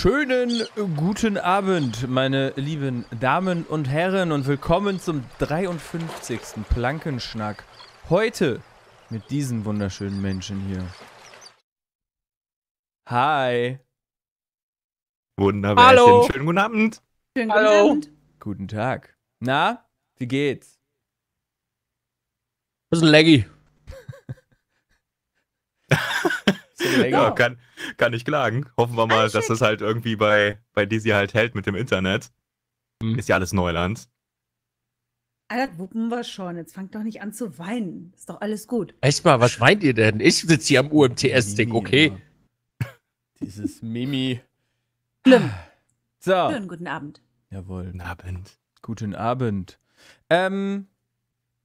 Schönen guten Abend, meine lieben Damen und Herren, und willkommen zum 53. Plankenschnack. Heute mit diesen wunderschönen Menschen hier. Hi. Wunderbar. Hallo. Schönen guten Abend. Schönen Hallo. Abend. Guten Tag. Na, wie geht's? Bisschen laggy. Bisschen laggy. Ja, kann, kann ich klagen. Hoffen wir mal, dass das halt irgendwie bei, bei Dizzy halt hält mit dem Internet. Mhm. Ist ja alles Neuland. Alter, wuppen wir schon. Jetzt fangt doch nicht an zu weinen. Ist doch alles gut. Echt mal, was meint ihr denn? Ich sitze hier am UMTS-Ding, okay? Dieses Mimi. Schlimm. So. Schönen guten Abend. Jawohl. Guten Abend. Guten Abend. Ähm,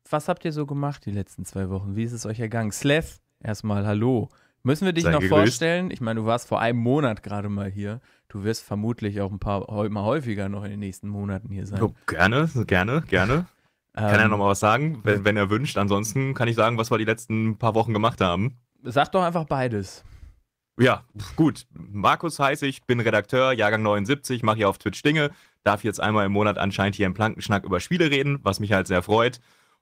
was habt ihr so gemacht die letzten zwei Wochen? Wie ist es euch ergangen? Sleth, erstmal hallo. Müssen wir dich Sei noch gegrüßt. vorstellen? Ich meine, du warst vor einem Monat gerade mal hier. Du wirst vermutlich auch ein paar mal häufiger noch in den nächsten Monaten hier sein. Oh, gerne, gerne, gerne. Ähm, kann ähm, er nochmal was sagen, wenn, wenn er wünscht. Ansonsten kann ich sagen, was wir die letzten paar Wochen gemacht haben. Sag doch einfach beides. Ja, gut. Markus heiße ich, bin Redakteur, Jahrgang 79, mache hier auf Twitch Dinge, darf jetzt einmal im Monat anscheinend hier im Plankenschnack über Spiele reden, was mich halt sehr freut.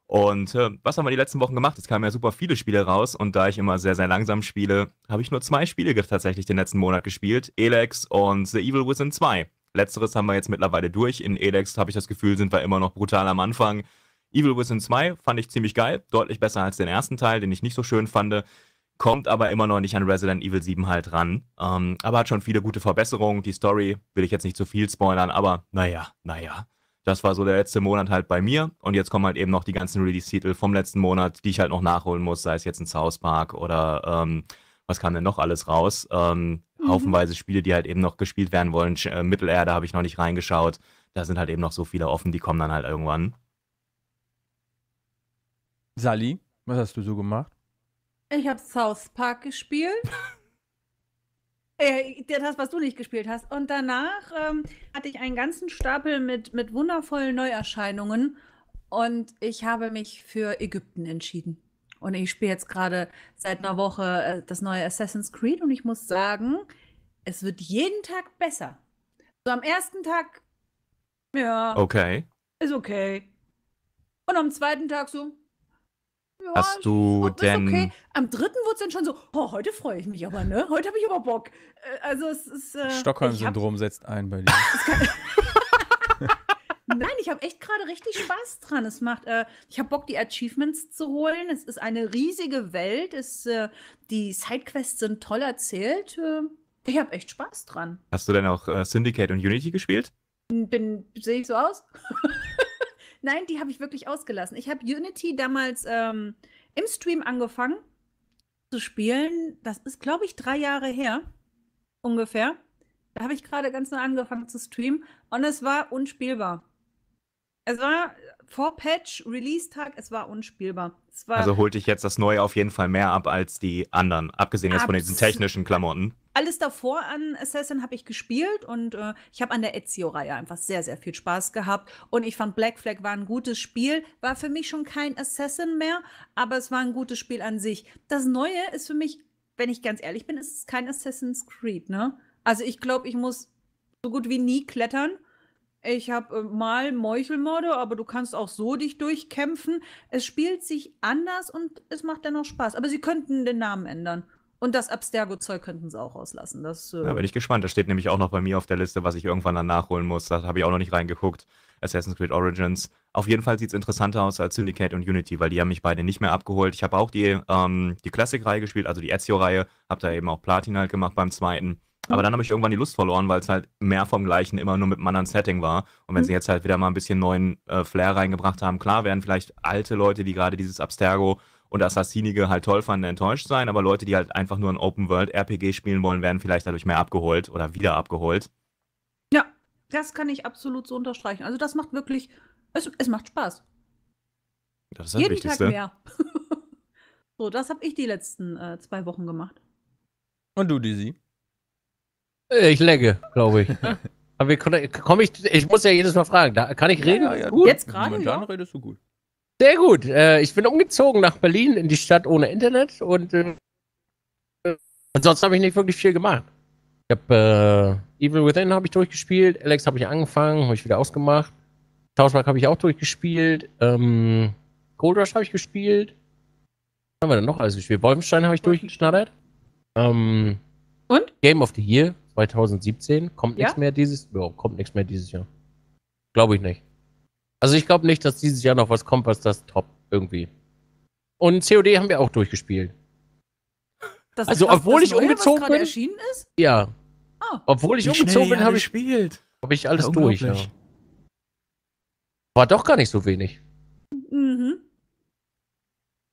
Und äh, was haben wir die letzten Wochen gemacht? Es kamen ja super viele Spiele raus und da ich immer sehr, sehr langsam spiele, habe ich nur zwei Spiele tatsächlich den letzten Monat gespielt. Elex und The Evil Within 2. Letzteres haben wir jetzt mittlerweile durch. In Elex habe ich das Gefühl, sind wir immer noch brutal am Anfang. Evil Within 2 fand ich ziemlich geil, deutlich besser als den ersten Teil, den ich nicht so schön fand. Kommt aber immer noch nicht an Resident Evil 7 halt ran. Ähm, aber hat schon viele gute Verbesserungen. Die Story will ich jetzt nicht zu viel spoilern, aber naja, naja. Das war so der letzte Monat halt bei mir. Und jetzt kommen halt eben noch die ganzen Release-Titel vom letzten Monat, die ich halt noch nachholen muss, sei es jetzt ein South Park oder ähm, was kam denn noch alles raus? Ähm, mhm. Haufenweise Spiele, die halt eben noch gespielt werden wollen. äh, Mittelerde habe ich noch nicht reingeschaut. Da sind halt eben noch so viele offen, die kommen dann halt irgendwann. Sally, was hast du so gemacht? Ich habe South Park gespielt. Äh, das, was du nicht gespielt hast. Und danach ähm, hatte ich einen ganzen Stapel mit, mit wundervollen Neuerscheinungen und ich habe mich für Ägypten entschieden. Und ich spiele jetzt gerade seit einer Woche äh, das neue Assassin's Creed und ich muss sagen, es wird jeden Tag besser. So am ersten Tag, ja. Okay. Ist okay. Und am zweiten Tag so, Hast du oh, denn. Okay. Am dritten wurde es dann schon so, oh, heute freue ich mich aber, ne? Heute habe ich aber Bock. Äh, also es ist. Äh, Stockholm-Syndrom setzt ein bei dir. Nein, ich habe echt gerade richtig Spaß dran. Es macht, äh, ich habe Bock, die Achievements zu holen. Es ist eine riesige Welt. Es, äh, die Sidequests sind toll erzählt. Äh, ich habe echt Spaß dran. Hast du denn auch äh, Syndicate und Unity gespielt? Bin, sehe ich so aus? Nein, die habe ich wirklich ausgelassen. Ich habe Unity damals ähm, im Stream angefangen zu spielen. Das ist, glaube ich, drei Jahre her ungefähr. Da habe ich gerade ganz neu angefangen zu streamen und es war unspielbar. Es war vor Patch, Release-Tag, es war unspielbar. Es war also holte ich jetzt das Neue auf jeden Fall mehr ab als die anderen, abgesehen jetzt von diesen technischen Klamotten alles davor an Assassin habe ich gespielt und äh, ich habe an der Ezio-Reihe einfach sehr, sehr viel Spaß gehabt. Und ich fand Black Flag war ein gutes Spiel, war für mich schon kein Assassin mehr, aber es war ein gutes Spiel an sich. Das Neue ist für mich, wenn ich ganz ehrlich bin, ist es kein Assassin's Creed, ne? Also ich glaube, ich muss so gut wie nie klettern. Ich habe äh, mal Meuchelmorde, aber du kannst auch so dich durchkämpfen. Es spielt sich anders und es macht dennoch Spaß. Aber sie könnten den Namen ändern. Und das Abstergo-Zeug könnten sie auch auslassen. Äh, da äh ja, bin ich gespannt. Das steht nämlich auch noch bei mir auf der Liste, was ich irgendwann dann nachholen muss. Da habe ich auch noch nicht reingeguckt. Assassin's Creed Origins. Auf jeden Fall sieht es interessanter aus als Syndicate und Unity, weil die haben mich beide nicht mehr abgeholt. Ich habe auch die, ähm, die Classic-Reihe gespielt, also die Ezio-Reihe. Habe da eben auch Platin halt gemacht beim zweiten. Aber mhm. dann habe ich irgendwann die Lust verloren, weil es halt mehr vom Gleichen immer nur mit einem anderen Setting war. Und wenn mhm. sie jetzt halt wieder mal ein bisschen neuen äh, Flair reingebracht haben, klar werden vielleicht alte Leute, die gerade dieses Abstergo und Assassinige halt toll fanden, enttäuscht sein, aber Leute, die halt einfach nur ein Open-World-RPG spielen wollen, werden vielleicht dadurch mehr abgeholt oder wieder abgeholt. Ja, das kann ich absolut so unterstreichen. Also das macht wirklich, es, es macht Spaß. Das ist das Jeden Wichtigste. Tag mehr. so, das habe ich die letzten äh, zwei Wochen gemacht. Und du, Dizzy? Äh, ich legge, glaube ich. Aber komme ich, ich muss ja jedes Mal fragen. Da, kann ich reden? Ja, ja, gut. Jetzt gerade. Momentan ja. redest du gut. Sehr gut. Äh, ich bin umgezogen nach Berlin in die Stadt ohne Internet und äh, ansonsten habe ich nicht wirklich viel gemacht. Ich habe äh, Evil Within habe ich durchgespielt, Alex habe ich angefangen, habe ich wieder ausgemacht. Tauschmark habe ich auch durchgespielt. Ähm, Gold Rush habe ich gespielt. Was haben wir denn noch alles gespielt? Wolfenstein habe ich durchgeschnattert. Ähm, Und? Game of the Year 2017. Kommt ja? nichts mehr dieses Jahr. kommt nichts mehr dieses Jahr. Glaube ich nicht. Also ich glaube nicht, dass dieses Jahr noch was kommt, was das top irgendwie. Und COD haben wir auch durchgespielt. Das, also das, obwohl das ich Neue, umgezogen was bin, erschienen ist? ja. Ah. Obwohl ich Wie umgezogen bin, habe ich gespielt. Habe ich alles ja, durch. Ja. War doch gar nicht so wenig. Mhm.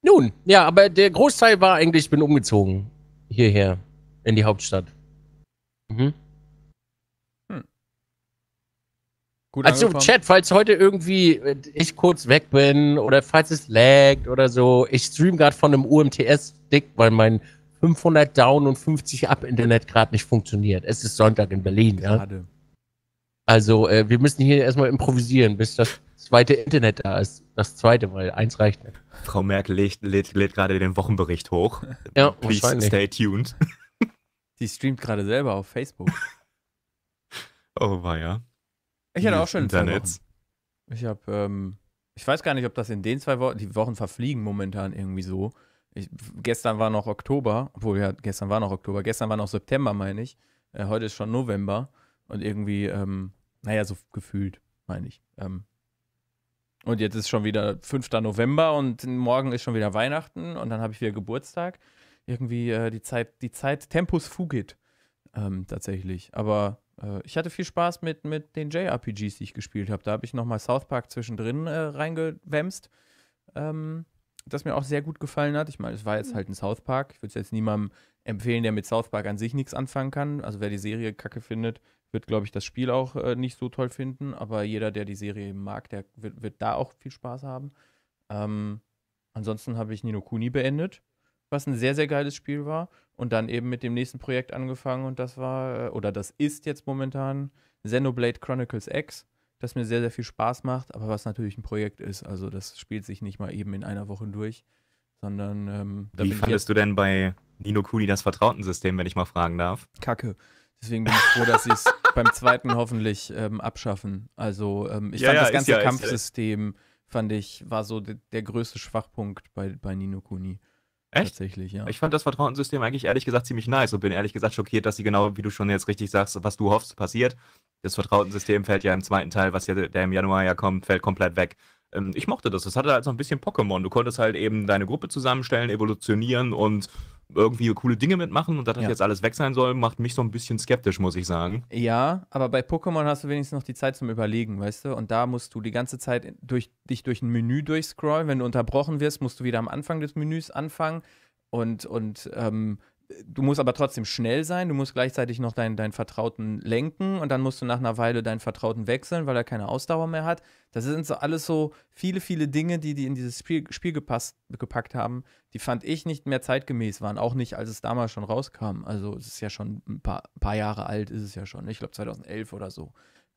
Nun, ja, aber der Großteil war eigentlich, ich bin umgezogen hierher in die Hauptstadt. Mhm. Gut also angefangen. Chat, falls heute irgendwie äh, ich kurz weg bin oder falls es laggt oder so, ich stream gerade von einem UMTS-Stick, weil mein 500 Down und 50 Up Internet gerade nicht funktioniert. Es ist Sonntag in Berlin, Ja? Also äh, wir müssen hier erstmal improvisieren, bis das zweite Internet da ist. Das zweite, weil eins reicht nicht. Frau Merkel lädt, lädt, lädt gerade den Wochenbericht hoch. ja, Please stay tuned. Sie streamt gerade selber auf Facebook. oh, war ja. Ich hatte auch schon Internets. Ich habe, ähm, ich weiß gar nicht, ob das in den zwei Wochen, die Wochen verfliegen momentan irgendwie so. Ich, gestern war noch Oktober, obwohl ja, gestern war noch Oktober, gestern war noch September, meine ich. Äh, heute ist schon November und irgendwie, ähm, naja, so gefühlt, meine ich. Ähm, und jetzt ist schon wieder 5. November und morgen ist schon wieder Weihnachten und dann habe ich wieder Geburtstag. Irgendwie äh, die Zeit, die Zeit Tempus fugit, ähm, tatsächlich. Aber äh, ich hatte viel Spaß mit, mit den JRPGs, die ich gespielt habe. Da habe ich nochmal South Park zwischendrin äh, reingewämst. Ähm, das mir auch sehr gut gefallen hat. Ich meine, es war jetzt mhm. halt ein South Park. Ich würde es jetzt niemandem empfehlen, der mit South Park an sich nichts anfangen kann. Also wer die Serie kacke findet, wird, glaube ich, das Spiel auch äh, nicht so toll finden. Aber jeder, der die Serie mag, der wird, wird da auch viel Spaß haben. Ähm, ansonsten habe ich Nino Kuni beendet was ein sehr, sehr geiles Spiel war. Und dann eben mit dem nächsten Projekt angefangen und das war, äh, oder das ist jetzt momentan Xenoblade Chronicles X, das mir sehr, sehr viel Spaß macht, aber was natürlich ein Projekt ist. Also das spielt sich nicht mal eben in einer Woche durch, sondern. Ähm, Wie fandest du denn bei Nino Kuni das Vertrautensystem, wenn ich mal fragen darf? Kacke. Deswegen bin ich froh, dass sie es beim zweiten hoffentlich ähm, abschaffen. Also ähm, ich ja, fand ja, das ganze ja, Kampfsystem, fand ich, war so der, der größte Schwachpunkt bei, bei Nino Kuni. Echt? Tatsächlich, ja. Ich fand das Vertrauenssystem eigentlich ehrlich gesagt ziemlich nice und bin ehrlich gesagt schockiert, dass sie genau, wie du schon jetzt richtig sagst, was du hoffst, passiert. Das Vertrauenssystem fällt ja im zweiten Teil, was ja, der im Januar ja kommt, fällt komplett weg. Ähm, ich mochte das. Das hatte halt so ein bisschen Pokémon. Du konntest halt eben deine Gruppe zusammenstellen, evolutionieren und irgendwie coole Dinge mitmachen und dass das ja. jetzt alles weg sein soll, macht mich so ein bisschen skeptisch, muss ich sagen. Ja, aber bei Pokémon hast du wenigstens noch die Zeit zum Überlegen, weißt du? Und da musst du die ganze Zeit durch, dich durch ein Menü durchscrollen. Wenn du unterbrochen wirst, musst du wieder am Anfang des Menüs anfangen und, und ähm, du musst aber trotzdem schnell sein, du musst gleichzeitig noch deinen, deinen Vertrauten lenken und dann musst du nach einer Weile deinen Vertrauten wechseln, weil er keine Ausdauer mehr hat. Das sind so alles so viele, viele Dinge, die die in dieses Spiel, Spiel gepasst, gepackt haben, die fand ich nicht mehr zeitgemäß waren, auch nicht, als es damals schon rauskam. Also es ist ja schon ein paar, paar Jahre alt, ist es ja schon, ne? ich glaube 2011 oder so.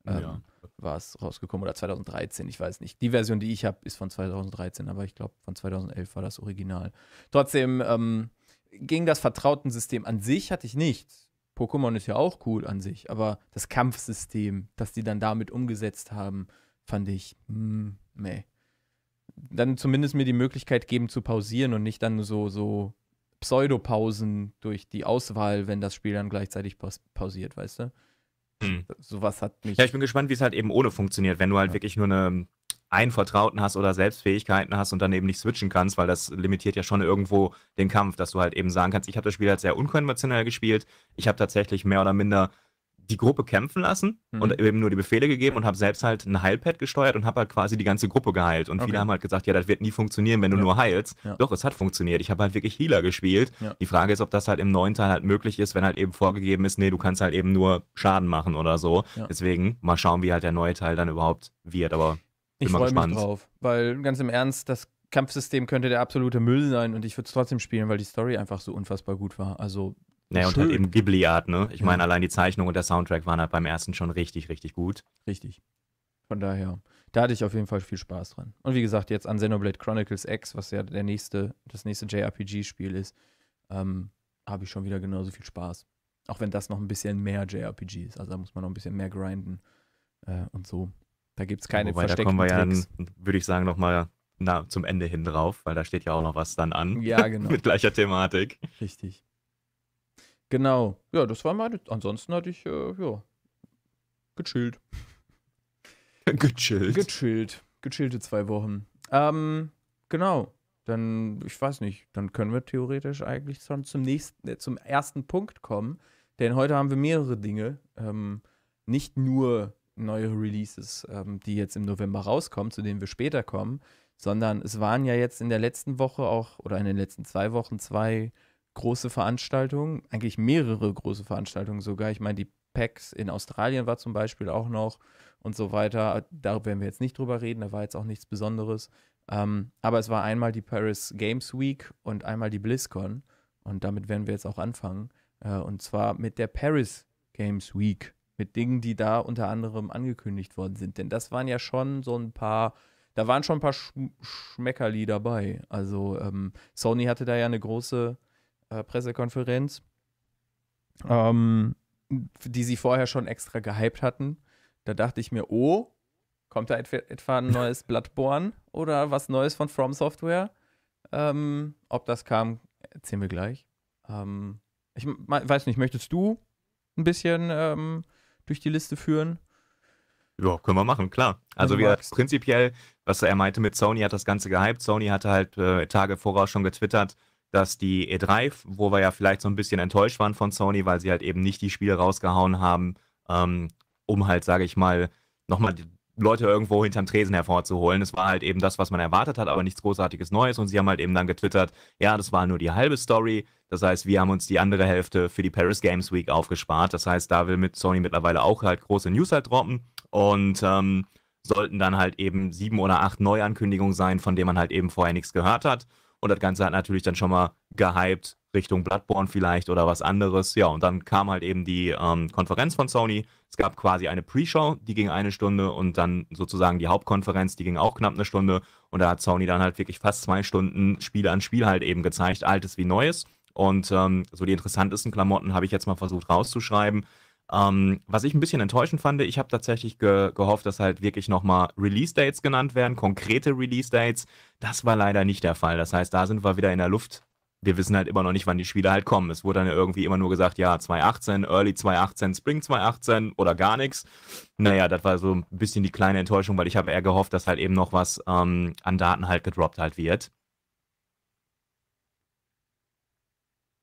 Ähm, ja. war es rausgekommen oder 2013, ich weiß nicht. Die Version, die ich habe, ist von 2013, aber ich glaube, von 2011 war das Original. Trotzdem, ähm, gegen das Vertrautensystem an sich hatte ich nichts. Pokémon ist ja auch cool an sich, aber das Kampfsystem, das die dann damit umgesetzt haben, fand ich, hm, meh. Dann zumindest mir die Möglichkeit geben zu pausieren und nicht dann so, so Pseudopausen durch die Auswahl, wenn das Spiel dann gleichzeitig pausiert, weißt du? Hm. Sowas hat mich. Ja, ich bin gespannt, wie es halt eben ohne funktioniert, wenn du halt ja. wirklich nur eine einen Vertrauten hast oder Selbstfähigkeiten hast und dann eben nicht switchen kannst, weil das limitiert ja schon irgendwo den Kampf, dass du halt eben sagen kannst, ich habe das Spiel halt sehr unkonventionell gespielt, ich habe tatsächlich mehr oder minder die Gruppe kämpfen lassen mhm. und eben nur die Befehle gegeben und habe selbst halt ein Heilpad gesteuert und habe halt quasi die ganze Gruppe geheilt. Und okay. viele haben halt gesagt, ja, das wird nie funktionieren, wenn du ja. nur heilst. Ja. Doch, es hat funktioniert. Ich habe halt wirklich Healer gespielt. Ja. Die Frage ist, ob das halt im neuen Teil halt möglich ist, wenn halt eben vorgegeben ist, nee, du kannst halt eben nur Schaden machen oder so. Deswegen mal schauen, wie halt der neue Teil dann überhaupt wird. Aber ich freue mich drauf, weil ganz im Ernst, das Kampfsystem könnte der absolute Müll sein und ich würde es trotzdem spielen, weil die Story einfach so unfassbar gut war. Also naja, und halt eben Ghibli-Art, ne? Ich ja. meine, allein die Zeichnung und der Soundtrack waren halt beim ersten schon richtig, richtig gut. Richtig. Von daher, da hatte ich auf jeden Fall viel Spaß dran. Und wie gesagt, jetzt an Xenoblade Chronicles X, was ja der nächste, das nächste JRPG-Spiel ist, ähm, habe ich schon wieder genauso viel Spaß. Auch wenn das noch ein bisschen mehr JRPG ist. Also da muss man noch ein bisschen mehr grinden äh, und so. Da gibt es keine ja, wobei, versteckten da kommen wir Tricks. ja, würde ich sagen, nochmal zum Ende hin drauf, weil da steht ja auch noch was dann an. Ja, genau. Mit gleicher Thematik. Richtig. Genau. Ja, das war meine. Ansonsten hatte ich, äh, ja, gechillt. gechillt. Gechillt. Gechillte zwei Wochen. Ähm, genau. Dann, ich weiß nicht, dann können wir theoretisch eigentlich schon zum nächsten, äh, zum ersten Punkt kommen. Denn heute haben wir mehrere Dinge. Ähm, nicht nur neue Releases, ähm, die jetzt im November rauskommen, zu denen wir später kommen, sondern es waren ja jetzt in der letzten Woche auch oder in den letzten zwei Wochen zwei große Veranstaltungen, eigentlich mehrere große Veranstaltungen sogar. Ich meine, die PAX in Australien war zum Beispiel auch noch und so weiter. Darüber werden wir jetzt nicht drüber reden, da war jetzt auch nichts Besonderes. Ähm, aber es war einmal die Paris Games Week und einmal die BlizzCon. Und damit werden wir jetzt auch anfangen. Äh, und zwar mit der Paris Games Week mit Dingen, die da unter anderem angekündigt worden sind. Denn das waren ja schon so ein paar, da waren schon ein paar Sch Schmeckerli dabei. Also ähm, Sony hatte da ja eine große äh, Pressekonferenz, ähm, die sie vorher schon extra gehypt hatten. Da dachte ich mir, oh, kommt da etwa, etwa ein neues Bloodborne oder was Neues von From Software? Ähm, ob das kam, erzählen wir gleich. Ähm, ich weiß nicht, möchtest du ein bisschen ähm, durch die Liste führen? Ja, können wir machen, klar. Also wir prinzipiell, was er meinte mit Sony, hat das Ganze gehypt. Sony hatte halt äh, Tage voraus schon getwittert, dass die E3, wo wir ja vielleicht so ein bisschen enttäuscht waren von Sony, weil sie halt eben nicht die Spiele rausgehauen haben, ähm, um halt, sage ich mal, nochmal Leute irgendwo hinterm Tresen hervorzuholen. Es war halt eben das, was man erwartet hat, aber nichts Großartiges Neues. Und sie haben halt eben dann getwittert, ja, das war nur die halbe Story. Das heißt, wir haben uns die andere Hälfte für die Paris Games Week aufgespart. Das heißt, da will mit Sony mittlerweile auch halt große News halt droppen. Und ähm, sollten dann halt eben sieben oder acht Neuankündigungen sein, von denen man halt eben vorher nichts gehört hat. Und das Ganze hat natürlich dann schon mal gehypt Richtung Bloodborne vielleicht oder was anderes. Ja, und dann kam halt eben die ähm, Konferenz von Sony. Es gab quasi eine Pre-Show, die ging eine Stunde und dann sozusagen die Hauptkonferenz, die ging auch knapp eine Stunde. Und da hat Sony dann halt wirklich fast zwei Stunden Spiel an Spiel halt eben gezeigt, altes wie neues. Und ähm, so die interessantesten Klamotten habe ich jetzt mal versucht rauszuschreiben. Ähm, was ich ein bisschen enttäuschend fand, ich habe tatsächlich ge gehofft, dass halt wirklich nochmal Release-Dates genannt werden, konkrete Release-Dates. Das war leider nicht der Fall. Das heißt, da sind wir wieder in der Luft. Wir wissen halt immer noch nicht, wann die Spiele halt kommen. Es wurde dann irgendwie immer nur gesagt, ja, 2018, Early 2018, Spring 2018 oder gar nichts. Naja, das war so ein bisschen die kleine Enttäuschung, weil ich habe eher gehofft, dass halt eben noch was ähm, an Daten halt gedroppt halt wird.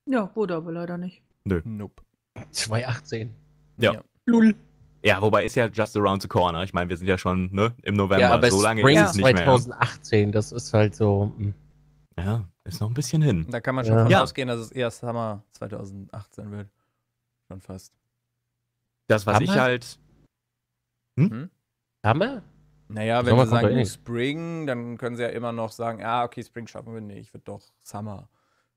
Ja, wurde aber leider nicht. Nö. Nope. 2018. Ja. ja. Lul. Ja, wobei ist ja just around the corner. Ich meine, wir sind ja schon ne, im November. Ja, aber so lange Spring ist es nicht mehr. 2018, das ist halt so. Hm. Ja, ist noch ein bisschen hin. Da kann man schon ja. ausgehen, dass es eher Summer 2018 wird. Schon fast. Das, was Hammer? ich halt. Hm? hm? Summer? Naja, wenn Sommer wir sagen eh oh, Spring, dann können sie ja immer noch sagen, ja, ah, okay, Spring schaffen wir nicht, wird doch Summer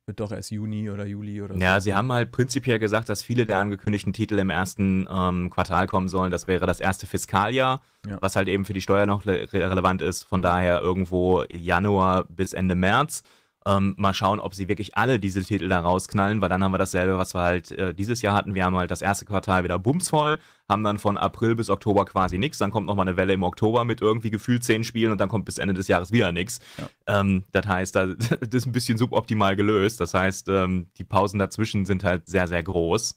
wird doch erst Juni oder Juli oder so. Ja, sie haben halt prinzipiell gesagt, dass viele der angekündigten Titel im ersten ähm, Quartal kommen sollen. Das wäre das erste Fiskaljahr, ja. was halt eben für die Steuer noch re relevant ist. Von daher irgendwo Januar bis Ende März. Ähm, mal schauen, ob sie wirklich alle diese Titel da rausknallen, weil dann haben wir dasselbe, was wir halt äh, dieses Jahr hatten. Wir haben halt das erste Quartal wieder bumsvoll, haben dann von April bis Oktober quasi nichts. Dann kommt nochmal eine Welle im Oktober mit irgendwie gefühlt zehn Spielen und dann kommt bis Ende des Jahres wieder nichts. Ja. Ähm, das heißt, das ist ein bisschen suboptimal gelöst. Das heißt, ähm, die Pausen dazwischen sind halt sehr, sehr groß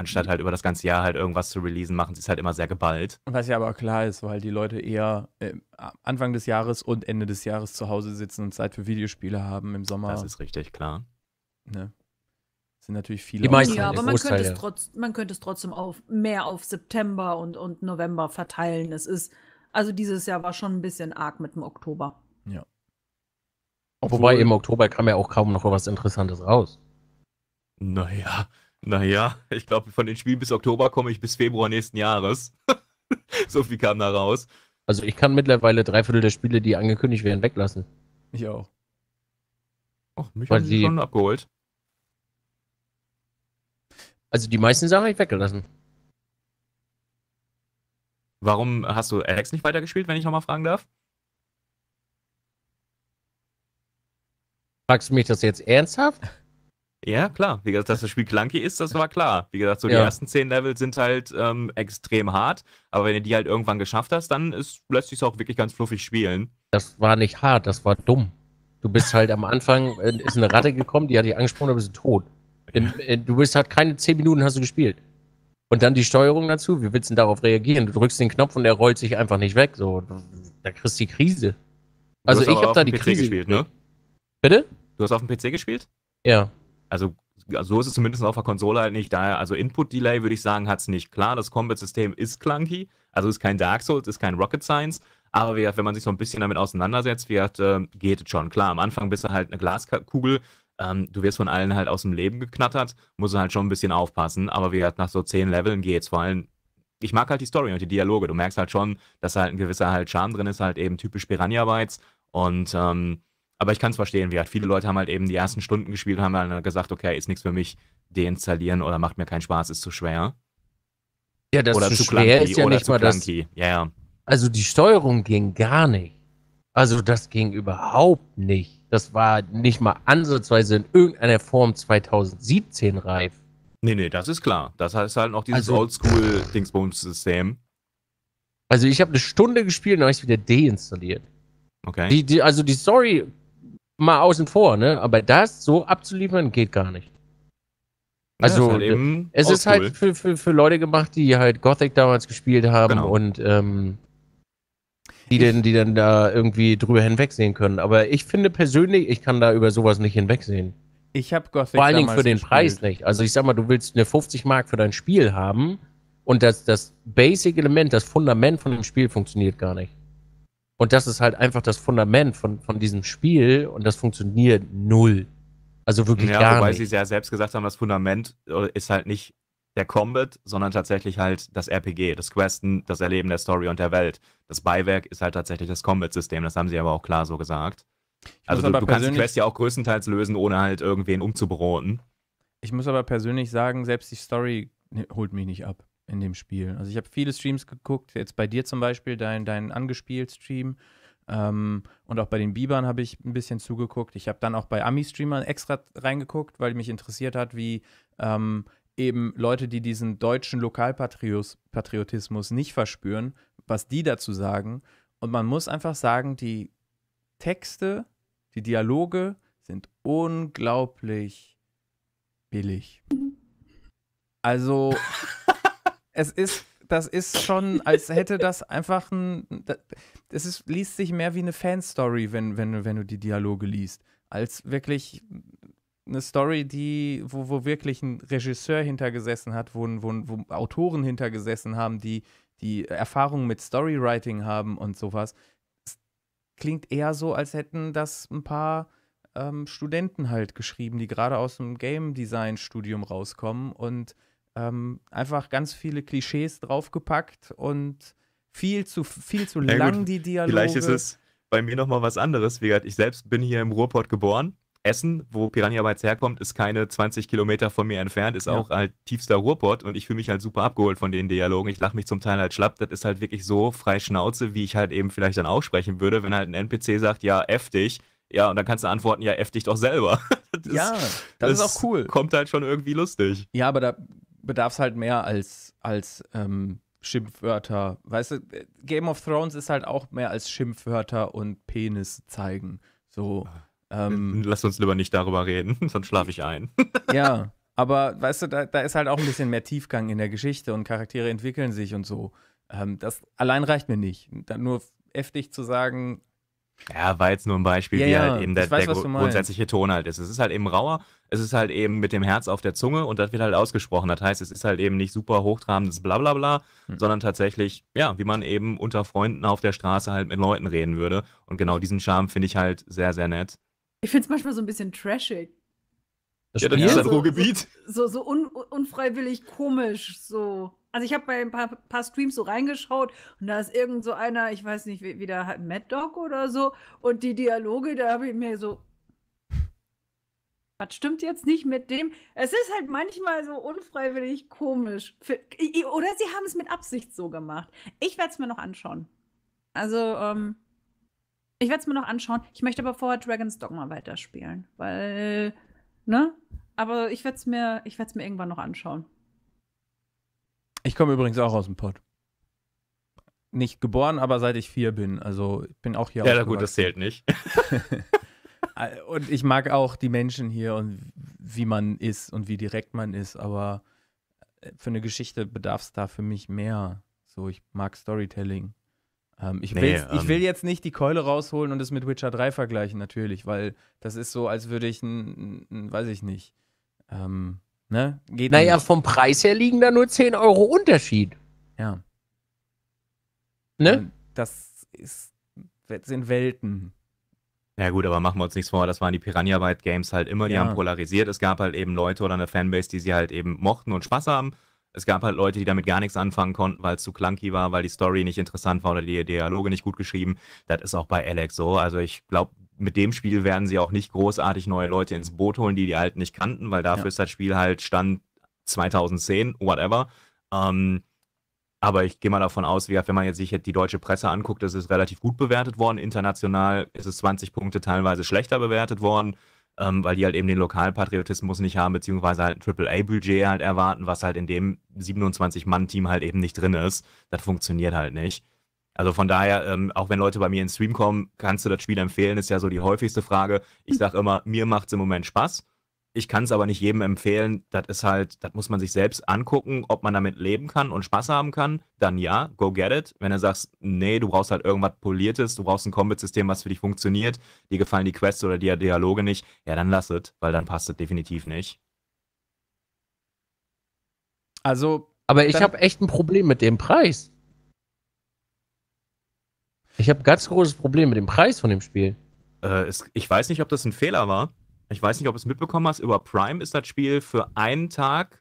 anstatt halt über das ganze Jahr halt irgendwas zu releasen, machen sie es halt immer sehr geballt. Was ja aber klar ist, weil die Leute eher äh, Anfang des Jahres und Ende des Jahres zu Hause sitzen und Zeit für Videospiele haben im Sommer. Das ist richtig, klar. Ne? Sind natürlich viele. Die meisten, ja, halt aber man könnte, es ja. trotz, man könnte es trotzdem auf, mehr auf September und, und November verteilen. Es ist, also dieses Jahr war schon ein bisschen arg mit dem Oktober. Ja. Obwohl, Wobei im Oktober kam ja auch kaum noch was Interessantes raus. Naja, naja, ich glaube, von den Spielen bis Oktober komme ich bis Februar nächsten Jahres. so viel kam da raus. Also ich kann mittlerweile drei Viertel der Spiele, die angekündigt werden, weglassen. Ich auch. Och, mich Weil haben sie schon abgeholt. Also die meisten Sachen habe ich weggelassen. Warum hast du Alex nicht weitergespielt, wenn ich nochmal fragen darf? Fragst du mich das jetzt ernsthaft? Ja, klar. Wie gesagt, dass das Spiel clunky ist, das war klar. Wie gesagt, so ja. die ersten zehn Level sind halt ähm, extrem hart, aber wenn du die halt irgendwann geschafft hast, dann ist, lässt sich es auch wirklich ganz fluffig spielen. Das war nicht hart, das war dumm. Du bist halt am Anfang, äh, ist eine Ratte gekommen, die hat dich angesprungen, da bist du tot. Denn, äh, du bist halt keine zehn Minuten hast du gespielt. Und dann die Steuerung dazu, wie willst du denn darauf reagieren? Du drückst den Knopf und er rollt sich einfach nicht weg. So, da kriegst du die Krise. Also ich habe da die PC Krise gespielt, ne? Bitte? Du hast auf dem PC gespielt? Ja also so ist es zumindest auf der Konsole halt nicht. Daher, also Input-Delay würde ich sagen, hat es nicht. Klar, das Combat-System ist clunky, also ist kein Dark Souls, ist kein Rocket Science, aber wie, wenn man sich so ein bisschen damit auseinandersetzt, wie, äh, geht es schon. Klar, am Anfang bist du halt eine Glaskugel, ähm, du wirst von allen halt aus dem Leben geknattert, musst du halt schon ein bisschen aufpassen, aber wie gesagt, nach so zehn Leveln geht es Vor allem, ich mag halt die Story und die Dialoge. Du merkst halt schon, dass halt ein gewisser halt Charme drin ist, halt eben typisch Piranha Bytes und ähm, aber ich kann es verstehen, wie halt viele Leute haben halt eben die ersten Stunden gespielt und haben dann halt gesagt, okay, ist nichts für mich, deinstallieren oder macht mir keinen Spaß, ist zu schwer. Ja, das oder zu, zu schwer ist ja nicht mal das. Ja, Also die Steuerung ging gar nicht. Also das ging überhaupt nicht. Das war nicht mal ansatzweise in irgendeiner Form 2017 reif. Nee, nee, das ist klar. Das heißt halt noch dieses also, Oldschool-Dingsbums-System. Also ich habe eine Stunde gespielt und habe ich wieder deinstalliert. Okay. Die, die, also die Story mal außen vor, ne? Aber das so abzuliefern geht gar nicht. Also ja, halt es ist cool. halt für, für, für Leute gemacht, die halt Gothic damals gespielt haben genau. und ähm, die denn, die dann da irgendwie drüber hinwegsehen können. Aber ich finde persönlich, ich kann da über sowas nicht hinwegsehen. Ich habe Gothic Vor allen Dingen für den gespielt. Preis nicht. Also ich sag mal, du willst eine 50 Mark für dein Spiel haben und das, das Basic-Element, das Fundament von dem Spiel funktioniert gar nicht. Und das ist halt einfach das Fundament von, von diesem Spiel und das funktioniert null. Also wirklich ja, gar wobei nicht. Weil sie ja selbst gesagt haben, das Fundament äh, ist halt nicht der Combat, sondern tatsächlich halt das RPG, das Questen, das Erleben der Story und der Welt. Das Beiwerk ist halt tatsächlich das Combat-System, das haben sie aber auch klar so gesagt. Ich also du, du kannst die Quest ja auch größtenteils lösen, ohne halt irgendwen umzubroten. Ich muss aber persönlich sagen, selbst die Story ne, holt mich nicht ab in dem Spiel. Also ich habe viele Streams geguckt, jetzt bei dir zum Beispiel, dein, dein Angespielt-Stream. Ähm, und auch bei den Bibern habe ich ein bisschen zugeguckt. Ich habe dann auch bei Ami-Streamern extra reingeguckt, weil mich interessiert hat, wie ähm, eben Leute, die diesen deutschen Lokalpatriotismus nicht verspüren, was die dazu sagen. Und man muss einfach sagen, die Texte, die Dialoge sind unglaublich billig. Also es ist, das ist schon, als hätte das einfach ein. Es ist, liest sich mehr wie eine Fanstory, wenn, wenn, wenn du die Dialoge liest, als wirklich eine Story, die, wo, wo wirklich ein Regisseur hintergesessen hat, wo, wo, wo Autoren hintergesessen haben, die, die Erfahrung mit Storywriting haben und sowas. Es klingt eher so, als hätten das ein paar ähm, Studenten halt geschrieben, die gerade aus dem Game Design Studium rauskommen und ähm, einfach ganz viele Klischees draufgepackt und viel zu, viel zu ja, lang gut. die Dialoge. Vielleicht ist es bei mir nochmal was anderes. Wie gesagt, ich selbst bin hier im Ruhrpott geboren. Essen, wo Piranha Bytes herkommt, ist keine 20 Kilometer von mir entfernt, ist ja. auch halt tiefster Ruhrpott und ich fühle mich halt super abgeholt von den Dialogen. Ich lache mich zum Teil halt schlapp. Das ist halt wirklich so frei Schnauze, wie ich halt eben vielleicht dann auch sprechen würde, wenn halt ein NPC sagt, ja, F dich. Ja, und dann kannst du antworten, ja, F dich doch selber. Das ja, das ist, ist auch cool. Kommt halt schon irgendwie lustig. Ja, aber da bedarf es halt mehr als, als ähm, Schimpfwörter. Weißt du, Game of Thrones ist halt auch mehr als Schimpfwörter und Penis zeigen. So. Ah. Ähm, Lass uns lieber nicht darüber reden, sonst schlafe ich ein. ja, aber weißt du, da, da, ist halt auch ein bisschen mehr Tiefgang in der Geschichte und Charaktere entwickeln sich und so. Ähm, das allein reicht mir nicht. Dann nur heftig zu sagen, ja, war jetzt nur ein Beispiel, ja, wie halt ja, halt eben der, weiß, der grundsätzliche Ton halt ist. Es ist halt eben rauer, es ist halt eben mit dem Herz auf der Zunge und das wird halt ausgesprochen. Das heißt, es ist halt eben nicht super hochtrabendes Blablabla, hm. sondern tatsächlich, ja, wie man eben unter Freunden auf der Straße halt mit Leuten reden würde. Und genau diesen Charme finde ich halt sehr, sehr nett. Ich finde es manchmal so ein bisschen trashig. Das ja, das ist ja, so, Ruhrgebiet. So, so, so un, unfreiwillig komisch, so. Also ich habe bei ein paar, paar, Streams so reingeschaut und da ist irgend so einer, ich weiß nicht, wie, wie der hat, Mad Dog oder so. Und die Dialoge, da habe ich mir so, was stimmt jetzt nicht mit dem? Es ist halt manchmal so unfreiwillig komisch. Für, oder sie haben es mit Absicht so gemacht. Ich werde es mir noch anschauen. Also, ähm, ich werde es mir noch anschauen. Ich möchte aber vorher Dragon's Dogma weiterspielen, weil, ne? Aber ich werde es mir, ich werde es mir irgendwann noch anschauen. Ich komme übrigens auch aus dem Pott. Nicht geboren, aber seit ich vier bin. Also ich bin auch hier. Ja, gut, das zählt nicht. und ich mag auch die Menschen hier und wie man ist und wie direkt man ist, aber äh, für eine Geschichte bedarf es da für mich mehr. So, ich mag Storytelling. Ähm, ich, nee, um ich ähm will jetzt nicht die Keule rausholen und es mit Witcher 3 vergleichen, natürlich, weil das ist so, als würde ich ein, ein, weiß ich nicht, ähm, Ne? Geht naja, nicht. vom Preis her liegen da nur 10 Euro Unterschied. Ja. Ne? Das ist, sind Welten. Ja gut, aber machen wir uns nichts vor, das waren die Piranha Byte Games halt immer, die ja. haben polarisiert. Es gab halt eben Leute oder eine Fanbase, die sie halt eben mochten und Spaß haben. Es gab halt Leute, die damit gar nichts anfangen konnten, weil es zu clunky war, weil die Story nicht interessant war oder die Dialoge nicht gut geschrieben. Das ist auch bei Alex so. Also ich glaube, mit dem Spiel werden sie auch nicht großartig neue Leute ins Boot holen, die die alten nicht kannten, weil dafür ja. ist das Spiel halt Stand 2010, whatever. Ähm, aber ich gehe mal davon aus, wie wenn man jetzt sich jetzt die deutsche Presse anguckt, das ist relativ gut bewertet worden. International ist es 20 Punkte teilweise schlechter bewertet worden, ähm, weil die halt eben den Lokalpatriotismus nicht haben, beziehungsweise halt ein AAA-Budget halt erwarten, was halt in dem 27-Mann-Team halt eben nicht drin ist. Das funktioniert halt nicht. Also von daher, ähm, auch wenn Leute bei mir ins Stream kommen, kannst du das Spiel empfehlen, ist ja so die häufigste Frage. Ich hm. sage immer, mir macht es im Moment Spaß. Ich kann es aber nicht jedem empfehlen. Das ist halt, das muss man sich selbst angucken, ob man damit leben kann und Spaß haben kann. Dann ja, go get it. Wenn du sagst, nee, du brauchst halt irgendwas Poliertes, du brauchst ein Combat-System, was für dich funktioniert, dir gefallen die Quests oder die Dialoge nicht, ja, dann lass es, weil dann passt es definitiv nicht. Also. Aber ich habe echt ein Problem mit dem Preis. Ich habe ein ganz großes Problem mit dem Preis von dem Spiel. Äh, es, ich weiß nicht, ob das ein Fehler war. Ich weiß nicht, ob du es mitbekommen hast. Über Prime ist das Spiel für einen Tag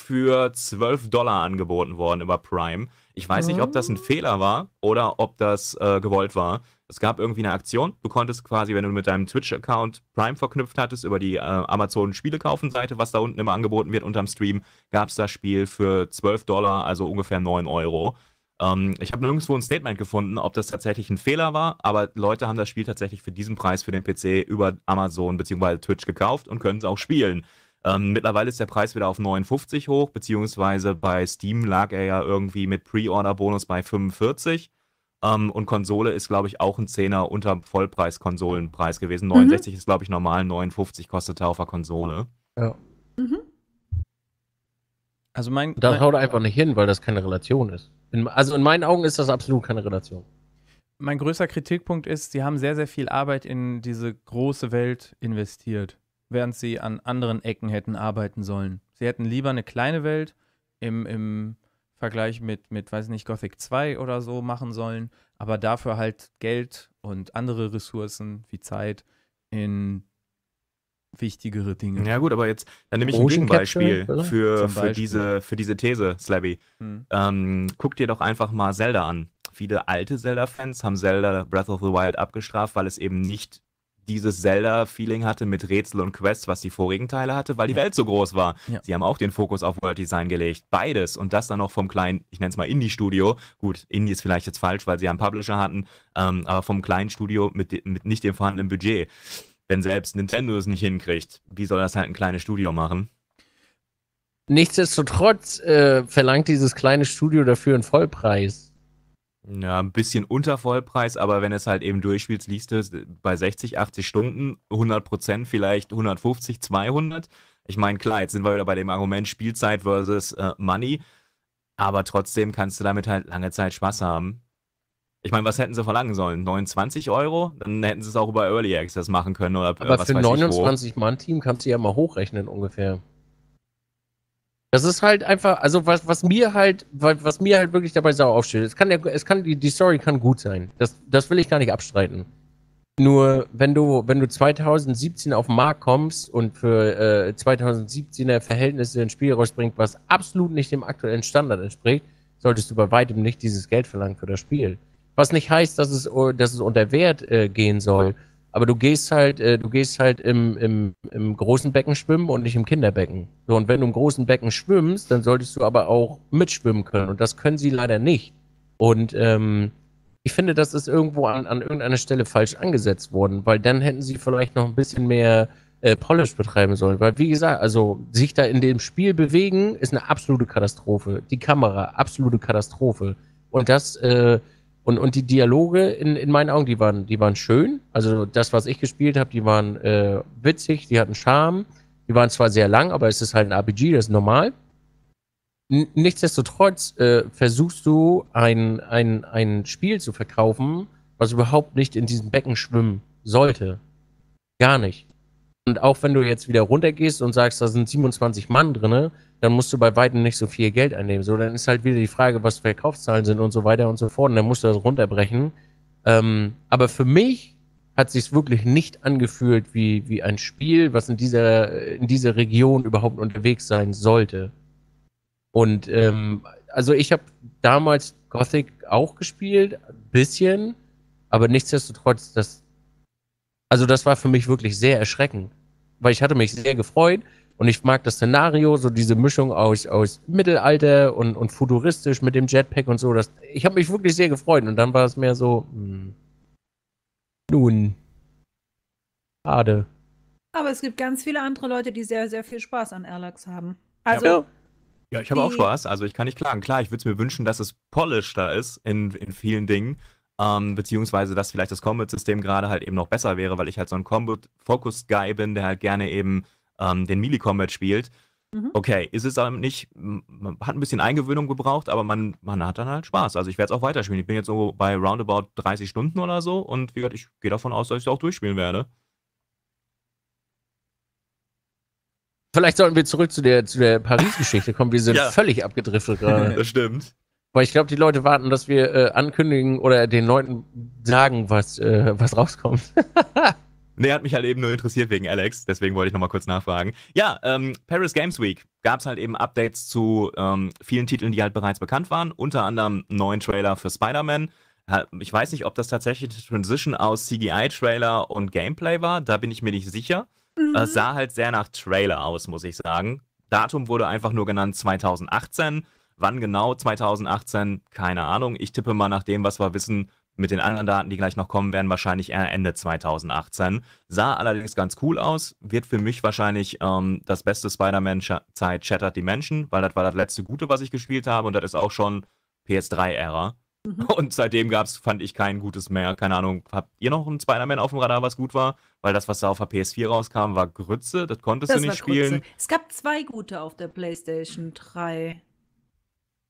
für 12 Dollar angeboten worden über Prime. Ich weiß nicht, ob das ein oh. Fehler war oder ob das äh, gewollt war. Es gab irgendwie eine Aktion. Du konntest quasi, wenn du mit deinem Twitch-Account Prime verknüpft hattest, über die äh, Amazon-Spiele-Kaufen-Seite, was da unten immer angeboten wird unterm Stream, gab es das Spiel für 12 Dollar, also ungefähr 9 Euro. Ähm, ich habe nirgendwo ein Statement gefunden, ob das tatsächlich ein Fehler war, aber Leute haben das Spiel tatsächlich für diesen Preis für den PC über Amazon bzw. Twitch gekauft und können es auch spielen. Ähm, mittlerweile ist der Preis wieder auf 59 hoch, beziehungsweise bei Steam lag er ja irgendwie mit Pre-Order-Bonus bei 45. Ähm, und Konsole ist, glaube ich, auch ein Zehner unter Vollpreis-Konsolenpreis gewesen. 69 mhm. ist, glaube ich, normal, 59 kostet er auf der Konsole. Ja. Mhm. Also mein, da haut er einfach nicht hin, weil das keine Relation ist. In, also in meinen Augen ist das absolut keine Relation. Mein größter Kritikpunkt ist, sie haben sehr, sehr viel Arbeit in diese große Welt investiert, während sie an anderen Ecken hätten arbeiten sollen. Sie hätten lieber eine kleine Welt im, im Vergleich mit, mit, weiß nicht, Gothic 2 oder so machen sollen, aber dafür halt Geld und andere Ressourcen wie Zeit in wichtigere Dinge. Ja, gut, aber jetzt, dann nehme ich ein Gegenbeispiel für, für, Beispiel. diese, für diese These, Slabby. Hm. Ähm, guck dir doch einfach mal Zelda an. Viele alte Zelda-Fans haben Zelda Breath of the Wild abgestraft, weil es eben nicht dieses Zelda-Feeling hatte mit Rätsel und Quests, was die vorigen Teile hatte, weil die ja. Welt so groß war. Ja. Sie haben auch den Fokus auf World Design gelegt. Beides und das dann auch vom kleinen, ich nenne es mal Indie-Studio. Gut, Indie ist vielleicht jetzt falsch, weil sie einen Publisher hatten, ähm, aber vom kleinen Studio mit, mit nicht dem vorhandenen Budget wenn selbst Nintendo es nicht hinkriegt, wie soll das halt ein kleines Studio machen? Nichtsdestotrotz äh, verlangt dieses kleine Studio dafür einen Vollpreis. Ja, ein bisschen unter Vollpreis, aber wenn es halt eben durchspielst, liest du bei 60, 80 Stunden, 100 Prozent, vielleicht 150, 200. Ich meine, klar, jetzt sind wir wieder bei dem Argument Spielzeit versus äh, Money, aber trotzdem kannst du damit halt lange Zeit Spaß haben. Ich meine, was hätten sie verlangen sollen? 29 Euro? Dann hätten sie es auch über Early Access machen können oder Aber äh, was für weiß 29 Mann-Team kannst du ja mal hochrechnen ungefähr. Das ist halt einfach, also was, was mir halt, was mir halt wirklich dabei sauer aufsteht, es kann, ja, es kann die, die Story kann gut sein. Das, das will ich gar nicht abstreiten. Nur wenn du, wenn du 2017 auf den Markt kommst und für äh, 2017er Verhältnisse ein Spiel rausbringt, was absolut nicht dem aktuellen Standard entspricht, solltest du bei weitem nicht dieses Geld verlangen für das Spiel. Was nicht heißt, dass es, oh, dass es unter Wert äh, gehen soll. Aber du gehst halt, äh, du gehst halt im, im, im großen Becken schwimmen und nicht im Kinderbecken. So, und wenn du im großen Becken schwimmst, dann solltest du aber auch mitschwimmen können. Und das können sie leider nicht. Und ähm, ich finde, das ist irgendwo an, an irgendeiner Stelle falsch angesetzt worden, weil dann hätten sie vielleicht noch ein bisschen mehr äh, Polish betreiben sollen. Weil, wie gesagt, also sich da in dem Spiel bewegen, ist eine absolute Katastrophe. Die Kamera, absolute Katastrophe. Und das, äh, und, und die Dialoge in, in meinen Augen, die waren, die waren schön. Also das, was ich gespielt habe, die waren äh, witzig, die hatten Charme. Die waren zwar sehr lang, aber es ist halt ein RPG, das ist normal. N nichtsdestotrotz äh, versuchst du, ein, ein, ein Spiel zu verkaufen, was überhaupt nicht in diesem Becken schwimmen sollte. Gar nicht. Und auch wenn du jetzt wieder runtergehst und sagst, da sind 27 Mann drinne, dann musst du bei weitem nicht so viel Geld einnehmen. So, dann ist halt wieder die Frage, was Verkaufszahlen sind und so weiter und so fort. Und dann musst du das runterbrechen. Ähm, aber für mich hat sich wirklich nicht angefühlt wie, wie ein Spiel, was in dieser, in dieser Region überhaupt unterwegs sein sollte. Und ähm, also ich habe damals Gothic auch gespielt, ein bisschen, aber nichtsdestotrotz, das, also das war für mich wirklich sehr erschreckend, weil ich hatte mich sehr gefreut, und ich mag das Szenario, so diese Mischung aus, aus Mittelalter und, und futuristisch mit dem Jetpack und so. Das, ich habe mich wirklich sehr gefreut und dann war es mehr so, mh, hm. nun, schade. Aber es gibt ganz viele andere Leute, die sehr, sehr viel Spaß an Erlax haben. Also, ja. Ja, ich habe auch Spaß. Also ich kann nicht klagen. Klar, ich würde es mir wünschen, dass es polisheder ist in, in vielen Dingen. Ähm, beziehungsweise, dass vielleicht das Combat-System gerade halt eben noch besser wäre, weil ich halt so ein Combat-Focus-Guy bin, der halt gerne eben ähm, den Melee Combat spielt. Mhm. Okay, ist es aber nicht, man hat ein bisschen Eingewöhnung gebraucht, aber man, man hat dann halt Spaß. Also ich werde es auch weiterspielen. Ich bin jetzt so bei roundabout 30 Stunden oder so und wie gesagt, ich gehe davon aus, dass ich es auch durchspielen werde. Vielleicht sollten wir zurück zu der, zu der Paris-Geschichte kommen. Wir sind ja. völlig abgedriftet gerade. Das stimmt. Weil ich glaube, die Leute warten, dass wir äh, ankündigen oder den Leuten sagen, was, äh, was rauskommt. Nee, hat mich halt eben nur interessiert wegen Alex, deswegen wollte ich nochmal kurz nachfragen. Ja, ähm, Paris Games Week gab es halt eben Updates zu ähm, vielen Titeln, die halt bereits bekannt waren, unter anderem neuen Trailer für Spider-Man. Ich weiß nicht, ob das tatsächlich eine Transition aus CGI-Trailer und Gameplay war, da bin ich mir nicht sicher. Mhm. Es sah halt sehr nach Trailer aus, muss ich sagen. Datum wurde einfach nur genannt 2018. Wann genau 2018? Keine Ahnung. Ich tippe mal nach dem, was wir wissen, mit den anderen Daten, die gleich noch kommen werden, wahrscheinlich eher Ende 2018. Sah allerdings ganz cool aus, wird für mich wahrscheinlich ähm, das beste Spider-Man zeit Shattered Dimension, weil das war das letzte Gute, was ich gespielt habe und das ist auch schon PS3-Ära. Mhm. Und seitdem gab es, fand ich, kein gutes mehr. Keine Ahnung, habt ihr noch einen Spider-Man auf dem Radar, was gut war? Weil das, was da auf der PS4 rauskam, war Grütze, das konntest das du nicht spielen. Grütze. Es gab zwei gute auf der PlayStation 3.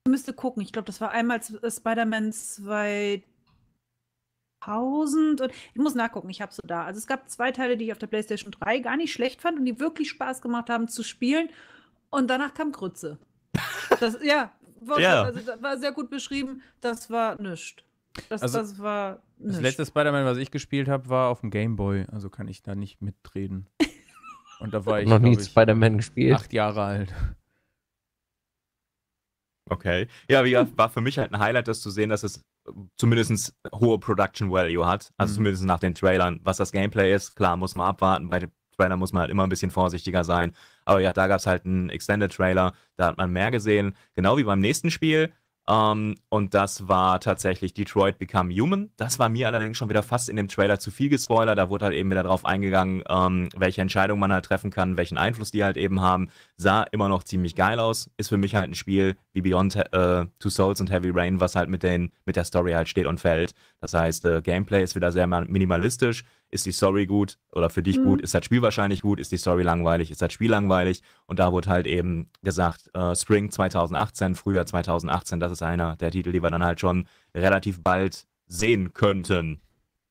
Ich müsste gucken, ich glaube, das war einmal äh, Spider-Man 2 2000 und ich muss nachgucken, ich habe so da. Also es gab zwei Teile, die ich auf der PlayStation 3 gar nicht schlecht fand und die wirklich Spaß gemacht haben zu spielen. Und danach kam Grütze. Das, ja, war, ja. Also, war sehr gut beschrieben. Das war nichts. Das, also, das war nischt. Das letzte Spider-Man, was ich gespielt habe, war auf dem Game Boy. Also kann ich da nicht mitreden. Und da war ich noch nie Spider-Man gespielt. Acht Jahre alt. Okay. Ja, wie, war für mich halt ein Highlight, das zu sehen, dass es zumindest hohe Production Value hat. Also mhm. zumindest nach den Trailern. Was das Gameplay ist, klar, muss man abwarten. Bei den Trailern muss man halt immer ein bisschen vorsichtiger sein. Aber ja, da gab es halt einen Extended Trailer, da hat man mehr gesehen. Genau wie beim nächsten Spiel. Um, ähm, und das war tatsächlich Detroit Become Human. Das war mir allerdings schon wieder fast in dem Trailer zu viel gespoilert. Da wurde halt eben wieder darauf eingegangen, um, ähm, welche Entscheidung man halt treffen kann, welchen Einfluss die halt eben haben. Sah immer noch ziemlich geil aus. Ist für mich halt ein Spiel wie Beyond äh, Two Souls und Heavy Rain, was halt mit, den, mit der Story halt steht und fällt. Das heißt, äh, Gameplay ist wieder sehr minimalistisch ist die Story gut oder für dich mhm. gut, ist das Spiel wahrscheinlich gut, ist die Story langweilig, ist das Spiel langweilig. Und da wurde halt eben gesagt, äh, Spring 2018, Frühjahr 2018, das ist einer der Titel, die wir dann halt schon relativ bald sehen könnten.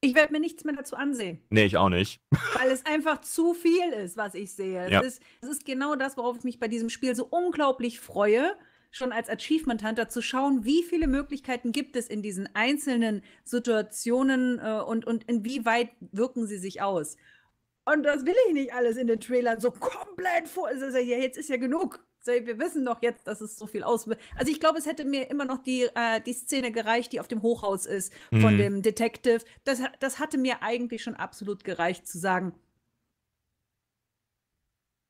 Ich werde mir nichts mehr dazu ansehen. Nee, ich auch nicht. Weil es einfach zu viel ist, was ich sehe. Ja. ist, es ist genau das, worauf ich mich bei diesem Spiel so unglaublich freue schon als Achievement Hunter zu schauen, wie viele Möglichkeiten gibt es in diesen einzelnen Situationen äh, und, und inwieweit wirken sie sich aus. Und das will ich nicht alles in den Trailern so komplett vor. Also, also, ja, jetzt ist ja genug. wir wissen doch jetzt, dass es so viel auswirkt. Also ich glaube, es hätte mir immer noch die, äh, die Szene gereicht, die auf dem Hochhaus ist von mhm. dem Detective. Das, das hatte mir eigentlich schon absolut gereicht zu sagen,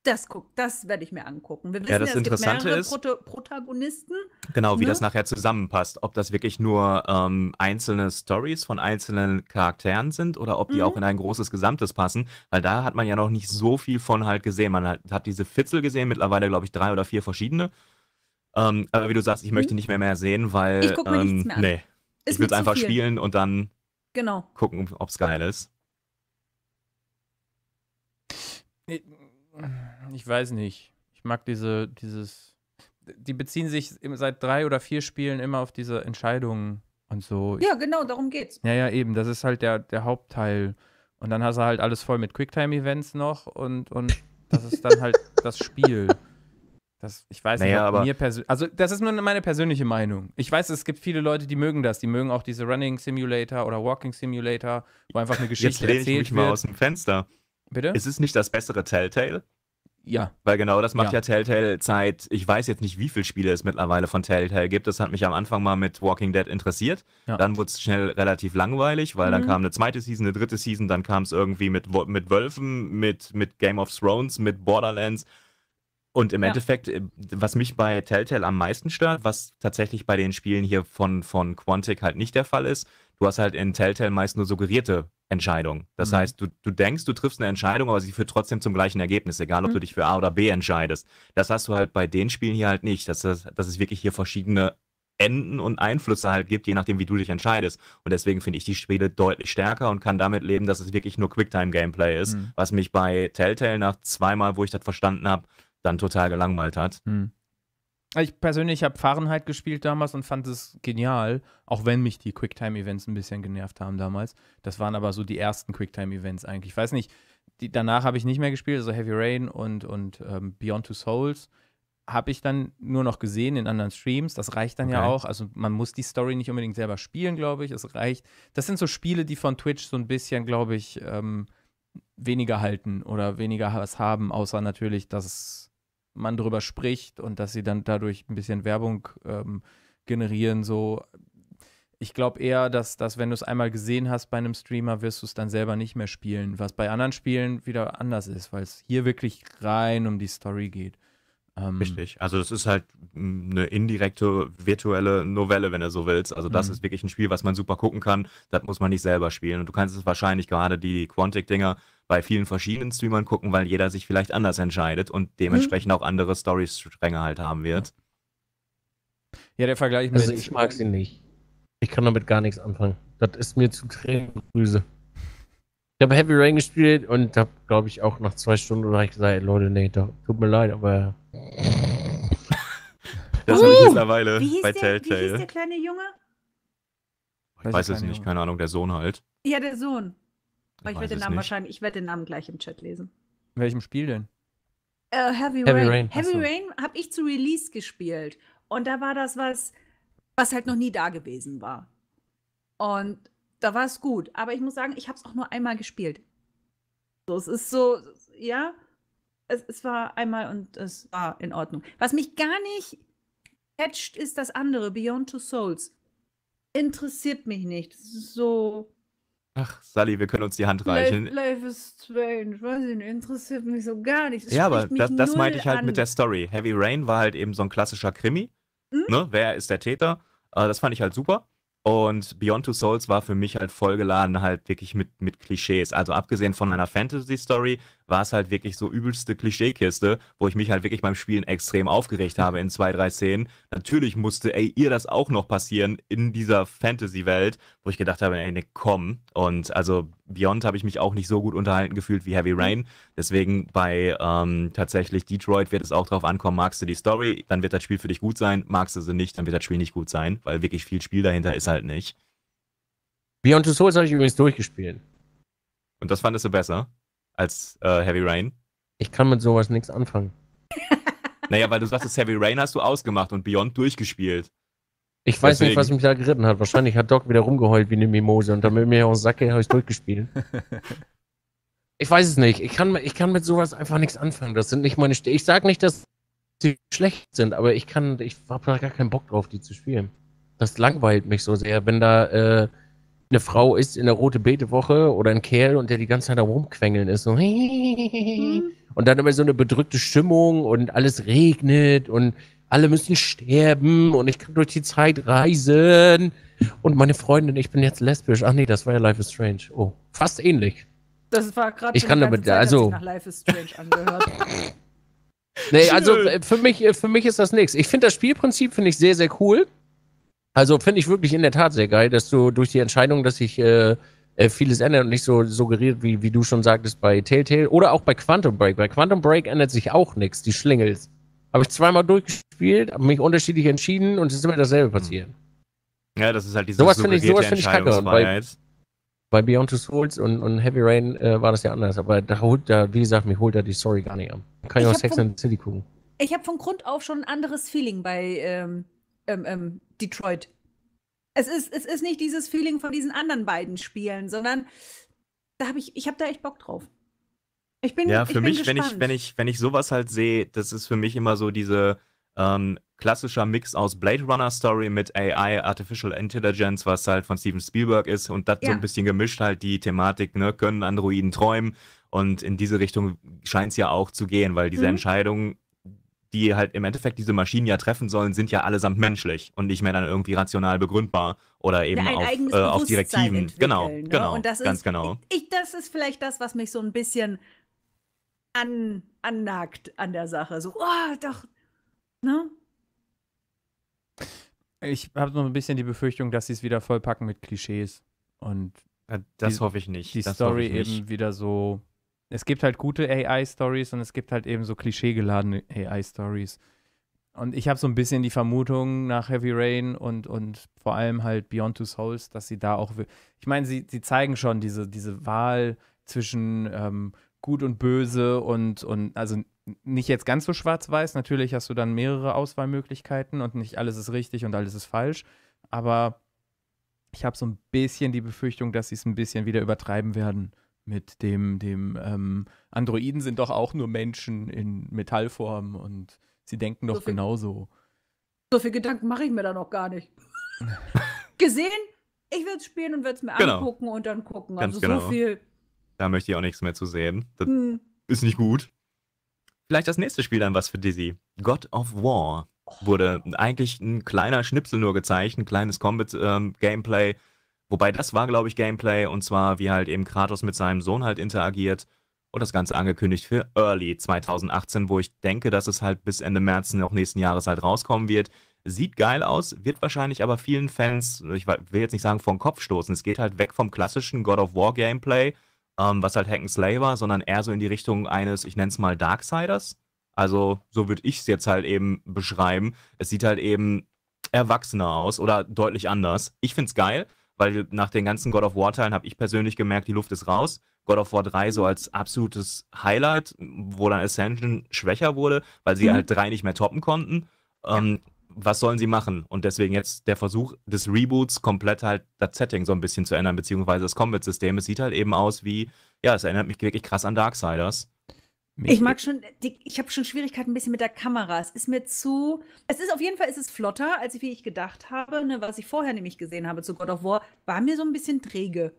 das guck, das werde ich mir angucken. Wir wissen ja, das ja, es Interessante gibt mehrere ist, Proto Protagonisten. Genau, wie ne? das nachher zusammenpasst. Ob das wirklich nur ähm, einzelne Stories von einzelnen Charakteren sind oder ob die mhm. auch in ein großes Gesamtes passen. Weil da hat man ja noch nicht so viel von halt gesehen. Man hat, hat diese Fitzel gesehen, mittlerweile glaube ich drei oder vier verschiedene. Ähm, aber wie du sagst, ich mhm. möchte nicht mehr mehr sehen, weil ich gucke mir ähm, nichts mehr an. Nee, ich will es einfach viel. spielen und dann genau. gucken, ob es geil ist. Nee ich weiß nicht. Ich mag diese, dieses. Die beziehen sich seit drei oder vier Spielen immer auf diese Entscheidungen und so. Ja, genau, darum geht's. Ja, ja, eben. Das ist halt der, der Hauptteil. Und dann hast du halt alles voll mit Quicktime-Events noch und, und das ist dann halt das Spiel. Das, ich weiß naja, nicht, ob mir persönlich. Also, das ist nur meine persönliche Meinung. Ich weiß, es gibt viele Leute, die mögen das. Die mögen auch diese Running Simulator oder Walking Simulator, wo einfach eine Geschichte Jetzt erzählt ich mich wird. mal aus dem Fenster. Bitte? Ist es nicht das bessere Telltale? Ja. Weil genau das macht ja, ja Telltale Zeit. Ich weiß jetzt nicht, wie viele Spiele es mittlerweile von Telltale gibt. Das hat mich am Anfang mal mit Walking Dead interessiert. Ja. Dann wurde es schnell relativ langweilig, weil mhm. dann kam eine zweite Season, eine dritte Season, dann kam es irgendwie mit, mit Wölfen, mit, mit Game of Thrones, mit Borderlands. Und im ja. Endeffekt, äh, was mich bei Telltale am meisten stört, was tatsächlich bei den Spielen hier von, von Quantic halt nicht der Fall ist, du hast halt in Telltale meist nur suggerierte Entscheidungen. Das mhm. heißt, du, du denkst, du triffst eine Entscheidung, aber sie führt trotzdem zum gleichen Ergebnis, egal ob mhm. du dich für A oder B entscheidest. Das hast du halt bei den Spielen hier halt nicht, dass, dass es wirklich hier verschiedene Enden und Einflüsse halt gibt, je nachdem, wie du dich entscheidest. Und deswegen finde ich die Spiele deutlich stärker und kann damit leben, dass es wirklich nur Quicktime-Gameplay ist, mhm. was mich bei Telltale nach zweimal, wo ich das verstanden habe, dann total gelangweilt hat. Mhm. Ich persönlich habe Fahrenheit gespielt damals und fand es genial, auch wenn mich die Quicktime-Events ein bisschen genervt haben damals. Das waren aber so die ersten Quicktime-Events eigentlich. Ich weiß nicht, die, danach habe ich nicht mehr gespielt, also Heavy Rain und, und ähm, Beyond Two Souls habe ich dann nur noch gesehen in anderen Streams. Das reicht dann okay. ja auch. Also man muss die Story nicht unbedingt selber spielen, glaube ich. Es reicht. Das sind so Spiele, die von Twitch so ein bisschen, glaube ich, ähm, weniger halten oder weniger was haben, außer natürlich, dass es man drüber spricht und dass sie dann dadurch ein bisschen Werbung ähm, generieren. So, ich glaube eher, dass, dass wenn du es einmal gesehen hast bei einem Streamer, wirst du es dann selber nicht mehr spielen, was bei anderen Spielen wieder anders ist, weil es hier wirklich rein um die Story geht. Ähm, Richtig. Also das ist halt eine indirekte virtuelle Novelle, wenn du so willst. Also das mhm. ist wirklich ein Spiel, was man super gucken kann. Das muss man nicht selber spielen. Und du kannst es wahrscheinlich gerade die Quantic-Dinger bei vielen verschiedenen Streamern gucken, weil jeder sich vielleicht anders entscheidet und mhm. dementsprechend mhm. auch andere Story-Stränge halt haben wird. Ja, der Vergleich also mit. Also ich mag sie nicht. Ich kann damit gar nichts anfangen. Das ist mir zu Tränengrüße. Ich habe Heavy Rain gespielt und habe, glaube ich, auch nach zwei Stunden oder ich gesagt, Leute, nee, doch, tut mir leid, aber. das habe ich mittlerweile bei der, Telltale. Wie hieß der kleine Junge? Ich weiß, weiß es nicht, Junge. keine Ahnung, der Sohn halt. Ja, der Sohn. Aber ich, werde den Namen wahrscheinlich, ich werde den Namen gleich im Chat lesen. In welchem Spiel denn? Uh, Heavy, Heavy, Rain. Rain. Heavy Rain habe ich zu Release gespielt. Und da war das was, was halt noch nie da gewesen war. Und da war es gut. Aber ich muss sagen, ich habe es auch nur einmal gespielt. So, es ist so, ja, es, es war einmal und es war in Ordnung. Was mich gar nicht catcht, ist das andere, Beyond Two Souls. Interessiert mich nicht. So, Ach, Sally, wir können uns die Hand reichen. Life, life is strange, weiß ich nicht, interessiert mich so gar nicht. Es ja, aber das, das meinte ich halt an. mit der Story. Heavy Rain war halt eben so ein klassischer Krimi. Hm? Ne? Wer ist der Täter? Äh, das fand ich halt super. Und Beyond Two Souls war für mich halt vollgeladen, halt wirklich mit, mit Klischees. Also abgesehen von einer Fantasy-Story war es halt wirklich so übelste Klischeekiste, wo ich mich halt wirklich beim Spielen extrem aufgeregt habe in zwei, drei Szenen. Natürlich musste, ey, ihr das auch noch passieren in dieser Fantasy-Welt, wo ich gedacht habe, ey, ne, komm. Und also Beyond habe ich mich auch nicht so gut unterhalten gefühlt wie Heavy Rain. Deswegen bei ähm, tatsächlich Detroit wird es auch drauf ankommen, magst du die Story, dann wird das Spiel für dich gut sein, magst du sie nicht, dann wird das Spiel nicht gut sein, weil wirklich viel Spiel dahinter ist halt nicht. Beyond the Souls habe ich übrigens durchgespielt. Und das fandest du besser? als äh, Heavy Rain. Ich kann mit sowas nichts anfangen. naja, weil du sagtest, Heavy Rain hast du ausgemacht und Beyond durchgespielt. Ich weiß Deswegen. nicht, was mich da geritten hat. Wahrscheinlich hat Doc wieder rumgeheult wie eine Mimose und damit mir auch Sacke habe ich durchgespielt. ich weiß es nicht. Ich kann, ich kann mit sowas einfach nichts anfangen. Das sind nicht meine St Ich sag nicht, dass sie schlecht sind, aber ich kann, ich habe da gar keinen Bock drauf, die zu spielen. Das langweilt mich so sehr, wenn da äh, eine Frau ist in der rote Betewoche oder ein Kerl und der die ganze Zeit da rumquengeln ist. So. Mhm. Und dann immer so eine bedrückte Stimmung und alles regnet und alle müssen sterben und ich kann durch die Zeit reisen. Und meine Freundin, ich bin jetzt lesbisch. Ach nee, das war ja Life is Strange. Oh, fast ähnlich. Das war gerade ich kann damit, Zeit, also nach Life is Strange angehört. nee, also äh, für mich, äh, für mich ist das nichts. Ich finde das Spielprinzip finde ich sehr, sehr cool. Also finde ich wirklich in der Tat sehr geil, dass du durch die Entscheidung, dass sich äh, äh, vieles ändert und nicht so suggeriert, wie, wie du schon sagtest, bei Telltale oder auch bei Quantum Break. Bei Quantum Break ändert sich auch nichts, die Schlingels. Habe ich zweimal durchgespielt, habe mich unterschiedlich entschieden und es ist immer dasselbe hm. passiert. Ja, das ist halt diese sowas finde ich, sowas ich kacke. Und bei, bei Beyond Two Souls und, und Heavy Rain äh, war das ja anders, aber da holt da, wie gesagt, mich holt da die Story gar nicht an. Kann ich, auch Sex and the City gucken. Ich habe von Grund auf schon ein anderes Feeling bei ähm, ähm, ähm Detroit. Es ist, es ist nicht dieses Feeling von diesen anderen beiden Spielen, sondern da habe ich, ich habe da echt Bock drauf. Ich bin Ja, für bin mich, gespannt. wenn ich, wenn ich, wenn ich sowas halt sehe, das ist für mich immer so diese ähm, klassischer Mix aus Blade Runner Story mit AI, Artificial Intelligence, was halt von Steven Spielberg ist und das ja. so ein bisschen gemischt halt die Thematik, ne, können Androiden träumen und in diese Richtung scheint es ja auch zu gehen, weil diese mhm. Entscheidung die halt im Endeffekt diese Maschinen ja treffen sollen, sind ja allesamt menschlich und nicht mehr dann irgendwie rational begründbar oder eben ja, auf, äh, auf Direktiven. Genau, ne? genau. Und das ganz ist, genau. Ich, das ist vielleicht das, was mich so ein bisschen an, annagt an der Sache. So, oh, doch, ne? Ich habe noch ein bisschen die Befürchtung, dass sie es wieder vollpacken mit Klischees und äh, das die, hoffe ich nicht. Die das Story nicht. eben wieder so es gibt halt gute AI-Stories und es gibt halt eben so klischeegeladene AI-Stories. Und ich habe so ein bisschen die Vermutung nach Heavy Rain und, und vor allem halt Beyond Two Souls, dass sie da auch. Ich meine, sie, sie zeigen schon diese, diese Wahl zwischen ähm, Gut und Böse und, und also nicht jetzt ganz so schwarz-weiß. Natürlich hast du dann mehrere Auswahlmöglichkeiten und nicht alles ist richtig und alles ist falsch. Aber ich habe so ein bisschen die Befürchtung, dass sie es ein bisschen wieder übertreiben werden mit dem, dem ähm, Androiden sind doch auch nur Menschen in Metallform und sie denken doch so viel, genauso. So viel Gedanken mache ich mir da noch gar nicht. Gesehen, ich werde es spielen und werde es mir genau. angucken und dann gucken. Ganz also genau. so viel. Da möchte ich auch nichts mehr zu sehen. Das hm. ist nicht gut. Vielleicht das nächste Spiel dann was für Dizzy. God of War oh. wurde eigentlich ein kleiner Schnipsel nur gezeichnet, ein kleines Combat-Gameplay. Ähm, Wobei das war, glaube ich, Gameplay und zwar wie halt eben Kratos mit seinem Sohn halt interagiert und das Ganze angekündigt für Early 2018, wo ich denke, dass es halt bis Ende März noch nächsten Jahres halt rauskommen wird. Sieht geil aus, wird wahrscheinlich aber vielen Fans, ich will jetzt nicht sagen vor den Kopf stoßen, es geht halt weg vom klassischen God of War Gameplay, ähm, was halt Hack and Slay war, sondern eher so in die Richtung eines, ich nenne es mal Darksiders. Also so würde ich es jetzt halt eben beschreiben. Es sieht halt eben erwachsener aus oder deutlich anders. Ich finde es geil weil nach den ganzen God of War Teilen habe ich persönlich gemerkt, die Luft ist raus. God of War 3 so mhm. als absolutes Highlight, wo dann Ascension schwächer wurde, weil sie mhm. halt 3 nicht mehr toppen konnten. Ähm, was sollen sie machen? Und deswegen jetzt der Versuch des Reboots, komplett halt das Setting so ein bisschen zu ändern, beziehungsweise das Combat-System. Es sieht halt eben aus wie, ja, es erinnert mich wirklich krass an Darksiders. Mich ich mag schon, die, ich habe schon Schwierigkeiten ein bisschen mit der Kamera. Es ist mir zu, es ist auf jeden Fall, ist es flotter, als ich, wie ich gedacht habe. Ne, was ich vorher nämlich gesehen habe zu God of War, war mir so ein bisschen träge.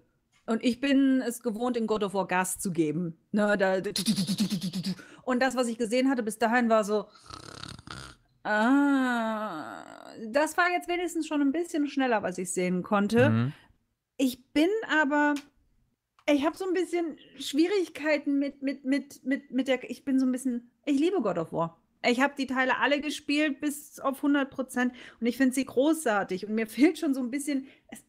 Und ich bin es gewohnt, in God of War Gas zu geben. Ne, da, und das, was ich gesehen hatte bis dahin, war so, ah, das war jetzt wenigstens schon ein bisschen schneller, was ich sehen konnte. Mhm. Ich bin aber ich habe so ein bisschen Schwierigkeiten mit, mit, mit, mit, mit der. Ich bin so ein bisschen. Ich liebe God of War. Ich habe die Teile alle gespielt bis auf 100 Prozent und ich finde sie großartig. Und mir fehlt schon so ein bisschen. Es,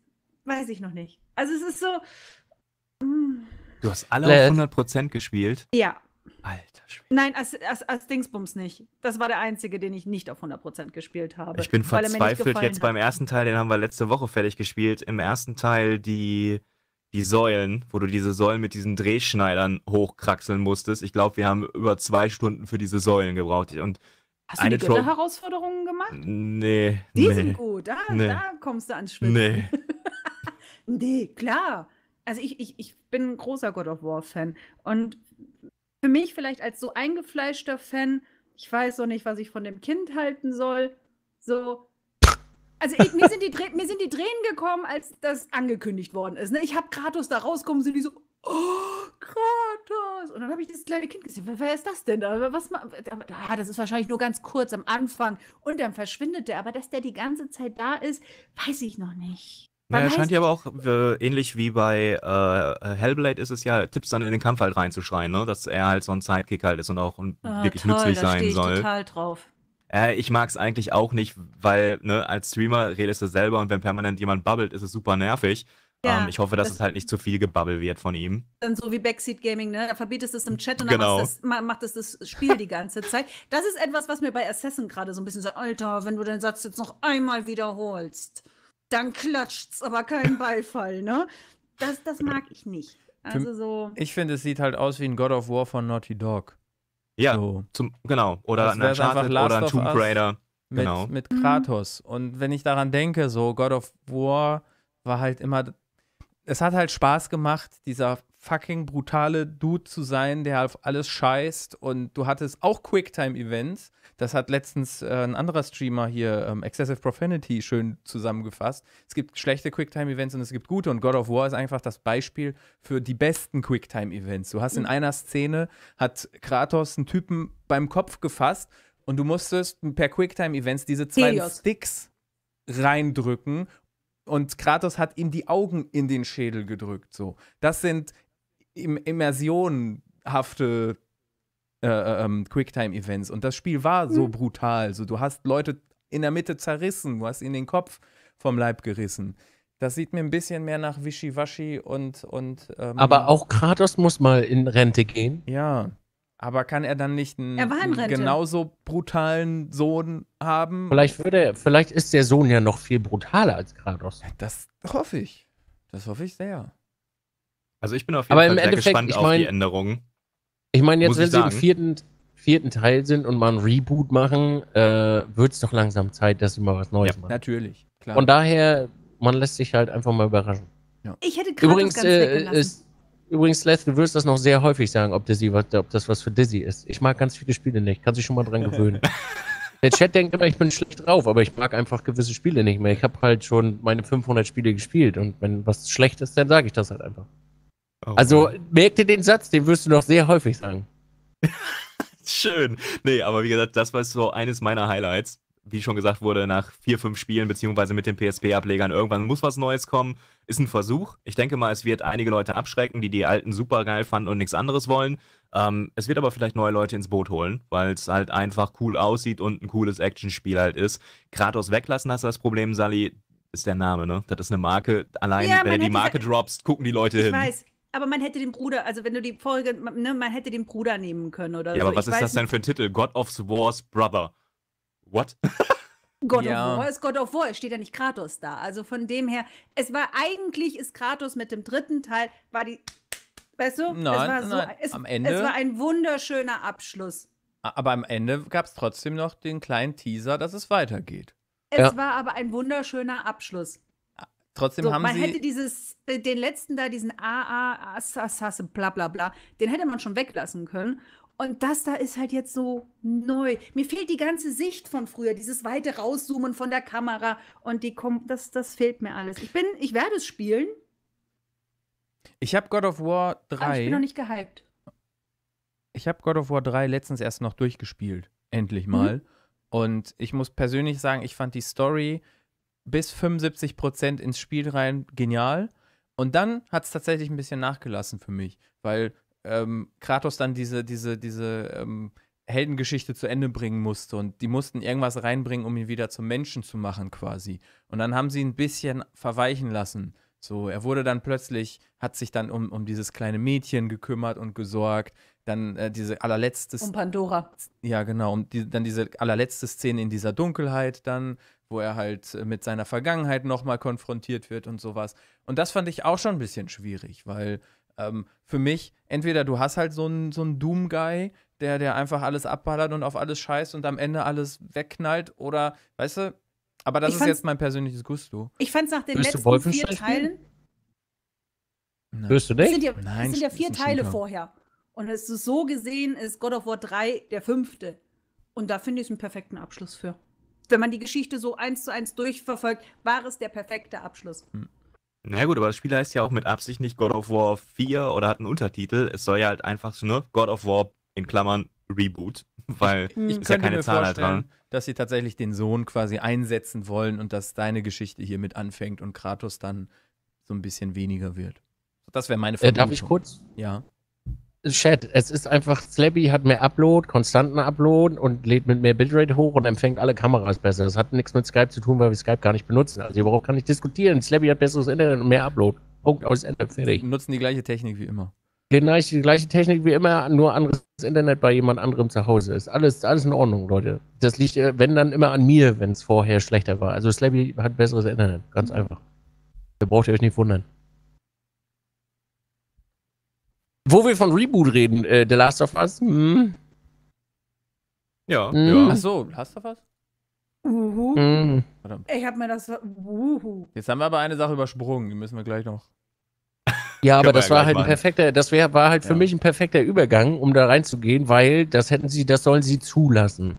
weiß ich noch nicht. Also, es ist so. Mm. Du hast alle auf 100 Prozent gespielt? Ja. Alter Schwede. Nein, als, als, als, Dingsbums nicht. Das war der einzige, den ich nicht auf 100% gespielt habe. Ich bin verzweifelt jetzt hat. beim ersten Teil, den haben wir letzte Woche fertig gespielt. Im ersten Teil die die Säulen, wo du diese Säulen mit diesen Drehschneidern hochkraxeln musstest. Ich glaube, wir haben über zwei Stunden für diese Säulen gebraucht. Und Hast du die Herausforderungen gemacht? Nee. Die nee, sind gut, da, nee. da kommst du ans Schwimmen. Nee. nee, klar. Also ich, ich, ich bin ein großer God of War-Fan. Und für mich vielleicht als so eingefleischter Fan, ich weiß so nicht, was ich von dem Kind halten soll. So, also ich, mir, sind die, mir sind die Tränen gekommen, als das angekündigt worden ist. Ne? Ich habe Kratos da rauskommen, sind wie so, oh, Kratos. Und dann habe ich dieses kleine Kind gesehen. Wer ist das denn da? Was, ah, das ist wahrscheinlich nur ganz kurz am Anfang. Und dann verschwindet der. Aber dass der die ganze Zeit da ist, weiß ich noch nicht. Man ja, scheint ja aber auch äh, ähnlich wie bei äh, äh, Hellblade ist es ja, Tipps dann in den Kampf halt reinzuschreien, ne? dass er halt so ein Sidekick halt ist und auch und ah, wirklich toll, nützlich sein soll. da stehe ich soll. total drauf. Äh, ich mag es eigentlich auch nicht, weil ne, als Streamer redest du selber und wenn permanent jemand bubbelt, ist es super nervig. Ja, ähm, ich hoffe, dass das es halt nicht zu viel gebabbel wird von ihm. Dann so wie Backseat Gaming, ne? Da verbietest du es im Chat und dann genau. das, macht es das Spiel die ganze Zeit. Das ist etwas, was mir bei Assassin gerade so ein bisschen sagt, Alter, wenn du den Satz jetzt noch einmal wiederholst, dann klatscht's, aber kein Beifall, ne? Das, das mag ich nicht. Also so. Ich finde, es sieht halt aus wie ein God of War von Naughty Dog. Ja, so. zum, genau. Oder ein Uncharted oder ein Tomb Raider. Mit, genau. mit Kratos. Und wenn ich daran denke, so God of War war halt immer, es hat halt Spaß gemacht, dieser fucking brutale Dude zu sein, der auf alles scheißt. Und du hattest auch Quicktime-Events. Das hat letztens äh, ein anderer Streamer hier, ähm, Excessive Profanity, schön zusammengefasst. Es gibt schlechte Quicktime-Events und es gibt gute. Und God of War ist einfach das Beispiel für die besten Quicktime-Events. Du hast in mhm. einer Szene, hat Kratos einen Typen beim Kopf gefasst und du musstest per Quicktime-Events diese zwei Helios. Sticks reindrücken und Kratos hat ihm die Augen in den Schädel gedrückt. So, das sind im immersionhafte äh, äh, ähm, Quicktime-Events. Und das Spiel war so mhm. brutal. So, du hast Leute in der Mitte zerrissen, du hast ihnen den Kopf vom Leib gerissen. Das sieht mir ein bisschen mehr nach Wischiwaschi und. und ähm, aber auch Kratos muss mal in Rente gehen. Ja. Aber kann er dann nicht einen, einen genauso brutalen Sohn haben? Vielleicht, würde er, vielleicht ist der Sohn ja noch viel brutaler als Kratos. Das hoffe ich. Das hoffe ich sehr. Also ich bin auf jeden Aber Fall sehr Endeffekt, gespannt ich mein, auf die Änderungen. Ich meine, jetzt, wenn sie im vierten, vierten Teil sind und mal ein Reboot machen, äh, wird es doch langsam Zeit, dass sie mal was Neues ja, machen. Natürlich, klar. Von daher, man lässt sich halt einfach mal überraschen. Ja. Ich hätte Übrigens, ganz äh, übrigens, Les, du wirst das noch sehr häufig sagen, ob, Dizzy, ob das was für Dizzy ist. Ich mag ganz viele Spiele nicht, kann sich schon mal dran gewöhnen. Der Chat denkt immer, ich bin schlecht drauf, aber ich mag einfach gewisse Spiele nicht mehr. Ich habe halt schon meine 500 Spiele gespielt und wenn was schlecht ist, dann sage ich das halt einfach. Oh, also merkt ihr den Satz, den wirst du noch sehr häufig sagen. Schön. Nee, aber wie gesagt, das war so eines meiner Highlights. Wie schon gesagt wurde, nach vier, fünf Spielen, beziehungsweise mit den PSP-Ablegern, irgendwann muss was Neues kommen. Ist ein Versuch. Ich denke mal, es wird einige Leute abschrecken, die die alten super geil fanden und nichts anderes wollen. Ähm, es wird aber vielleicht neue Leute ins Boot holen, weil es halt einfach cool aussieht und ein cooles Actionspiel halt ist. Kratos weglassen hast du das Problem, Sally, ist der Name, ne? Das ist eine Marke. Allein, ja, wenn du die Marke droppst, gucken die Leute ich hin. Ich weiß, aber man hätte den Bruder, also wenn du die Folge, ne, man hätte den Bruder nehmen können oder ja, so. Ja, aber was ich ist das denn für ein Titel? God of War's Brother. What? God ja. of War ist God of War, es steht ja nicht Kratos da. Also von dem her, es war eigentlich, ist Kratos mit dem dritten Teil, war die, weißt du, nein, es war so, nein. Es, am Ende, es war ein wunderschöner Abschluss. Aber am Ende gab es trotzdem noch den kleinen Teaser, dass es weitergeht. Es ja. war aber ein wunderschöner Abschluss. Trotzdem so, haben man sie. Man hätte dieses, äh, den letzten da, diesen AA, Assass, bla bla bla, den hätte man schon weglassen können. Und das da ist halt jetzt so neu. Mir fehlt die ganze Sicht von früher, dieses weite Rauszoomen von der Kamera und die kommt, das, das fehlt mir alles. Ich bin, ich werde es spielen. Ich habe God of War 3. Aber ich bin noch nicht gehypt. Ich habe God of War 3 letztens erst noch durchgespielt. Endlich mhm. mal. Mhm. Und ich muss persönlich sagen, ich fand die Story bis 75 Prozent ins Spiel rein genial. Und dann hat es tatsächlich ein bisschen nachgelassen für mich, weil ähm, Kratos dann diese, diese, diese ähm, Heldengeschichte zu Ende bringen musste und die mussten irgendwas reinbringen, um ihn wieder zum Menschen zu machen quasi. Und dann haben sie ihn ein bisschen verweichen lassen. So, er wurde dann plötzlich, hat sich dann um, um dieses kleine Mädchen gekümmert und gesorgt dann äh, diese allerletzte. Szene. Um Pandora. Ja, genau. Und die, dann diese allerletzte Szene in dieser Dunkelheit, dann, wo er halt äh, mit seiner Vergangenheit nochmal konfrontiert wird und sowas. Und das fand ich auch schon ein bisschen schwierig, weil ähm, für mich, entweder du hast halt so einen so Doom-Guy, der, der einfach alles abballert und auf alles scheißt und am Ende alles wegknallt, oder, weißt du, aber das ich ist jetzt mein persönliches Gusto. Ich fand es nach den Willst letzten vier Teilen. Hörst du nicht? Es sind ja, Nein, es sind ja vier Teile vorher. Und es ist so gesehen, ist God of War 3 der fünfte. Und da finde ich einen perfekten Abschluss für. Wenn man die Geschichte so eins zu eins durchverfolgt, war es der perfekte Abschluss. Hm. Na gut, aber das Spiel heißt ja auch mit Absicht nicht God of War 4 oder hat einen Untertitel. Es soll ja halt einfach so, nur God of War in Klammern Reboot, weil ich, hm, ich ist ja keine mir Zahl dran. Dass sie tatsächlich den Sohn quasi einsetzen wollen und dass deine Geschichte hier mit anfängt und Kratos dann so ein bisschen weniger wird. Das wäre meine Frage. Äh, darf ich kurz? Ja. Chat, es ist einfach, Slappy hat mehr Upload, konstanten Upload und lädt mit mehr Bildrate hoch und empfängt alle Kameras besser. Das hat nichts mit Skype zu tun, weil wir Skype gar nicht benutzen. Also überhaupt kann ich diskutieren? Slappy hat besseres Internet und mehr Upload. Punkt aus Ende. Fertig. Nutzen die gleiche Technik wie immer. Genau, die gleiche Technik wie immer, nur anderes Internet bei jemand anderem zu Hause ist. Alles, alles in Ordnung, Leute. Das liegt, äh, wenn dann immer an mir, wenn es vorher schlechter war. Also Slappy hat besseres Internet, ganz einfach. Da braucht ihr euch nicht wundern. Wo wir von Reboot reden, äh, The Last of Us. Hm. Ja, mhm. ja. Ach so, Last of Us? Uhu. Mhm. Ich hab mir das. Uhu. Jetzt haben wir aber eine Sache übersprungen, die müssen wir gleich noch. Ja, aber das war halt ein perfekter, das wär, war halt für ja. mich ein perfekter Übergang, um da reinzugehen, weil das hätten sie, das sollen sie zulassen.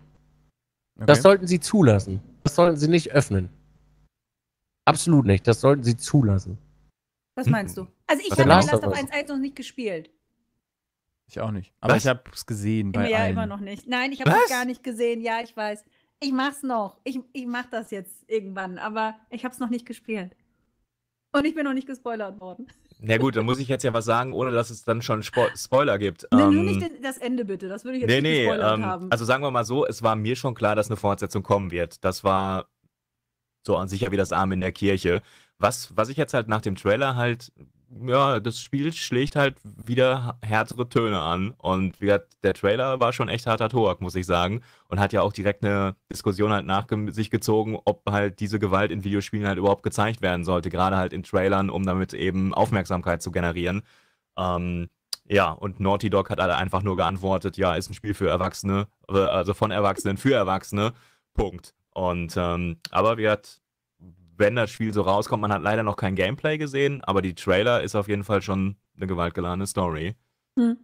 Okay. Das sollten sie zulassen. Das sollten sie nicht öffnen. Absolut nicht. Das sollten sie zulassen. Was meinst du? Also ich habe Last of Us 1.1 noch nicht gespielt. Ich auch nicht. Aber Was? ich habe es gesehen bei Ja, allen. immer noch nicht. Nein, ich habe es gar nicht gesehen. Ja, ich weiß. Ich mach's noch. Ich, ich mach das jetzt irgendwann. Aber ich habe es noch nicht gespielt. Und ich bin noch nicht gespoilert worden. Na gut, dann muss ich jetzt ja was sagen, ohne dass es dann schon Spo Spoiler gibt. Nee, ähm, nur nicht das Ende bitte, das würde ich jetzt nee, nicht gespoilert nee, ähm, haben. Also sagen wir mal so, es war mir schon klar, dass eine Fortsetzung kommen wird. Das war so an sicher wie das Arm in der Kirche. Was, was ich jetzt halt nach dem Trailer halt ja, das Spiel schlägt halt wieder härtere Töne an. Und wie gesagt, der Trailer war schon echt harter Tobak, muss ich sagen. Und hat ja auch direkt eine Diskussion halt nach sich gezogen, ob halt diese Gewalt in Videospielen halt überhaupt gezeigt werden sollte. Gerade halt in Trailern, um damit eben Aufmerksamkeit zu generieren. Ähm, ja, und Naughty Dog hat halt einfach nur geantwortet, ja, ist ein Spiel für Erwachsene, äh, also von Erwachsenen für Erwachsene. Punkt. Und ähm, aber wie gesagt, wenn das Spiel so rauskommt, man hat leider noch kein Gameplay gesehen, aber die Trailer ist auf jeden Fall schon eine gewaltgeladene Story. Hm.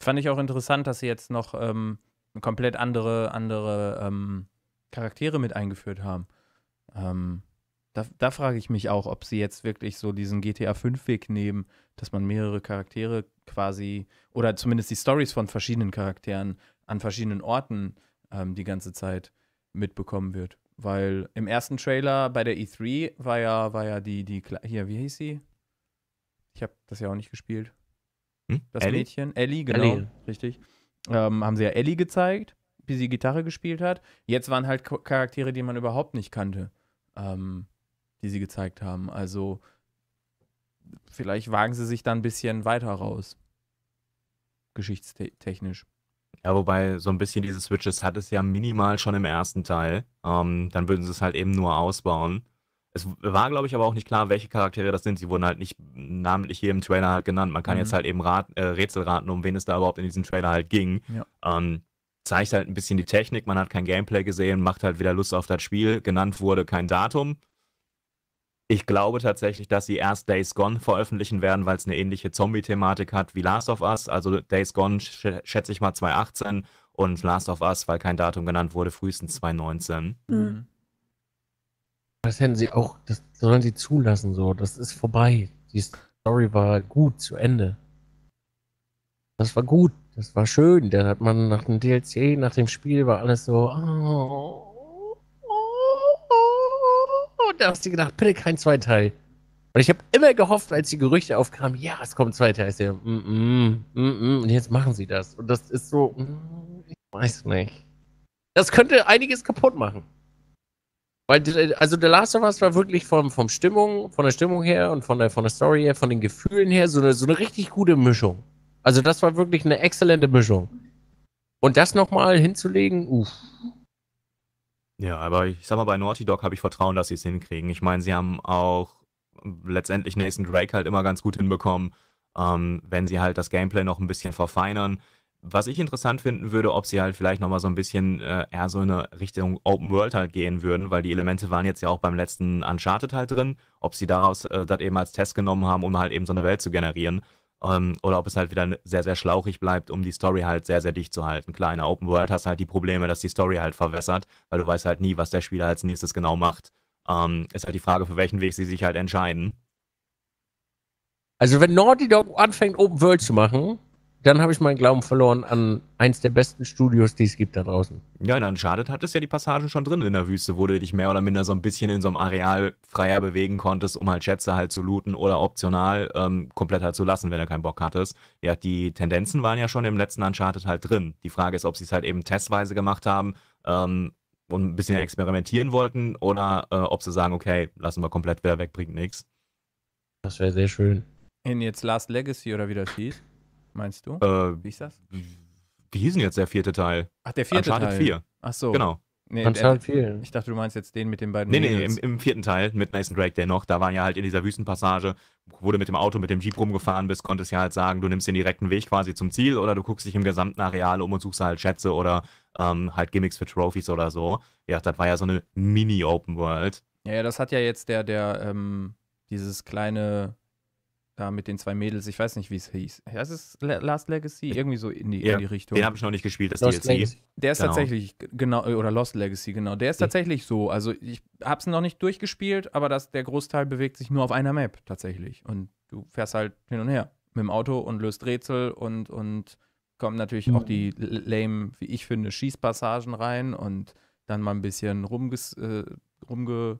Fand ich auch interessant, dass sie jetzt noch ähm, komplett andere, andere ähm, Charaktere mit eingeführt haben. Ähm, da, da frage ich mich auch, ob sie jetzt wirklich so diesen GTA 5-Weg nehmen, dass man mehrere Charaktere quasi oder zumindest die Stories von verschiedenen Charakteren an verschiedenen Orten ähm, die ganze Zeit mitbekommen wird. Weil im ersten Trailer bei der E3 war ja, war ja die, die, hier, wie hieß sie? Ich habe das ja auch nicht gespielt. Hm? Das Ellie? Mädchen, Ellie, genau, Ellie. richtig. Ähm, haben sie ja Ellie gezeigt, wie sie Gitarre gespielt hat. Jetzt waren halt Charaktere, die man überhaupt nicht kannte, ähm, die sie gezeigt haben. Also vielleicht wagen sie sich da ein bisschen weiter raus. Geschichtstechnisch. Ja, wobei so ein bisschen diese Switches hat es ja minimal schon im ersten Teil. Ähm, dann würden sie es halt eben nur ausbauen. Es war, glaube ich, aber auch nicht klar, welche Charaktere das sind. Sie wurden halt nicht namentlich hier im Trailer halt genannt. Man kann mhm. jetzt halt eben rat, äh, Rätsel raten, um wen es da überhaupt in diesem Trailer halt ging. Ja. Ähm, zeigt halt ein bisschen die Technik, man hat kein Gameplay gesehen, macht halt wieder Lust auf das Spiel. Genannt wurde kein Datum. Ich glaube tatsächlich, dass sie erst Days Gone veröffentlichen werden, weil es eine ähnliche Zombie-Thematik hat wie Last of Us. Also Days Gone sch schätze ich mal 2018 und Last of Us, weil kein Datum genannt wurde, frühestens 2019. Mhm. mhm. Das hätten sie auch, das sollen sie zulassen, so. Das ist vorbei. Die Story war gut zu Ende. Das war gut, das war schön. Da hat man nach dem DLC, nach dem Spiel war alles so. Oh. Und da hast du gedacht, bitte kein Zweiteil. Und ich habe immer gehofft, als die Gerüchte aufkamen, ja, es kommt Zweiteil. Ich so, mm, mm, mm, mm, und jetzt machen sie das. Und das ist so, mm, ich weiß nicht. Das könnte einiges kaputt machen. Weil, also The Last of Us war wirklich vom, vom Stimmung, von der Stimmung her und von der, von der Story her, von den Gefühlen her, so eine, so eine richtig gute Mischung. Also das war wirklich eine exzellente Mischung. Und das nochmal hinzulegen, uff. Ja, aber ich sag mal, bei Naughty Dog habe ich Vertrauen, dass sie es hinkriegen. Ich meine, sie haben auch letztendlich Nathan Drake halt immer ganz gut hinbekommen, ähm, wenn sie halt das Gameplay noch ein bisschen verfeinern. Was ich interessant finden würde, ob sie halt vielleicht nochmal so ein bisschen äh, eher so in eine Richtung Open World halt gehen würden, weil die Elemente waren jetzt ja auch beim letzten Uncharted halt drin, ob sie daraus äh, das eben als Test genommen haben, um halt eben so eine Welt zu generieren. Ähm, oder ob es halt wieder sehr, sehr schlauchig bleibt, um die Story halt sehr, sehr dicht zu halten. Klar, in der Open World hast du halt die Probleme, dass die Story halt verwässert, weil du weißt halt nie, was der Spieler als nächstes genau macht. Ähm, ist halt die Frage, für welchen Weg sie sich halt entscheiden. Also wenn Naughty Dog anfängt, Open World zu machen, dann habe ich meinen Glauben verloren an eins der besten Studios, die es gibt da draußen. Ja, dann schadet hattest ja die Passagen schon drin in der Wüste, wo du dich mehr oder minder so ein bisschen in so einem Areal freier bewegen konntest, um halt Schätze halt zu looten oder optional ähm, komplett halt zu lassen, wenn du keinen Bock hattest. Ja, die Tendenzen waren ja schon im letzten Uncharted halt drin. Die Frage ist, ob sie es halt eben testweise gemacht haben ähm, und ein bisschen experimentieren wollten oder äh, ob sie sagen, okay, lassen wir komplett wieder weg, bringt nichts. Das wäre sehr schön. In jetzt Last Legacy oder wie das hieß? meinst du? Äh, wie ist das? Wie hieß denn jetzt der vierte Teil? Ach, der vierte Uncharted Teil. 4. Ach so. Genau. Nee, Uncharted 4. Ich dachte, du meinst jetzt den mit den beiden. Nee, nee, im, im, vierten Teil mit Nathan Drake, der noch, da waren ja halt in dieser Wüstenpassage, wo du mit dem Auto, mit dem Jeep rumgefahren bist, konntest ja halt sagen, du nimmst den direkten Weg quasi zum Ziel oder du guckst dich im gesamten Areal um und suchst halt Schätze oder ähm, halt Gimmicks für Trophies oder so. Ja, das war ja so eine Mini-Open World. Ja, das hat ja jetzt der, der, ähm, dieses kleine da mit den zwei Mädels, ich weiß nicht, wie es hieß. Das ist Last Legacy, irgendwie so in die, ja, in die Richtung. Den habe ich noch nicht gespielt, das Lost DLC. Legacy. Der ist genau. tatsächlich, genau, oder Lost Legacy, genau. Der ist tatsächlich so. Also ich habe es noch nicht durchgespielt, aber das, der Großteil bewegt sich nur auf einer Map tatsächlich. Und du fährst halt hin und her mit dem Auto und löst Rätsel und, und kommen natürlich mhm. auch die mhm. lame, wie ich finde, Schießpassagen rein und dann mal ein bisschen rumges, äh, rumge,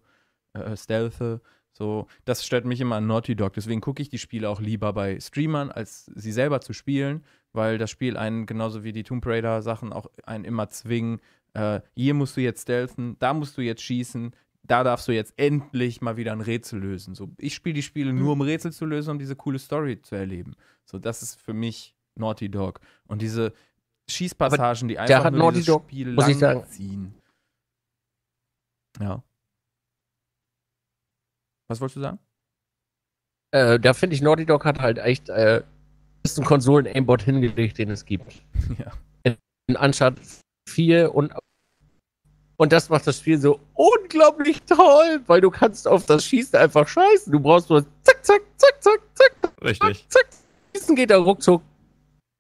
äh, stealthe so, das stört mich immer an Naughty Dog. Deswegen gucke ich die Spiele auch lieber bei Streamern, als sie selber zu spielen, weil das Spiel einen, genauso wie die Tomb Raider-Sachen, auch einen immer zwingen. Äh, hier musst du jetzt stealthen, da musst du jetzt schießen, da darfst du jetzt endlich mal wieder ein Rätsel lösen. So, ich spiele die Spiele nur, um Rätsel zu lösen, um diese coole Story zu erleben. So, das ist für mich Naughty Dog. Und diese Schießpassagen, die einfach nur Naughty dieses Dog, Spiel lang ziehen. Ja. Was wolltest du sagen? Äh, da finde ich, Naughty Dog hat halt echt äh, besten Konsolen-Aimbot hingelegt, den es gibt. Ja. In, in 4 und und das macht das Spiel so unglaublich toll, weil du kannst auf das Schießen einfach scheißen. Du brauchst nur zack, zack, zack, zack, zack. Richtig. Zack, zack. Schießen geht da ruckzuck.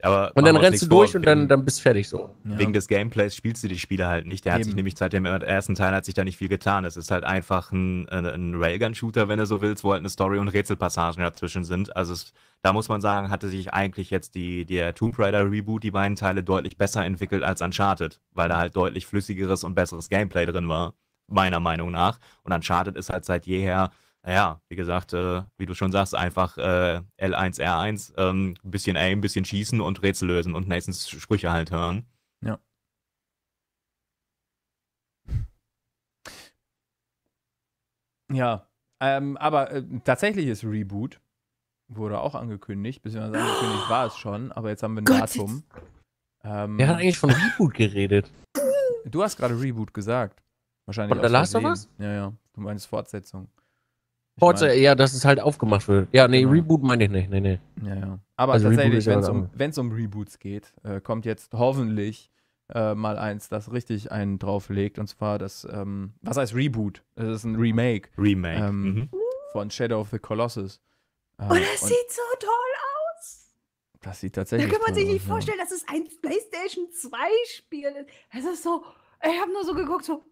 Aber und dann rennst du durch vor, und dann, dann bist fertig so. Ja. Wegen des Gameplays spielst du die Spiele halt nicht. Der Eben. hat sich nämlich seit dem ersten Teil hat sich da nicht viel getan. Es ist halt einfach ein, ein Railgun-Shooter, wenn du so willst, wo halt eine Story und Rätselpassagen dazwischen sind. Also es, da muss man sagen, hatte sich eigentlich jetzt die, der Tomb Raider Reboot, die beiden Teile, deutlich besser entwickelt als Uncharted, weil da halt deutlich flüssigeres und besseres Gameplay drin war, meiner Meinung nach. Und Uncharted ist halt seit jeher naja, wie gesagt, äh, wie du schon sagst, einfach äh, L1, R1, ähm, bisschen aim, ein bisschen schießen und Rätsel lösen und Nathans Sprüche halt hören. Ja. Ja, ähm, aber äh, tatsächliches Reboot wurde auch angekündigt, beziehungsweise angekündigt war es schon, aber jetzt haben wir ein Gott, Datum. Ähm, Wer hat eigentlich von Reboot geredet? Du hast gerade Reboot gesagt. Wahrscheinlich. Und da lasst du was? Ja, ja. Du meinst Fortsetzung. Forza, ja, dass es halt aufgemacht wird. Ja, nee, genau. Reboot meine ich nicht. Nee, nee. Ja, ja. Aber also tatsächlich, wenn es um, um Reboots geht, äh, kommt jetzt hoffentlich äh, mal eins, das richtig einen drauflegt. Und zwar das, ähm, was heißt Reboot? Das ist ein Remake. Remake. Ähm, mhm. Von Shadow of the Colossus. Äh, oh, das sieht so toll aus! Das sieht tatsächlich. toll aus. Da kann man sich nicht aus, vorstellen, dass es ein PlayStation 2-Spiel ist. Es ist so, ich habe nur so geguckt, so,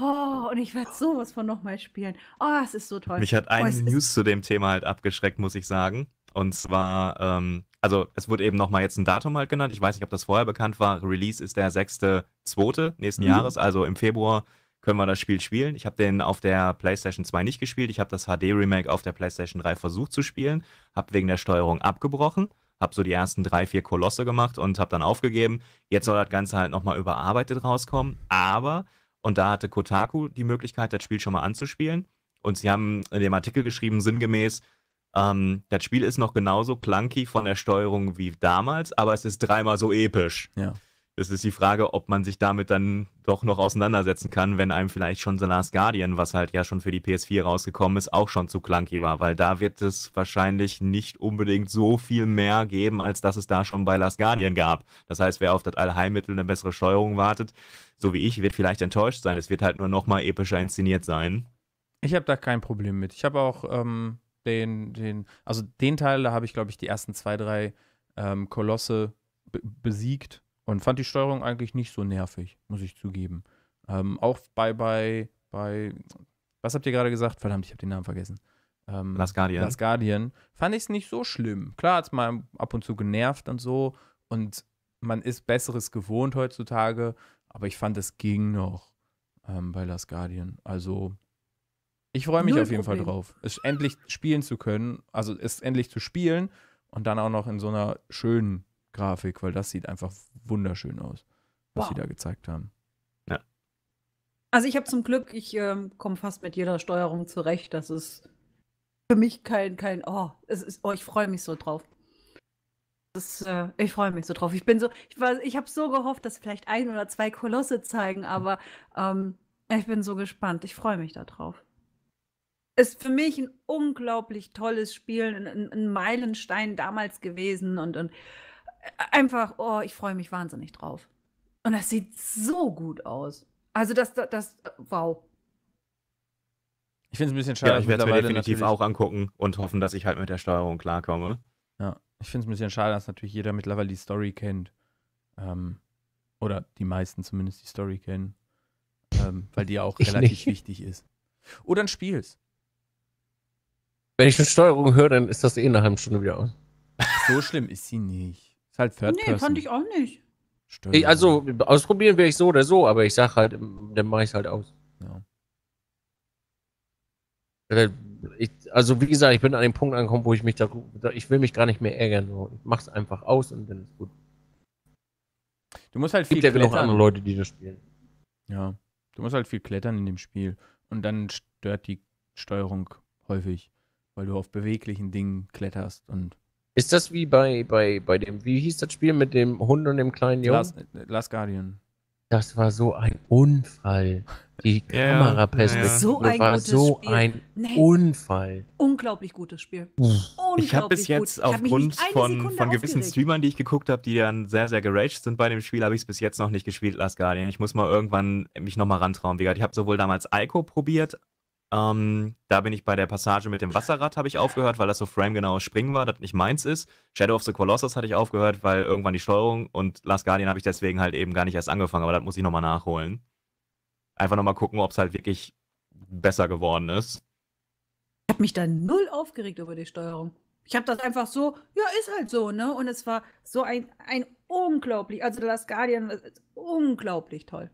Oh, und ich werde sowas von nochmal spielen. Oh, es ist so toll. Mich hat eine oh, News zu dem Thema halt abgeschreckt, muss ich sagen. Und zwar, ähm, also es wurde eben nochmal jetzt ein Datum halt genannt. Ich weiß nicht, ob das vorher bekannt war. Release ist der 6.2. nächsten mhm. Jahres, also im Februar können wir das Spiel spielen. Ich habe den auf der PlayStation 2 nicht gespielt. Ich habe das HD-Remake auf der PlayStation 3 versucht zu spielen, habe wegen der Steuerung abgebrochen, habe so die ersten drei, vier Kolosse gemacht und habe dann aufgegeben. Jetzt soll das Ganze halt nochmal überarbeitet rauskommen. Aber und da hatte Kotaku die Möglichkeit, das Spiel schon mal anzuspielen. Und sie haben in dem Artikel geschrieben, sinngemäß, ähm, das Spiel ist noch genauso clunky von der Steuerung wie damals, aber es ist dreimal so episch. Ja es ist die Frage, ob man sich damit dann doch noch auseinandersetzen kann, wenn einem vielleicht schon The Last Guardian, was halt ja schon für die PS4 rausgekommen ist, auch schon zu clunky war, weil da wird es wahrscheinlich nicht unbedingt so viel mehr geben, als dass es da schon bei Last Guardian gab. Das heißt, wer auf das Allheilmittel eine bessere Steuerung wartet, so wie ich, wird vielleicht enttäuscht sein. Es wird halt nur nochmal epischer inszeniert sein. Ich habe da kein Problem mit. Ich habe auch ähm, den, den, also den Teil, da habe ich, glaube ich, die ersten zwei, drei ähm, Kolosse besiegt und fand die Steuerung eigentlich nicht so nervig, muss ich zugeben. Ähm, auch bei, bei, bei, was habt ihr gerade gesagt? Verdammt, ich habe den Namen vergessen. Ähm, Last Guardian. Last Guardian. Fand ich es nicht so schlimm. Klar hat es mal ab und zu genervt und so. Und man ist Besseres gewohnt heutzutage. Aber ich fand, es ging noch ähm, bei Last Guardian. Also, ich freue mich Null auf jeden Problem. Fall drauf, es endlich spielen zu können. Also, es endlich zu spielen und dann auch noch in so einer schönen Grafik, weil das sieht einfach wunderschön aus, was wow. sie da gezeigt haben. Ja. Also ich habe zum Glück, ich ähm, komme fast mit jeder Steuerung zurecht. Das ist für mich kein, kein, oh, es ist, oh, ich freue mich so drauf. Das, äh, ich freue mich so drauf. Ich bin so, ich, war, ich habe so gehofft, dass vielleicht ein oder zwei Kolosse zeigen, aber ähm, ich bin so gespannt. Ich freue mich darauf. Ist für mich ein unglaublich tolles Spiel, ein, ein Meilenstein damals gewesen und, und einfach, oh, ich freue mich wahnsinnig drauf. Und das sieht so gut aus. Also das, das, das wow. Ich finde es ein bisschen schade. Ja, ich werde es mir definitiv auch angucken und hoffen, dass ich halt mit der Steuerung klarkomme. Ja, ich finde es ein bisschen schade, dass natürlich jeder mittlerweile die Story kennt. Ähm, oder die meisten zumindest die Story kennen. Ähm, weil die auch ich relativ nicht. wichtig ist. Oder ein Spiel. Wenn ich eine Steuerung höre, dann ist das eh in einer halben Stunde wieder aus. So schlimm ist sie nicht. Ist halt Third nee, Person. Nee, fand ich auch nicht. Stimmt. Ich, also, ausprobieren wäre ich so oder so, aber ich sag halt, dann mache ich es halt aus. Ja. Äh, ich, also, wie gesagt, ich bin an dem Punkt angekommen, wo ich mich da, ich will mich gar nicht mehr ärgern. So. Ich mach's einfach aus und dann ist gut. Du musst halt viel Gibt klettern. Gibt ja genug andere Leute, die das spielen. Ja. Du musst halt viel klettern in dem Spiel. Und dann stört die Steuerung häufig, weil du auf beweglichen Dingen kletterst und ist das wie bei, bei, bei dem, wie hieß das Spiel mit dem Hund und dem kleinen Jungen? Last, Last Guardian. Das war so ein Unfall. Die yeah, Kameraperspektive ja. so ein war so Spiel. ein nee. Unfall. Unglaublich gutes Spiel. Unglaublich ich habe bis jetzt gut. aufgrund von, von gewissen Streamern, die ich geguckt habe, die dann sehr, sehr geraged sind bei dem Spiel, habe ich es bis jetzt noch nicht gespielt, Last Guardian. Ich muss mal irgendwann mich nochmal rantrauen. Wie gesagt, ich habe sowohl damals Alko probiert, ähm, da bin ich bei der Passage mit dem Wasserrad habe ich aufgehört, weil das so framegenaues Springen war, das nicht meins ist. Shadow of the Colossus hatte ich aufgehört, weil irgendwann die Steuerung und Last Guardian habe ich deswegen halt eben gar nicht erst angefangen, aber das muss ich nochmal nachholen. Einfach nochmal gucken, ob es halt wirklich besser geworden ist. Ich habe mich da null aufgeregt über die Steuerung. Ich habe das einfach so, ja, ist halt so, ne? Und es war so ein, ein unglaublich, also Last Guardian, ist unglaublich toll.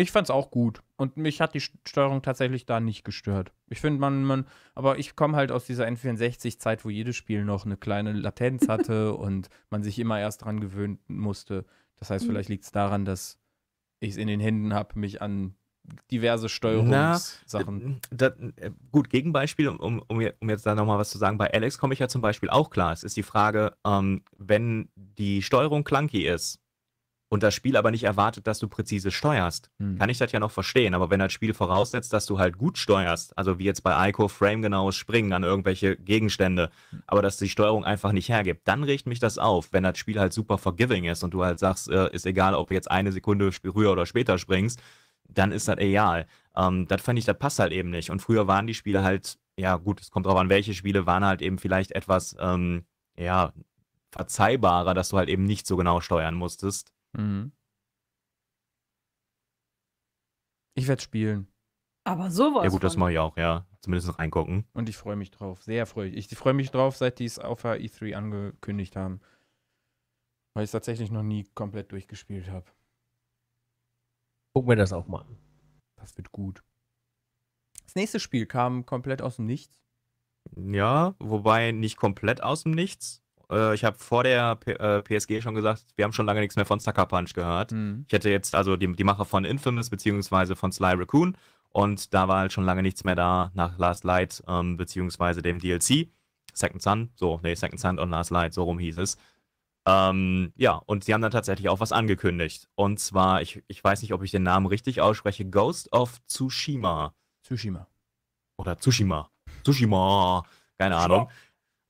Ich fand's auch gut. Und mich hat die Steuerung tatsächlich da nicht gestört. Ich finde, man, man, aber ich komme halt aus dieser N64-Zeit, wo jedes Spiel noch eine kleine Latenz hatte und man sich immer erst dran gewöhnen musste. Das heißt, hm. vielleicht liegt es daran, dass ich es in den Händen habe, mich an diverse Steuerungssachen. Na, da, äh, gut, Gegenbeispiel, um, um, um jetzt da nochmal was zu sagen, bei Alex komme ich ja zum Beispiel auch klar. Es ist die Frage, ähm, wenn die Steuerung clunky ist, und das Spiel aber nicht erwartet, dass du präzise steuerst, hm. kann ich das ja noch verstehen. Aber wenn das Spiel voraussetzt, dass du halt gut steuerst, also wie jetzt bei Ico framegenaues Springen an irgendwelche Gegenstände, hm. aber dass die Steuerung einfach nicht hergibt, dann regt mich das auf, wenn das Spiel halt super forgiving ist und du halt sagst, äh, ist egal, ob jetzt eine Sekunde früher oder später springst, dann ist das egal. Ähm, das fand ich, das passt halt eben nicht. Und früher waren die Spiele halt, ja gut, es kommt drauf an, welche Spiele waren halt eben vielleicht etwas, ähm, ja, verzeihbarer, dass du halt eben nicht so genau steuern musstest Mhm. Ich werde spielen. Aber sowas. Ja, gut, das mache ich auch, ja. Zumindest reingucken. Und ich freue mich drauf. Sehr freue ich. Ich freue mich drauf, seit die es auf E3 e angekündigt haben. Weil ich es tatsächlich noch nie komplett durchgespielt habe. Gucken wir das auch mal an. Das wird gut. Das nächste Spiel kam komplett aus dem Nichts. Ja, wobei nicht komplett aus dem Nichts. Äh, ich habe vor der P äh, PSG schon gesagt, wir haben schon lange nichts mehr von Sucker Punch gehört. Mhm. Ich hätte jetzt also die, die Macher von Infamous beziehungsweise von Sly Raccoon und da war halt schon lange nichts mehr da nach Last Light ähm, beziehungsweise dem DLC. Second Sun, so, nee, Second Sun und Last Light, so rum hieß es. Ähm, ja, und sie haben dann tatsächlich auch was angekündigt. Und zwar, ich, ich weiß nicht, ob ich den Namen richtig ausspreche, Ghost of Tsushima. Tsushima. Oder Tsushima. Tsushima. Keine Ahnung.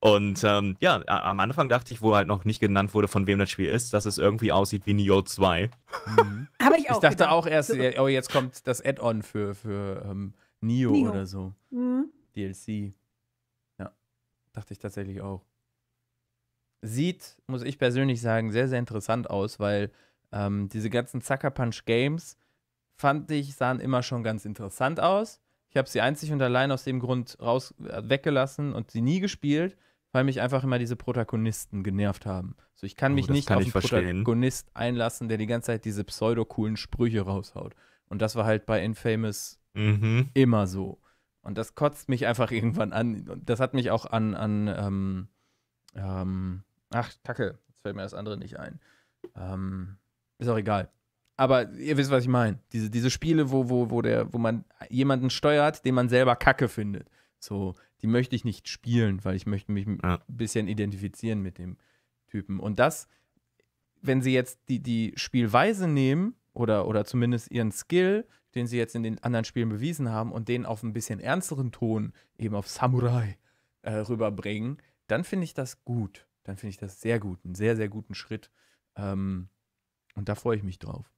Und ähm, ja, am Anfang dachte ich, wo halt noch nicht genannt wurde, von wem das Spiel ist, dass es irgendwie aussieht wie Neo 2. Mhm. Habe ich auch. Ich dachte gedacht. auch erst, oh, jetzt kommt das Add-on für, für ähm, Neo, Neo, oder so. Mhm. DLC. Ja, dachte ich tatsächlich auch. Sieht, muss ich persönlich sagen, sehr, sehr interessant aus, weil ähm, diese ganzen Sucker Punch Games, fand ich, sahen immer schon ganz interessant aus. Ich habe sie einzig und allein aus dem Grund raus äh, weggelassen und sie nie gespielt, weil mich einfach immer diese Protagonisten genervt haben. So, ich kann oh, mich nicht kann auf einen verstehen. Protagonist einlassen, der die ganze Zeit diese pseudo-coolen Sprüche raushaut. Und das war halt bei Infamous mhm. immer so. Und das kotzt mich einfach irgendwann an. Und das hat mich auch an, an ähm, ähm, ach, Kacke, jetzt fällt mir das andere nicht ein. Ähm, ist auch egal. Aber ihr wisst, was ich meine. Diese, diese Spiele, wo, wo, wo, der, wo man jemanden steuert, den man selber Kacke findet. So, die möchte ich nicht spielen, weil ich möchte mich ja. ein bisschen identifizieren mit dem Typen. Und das, wenn sie jetzt die, die Spielweise nehmen oder, oder zumindest ihren Skill, den sie jetzt in den anderen Spielen bewiesen haben und den auf ein bisschen ernsteren Ton, eben auf Samurai, äh, rüberbringen, dann finde ich das gut. Dann finde ich das sehr gut, einen sehr, sehr guten Schritt. Ähm, und da freue ich mich drauf.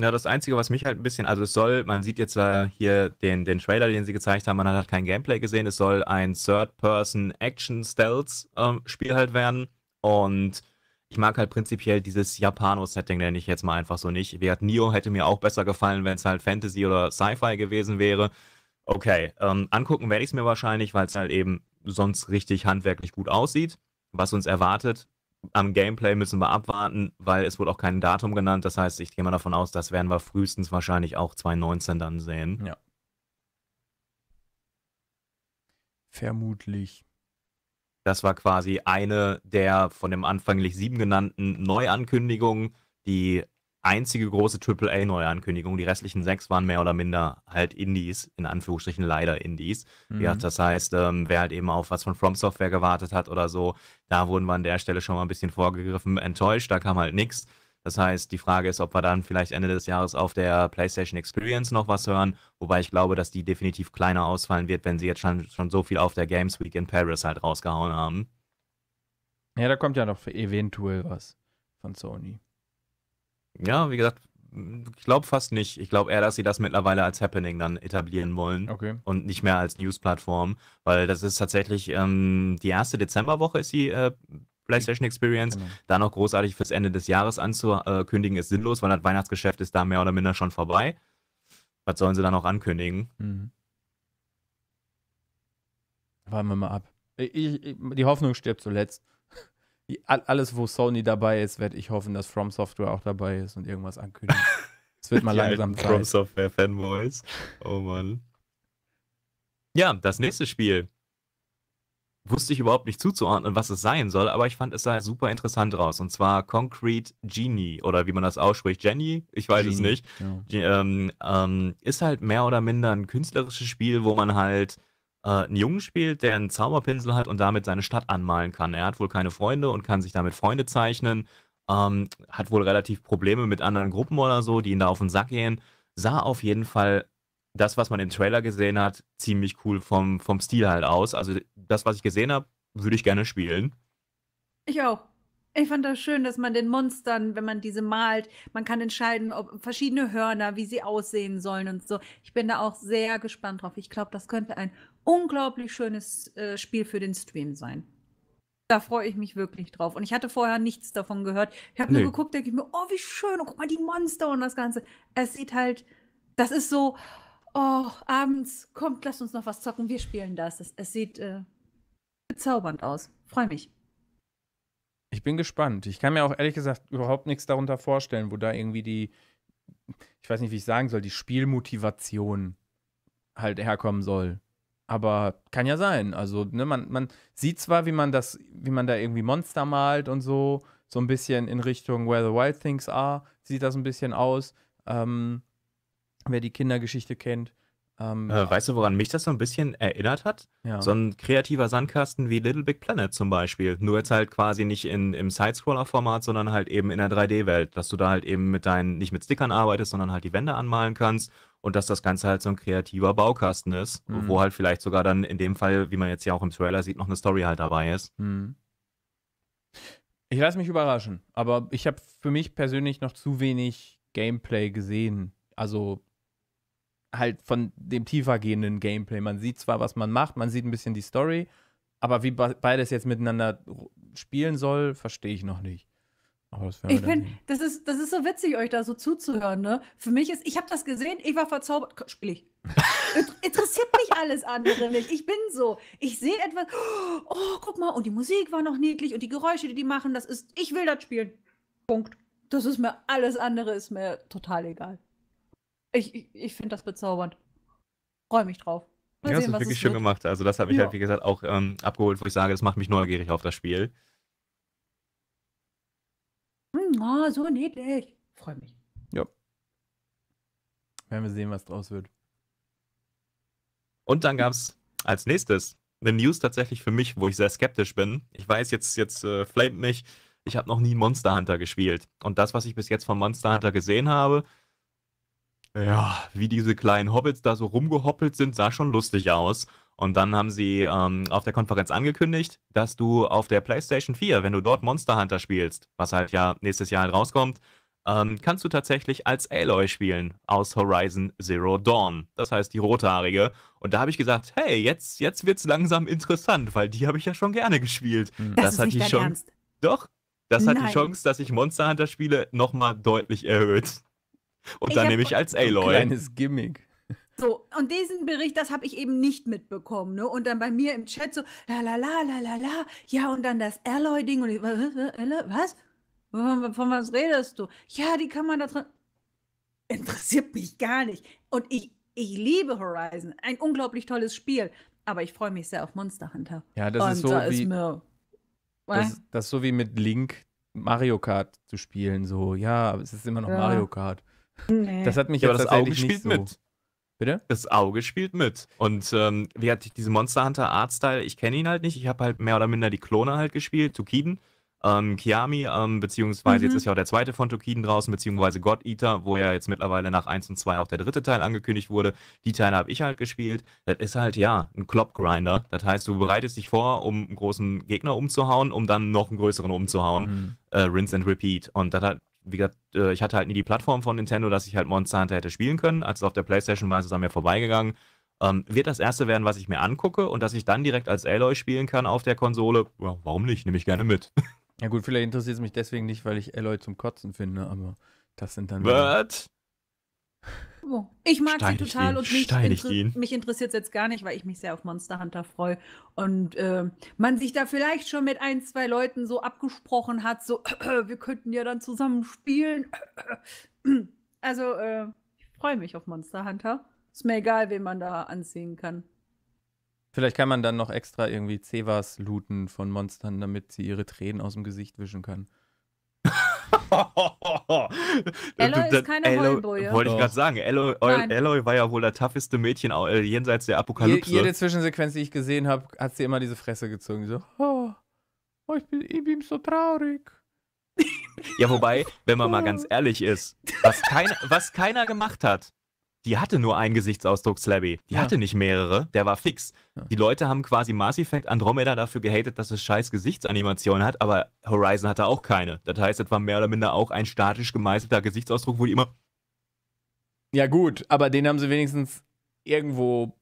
Ja, das Einzige, was mich halt ein bisschen, also es soll, man sieht jetzt äh, hier den, den Trailer, den sie gezeigt haben, man hat halt kein Gameplay gesehen, es soll ein Third-Person-Action-Stealth-Spiel ähm, halt werden. Und ich mag halt prinzipiell dieses Japano-Setting, nenne ich jetzt mal einfach so nicht. Wie hat Nio hätte mir auch besser gefallen, wenn es halt Fantasy oder Sci-Fi gewesen wäre. Okay, ähm, angucken werde ich es mir wahrscheinlich, weil es halt eben sonst richtig handwerklich gut aussieht. Was uns erwartet, am Gameplay müssen wir abwarten, weil es wurde auch kein Datum genannt. Das heißt, ich gehe mal davon aus, das werden wir frühestens wahrscheinlich auch 2019 dann sehen. Ja. Vermutlich. Das war quasi eine der von dem anfänglich sieben genannten Neuankündigungen, die einzige große AAA-Neuankündigung. Die restlichen sechs waren mehr oder minder halt Indies, in Anführungsstrichen leider Indies. Mhm. Ja, das heißt, ähm, wer halt eben auf was von From Software gewartet hat oder so, da wurden wir an der Stelle schon mal ein bisschen vorgegriffen, enttäuscht, da kam halt nichts. Das heißt, die Frage ist, ob wir dann vielleicht Ende des Jahres auf der PlayStation Experience noch was hören, wobei ich glaube, dass die definitiv kleiner ausfallen wird, wenn sie jetzt schon, schon so viel auf der Games Week in Paris halt rausgehauen haben. Ja, da kommt ja noch eventuell was von Sony ja, wie gesagt, ich glaube fast nicht. Ich glaube eher, dass sie das mittlerweile als Happening dann etablieren wollen okay. und nicht mehr als News-Plattform, weil das ist tatsächlich ähm, die erste Dezemberwoche ist die äh, PlayStation Experience. Genau. Da noch großartig fürs Ende des Jahres anzukündigen ist sinnlos, weil das Weihnachtsgeschäft ist da mehr oder minder schon vorbei. Was sollen sie dann noch ankündigen? Mhm. Warten wir mal ab. Ich, ich, die Hoffnung stirbt zuletzt alles, wo Sony dabei ist, werde ich hoffen, dass From Software auch dabei ist und irgendwas ankündigt. Es wird mal langsam Zeit. From Software Fanboys. Oh Mann. Ja, das nächste Spiel. Wusste ich überhaupt nicht zuzuordnen, was es sein soll, aber ich fand, es sah super interessant raus. Und zwar Concrete Genie oder wie man das ausspricht. Jenny, ich weiß Genie. es nicht. Ja. Ähm, ähm, ist halt mehr oder minder ein künstlerisches Spiel, wo man halt äh, einen Jungen spielt, der einen Zauberpinsel hat und damit seine Stadt anmalen kann. Er hat wohl keine Freunde und kann sich damit Freunde zeichnen. Ähm, hat wohl relativ Probleme mit anderen Gruppen oder so, die ihn da auf den Sack gehen. Sah auf jeden Fall das, was man im Trailer gesehen hat, ziemlich cool vom, vom Stil halt aus. Also das, was ich gesehen habe, würde ich gerne spielen. Ich auch. Ich fand das schön, dass man den Monstern, wenn man diese malt, man kann entscheiden, ob verschiedene Hörner, wie sie aussehen sollen und so. Ich bin da auch sehr gespannt drauf. Ich glaube, das könnte ein unglaublich schönes äh, Spiel für den Stream sein. Da freue ich mich wirklich drauf. Und ich hatte vorher nichts davon gehört. Ich habe nee. nur geguckt, denke ich mir, oh, wie schön, oh, guck mal, die Monster und das Ganze. Es sieht halt, das ist so, oh, abends, kommt, lass uns noch was zocken, wir spielen das. Es, es sieht äh, bezaubernd aus. Freue mich. Ich bin gespannt. Ich kann mir auch ehrlich gesagt überhaupt nichts darunter vorstellen, wo da irgendwie die, ich weiß nicht, wie ich sagen soll, die Spielmotivation halt herkommen soll. Aber kann ja sein. Also, ne, man, man sieht zwar, wie man das, wie man da irgendwie Monster malt und so, so ein bisschen in Richtung Where the Wild Things Are, sieht das ein bisschen aus. Ähm, wer die Kindergeschichte kennt. Ähm, äh, weißt du, woran mich das so ein bisschen erinnert hat? Ja. So ein kreativer Sandkasten wie Little Big Planet zum Beispiel. Nur jetzt halt quasi nicht in, im Sidescroller-Format, sondern halt eben in der 3D-Welt, dass du da halt eben mit deinen, nicht mit Stickern arbeitest, sondern halt die Wände anmalen kannst und dass das Ganze halt so ein kreativer Baukasten ist, mhm. wo halt vielleicht sogar dann in dem Fall, wie man jetzt ja auch im Trailer sieht, noch eine Story halt dabei ist. Mhm. Ich lasse mich überraschen, aber ich habe für mich persönlich noch zu wenig Gameplay gesehen. Also halt von dem tiefergehenden Gameplay. Man sieht zwar, was man macht, man sieht ein bisschen die Story, aber wie beides jetzt miteinander spielen soll, verstehe ich noch nicht. Aber oh, das ich finde, das ist, das ist so witzig, euch da so zuzuhören. Ne? Für mich ist, ich habe das gesehen, ich war verzaubert. Spiel ich. Interessiert mich alles andere nicht. Ich bin so. Ich sehe etwas. Oh, guck mal. Und die Musik war noch niedlich und die Geräusche, die die machen, das ist. Ich will das spielen. Punkt. Das ist mir alles andere ist mir total egal. Ich, ich, ich finde das bezaubernd. Freue mich drauf. Mal ja, sehen, das ist wirklich schön wird. gemacht. Also das habe ich halt, ja. halt, wie gesagt, auch ähm, abgeholt, wo ich sage, das macht mich neugierig auf das Spiel oh, so niedlich. Freue mich. Ja. Werden wir sehen, was draus wird. Und dann gab es als nächstes eine News tatsächlich für mich, wo ich sehr skeptisch bin. Ich weiß, jetzt, jetzt äh, flamet mich. Ich habe noch nie Monster Hunter gespielt. Und das, was ich bis jetzt von Monster Hunter gesehen habe, ja, wie diese kleinen Hobbits da so rumgehoppelt sind, sah schon lustig aus. Und dann haben sie ähm, auf der Konferenz angekündigt, dass du auf der PlayStation 4, wenn du dort Monster Hunter spielst, was halt ja nächstes Jahr halt rauskommt, ähm, kannst du tatsächlich als Aloy spielen aus Horizon Zero Dawn. Das heißt die rothaarige. Und da habe ich gesagt, hey, jetzt, jetzt wird es langsam interessant, weil die habe ich ja schon gerne gespielt. Hm. Das, das hat die Chance. Doch, das Nein. die Chance, dass ich Monster Hunter spiele, nochmal deutlich erhöht. Und ich dann nehme ich als Aloy. Ein Kleines Gimmick. So, und diesen Bericht, das habe ich eben nicht mitbekommen. Ne? Und dann bei mir im Chat so, la la la la la la, ja, und dann das Alloy-Ding und ich, was? Von, von was redest du? Ja, die kann man da drin. Interessiert mich gar nicht. Und ich, ich liebe Horizon. Ein unglaublich tolles Spiel. Aber ich freue mich sehr auf Monster Hunter. Ja, das und ist so da wie. Ist mir, das, das, ist so wie mit Link Mario Kart zu spielen. So, ja, es ist immer noch ja. Mario Kart. Nee. Das hat mich aber das Auge spielt so. mit. Bitte? Das Auge spielt mit. Und ähm, wie hat ich diesen Monster Hunter Art Style? Ich kenne ihn halt nicht. Ich habe halt mehr oder minder die Klone halt gespielt, Tukiden, ähm, Kiami, ähm, beziehungsweise mhm. jetzt ist ja auch der zweite von Tukiden draußen, beziehungsweise God Eater, wo ja jetzt mittlerweile nach 1 und 2 auch der dritte Teil angekündigt wurde. Die Teile habe ich halt gespielt. Das ist halt ja ein Klopp-Grinder. Das heißt, du bereitest dich vor, um einen großen Gegner umzuhauen, um dann noch einen größeren umzuhauen. Mhm. Äh, rinse and Repeat. Und das hat wie gesagt, äh, ich hatte halt nie die Plattform von Nintendo, dass ich halt Monster Hunter hätte spielen können. Als es auf der PlayStation war, ist es an mir vorbeigegangen. Ähm, wird das erste werden, was ich mir angucke und dass ich dann direkt als Aloy spielen kann auf der Konsole, ja, warum nicht? Nehme ich gerne mit. Ja gut, vielleicht interessiert es mich deswegen nicht, weil ich Aloy zum Kotzen finde, aber das sind dann... What? Oh, ich mag steinig sie total ihn, und mich, inter mich interessiert es jetzt gar nicht, weil ich mich sehr auf Monster Hunter freue. Und äh, man sich da vielleicht schon mit ein, zwei Leuten so abgesprochen hat, so, äh, wir könnten ja dann zusammen spielen. also, äh, ich freue mich auf Monster Hunter. Ist mir egal, wen man da anziehen kann. Vielleicht kann man dann noch extra irgendwie Cevas looten von Monstern, damit sie ihre Tränen aus dem Gesicht wischen können. Eloy ist keine Aloy, Heulboje. Wollte ich gerade sagen. Eloy, Eloy war ja wohl das tougheste Mädchen äh, jenseits der Apokalypse. Jede Zwischensequenz, die ich gesehen habe, hat sie immer diese Fresse gezogen. So, oh, oh ich, bin, ich bin so traurig. ja, wobei, wenn man mal ganz ehrlich ist, was, kein, was keiner gemacht hat, die hatte nur einen Gesichtsausdruck, Slabby. Die ja. hatte nicht mehrere, der war fix. Ja. Die Leute haben quasi Mass Effect Andromeda dafür gehatet, dass es scheiß Gesichtsanimationen hat, aber Horizon hatte auch keine. Das heißt, es war mehr oder minder auch ein statisch gemeißelter Gesichtsausdruck, wo die immer. Ja, gut, aber den haben sie wenigstens irgendwo.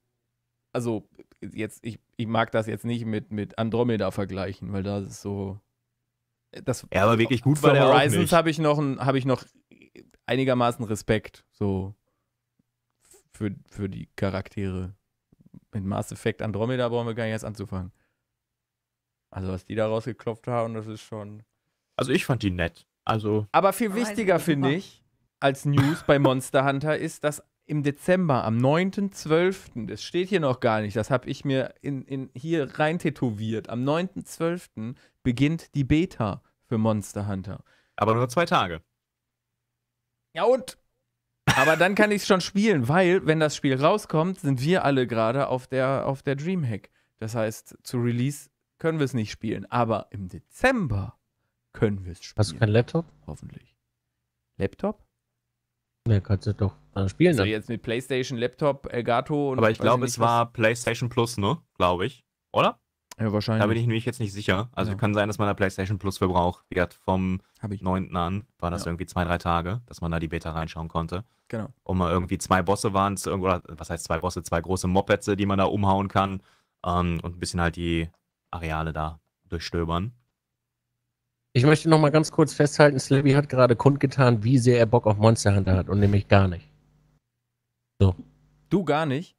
Also, jetzt, ich, ich mag das jetzt nicht mit, mit Andromeda vergleichen, weil das ist so. Das, ja, aber wirklich gut war der Horizons habe ich noch ein, habe ich noch einigermaßen Respekt. So für, für die Charaktere. Mit Mass Effect Andromeda brauchen wir gar nicht erst anzufangen. Also, was die da rausgeklopft haben, das ist schon. Also, ich fand die nett. Also. Aber viel also, wichtiger, finde ich, als News bei Monster Hunter ist, dass im Dezember, am 9.12., das steht hier noch gar nicht, das habe ich mir in, in, hier rein tätowiert, am 9.12. beginnt die Beta für Monster Hunter. Aber nur zwei Tage. Ja und? Aber dann kann ich es schon spielen, weil, wenn das Spiel rauskommt, sind wir alle gerade auf der, auf der Dreamhack. Das heißt, zu Release können wir es nicht spielen. Aber im Dezember können wir es spielen. Hast du keinen Laptop? Hoffentlich. Laptop? Ja, kannst du doch dann spielen. Also jetzt mit PlayStation, Laptop, Elgato und. Aber ich glaube, es war PlayStation Plus, ne? Glaube ich. Oder? Ja, wahrscheinlich. Da bin ich nämlich jetzt nicht sicher. Also ja. kann sein, dass man da PlayStation Plus für braucht. Wie gesagt, vom 9. an, war das ja. irgendwie zwei, drei Tage, dass man da die Beta reinschauen konnte. Genau. Und mal irgendwie zwei Bosse waren es, oder was heißt zwei Bosse, zwei große Mopeds, die man da umhauen kann ähm, und ein bisschen halt die Areale da durchstöbern. Ich möchte noch mal ganz kurz festhalten, Slabby hat gerade kundgetan, wie sehr er Bock auf Monster Hunter hat und nämlich gar nicht. So. Du gar nicht?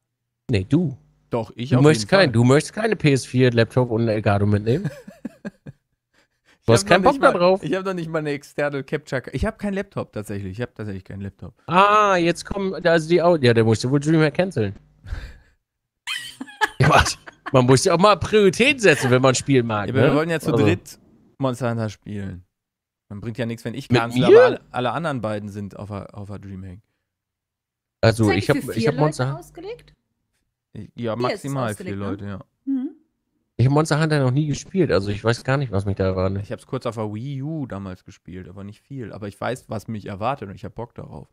Nee, du. Doch, ich du möchtest kein, Du möchtest keine PS4, Laptop und Elgato mitnehmen? Du hast keinen Bock mal, drauf. Ich habe noch nicht mal eine externe Capture. Ich habe keinen Laptop tatsächlich. Ich habe tatsächlich keinen Laptop. Ah, jetzt kommen also die Audio. Ja, der musste wohl Dreamer canceln. ja, was? Man muss ja auch mal Prioritäten setzen, wenn man spielen mag. Ja, ne? Wir wollen ja zu also. dritt Monster Hunter spielen. Man bringt ja nichts, wenn ich kann, aber alle, alle, anderen beiden sind auf der, auf Dreamhack. Also, ich habe ich hab Monster Leute ausgelegt? Ja, maximal vier ne? Leute, ne? ja. Mhm. Ich habe Monster Hunter noch nie gespielt, also ich weiß gar nicht, was mich da erwartet. Ich habe es kurz auf der Wii U damals gespielt, aber nicht viel. Aber ich weiß, was mich erwartet und ich habe Bock darauf.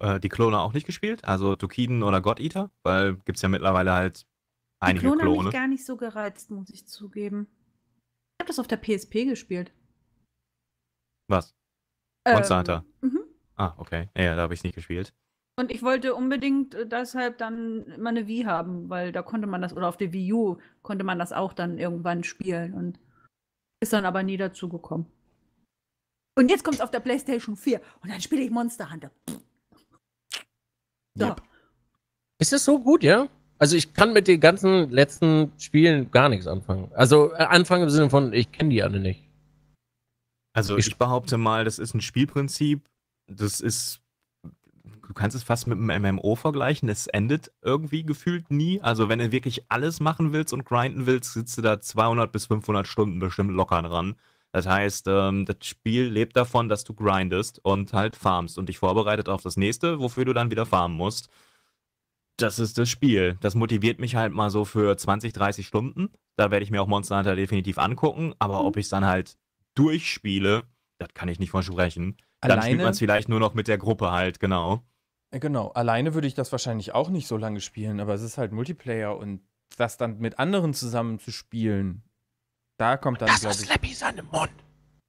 Äh, die Klone auch nicht gespielt, also Tokiden oder God Eater, weil gibt es ja mittlerweile halt einige Klone. die Klone. Klone. Haben mich gar nicht so gereizt, muss ich zugeben. Ich habe das auf der PSP gespielt. Was? Ähm, Monster ähm, Hunter. Mhm. Ah, okay. Ja, da habe ich es nicht gespielt. Und ich wollte unbedingt äh, deshalb dann mal eine Wii haben, weil da konnte man das, oder auf der Wii U konnte man das auch dann irgendwann spielen und ist dann aber nie dazu gekommen. Und jetzt kommt es auf der PlayStation 4 und dann spiele ich Monster Hunter. Da. Yep. Ist das so gut, ja? Also ich kann mit den ganzen letzten Spielen gar nichts anfangen. Also äh, anfangen im Sinne von, ich kenne die alle nicht. Also ich, ich behaupte mal, das ist ein Spielprinzip. Das ist du kannst es fast mit einem MMO vergleichen. Es endet irgendwie gefühlt nie. Also wenn du wirklich alles machen willst und grinden willst, sitzt du da 200 bis 500 Stunden bestimmt locker dran. Das heißt, ähm, das Spiel lebt davon, dass du grindest und halt farmst und dich vorbereitet auf das nächste, wofür du dann wieder farmen musst. Das ist das Spiel. Das motiviert mich halt mal so für 20, 30 Stunden. Da werde ich mir auch Monster Hunter definitiv angucken. Aber mhm. ob ich es dann halt durchspiele, das kann ich nicht versprechen. Dann Alleine? spielt man es vielleicht nur noch mit der Gruppe halt, genau. Äh, genau, alleine würde ich das wahrscheinlich auch nicht so lange spielen, aber es ist halt Multiplayer und das dann mit anderen zusammen zu spielen, da kommt und dann, glaube ich. Slappy seinem Mund.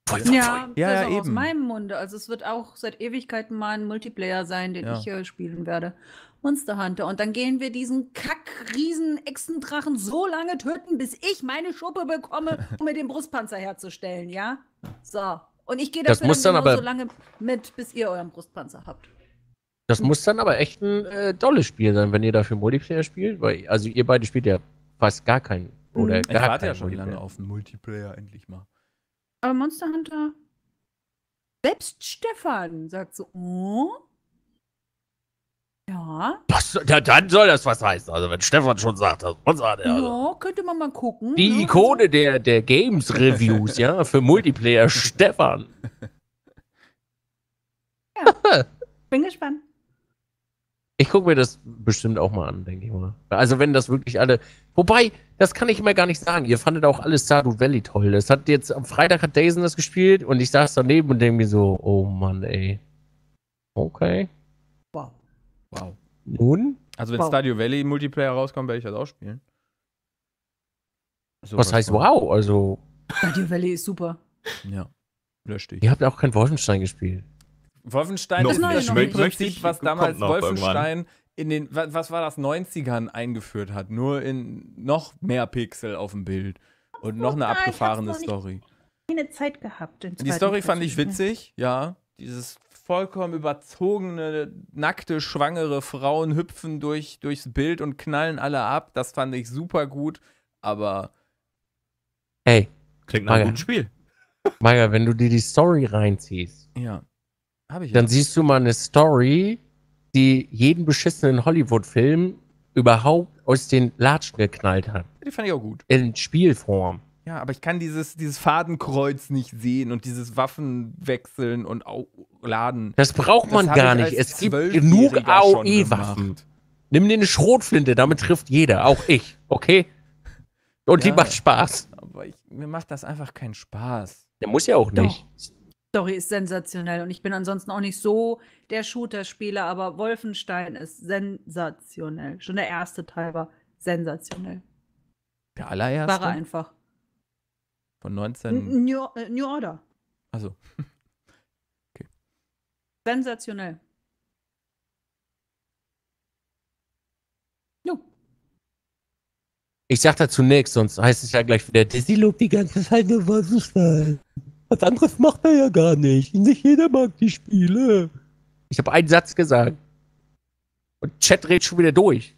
Voll, voll, voll. Ja, ja, ja eben. aus meinem Munde. Also es wird auch seit Ewigkeiten mal ein Multiplayer sein, den ja. ich hier äh, spielen werde. Monster Hunter. Und dann gehen wir diesen Kack-Riesen-Echsendrachen so lange töten, bis ich meine Schuppe bekomme, um mir den Brustpanzer herzustellen, ja? So. Und ich gehe dafür das muss dann, dann aber so lange mit, bis ihr euren Brustpanzer habt. Das muss dann aber echt ein äh, dolles Spiel sein, wenn ihr dafür Multiplayer spielt, weil also ihr beide spielt ja fast gar keinen mhm. oder mhm. gar ich warte ja schon lange auf einen Multiplayer endlich mal. Aber Monster Hunter selbst Stefan sagt so, oh. Ja. Das, ja. Dann soll das was heißen. Also, wenn Stefan schon sagt, das muss er, also. könnte man mal gucken. Die ne? Ikone der, der Games-Reviews, ja, für Multiplayer, Stefan. Ja. Bin gespannt. Ich gucke mir das bestimmt auch mal an, denke ich mal. Also wenn das wirklich alle. Wobei, das kann ich mir gar nicht sagen. Ihr fandet auch alles Stardew Valley toll. Das hat jetzt am Freitag hat Dazen das gespielt und ich saß daneben und denke mir so, oh Mann, ey. Okay. Wow. Wow. Nun? Also wenn wow. Stardew Valley Multiplayer rauskommt, werde ich das auch spielen. So also Was heißt wow? Also. Stardew Valley ist super. Ja. dich. Ihr habt auch kein Wolfenstein gespielt. Wolfenstein ist das nicht. neue Prinzip, was damals Wolfenstein in den, was war das, 90ern eingeführt hat. Nur in noch mehr Pixel auf dem Bild. Und noch eine Nein, abgefahrene ich Story. Keine Zeit gehabt. Die Story fand ich witzig, ja. Dieses vollkommen überzogene, nackte, schwangere Frauen hüpfen durch, durchs Bild und knallen alle ab. Das fand ich super gut, aber. Hey. Klingt nach einem guten Spiel. Meier, wenn du dir die Story reinziehst. Ja. Habe ich. Dann ja. siehst du mal eine Story, die jeden beschissenen Hollywood-Film überhaupt aus den Latschen geknallt hat. Die fand ich auch gut. In Spielform. Ja, aber ich kann dieses, dieses Fadenkreuz nicht sehen und dieses Waffenwechseln und Au Laden. Das braucht man das gar nicht. Es gibt genug AOE-Waffen. Nimm dir eine Schrotflinte, damit trifft jeder, auch ich, okay? Und ja, die macht Spaß. Aber ich, mir macht das einfach keinen Spaß. Der muss ja auch nicht. Doch. Story ist sensationell und ich bin ansonsten auch nicht so der Shooter-Spieler, aber Wolfenstein ist sensationell. Schon der erste Teil war sensationell. Der allererste? War einfach. Von 19. New, äh, New Order. Also. okay. Sensationell. Ich sag dazu nichts, sonst heißt es ja gleich wieder Dizzy lobt die ganze Zeit nur Wolfenstein. Was anderes macht er ja gar nicht. Nicht jeder mag die Spiele. Ich habe einen Satz gesagt. Und Chat redet schon wieder durch.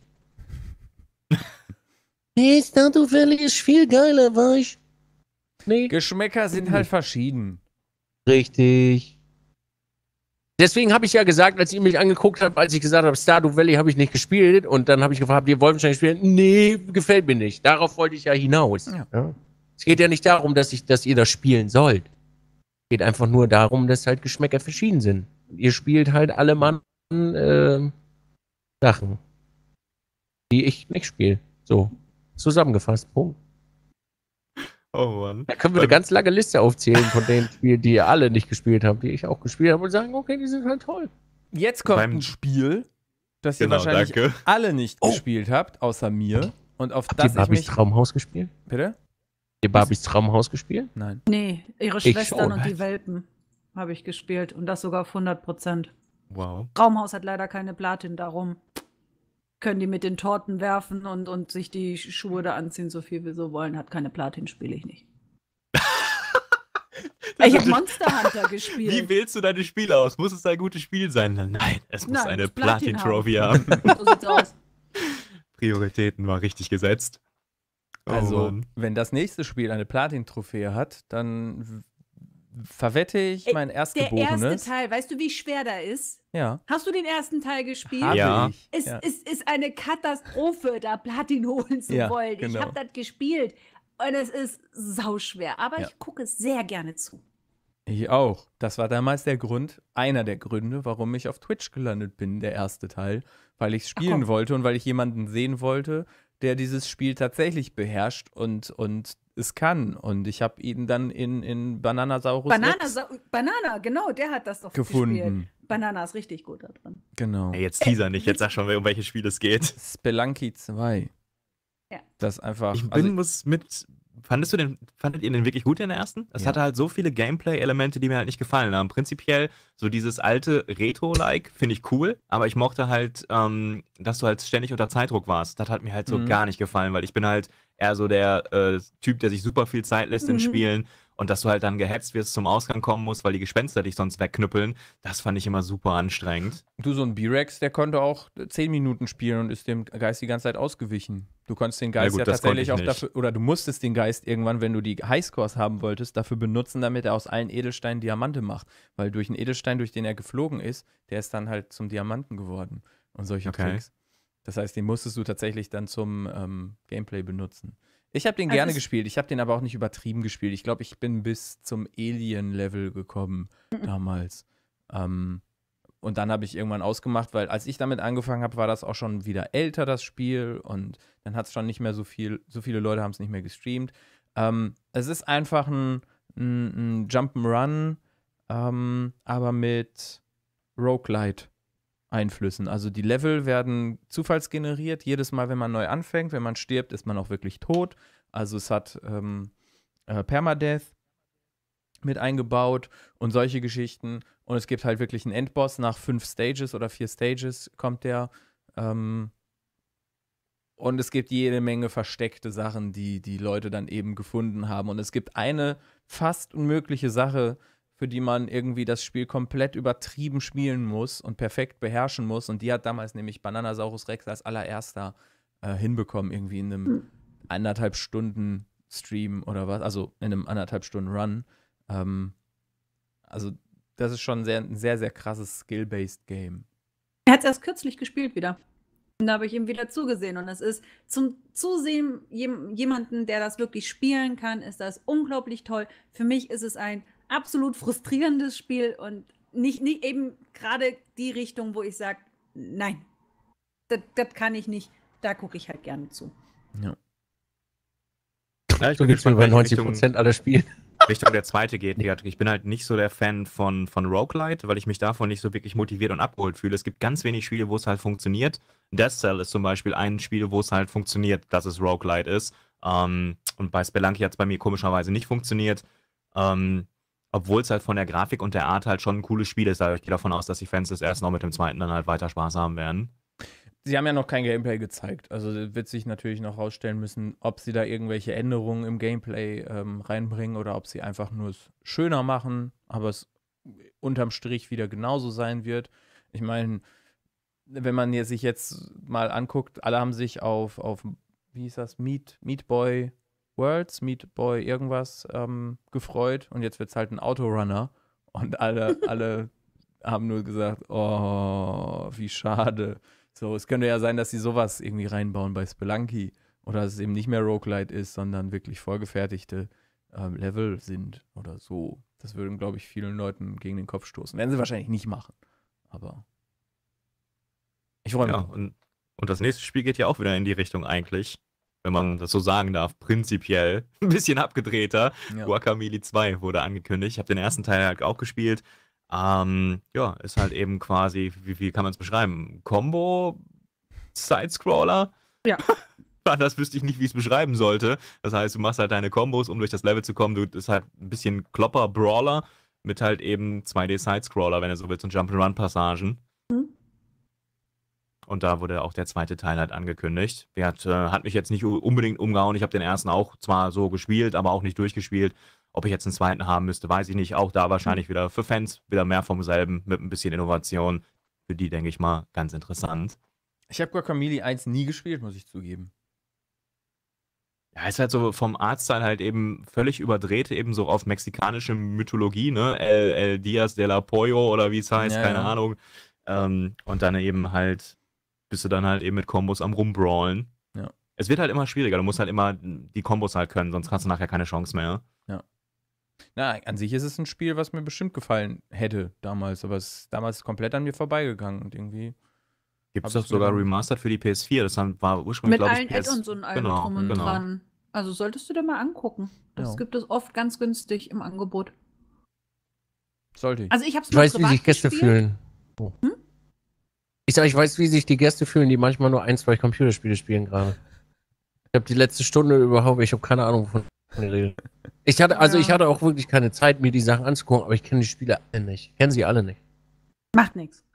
nee, Stardew Valley ist viel geiler, weißt Nee. Geschmäcker sind halt verschieden. Richtig. Deswegen habe ich ja gesagt, als ihr mich angeguckt habt, als ich gesagt habe, Stardew Valley habe ich nicht gespielt und dann habe ich gefragt, habt ihr Wolfenstein spielen. Nee, gefällt mir nicht. Darauf wollte ich ja hinaus. Ja. Ja. Es geht ja nicht darum, dass, ich, dass ihr das spielen sollt. Geht einfach nur darum, dass halt Geschmäcker verschieden sind. Ihr spielt halt alle Mann äh, Sachen, die ich nicht spiele. So, zusammengefasst, Punkt. Oh Mann. Da können wir eine ganz lange Liste aufzählen von den Spielen, die ihr alle nicht gespielt habt, die ich auch gespielt habe und sagen, okay, die sind halt toll. Jetzt kommt Beim ein Spiel, das genau, ihr wahrscheinlich danke. alle nicht oh. gespielt habt, außer mir. Und auf habt das ihr Barbies ich Traumhaus gespielt? Bitte? ihr Barbies Traumhaus gespielt? Nein. Nee, ihre Schwestern und die Welpen habe ich gespielt und das sogar auf 100 Prozent. Wow. Traumhaus hat leider keine Platin, darum können die mit den Torten werfen und, und sich die Schuhe da anziehen, so viel wir so wollen. Hat keine Platin, spiele ich nicht. ich habe Monster Hunter gespielt. Wie wählst du deine Spiele aus? Muss es ein gutes Spiel sein? Nein, es muss Nein, eine Platin-Trophy haben. haben. so sieht's aus. Prioritäten war richtig gesetzt. Oh also, oh wenn das nächste Spiel eine Platin-Trophäe hat, dann verwette ich äh, mein Erstgeborenes. Der erste Teil, weißt du, wie schwer da ist? Ja. Hast du den ersten Teil gespielt? ja. Ich. Es, ja. es ist eine Katastrophe, da Platin holen zu ja, wollen. Genau. Ich habe das gespielt und es ist sauschwer. Aber ja. ich gucke es sehr gerne zu. Ich auch. Das war damals der Grund, einer der Gründe, warum ich auf Twitch gelandet bin, der erste Teil. Weil ich spielen Ach, wollte und weil ich jemanden sehen wollte, der dieses Spiel tatsächlich beherrscht und, und es kann. Und ich habe ihn dann in, in Bananasaurus. Bananasa Banana, genau, der hat das doch gefunden. Gespielt. Banana ist richtig gut da drin. Genau. Hey, jetzt teaser nicht, jetzt sag schon, um welches Spiel es geht. Spelunky 2. Ja. Das einfach. Ich also bin, also, muss mit fandest du den, fandet ihr den wirklich gut in der ersten? Es ja. hatte halt so viele Gameplay-Elemente, die mir halt nicht gefallen haben. Prinzipiell, so dieses alte Retro-like finde ich cool, aber ich mochte halt, ähm, dass du halt ständig unter Zeitdruck warst. Das hat mir halt so mhm. gar nicht gefallen, weil ich bin halt eher so der äh, Typ, der sich super viel Zeit lässt mhm. in Spielen und dass du halt dann gehetzt wirst, zum Ausgang kommen musst, weil die Gespenster dich sonst wegknüppeln, das fand ich immer super anstrengend. Du, so ein B-Rex, der konnte auch zehn Minuten spielen und ist dem Geist die ganze Zeit ausgewichen. Du konntest den Geist ja, gut, ja tatsächlich auch dafür, oder du musstest den Geist irgendwann, wenn du die Highscores haben wolltest, dafür benutzen, damit er aus allen Edelsteinen Diamante macht. Weil durch einen Edelstein, durch den er geflogen ist, der ist dann halt zum Diamanten geworden und solche okay. Tricks. Das heißt, den musstest du tatsächlich dann zum ähm, Gameplay benutzen. Ich habe den also gerne gespielt, ich habe den aber auch nicht übertrieben gespielt. Ich glaube, ich bin bis zum Alien-Level gekommen damals. Ähm, und dann habe ich irgendwann ausgemacht, weil als ich damit angefangen habe, war das auch schon wieder älter, das Spiel. Und dann hat es schon nicht mehr so viel, so viele Leute haben es nicht mehr gestreamt. Ähm, es ist einfach ein, ein, ein Jump'n'Run, ähm, aber mit Roguelite. Einflüssen. Also die Level werden zufallsgeneriert. Jedes Mal, wenn man neu anfängt, wenn man stirbt, ist man auch wirklich tot. Also es hat ähm, äh, Permadeath mit eingebaut und solche Geschichten. Und es gibt halt wirklich einen Endboss. Nach fünf Stages oder vier Stages kommt der. Ähm, und es gibt jede Menge versteckte Sachen, die die Leute dann eben gefunden haben. Und es gibt eine fast unmögliche Sache, für die man irgendwie das Spiel komplett übertrieben spielen muss und perfekt beherrschen muss. Und die hat damals nämlich Bananasaurus Rex als allererster äh, hinbekommen, irgendwie in einem hm. anderthalb Stunden Stream oder was, also in einem anderthalb Stunden Run. Ähm, also, das ist schon sehr, ein sehr, sehr krasses Skill-Based Game. Er hat es erst kürzlich gespielt wieder. Und da habe ich ihm wieder zugesehen. Und es ist zum Zusehen jemanden, der das wirklich spielen kann, ist das unglaublich toll. Für mich ist es ein absolut frustrierendes Spiel und nicht, nicht eben gerade die Richtung, wo ich sage, nein, das kann ich nicht. Da gucke ich halt gerne zu. Ja. ja ich bin gespannt, bei 90% Prozent aller Spiele. Richtung der zweite geht. Ich bin halt nicht so der Fan von, von Roguelite, weil ich mich davon nicht so wirklich motiviert und abgeholt fühle. Es gibt ganz wenig Spiele, wo es halt funktioniert. Death Cell ist zum Beispiel ein Spiel, wo es halt funktioniert, dass es Roguelite ist. Ähm, und bei Spelunky hat es bei mir komischerweise nicht funktioniert. Ähm, obwohl es halt von der Grafik und der Art halt schon ein cooles Spiel ist. Also ich gehe davon aus, dass die Fans das erst noch mit dem zweiten dann halt weiter Spaß haben werden. Sie haben ja noch kein Gameplay gezeigt. Also wird sich natürlich noch herausstellen müssen, ob sie da irgendwelche Änderungen im Gameplay ähm, reinbringen oder ob sie einfach nur es schöner machen, aber es unterm Strich wieder genauso sein wird. Ich meine, wenn man sich jetzt mal anguckt, alle haben sich auf, auf wie hieß das, Meat, Meat Boy Worlds, Meat Boy, irgendwas ähm, gefreut und jetzt wird es halt ein Autorunner und alle, alle haben nur gesagt, oh, wie schade. So, es könnte ja sein, dass sie sowas irgendwie reinbauen bei Spelunky oder dass es eben nicht mehr Roguelite ist, sondern wirklich vorgefertigte ähm, Level sind oder so. Das würden, glaube ich, vielen Leuten gegen den Kopf stoßen. Werden sie wahrscheinlich nicht machen, aber ich freue mich. Ja, und, und das nächste Spiel geht ja auch wieder in die Richtung eigentlich wenn man das so sagen darf, prinzipiell ein bisschen abgedrehter. Ja. Guacamole 2 wurde angekündigt. Ich habe den ersten Teil halt auch gespielt. Ähm, ja, ist halt eben quasi, wie, wie kann man es beschreiben? Combo Sidescroller? Ja. das wüsste ich nicht, wie ich es beschreiben sollte. Das heißt, du machst halt deine Kombos, um durch das Level zu kommen. Du bist halt ein bisschen Klopper-Brawler mit halt eben 2D-Sidescroller, wenn du so willst, und jump and run passagen und da wurde auch der zweite Teil halt angekündigt. Der hat, äh, hat mich jetzt nicht unbedingt umgehauen. Ich habe den ersten auch zwar so gespielt, aber auch nicht durchgespielt. Ob ich jetzt einen zweiten haben müsste, weiß ich nicht. Auch da wahrscheinlich hm. wieder für Fans wieder mehr vom selben mit ein bisschen Innovation. Für die, denke ich mal, ganz interessant. Ich habe Guacamelee 1 nie gespielt, muss ich zugeben. Ja, ist halt so vom Arztteil halt eben völlig überdreht, eben so auf mexikanische Mythologie, ne? El, El Diaz de la Pollo oder wie es heißt, ja, keine ja. Ahnung. Ähm, und dann eben halt bist du dann halt eben mit Kombos am Rumbrawlen. Ja. Es wird halt immer schwieriger. Du musst halt immer die Kombos halt können, sonst hast du nachher keine Chance mehr. Ja. Na, an sich ist es ein Spiel, was mir bestimmt gefallen hätte damals, aber es ist damals komplett an mir vorbeigegangen und irgendwie. Gibt es doch sogar remastered für die PS4? Das war ursprünglich, glaube ich, Mit allen Add-ons und allem genau, drum und genau. dran. Also solltest du dir mal angucken. Das ja. gibt es oft ganz günstig im Angebot. Sollte ich. Also ich hab's mir mal du, weiß, wie sich Gäste fühlen. Oh. Hm? Ich sag, ich weiß, wie sich die Gäste fühlen, die manchmal nur ein, zwei Computerspiele spielen gerade. Ich habe die letzte Stunde überhaupt, ich habe keine Ahnung von Ich hatte, also ich hatte auch wirklich keine Zeit, mir die Sachen anzugucken, aber ich kenne die Spiele alle nicht. Ich kenne sie alle nicht. Macht nichts.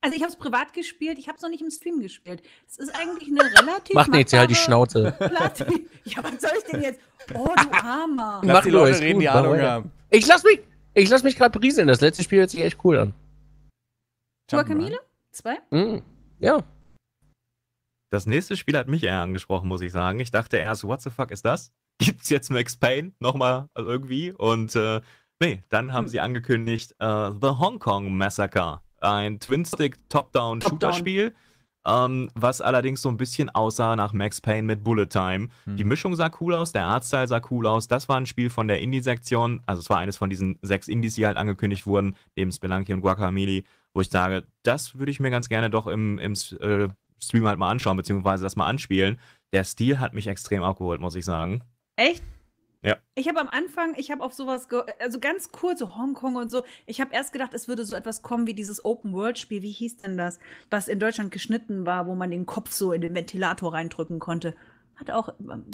Also ich habe es privat gespielt, ich habe es noch nicht im Stream gespielt. Es ist eigentlich eine relativ Macht nichts, ja, halt die Schnauze. Platin ja, was soll ich denn jetzt? Oh, du Armer. Lass Mach die Leute reden, gut, die Ahnung haben. Ich lass mich, ich lass mich gerade brieseln. Das letzte Spiel hört sich echt cool an. Guacamole? Zwei? Mhm. Ja. Das nächste Spiel hat mich eher angesprochen, muss ich sagen. Ich dachte erst, what the fuck ist das? Gibt's jetzt Max Payne nochmal irgendwie? Und äh, nee, dann haben mhm. sie angekündigt uh, The Hong Kong Massacre, ein Twin-Stick Top-Down-Shooter-Spiel. Um, ähm, was allerdings so ein bisschen aussah nach Max Payne mit Bullet Time. Hm. Die Mischung sah cool aus, der Artstyle sah cool aus. Das war ein Spiel von der Indie-Sektion. Also es war eines von diesen sechs Indies, die halt angekündigt wurden, neben Spelunky und Guacamole wo ich sage, das würde ich mir ganz gerne doch im, im äh, Stream halt mal anschauen, beziehungsweise das mal anspielen. Der Stil hat mich extrem abgeholt, muss ich sagen. Echt? Ja. Ich habe am Anfang, ich habe auf sowas, also ganz kurz, cool, so Hongkong und so, ich habe erst gedacht, es würde so etwas kommen wie dieses Open-World-Spiel, wie hieß denn das, was in Deutschland geschnitten war, wo man den Kopf so in den Ventilator reindrücken konnte. Hat auch. Ähm,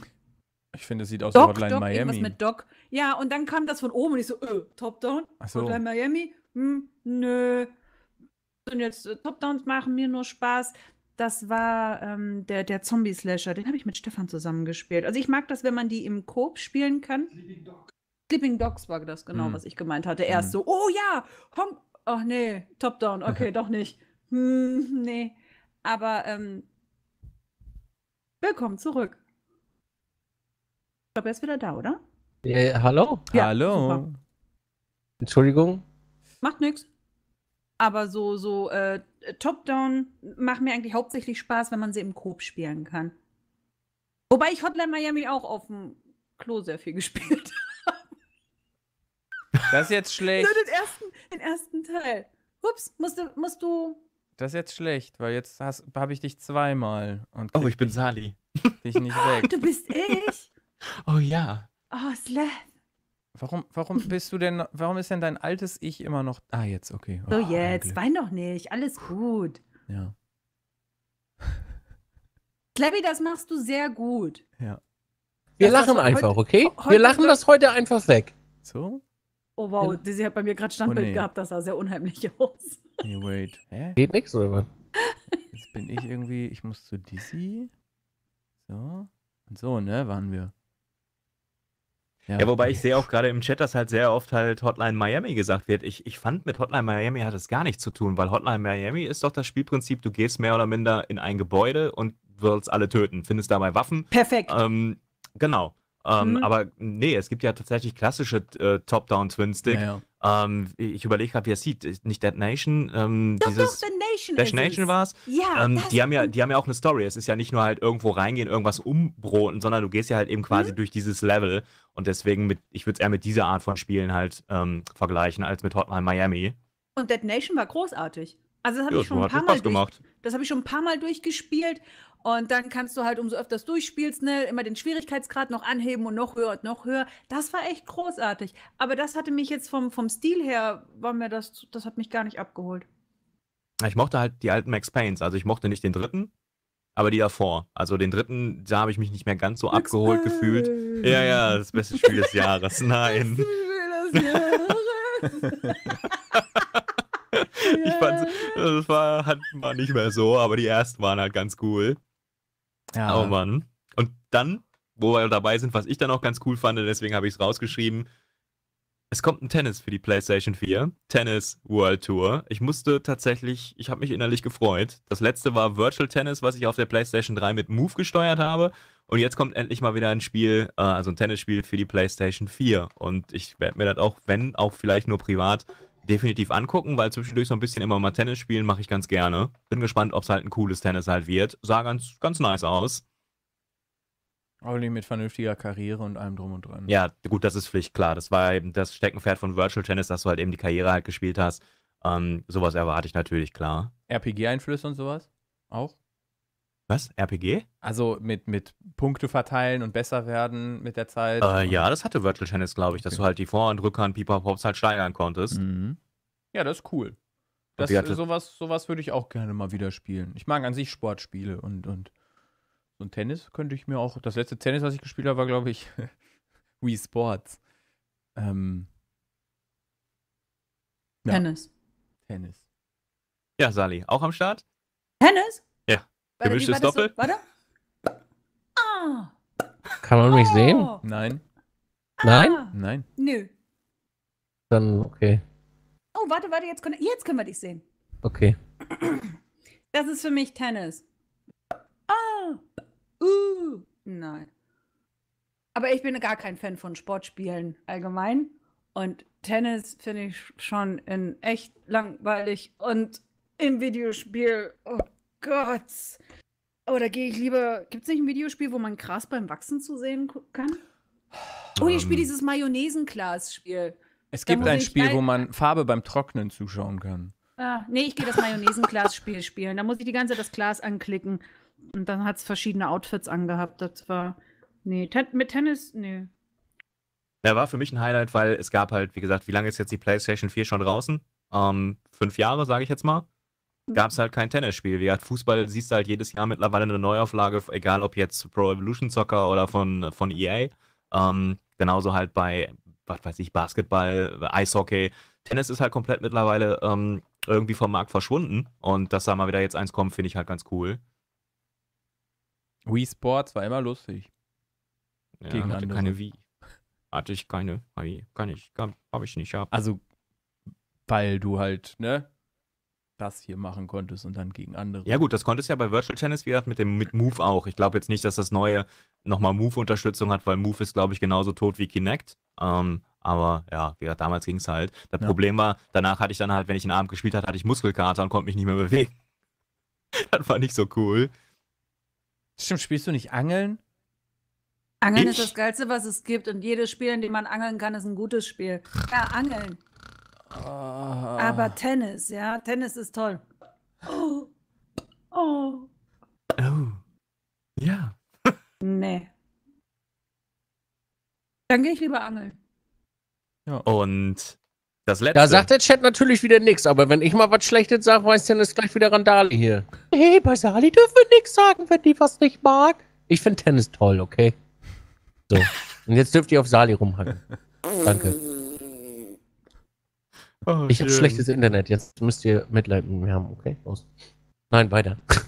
ich finde, es sieht aus wie Hotline Doc, Miami. Irgendwas mit Doc. Ja, und dann kam das von oben und ich so, äh, Top-Down, so. Hotline Miami, hm, nö und jetzt äh, Top-Downs machen mir nur Spaß. Das war ähm, der, der Zombie-Slasher. Den habe ich mit Stefan zusammengespielt. Also ich mag das, wenn man die im Coop spielen kann. Sleeping, Dog. Sleeping Dogs war das genau, mm. was ich gemeint hatte. Erst ist mhm. so, oh ja, Hong ach nee, Top-Down, okay, doch nicht. Hm, nee. Aber ähm, willkommen zurück. Ich glaube, er ist wieder da, oder? Äh, hallo? Ja, hallo. Super. Entschuldigung. Macht nichts. Aber so, so äh, Top-Down macht mir eigentlich hauptsächlich Spaß, wenn man sie im Coop spielen kann. Wobei ich Hotline Miami auch auf dem Klo sehr viel gespielt habe. Das ist jetzt schlecht. Nur den ersten, den ersten Teil. Ups, musst du, musst du. Das ist jetzt schlecht, weil jetzt habe ich dich zweimal. Und oh, ich bin Sali. Dich nicht weg. Du bist ich. oh ja. Oh, Slap. Warum, warum bist du denn, warum ist denn dein altes Ich immer noch. Ah, jetzt, okay. Oh, so jetzt, wein doch nicht, alles gut. Ja. Clevy, das machst du sehr gut. Ja. Wir das lachen einfach, heute, okay? Wir lachen das heute einfach weg. So? Oh wow, ja. Dizzy hat bei mir gerade Standbild oh, nee. gehabt, das sah sehr unheimlich aus. Nee, wait. Hä? Geht nix, oder was? Jetzt bin ich irgendwie, ich muss zu Dizzy. So. Und so, ne, waren wir. Ja, ja wobei ich sehe auch gerade im Chat, dass halt sehr oft halt Hotline Miami gesagt wird. Ich, ich fand, mit Hotline Miami hat es gar nichts zu tun, weil Hotline Miami ist doch das Spielprinzip, du gehst mehr oder minder in ein Gebäude und wirst alle töten, findest dabei Waffen. Perfekt. Ähm, genau. Ähm, mhm. Aber nee, es gibt ja tatsächlich klassische äh, Top-Down-Twin-Stick. Ja, ja. Ähm, ich überlege gerade, wie er sieht. Nicht Dead Nation. Ähm, doch, dieses doch, The Nation. Dead Nation war es. Ja, ähm, die, haben ja, die haben ja auch eine Story. Es ist ja nicht nur halt irgendwo reingehen, irgendwas umbroten, sondern du gehst ja halt eben mhm. quasi mhm. durch dieses Level. Und deswegen, mit, ich würde es eher mit dieser Art von Spielen halt ähm, vergleichen, als mit Hotline Miami. Und Dead Nation war großartig. Also das habe ja, ich schon ein paar Mal gemacht. das habe ich schon ein paar Mal durchgespielt und dann kannst du halt umso öfters durchspielst, ne, immer den Schwierigkeitsgrad noch anheben und noch höher und noch höher. Das war echt großartig. Aber das hatte mich jetzt vom, vom Stil her, war mir das, das hat mich gar nicht abgeholt. Ich mochte halt die alten Max Paynes. Also ich mochte nicht den dritten, aber die davor. Also den dritten, da habe ich mich nicht mehr ganz so Max abgeholt Payne. gefühlt. Ja, ja, das beste Spiel des Jahres. Nein. Das beste Spiel des Jahres. ich fand, das war halt mal nicht mehr so, aber die ersten waren halt ganz cool. Ja. Oh Mann. Und dann, wo wir dabei sind, was ich dann auch ganz cool fand, deswegen habe ich es rausgeschrieben. Es kommt ein Tennis für die PlayStation 4, Tennis World Tour. Ich musste tatsächlich, ich habe mich innerlich gefreut. Das letzte war Virtual Tennis, was ich auf der PlayStation 3 mit Move gesteuert habe. Und jetzt kommt endlich mal wieder ein Spiel, äh, also ein Tennisspiel für die PlayStation 4. Und ich werde mir das auch, wenn auch vielleicht nur privat, definitiv angucken, weil zwischendurch so ein bisschen immer mal Tennis spielen mache ich ganz gerne. Bin gespannt, ob es halt ein cooles Tennis halt wird. Sah ganz, ganz nice aus. Only mit vernünftiger Karriere und allem drum und dran. Ja, gut, das ist Pflicht, klar. Das war eben das Steckenpferd von Virtual Tennis, dass du halt eben die Karriere halt gespielt hast. Ähm, sowas erwarte ich natürlich, klar. RPG-Einflüsse und sowas? Auch? Was? RPG? Also mit, mit Punkte verteilen und besser werden mit der Zeit? Äh, ja, das hatte Virtual Tennis, glaube ich, okay. dass du halt die Vor- und Rückhand, Pops halt steigern konntest. Mhm. Ja, das ist cool. Das, hatte... sowas, sowas würde ich auch gerne mal wieder spielen. Ich mag an sich Sportspiele und, und, und Tennis könnte ich mir auch. Das letzte Tennis, was ich gespielt habe, war, glaube ich, Wii Sports. Ähm, ja. Tennis. Tennis. Ja, Sally, auch am Start? Tennis? Warte, Gemischtes Doppel? So? Warte. Ah. Kann man mich oh. sehen? Nein. Ah. Nein? Nein. Nö. Dann, okay. Oh, warte, warte, jetzt können, jetzt können wir dich sehen. Okay. Das ist für mich Tennis. Ah. Uh. Nein. Aber ich bin gar kein Fan von Sportspielen allgemein. Und Tennis finde ich schon in echt langweilig und im Videospiel. Oh Gott. Oder gehe ich lieber. Gibt es nicht ein Videospiel, wo man Gras beim Wachsen zu sehen kann? Oh, ich spiele ähm. dieses Mayonnaisenglas-Spiel. Es gibt ein Spiel, wo man Farbe beim Trocknen zuschauen kann. Ah, nee, ich gehe das Mayonnaisenglas-Spiel spielen. Da muss ich die ganze Zeit das Glas anklicken. Und dann hat es verschiedene Outfits angehabt. Das war. Nee, ten mit Tennis. Nee. Ja, war für mich ein Highlight, weil es gab halt, wie gesagt, wie lange ist jetzt die PlayStation 4 schon draußen? Ähm, fünf Jahre, sage ich jetzt mal gab es halt kein Tennisspiel. Wie gesagt, Fußball siehst du halt jedes Jahr mittlerweile eine Neuauflage, egal ob jetzt Pro Evolution Soccer oder von, von EA. Ähm, genauso halt bei, was weiß ich, Basketball, Eishockey. Tennis ist halt komplett mittlerweile ähm, irgendwie vom Markt verschwunden. Und dass da mal wieder jetzt eins kommt, finde ich halt ganz cool. Wii Sports war immer lustig. Ja, Gegen hatte keine Wii. Hatte ich keine. Kann ich, kann ich, habe ich nicht. Hab. Also, weil du halt, ne? das hier machen konntest und dann gegen andere. Ja gut, das konntest du ja bei Virtual Tennis, wie gesagt, mit dem mit Move auch. Ich glaube jetzt nicht, dass das neue nochmal Move-Unterstützung hat, weil Move ist, glaube ich, genauso tot wie Kinect. Ähm, aber ja, wie gesagt, damals ging es halt. Das ja. Problem war, danach hatte ich dann halt, wenn ich einen Abend gespielt hatte, hatte ich Muskelkater und konnte mich nicht mehr bewegen. das war nicht so cool. Stimmt, spielst du nicht Angeln? Angeln ich? ist das Geilste, was es gibt. Und jedes Spiel, in dem man angeln kann, ist ein gutes Spiel. Ja, Angeln. Aber ah. Tennis, ja, Tennis ist toll. Oh. Oh. Oh. Ja. nee. Dann gehe ich lieber angeln. Ja. Und das letzte. Da sagt der Chat natürlich wieder nichts, aber wenn ich mal was Schlechtes sage, weiß Tennis gleich wieder Randale hier. Hey, bei Sali dürfen wir nichts sagen, wenn die was nicht mag. Ich finde Tennis toll, okay? So. Und jetzt dürft ihr auf Sali rumhacken. Danke. Oh, ich habe schlechtes Internet. Jetzt müsst ihr Mitleid mit mir haben. Okay, los. Nein, weiter.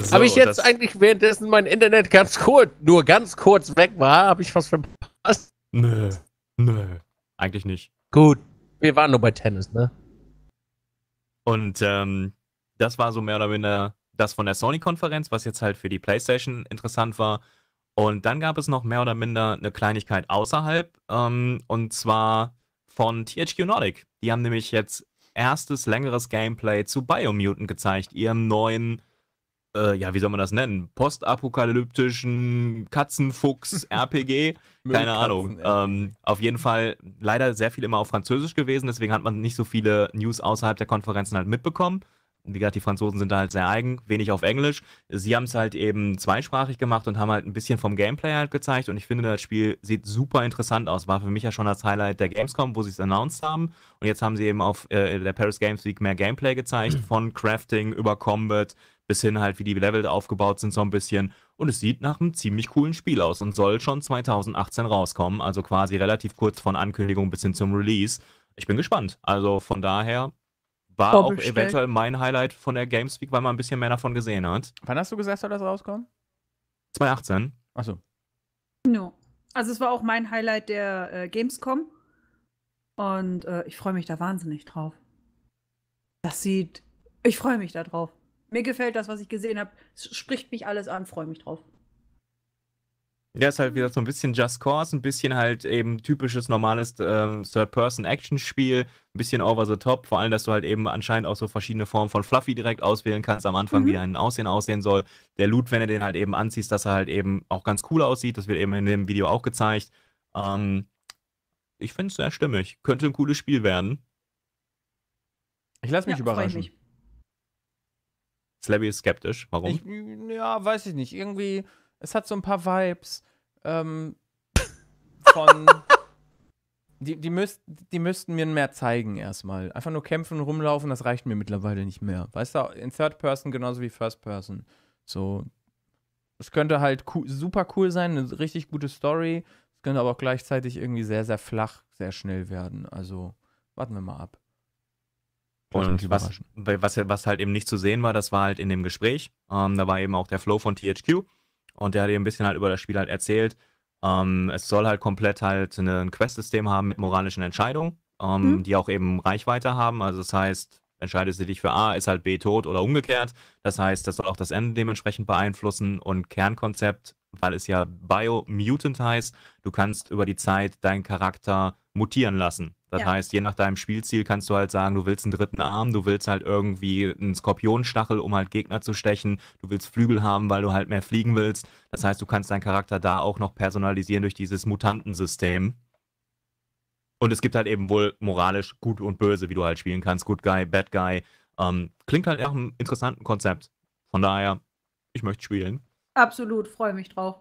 So, habe ich jetzt eigentlich währenddessen mein Internet ganz kurz, nur ganz kurz weg war, habe ich was verpasst? Nö, nö, eigentlich nicht. Gut, wir waren nur bei Tennis, ne? Und ähm, das war so mehr oder minder das von der Sony-Konferenz, was jetzt halt für die PlayStation interessant war. Und dann gab es noch mehr oder minder eine Kleinigkeit außerhalb. Ähm, und zwar von THQ Nordic. Die haben nämlich jetzt erstes längeres Gameplay zu Biomutant gezeigt, ihrem neuen, äh, ja, wie soll man das nennen? Postapokalyptischen Katzenfuchs-RPG. Keine Ahnung. Ähm, auf jeden Fall leider sehr viel immer auf Französisch gewesen, deswegen hat man nicht so viele News außerhalb der Konferenzen halt mitbekommen wie gesagt, die Franzosen sind da halt sehr eigen, wenig auf Englisch. Sie haben es halt eben zweisprachig gemacht und haben halt ein bisschen vom Gameplay halt gezeigt. Und ich finde, das Spiel sieht super interessant aus. War für mich ja schon das Highlight der Gamescom, wo sie es announced haben. Und jetzt haben sie eben auf äh, der Paris Games Week mehr Gameplay gezeigt, von Crafting über Combat bis hin halt, wie die Level aufgebaut sind, so ein bisschen. Und es sieht nach einem ziemlich coolen Spiel aus und soll schon 2018 rauskommen. Also quasi relativ kurz von Ankündigung bis hin zum Release. Ich bin gespannt. Also von daher war auch eventuell mein Highlight von der Games Week, weil man ein bisschen mehr davon gesehen hat. Wann hast du gesagt, soll das rauskommen? 2018. Achso. No. Also es war auch mein Highlight der äh, Gamescom. Und äh, ich freue mich da wahnsinnig drauf. Das sieht. Ich freue mich da drauf. Mir gefällt das, was ich gesehen habe. Es Spricht mich alles an, freue mich drauf. Der ist halt wieder so ein bisschen Just Cause, ein bisschen halt eben typisches normales ähm, Third-Person-Action-Spiel, ein bisschen over the top, vor allem, dass du halt eben anscheinend auch so verschiedene Formen von Fluffy direkt auswählen kannst am Anfang, mhm. wie dein Aussehen aussehen soll. Der Loot, wenn du den halt eben anziehst, dass er halt eben auch ganz cool aussieht, das wird eben in dem Video auch gezeigt. Ähm, ich finde es sehr stimmig. Könnte ein cooles Spiel werden. Ich lasse mich ja, überraschen. Slabby ist skeptisch. Warum? Ich, ja, weiß ich nicht. Irgendwie es hat so ein paar Vibes ähm, von. die, die, müsst, die müssten mir mehr zeigen erstmal. Einfach nur kämpfen und rumlaufen, das reicht mir mittlerweile nicht mehr. Weißt du, in Third Person genauso wie First Person. So. Es könnte halt cool, super cool sein, eine richtig gute Story. Es könnte aber auch gleichzeitig irgendwie sehr, sehr flach, sehr schnell werden. Also warten wir mal ab. Und was, was, was, halt eben nicht zu sehen war, das war halt in dem Gespräch. Ähm, da war eben auch der Flow von THQ. Und der hat eben ein bisschen halt über das Spiel halt erzählt. Ähm, es soll halt komplett halt ein Quest-System haben mit moralischen Entscheidungen, ähm, mhm. die auch eben Reichweite haben. Also das heißt, entscheidest du dich für A, ist halt B tot oder umgekehrt. Das heißt, das soll auch das Ende dementsprechend beeinflussen. Und Kernkonzept weil es ja Biomutant heißt, du kannst über die Zeit deinen Charakter mutieren lassen. Das ja. heißt, je nach deinem Spielziel kannst du halt sagen, du willst einen dritten Arm, du willst halt irgendwie einen Skorpionstachel, um halt Gegner zu stechen, du willst Flügel haben, weil du halt mehr fliegen willst. Das heißt, du kannst deinen Charakter da auch noch personalisieren durch dieses Mutantensystem. Und es gibt halt eben wohl moralisch gut und böse, wie du halt spielen kannst. Good Guy, Bad Guy. Ähm, klingt halt nach einem interessanten Konzept. Von daher, ich möchte spielen. Absolut, freue mich drauf.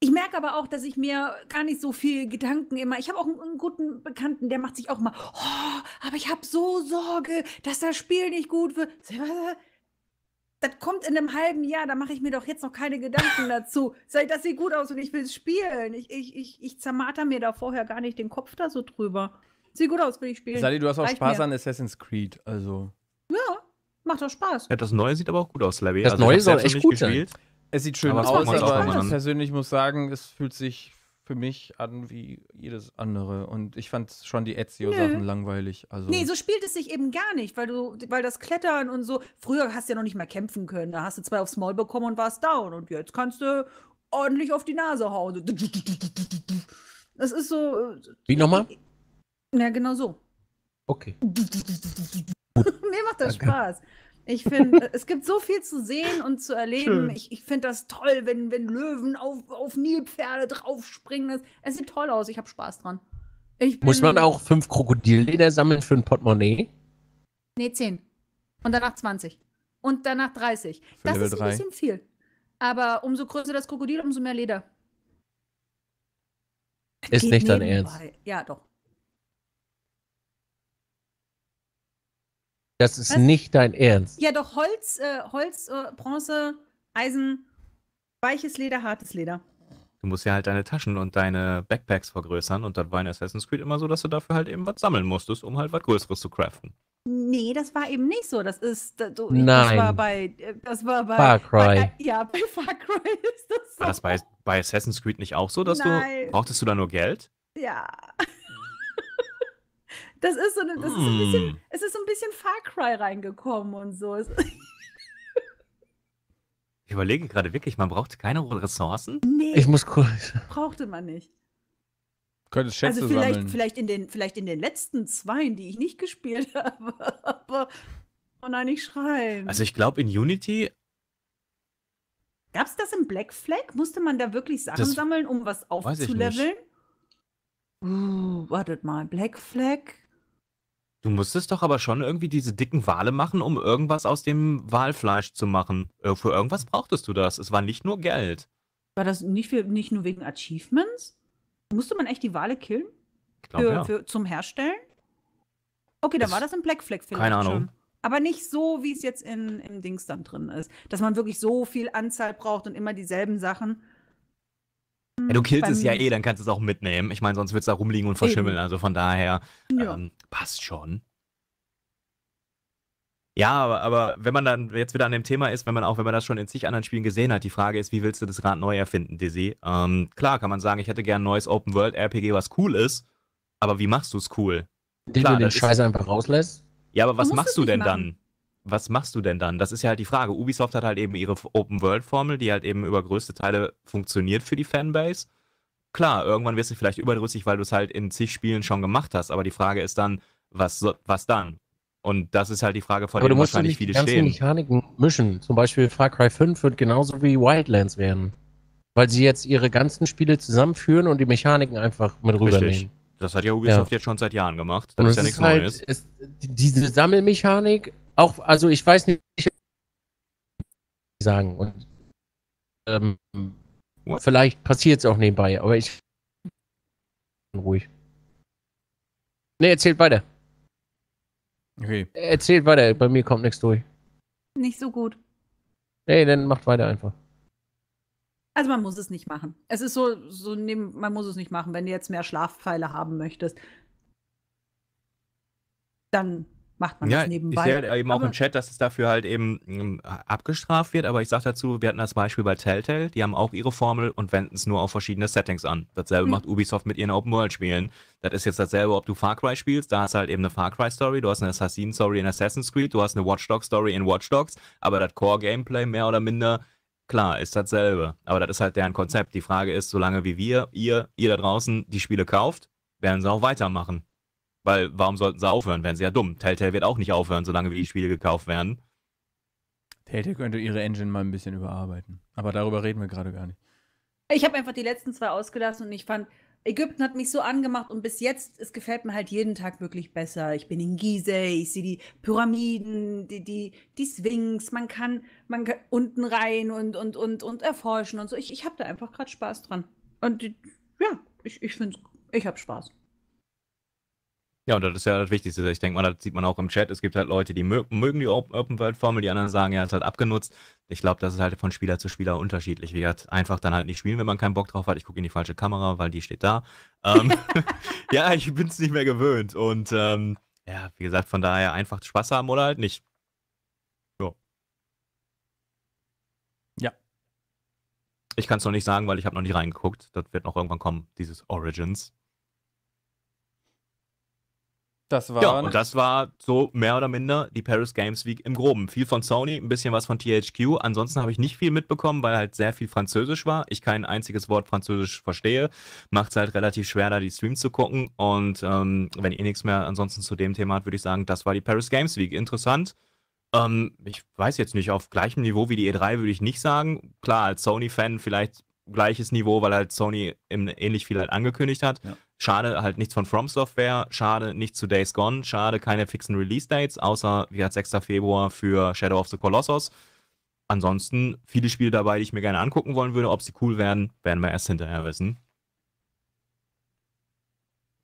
Ich merke aber auch, dass ich mir gar nicht so viel Gedanken immer. Ich habe auch einen, einen, guten Bekannten, der macht sich auch mal, oh, aber ich habe so Sorge, dass das Spiel nicht gut wird. Das kommt in einem halben Jahr, da mache ich mir doch jetzt noch keine Gedanken dazu. Sei das sieht gut aus und ich will es spielen. Ich, ich, ich, ich zermarter mir da vorher gar nicht den Kopf da so drüber. Sieht gut aus, will ich spielen. Sali, du hast auch Reicht Spaß mir. an Assassin's Creed, also. Macht doch Spaß. Ja, das Neue sieht aber auch gut aus, Labby. Das also, Neue soll echt gut gespielt. sein. Es sieht schön aber aus, aber ich persönlich muss sagen, es fühlt sich für mich an wie jedes andere. Und ich fand schon die Ezio-Sachen langweilig. Also nee, so spielt es sich eben gar nicht, weil du, weil das Klettern und so, früher hast du ja noch nicht mal kämpfen können. Da hast du zwei aufs Maul bekommen und warst down. Und jetzt kannst du ordentlich auf die Nase hauen. Das ist so. Äh, wie nochmal? Ja, genau so. Okay. Mir macht das Spaß. Ich finde, äh, es gibt so viel zu sehen und zu erleben. Schön. Ich, ich finde das toll, wenn, wenn Löwen auf, auf Nilpferde draufspringen. Es sieht toll aus. Ich habe Spaß dran. Muss man auch fünf Krokodilleder sammeln für ein Portemonnaie? Nee, zehn. Und danach 20. Und danach 30. Für das Level ist ein 3. bisschen viel. Aber umso größer das Krokodil, umso mehr Leder. Ist Geht nicht dein Ernst. Ja, doch. Das ist Was? nicht dein Ernst. Ja, doch Holz, äh, Holz, äh, Bronze, Eisen, weiches Leder, hartes Leder. Du musst ja halt deine Taschen und deine Backpacks vergrößern und das war in Assassin's Creed immer so, dass du dafür halt eben was sammeln musstest, um halt was Größeres zu craften. Nee, das war eben nicht so. Das ist, das, Nein. das war bei, äh, das war bei Far Cry. Bei, ja, bei Far Cry ist das so. War das bei, bei Assassin's Creed nicht auch so, dass Nein. du brauchtest du da nur Geld? Ja. Das ist so eine, das mm. ist ein bisschen, hm. es ist so ein bisschen Far Cry reingekommen und so. ich überlege gerade wirklich, man braucht keine Ressourcen? Nee. Ich muss kurz. Brauchte man nicht. Könnte Schätze also vielleicht, sammeln. Vielleicht in, den, vielleicht in den letzten zweien, die ich nicht gespielt habe. Aber, oh nein, ich schreien. Also ich glaube, in Unity Gab es das im Black Flag? Musste man da wirklich Sachen das sammeln, um was aufzuleveln? Uh, wartet mal, Black Flag. Du musstest doch aber schon irgendwie diese dicken Wale machen, um irgendwas aus dem Walfleisch zu machen. Äh, für irgendwas brauchtest du das. Es war nicht nur Geld. War das nicht, für, nicht nur wegen Achievements? Musste man echt die Wale killen? Ich glaube, Für, ja. für, zum Herstellen? Okay, dann war das im Black Flag vielleicht keine Ahnung. schon. Aber nicht so, wie es jetzt in, im Dings dann drin ist. Dass man wirklich so viel Anzahl braucht und immer dieselben Sachen. Ja, du killst es ja eh, dann kannst du es auch mitnehmen. Ich meine, sonst wird es da rumliegen und verschimmeln. Also von daher, Ja. ähm, passt schon. Ja, aber, aber, wenn man dann jetzt wieder an dem Thema ist, wenn man auch, wenn man das schon in zig anderen Spielen gesehen hat, die Frage ist, wie willst du das Rad neu erfinden, Dizzy? Ähm, klar kann man sagen, ich hätte gern ein neues Open-World-RPG, was cool ist, aber wie machst du es cool? Den klar, du den Scheiß einfach rauslässt? Ja, aber was machst du denn machen. dann? Was machst du denn dann? Das ist ja halt die Frage. Ubisoft hat halt eben ihre Open-World-Formel, die halt eben über größte Teile funktioniert für die Fanbase klar, irgendwann wirst du vielleicht überdrüssig, weil du es halt in zig Spielen schon gemacht hast. Aber die Frage ist dann, was, was dann? Und das ist halt die Frage, vor der wahrscheinlich viele stehen. du musst die Mechaniken mischen. Zum Beispiel Far Cry 5 wird genauso wie Wildlands werden. Weil sie jetzt ihre ganzen Spiele zusammenführen und die Mechaniken einfach mit Richtig. Das hat ja Ubisoft ja. jetzt schon seit Jahren gemacht. Das, das ist ja nichts halt, Neues. Ist, diese Sammelmechanik, auch, also ich weiß nicht, was ich sagen. Und ähm, What? Vielleicht passiert es auch nebenbei, aber ich. Ruhig. Ne, erzählt weiter. Okay. Erzählt weiter, bei mir kommt nichts durch. Nicht so gut. Nee, dann macht weiter einfach. Also man muss es nicht machen. Es ist so, so neben, man muss es nicht machen. Wenn du jetzt mehr Schlafpfeile haben möchtest, dann macht man ja, das nebenbei. Ich sehe eben aber auch im Chat, dass es dafür halt eben ähm, abgestraft wird, aber ich sage dazu, wir hatten das Beispiel bei Telltale, die haben auch ihre Formel und wenden es nur auf verschiedene Settings an. Dasselbe hm. macht Ubisoft mit ihren Open-World-Spielen. Das ist jetzt dasselbe, ob du Far Cry spielst, da hast du halt eben eine Far Cry-Story, du hast eine Assassin-Story in Assassin's Creed, du hast eine watchdog story in Watchdogs, aber das Core-Gameplay mehr oder minder klar, ist dasselbe. Aber das ist halt deren Konzept. Die Frage ist, solange wie wir, ihr, ihr da draußen die Spiele kauft, werden sie auch weitermachen. Weil warum sollten sie aufhören? Wären sie ja dumm. Telltale wird auch nicht aufhören, solange wie die Spiele gekauft werden. Telltale könnte ihre Engine mal ein bisschen überarbeiten. Aber darüber reden wir gerade gar nicht. Ich habe einfach die letzten zwei ausgelassen und ich fand, Ägypten hat mich so angemacht und bis jetzt, es gefällt mir halt jeden Tag wirklich besser. Ich bin in Gizeh, ich sehe die Pyramiden, die, die, die Sphinx, man kann, man kann unten rein und, und, und, und erforschen und so. Ich, ich habe da einfach gerade Spaß dran. Und ja, ich, finde, ich finde, ich habe Spaß. Ja, und das ist ja das Wichtigste. Ich denke mal, das sieht man auch im Chat. Es gibt halt Leute, die mögen die Open World Formel, die anderen sagen, ja, es hat abgenutzt. Ich glaube, das ist halt von Spieler zu Spieler unterschiedlich. Wie gesagt, einfach dann halt nicht spielen, wenn man keinen Bock drauf hat. Ich gucke in die falsche Kamera, weil die steht da. Ähm, ja, ich bin es nicht mehr gewöhnt. Und ähm, ja, wie gesagt, von daher einfach Spaß haben oder halt nicht. So. Ja. Ich kann es noch nicht sagen, weil ich habe noch nicht reingeguckt. Das wird noch irgendwann kommen, dieses Origins. Das war. Ja, und das war so mehr oder minder die Paris Games Week im Groben. Viel von Sony, ein bisschen was von THQ. Ansonsten habe ich nicht viel mitbekommen, weil halt sehr viel Französisch war. Ich kein einziges Wort Französisch verstehe. Macht es halt relativ schwer, da die Streams zu gucken. Und ähm, wenn ihr nichts mehr ansonsten zu dem Thema habt, würde ich sagen, das war die Paris Games Week. Interessant. Ähm, ich weiß jetzt nicht, auf gleichem Niveau wie die E3 würde ich nicht sagen. Klar, als Sony-Fan vielleicht gleiches Niveau, weil halt Sony ähnlich viel halt angekündigt hat. Ja. Schade halt nichts von From Software, schade nichts zu Days Gone, schade keine fixen Release-Dates, außer wie gesagt 6. Februar für Shadow of the Colossus. Ansonsten viele Spiele dabei, die ich mir gerne angucken wollen würde. Ob sie cool werden, werden wir erst hinterher wissen.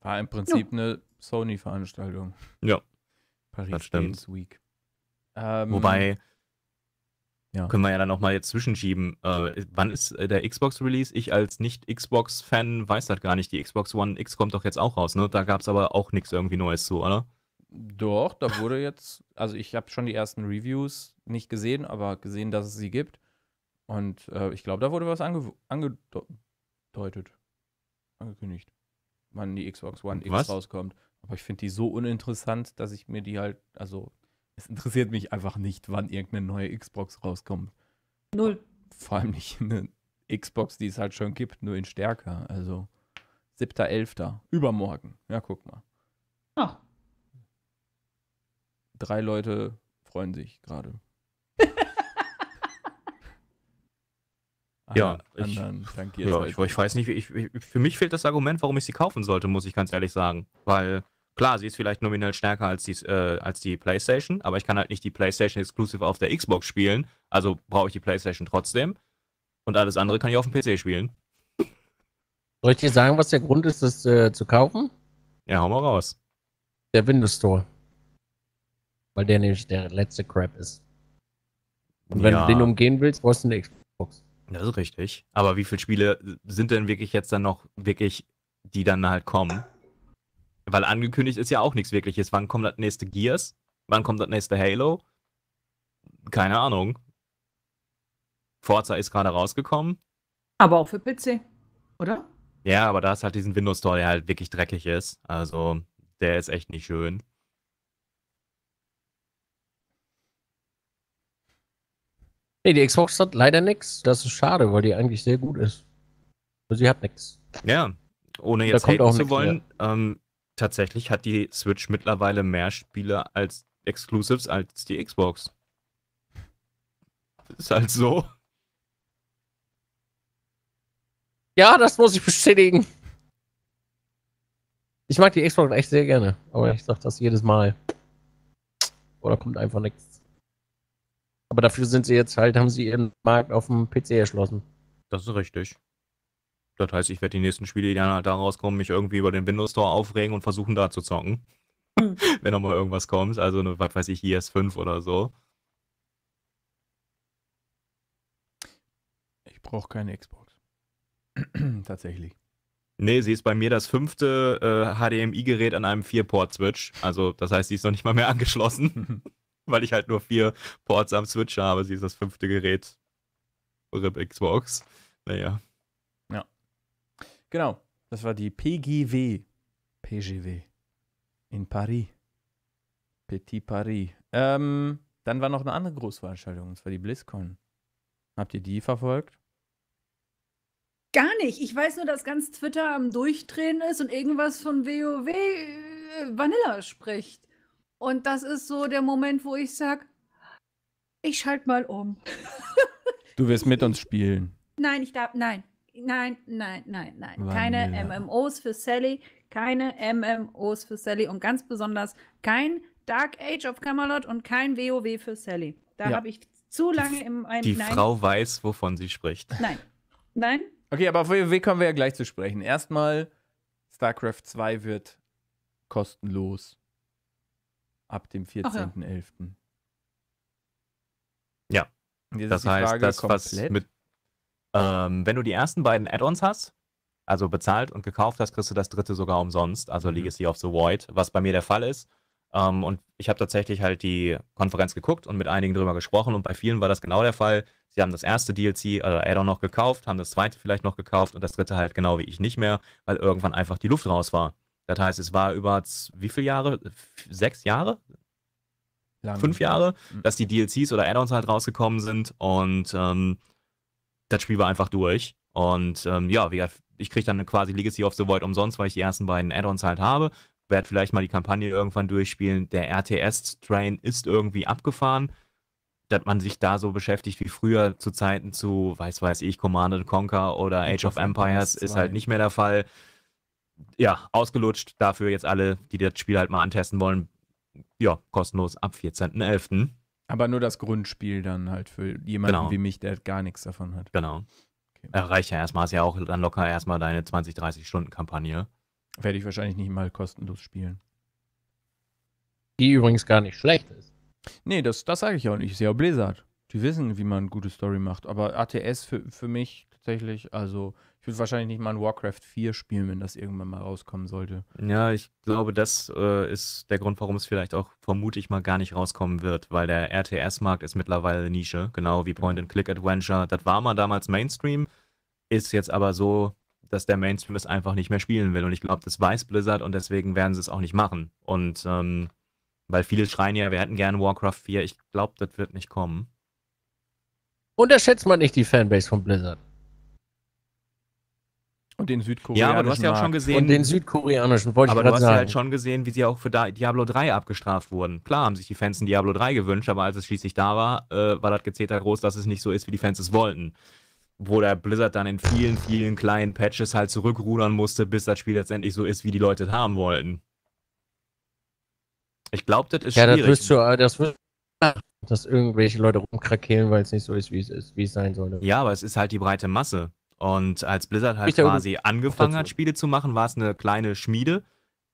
War im Prinzip ja. eine Sony-Veranstaltung. Ja. Paris das stimmt. Games Week. Ähm, Wobei, ja. Können wir ja dann nochmal jetzt zwischenschieben. Äh, wann ist äh, der Xbox-Release? Ich als Nicht-Xbox-Fan weiß das halt gar nicht. Die Xbox One X kommt doch jetzt auch raus, ne? Da gab es aber auch nichts irgendwie Neues zu, oder? Doch, da wurde jetzt, also ich habe schon die ersten Reviews nicht gesehen, aber gesehen, dass es sie gibt. Und äh, ich glaube, da wurde was ange angedeutet, angekündigt, wann die Xbox One X was? rauskommt. Aber ich finde die so uninteressant, dass ich mir die halt, also es interessiert mich einfach nicht, wann irgendeine neue Xbox rauskommt. Null. Vor allem nicht eine Xbox, die es halt schon gibt, nur in stärker. Also 7.11. Übermorgen. Ja, guck mal. Ach. Drei Leute freuen sich gerade. ja, ich, ja ich, ich, weiß nicht, ich, für mich fehlt das Argument, warum ich sie kaufen sollte, muss ich ganz ehrlich sagen. Weil Klar, sie ist vielleicht nominell stärker als die, äh, als die PlayStation, aber ich kann halt nicht die PlayStation Exclusive auf der Xbox spielen, also brauche ich die PlayStation trotzdem. Und alles andere kann ich auf dem PC spielen. Soll ich dir sagen, was der Grund ist, das äh, zu kaufen? Ja, hau mal raus. Der Windows Store. Weil der nämlich der letzte Crap ist. Und wenn ja. du den umgehen willst, brauchst du eine Xbox. Das ist richtig. Aber wie viele Spiele sind denn wirklich jetzt dann noch wirklich, die dann halt kommen? Weil angekündigt ist ja auch nichts wirkliches. Wann kommt das nächste Gears? Wann kommt das nächste Halo? Keine Ahnung. Forza ist gerade rausgekommen. Aber auch für PC, oder? Ja, aber da ist halt diesen Windows Store, der halt wirklich dreckig ist. Also, der ist echt nicht schön. Nee, die Xbox hat leider nichts. Das ist schade, weil die eigentlich sehr gut ist. Aber also, sie hat nichts. Ja, ohne jetzt haten zu wollen. Ähm, tatsächlich hat die Switch mittlerweile mehr Spiele als Exclusives als die Xbox. Ist halt so. Ja, das muss ich bestätigen. Ich mag die Xbox echt sehr gerne, aber ich sag das jedes Mal. Oder kommt einfach nichts. Aber dafür sind sie jetzt halt, haben sie ihren Markt auf dem PC erschlossen. Das ist richtig. Das heißt, ich werde die nächsten Spiele, die dann halt da rauskommen, mich irgendwie über den Windows Store aufregen und versuchen, da zu zocken. Hm. Wenn nochmal irgendwas kommt. Also, ne, was weiß ich, es 5 oder so. Ich brauche keine Xbox. Tatsächlich. Nee, sie ist bei mir das fünfte äh, HDMI-Gerät an einem 4-Port-Switch. Also, das heißt, sie ist noch nicht mal mehr angeschlossen, weil ich halt nur vier Ports am Switch habe. Sie ist das fünfte Gerät. RIP Xbox. Naja. Genau, das war die PGW. PGW. In Paris. Petit Paris. Ähm, dann war noch eine andere Großveranstaltung, das war die BlizzCon. Habt ihr die verfolgt? Gar nicht. Ich weiß nur, dass ganz Twitter am Durchdrehen ist und irgendwas von WoW äh, Vanilla spricht. Und das ist so der Moment, wo ich sage, ich schalte mal um. du wirst mit uns spielen. Nein, ich darf, nein, Nein, nein, nein, nein. Vanilla. Keine MMOs für Sally, keine MMOs für Sally und ganz besonders kein Dark Age of Camelot und kein WoW für Sally. Da ja. habe ich zu lange im meinem. Die nein. Frau weiß, wovon sie spricht. Nein. Nein? Okay, aber auf WoW kommen wir ja gleich zu sprechen. Erstmal, StarCraft 2 wird kostenlos ab dem 14.11. Ja. ja. Das heißt, Frage, das, komplett? was mit ähm, wenn du die ersten beiden Add-ons hast, also bezahlt und gekauft hast, kriegst du das dritte sogar umsonst, also mhm. Legacy of the Void, was bei mir der Fall ist. Um, ähm, und ich habe tatsächlich halt die Konferenz geguckt und mit einigen drüber gesprochen und bei vielen war das genau der Fall. Sie haben das erste DLC oder äh, Add-on noch gekauft, haben das zweite vielleicht noch gekauft und das dritte halt genau wie ich nicht mehr, weil irgendwann einfach die Luft raus war. Das heißt, es war über wie viele Jahre? Sechs Jahre? Lange. Fünf Jahre, mhm. dass die DLCs oder Add-ons halt rausgekommen sind und ähm, das Spiel war einfach durch. Und ähm, ja, ich kriege dann quasi Legacy of the Void umsonst, weil ich die ersten beiden Add-ons halt habe. Werde vielleicht mal die Kampagne irgendwann durchspielen. Der RTS-Train ist irgendwie abgefahren. Dass man sich da so beschäftigt wie früher zu Zeiten zu, weiß weiß ich, Command Conquer oder Age of Empires ist halt nicht mehr der Fall. Ja, ausgelutscht. Dafür jetzt alle, die das Spiel halt mal antesten wollen, ja, kostenlos ab 14.11. Aber nur das Grundspiel dann halt für jemanden genau. wie mich, der gar nichts davon hat. Genau. Okay. Erreicht äh, ja erstmal, hast ja auch dann locker erstmal deine 20, 30 Stunden Kampagne. Werde ich wahrscheinlich nicht mal kostenlos spielen. Die übrigens gar nicht schlecht ist. Nee, das, das sage ich auch nicht. Ich sehe ja Blizzard. Die wissen, wie man eine gute Story macht. Aber ATS für, für mich tatsächlich. Also ich würde wahrscheinlich nicht mal ein Warcraft 4 spielen, wenn das irgendwann mal rauskommen sollte. Ja, ich glaube, das äh, ist der Grund, warum es vielleicht auch vermute ich mal gar nicht rauskommen wird, weil der RTS-Markt ist mittlerweile Nische, genau wie Point-and-Click-Adventure. Das war mal damals Mainstream, ist jetzt aber so, dass der Mainstream es einfach nicht mehr spielen will. Und ich glaube, das weiß Blizzard und deswegen werden sie es auch nicht machen. Und ähm, weil viele schreien ja, wir hätten gerne Warcraft 4. Ich glaube, das wird nicht kommen. Unterschätzt man nicht die Fanbase von Blizzard. Und den südkoreanischen. Ja, aber du hast ja auch schon gesehen. Und den südkoreanischen wollte ich Aber du hast sagen. ja halt schon gesehen, wie sie auch für Diablo 3 abgestraft wurden. Klar haben sich die Fans ein Diablo 3 gewünscht, aber als es schließlich da war, äh, war das Gezeter groß, dass es nicht so ist, wie die Fans es wollten. Wo der Blizzard dann in vielen, vielen kleinen Patches halt zurückrudern musste, bis das Spiel letztendlich so ist, wie die Leute es haben wollten. Ich glaube, das ist ja, schwierig. Ja, äh, das wirst du, das wirst du dass irgendwelche Leute rumkrakehlen, weil es nicht so ist, wie es ist, wie es sein sollte. Ja, aber es ist halt die breite Masse. Und als Blizzard halt quasi angefangen hat, Spiele zu machen, war es eine kleine Schmiede,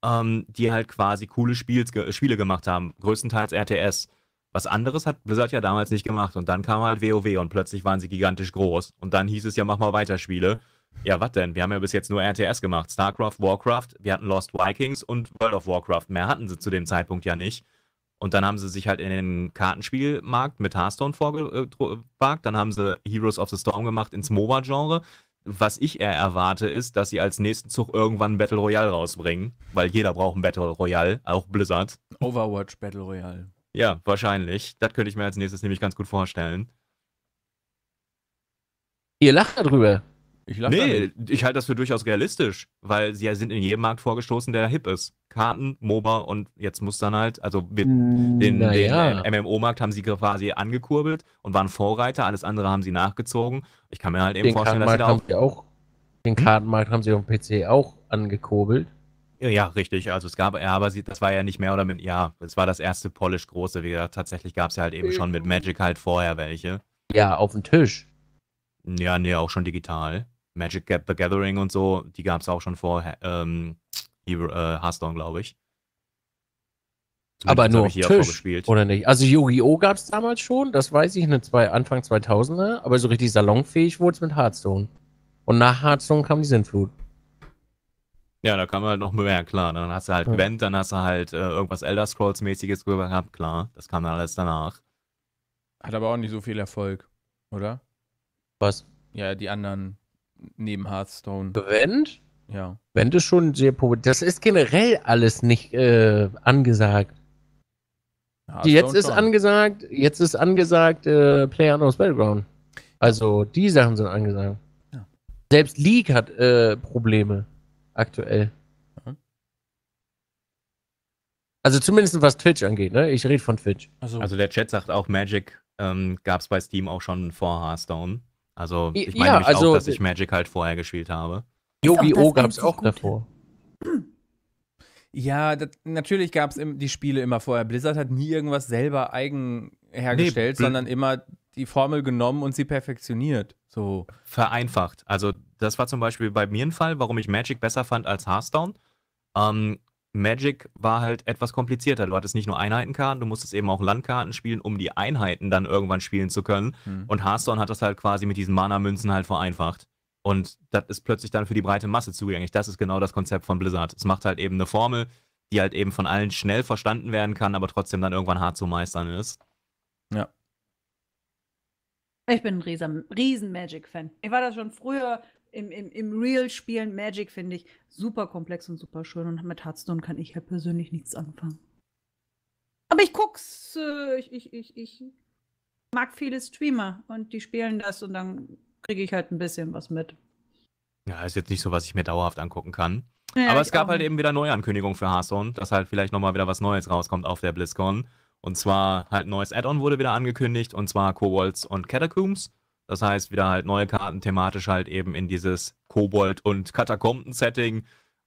ähm, die halt quasi coole Spiels, Spiele gemacht haben. Größtenteils RTS. Was anderes hat Blizzard ja damals nicht gemacht. Und dann kam halt WoW und plötzlich waren sie gigantisch groß. Und dann hieß es ja, mach mal weiter Spiele. Ja, was denn? Wir haben ja bis jetzt nur RTS gemacht. StarCraft, Warcraft, wir hatten Lost Vikings und World of Warcraft. Mehr hatten sie zu dem Zeitpunkt ja nicht. Und dann haben sie sich halt in den Kartenspielmarkt mit Hearthstone vorgewagt. Dann haben sie Heroes of the Storm gemacht ins MOBA-Genre. Was ich eher erwarte, ist, dass sie als nächsten Zug irgendwann Battle Royale rausbringen, weil jeder braucht ein Battle Royale, auch Blizzard. Overwatch Battle Royale. Ja, wahrscheinlich. Das könnte ich mir als nächstes nämlich ganz gut vorstellen. Ihr lacht darüber. Ich nee, ich halte das für durchaus realistisch, weil sie ja sind in jedem Markt vorgestoßen, der hip ist. Karten, MOBA und jetzt muss dann halt, also hm, den, den, ja. den äh, MMO-Markt haben sie quasi angekurbelt und waren Vorreiter, alles andere haben sie nachgezogen. Ich kann mir halt eben den vorstellen, dass sie da auch, sie auch, Den hm? Kartenmarkt haben sie auf dem PC auch angekurbelt. Ja, richtig. Also es gab, ja, aber sie, das war ja nicht mehr oder mit, ja, es war das erste Polish große. Wie gesagt, tatsächlich gab es ja halt eben äh. schon mit Magic halt vorher welche. Ja, auf dem Tisch. Ja, nee, auch schon digital. Magic Gap the Gathering und so, die gab es auch schon vor ähm, äh, Hearthstone, glaube ich. Zumindest Aber nur hier Tisch, oder nicht? Also Yu-Gi-Oh! gab es damals schon, das weiß ich, eine zwei, Anfang 2000er, aber so richtig salonfähig wurde es mit Hearthstone. Und nach Hearthstone kam die Sinnflut. Ja, da kam halt noch mehr, klar. Dann hast du halt ja. dann hast du halt äh, irgendwas Elder Scrolls-mäßiges gehabt, klar. Das kam ja alles danach. Hat aber auch nicht so viel Erfolg, oder? Was? Ja, die anderen neben Hearthstone. Brent? Ja. Brent ist schon sehr populär. Das ist generell alles nicht äh, angesagt. Hearthstone jetzt ist schon. angesagt, jetzt ist angesagt äh, PlayerUnknown's Battleground. Also die Sachen sind angesagt. Ja. Selbst League hat äh, Probleme aktuell. Also zumindest was Twitch angeht, ne? Ich rede von Twitch. Also, also, der Chat sagt auch, Magic ähm, gab es bei Steam auch schon vor Hearthstone. Also ich meine ja, nämlich also, auch, dass ich Magic halt vorher gespielt habe. Yu-Gi-Oh! gab es auch, auch davor. Ja, das, natürlich gab es die Spiele immer vorher. Blizzard hat nie irgendwas selber eigen hergestellt, nee, sondern immer die Formel genommen und sie perfektioniert. So. Vereinfacht. Also das war zum Beispiel bei mir ein Fall, warum ich Magic besser fand als Hearthstone. Ähm, Magic war halt etwas komplizierter. Du hattest nicht nur Einheitenkarten, du musstest eben auch Landkarten spielen, um die Einheiten dann irgendwann spielen zu können. Mhm. Und Hearthstone hat das halt quasi mit diesen Mana-Münzen halt vereinfacht. Und das ist plötzlich dann für die breite Masse zugänglich. Das ist genau das Konzept von Blizzard. Es macht halt eben eine Formel, die halt eben von allen schnell verstanden werden kann, aber trotzdem dann irgendwann hart zu meistern ist. Ja. Ich bin ein riesen, riesen Magic-Fan. Ich war da schon früher im, im, im Real spielen Magic finde ich super komplex und super schön und mit Hearthstone kann ich ja halt persönlich nichts anfangen. Aber ich guck's, äh, ich, ich, ich, ich mag viele Streamer und die spielen das und dann kriege ich halt ein bisschen was mit. Ja, ist jetzt nicht so, was ich mir dauerhaft angucken kann. Ja, Aber es gab halt nicht. eben wieder Neuankündigungen für Hearthstone, dass halt vielleicht nochmal wieder was Neues rauskommt auf der BlizzCon. Und zwar halt ein neues Add-on wurde wieder angekündigt, und zwar Kobolds und Catacombs. Das heißt, wieder halt neue Karten thematisch halt eben in dieses Kobold- und Katakomben-Setting.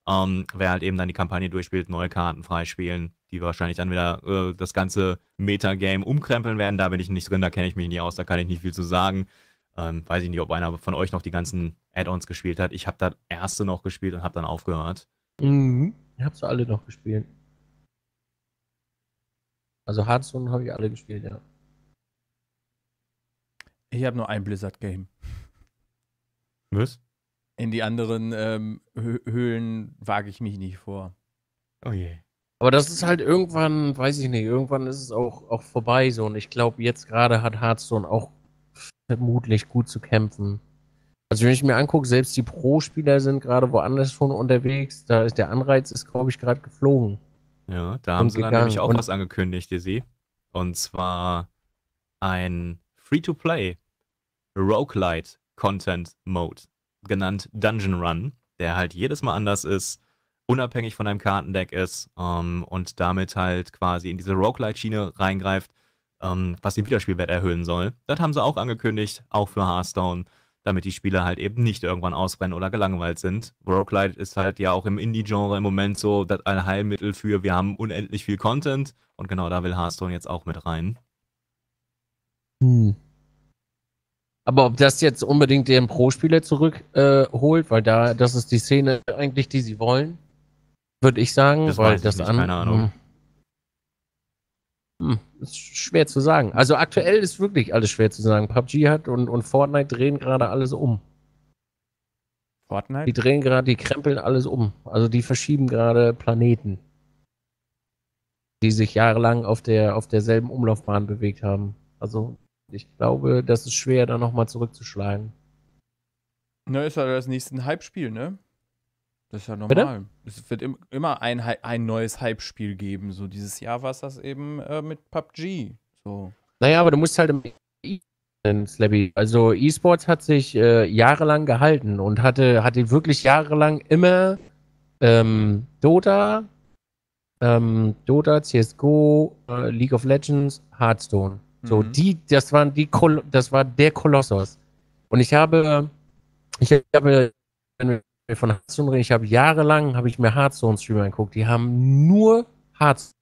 Ähm, wer halt eben dann die Kampagne durchspielt, neue Karten freispielen, die wahrscheinlich dann wieder äh, das ganze Metagame umkrempeln werden. Da bin ich nicht drin, da kenne ich mich nicht aus, da kann ich nicht viel zu sagen. Ähm, weiß ich nicht, ob einer von euch noch die ganzen Add-ons gespielt hat. Ich habe das erste noch gespielt und habe dann aufgehört. Mhm. Ich habe sie alle noch gespielt. Also Hearthstone habe ich alle gespielt, ja. Ich habe nur ein Blizzard-Game. Was? In die anderen ähm, Höhlen wage ich mich nicht vor. Oh je. Aber das ist halt irgendwann, weiß ich nicht, irgendwann ist es auch, auch vorbei so. Und ich glaube, jetzt gerade hat Hearthstone auch vermutlich gut zu kämpfen. Also wenn ich mir angucke, selbst die Pro-Spieler sind gerade woanders schon unterwegs. Da ist der Anreiz, ist glaube ich gerade geflogen. Ja, da haben sie gegangen. dann nämlich auch und was angekündigt, Dizzy. Und zwar ein Free-to-Play Roguelite Content Mode, genannt Dungeon Run, der halt jedes Mal anders ist, unabhängig von einem Kartendeck ist ähm, und damit halt quasi in diese Roguelite-Schiene reingreift, ähm, was den Wiederspielwert erhöhen soll. Das haben sie auch angekündigt, auch für Hearthstone, damit die Spieler halt eben nicht irgendwann ausbrennen oder gelangweilt sind. Roguelite ist halt ja auch im Indie-Genre im Moment so das Allheilmittel für, wir haben unendlich viel Content und genau da will Hearthstone jetzt auch mit rein. Hm. Aber ob das jetzt unbedingt den Pro-Spieler zurückholt, äh, weil da, das ist die Szene eigentlich, die sie wollen, würde ich sagen. Das weil das nicht, an, keine Ahnung. Hm. hm, ist schwer zu sagen. Also aktuell ist wirklich alles schwer zu sagen. PUBG hat und, und Fortnite drehen gerade alles um. Fortnite? Die drehen gerade, die krempeln alles um. Also die verschieben gerade Planeten, die sich jahrelang auf der auf derselben Umlaufbahn bewegt haben. Also ich glaube, das ist schwer, da nochmal zurückzuschlagen. Na, ist ja das nächste Hype-Spiel, ne? Das ist ja normal. Bitte? Es wird im, immer ein, ein neues Hype-Spiel geben. So dieses Jahr war es das eben äh, mit PUBG. So. Naja, aber du musst halt im Slabby. Also E-Sports hat sich äh, jahrelang gehalten und hatte, hatte wirklich jahrelang immer ähm, Dota, ähm, Dota, CSGO, äh, League of Legends, Hearthstone. So, mhm. die, das waren die Kol das war der Kolossos. Und ich habe, ich habe von Hearthstone reden, ich habe jahrelang habe ich mir Hearthstone Streamer angeguckt, die haben nur Hearthstone.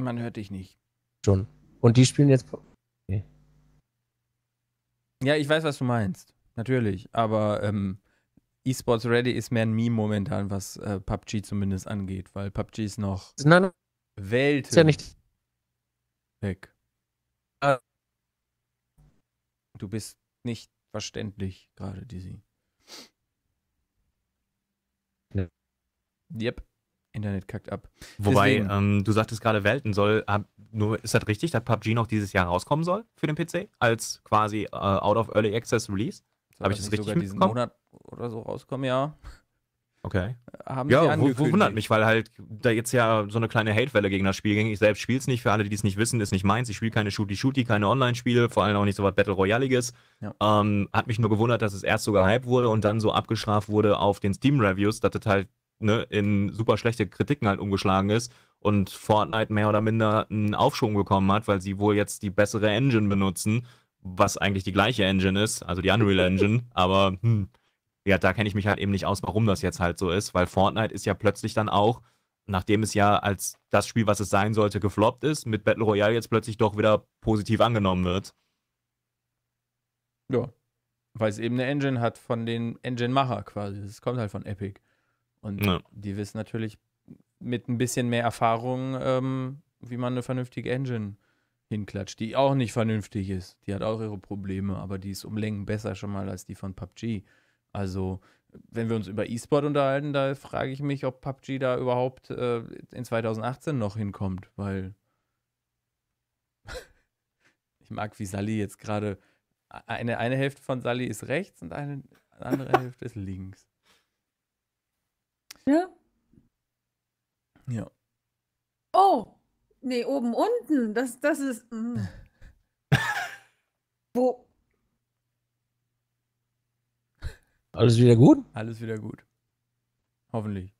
Man hört dich nicht. Schon. Und die spielen jetzt. Okay. Ja, ich weiß, was du meinst. Natürlich. Aber ähm, eSports Ready ist mehr ein Meme momentan, was äh, PUBG zumindest angeht, weil PUBG ist noch. Nein, Nein, Welten. Ist ja nicht. Weg. Ah. Du bist nicht verständlich gerade, Dizzy. Ne. Yep. Internet kackt ab. Wobei, ähm, du sagtest gerade, Welten soll, hab, nur ist das richtig, dass PUBG noch dieses Jahr rauskommen soll für den PC? Als quasi äh, Out of Early Access Release? Habe ich das richtig sogar diesen Monat oder so rauskommen, ja. Okay. Haben ja, wundert mich, weil halt da jetzt ja so eine kleine Hatewelle gegen das Spiel ging. Ich selbst spiele es nicht. Für alle, die es nicht wissen, ist nicht meins. Ich spiele keine Shooty-Shooty, keine Online-Spiele, vor allem auch nicht so was Battle Royaliges. Ja. Ähm, hat mich nur gewundert, dass es erst so gehypt wurde und dann so abgestraft wurde auf den Steam-Reviews, dass das halt ne, in super schlechte Kritiken halt umgeschlagen ist und Fortnite mehr oder minder einen Aufschwung bekommen hat, weil sie wohl jetzt die bessere Engine benutzen, was eigentlich die gleiche Engine ist, also die Unreal Engine, aber hm ja, da kenne ich mich halt eben nicht aus, warum das jetzt halt so ist, weil Fortnite ist ja plötzlich dann auch, nachdem es ja als das Spiel, was es sein sollte, gefloppt ist, mit Battle Royale jetzt plötzlich doch wieder positiv angenommen wird. Ja, weil es eben eine Engine hat von den Engine-Macher quasi. Es kommt halt von Epic. Und ja. die wissen natürlich mit ein bisschen mehr Erfahrung, ähm, wie man eine vernünftige Engine hinklatscht, die auch nicht vernünftig ist. Die hat auch ihre Probleme, aber die ist um Längen besser schon mal als die von PUBG. Also, wenn wir uns über E-Sport unterhalten, da frage ich mich, ob PUBG da überhaupt äh, in 2018 noch hinkommt, weil ich mag, wie Sally jetzt gerade eine, eine Hälfte von Sally ist rechts und eine andere Hälfte ist links. Ja. Ja. Oh, nee, oben unten. Das, das ist. Hm. Wo, Alles wieder gut? Alles wieder gut. Hoffentlich.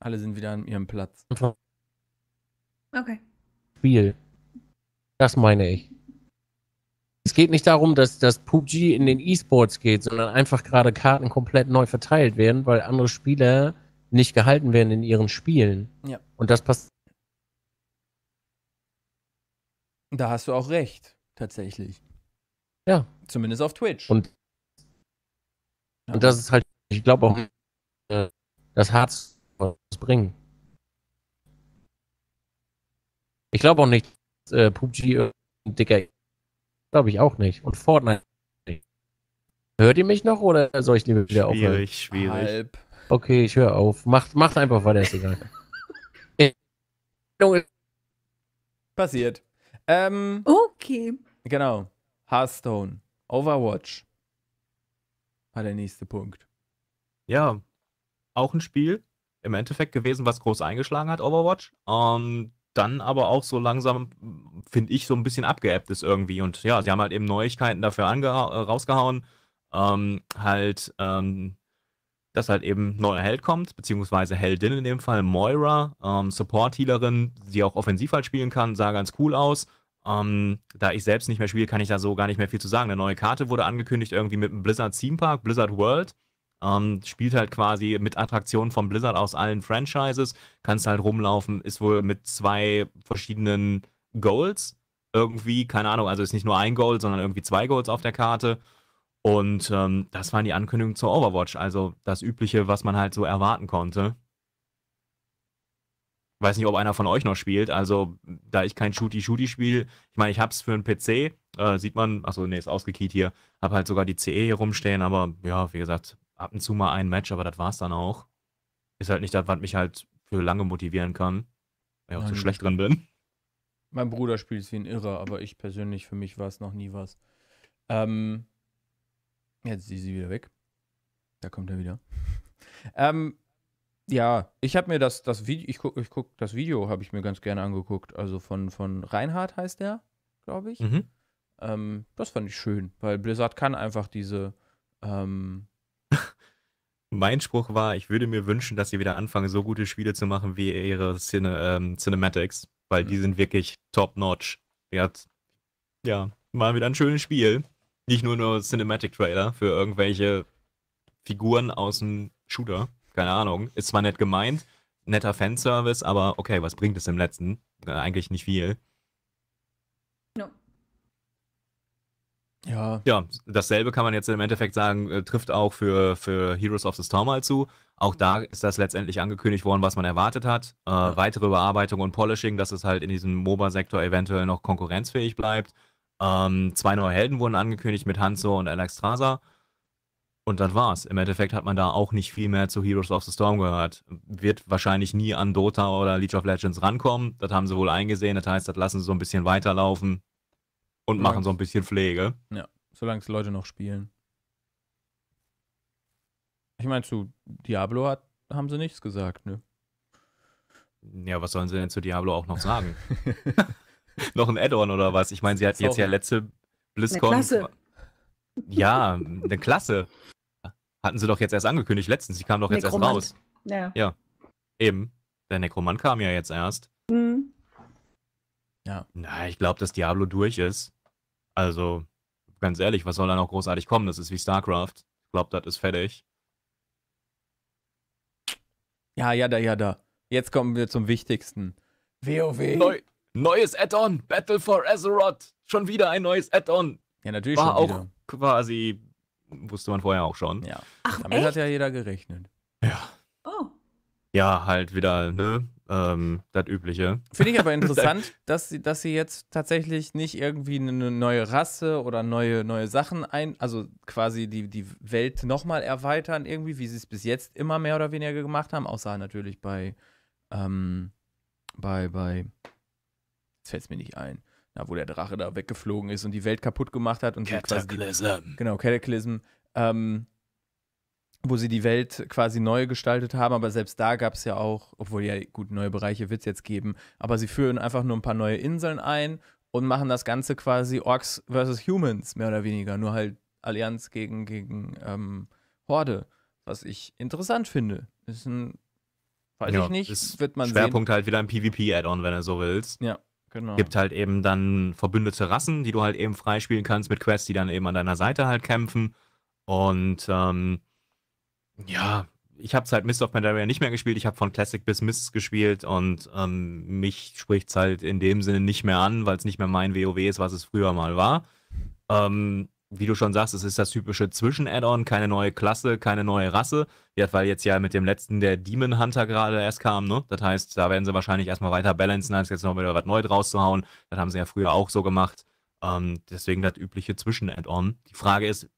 Alle sind wieder an ihrem Platz. Okay. Spiel. Das meine ich. Es geht nicht darum, dass das PUBG in den E-Sports geht, sondern einfach gerade Karten komplett neu verteilt werden, weil andere Spieler nicht gehalten werden in ihren Spielen. Ja. Und das passt. Da hast du auch recht, tatsächlich. Ja. Zumindest auf Twitch. Und ja. Und das ist halt, ich glaube auch, äh, das Harz was bringen. Ich glaube auch nicht, dass, äh, PUBG dicker. Glaube ich auch nicht. Und Fortnite. Hört ihr mich noch oder soll ich lieber wieder aufhören? Schwierig, schwierig. Okay, ich höre auf. Macht, macht einfach weiter, ist egal. Passiert. Ähm, okay. Genau. Hearthstone, Overwatch, war der nächste Punkt. Ja, auch ein Spiel im Endeffekt gewesen, was groß eingeschlagen hat, Overwatch. Ähm, dann aber auch so langsam, finde ich, so ein bisschen abgeebbt ist irgendwie. Und ja, sie haben halt eben Neuigkeiten dafür äh, rausgehauen. Ähm, halt, ähm, dass halt eben neuer Held kommt, beziehungsweise Heldin in dem Fall, Moira, ähm, Support-Healerin, die auch offensiv halt spielen kann, sah ganz cool aus. Ähm, da ich selbst nicht mehr spiele, kann ich da so gar nicht mehr viel zu sagen. Eine neue Karte wurde angekündigt, irgendwie mit einem Blizzard Theme Park, Blizzard World. Ähm, spielt halt quasi mit Attraktionen von Blizzard aus allen Franchises. Kannst halt rumlaufen, ist wohl mit zwei verschiedenen Goals. Irgendwie, keine Ahnung, also ist nicht nur ein Goal, sondern irgendwie zwei Goals auf der Karte. Und ähm, das waren die Ankündigungen zur Overwatch, also das Übliche, was man halt so erwarten konnte. Weiß nicht, ob einer von euch noch spielt. Also, da ich kein Shooty-Shooty spiele, ich meine, ich hab's für einen PC, äh, sieht man, achso, nee, ist ausgekiet hier. Hab halt sogar die CE hier rumstehen, aber ja, wie gesagt, ab und zu mal ein Match, aber das war's dann auch. Ist halt nicht das, was mich halt für lange motivieren kann, weil ich auch zu so schlecht drin bin. Mein Bruder spielt es wie ein Irrer, aber ich persönlich, für mich war es noch nie was. Ähm, jetzt ist sie wieder weg. Da kommt er wieder. ähm, ja, ich habe mir das, das Video, ich gucke, ich guck, das Video habe ich mir ganz gerne angeguckt. Also von, von Reinhard heißt der, glaube ich. Mhm. Ähm, das fand ich schön, weil Blizzard kann einfach diese. Ähm mein Spruch war, ich würde mir wünschen, dass sie wieder anfangen, so gute Spiele zu machen wie ihre Cine, ähm, Cinematics, weil mhm. die sind wirklich top-notch. Ja, mal wieder ein schönes Spiel. Nicht nur nur Cinematic-Trailer für irgendwelche Figuren aus dem Shooter keine Ahnung. Ist zwar nett gemeint, netter Fanservice, aber okay, was bringt es im letzten? Äh, eigentlich nicht viel. No. Ja. ja, dasselbe kann man jetzt im Endeffekt sagen, äh, trifft auch für, für Heroes of the Storm mal zu. Auch da ist das letztendlich angekündigt worden, was man erwartet hat. Äh, ja. Weitere Überarbeitung und Polishing, dass es halt in diesem MOBA-Sektor eventuell noch konkurrenzfähig bleibt. Ähm, zwei neue Helden wurden angekündigt mit Hanzo und Alex Traser. Und das war's. Im Endeffekt hat man da auch nicht viel mehr zu Heroes of the Storm gehört. Wird wahrscheinlich nie an Dota oder League of Legends rankommen. Das haben sie wohl eingesehen. Das heißt, das lassen sie so ein bisschen weiterlaufen und machen so ein bisschen Pflege. Ja, solange es Leute noch spielen. Ich meine, zu Diablo hat, haben sie nichts gesagt, ne? Ja, was sollen sie denn zu Diablo auch noch sagen? noch ein Add-on oder was? Ich meine, sie hatten jetzt ja letzte BlizzCon. Eine Klasse. Ja, eine Klasse. Hatten sie doch jetzt erst angekündigt, letztens. Sie kam doch jetzt Nekromant. erst raus. Ja. ja. Eben. Der Nekromant kam ja jetzt erst. Mhm. Ja. Na, ich glaube, dass Diablo durch ist. Also, ganz ehrlich, was soll da noch großartig kommen? Das ist wie StarCraft. Ich glaube, das ist fertig. Ja, ja, da, ja, da. Jetzt kommen wir zum Wichtigsten. WoW. Neu, neues Add-on. Battle for Azeroth. Schon wieder ein neues Add-on. Ja, natürlich war auch wieder. quasi wusste man vorher auch schon. Ja. Ach, Damit echt? hat ja jeder gerechnet. Ja. Oh. Ja, halt wieder, ne? Ähm, das Übliche. Finde ich aber interessant, dass sie, dass sie jetzt tatsächlich nicht irgendwie eine neue Rasse oder neue, neue Sachen ein, also quasi die, die Welt nochmal erweitern, irgendwie, wie sie es bis jetzt immer mehr oder weniger gemacht haben, außer natürlich bei, ähm, bei, bei, jetzt fällt es mir nicht ein, na, wo der Drache da weggeflogen ist und die Welt kaputt gemacht hat. Und Cataclysm. So die, genau, Cataclysm. Ähm, wo sie die Welt quasi neu gestaltet haben, aber selbst da gab es ja auch, obwohl ja gut, neue Bereiche wird es jetzt geben, aber sie führen einfach nur ein paar neue Inseln ein und machen das Ganze quasi Orks versus Humans, mehr oder weniger, nur halt Allianz gegen, gegen ähm, Horde, was ich interessant finde. Ist ein, weiß ja, ich nicht, wird man Schwerpunkt sehen. halt wieder ein PvP-Add-on, wenn du so willst. Ja. Genau. Gibt halt eben dann verbündete Rassen, die du halt eben freispielen kannst mit Quests, die dann eben an deiner Seite halt kämpfen. Und ähm, ja, ich habe halt Mist of Pandaria nicht mehr gespielt. Ich habe von Classic bis Mist gespielt und ähm, mich spricht es halt in dem Sinne nicht mehr an, weil es nicht mehr mein WoW ist, was es früher mal war. Ähm, wie du schon sagst, es ist das typische Zwischen-Add-on, keine neue Klasse, keine neue Rasse. Ja, weil jetzt ja mit dem letzten der Demon Hunter gerade erst kam, ne? Das heißt, da werden sie wahrscheinlich erstmal weiter balancen, als jetzt noch wieder was Neues rauszuhauen. Das haben sie ja früher auch so gemacht. Ähm, deswegen das übliche Zwischen-Add-on. Die Frage ist,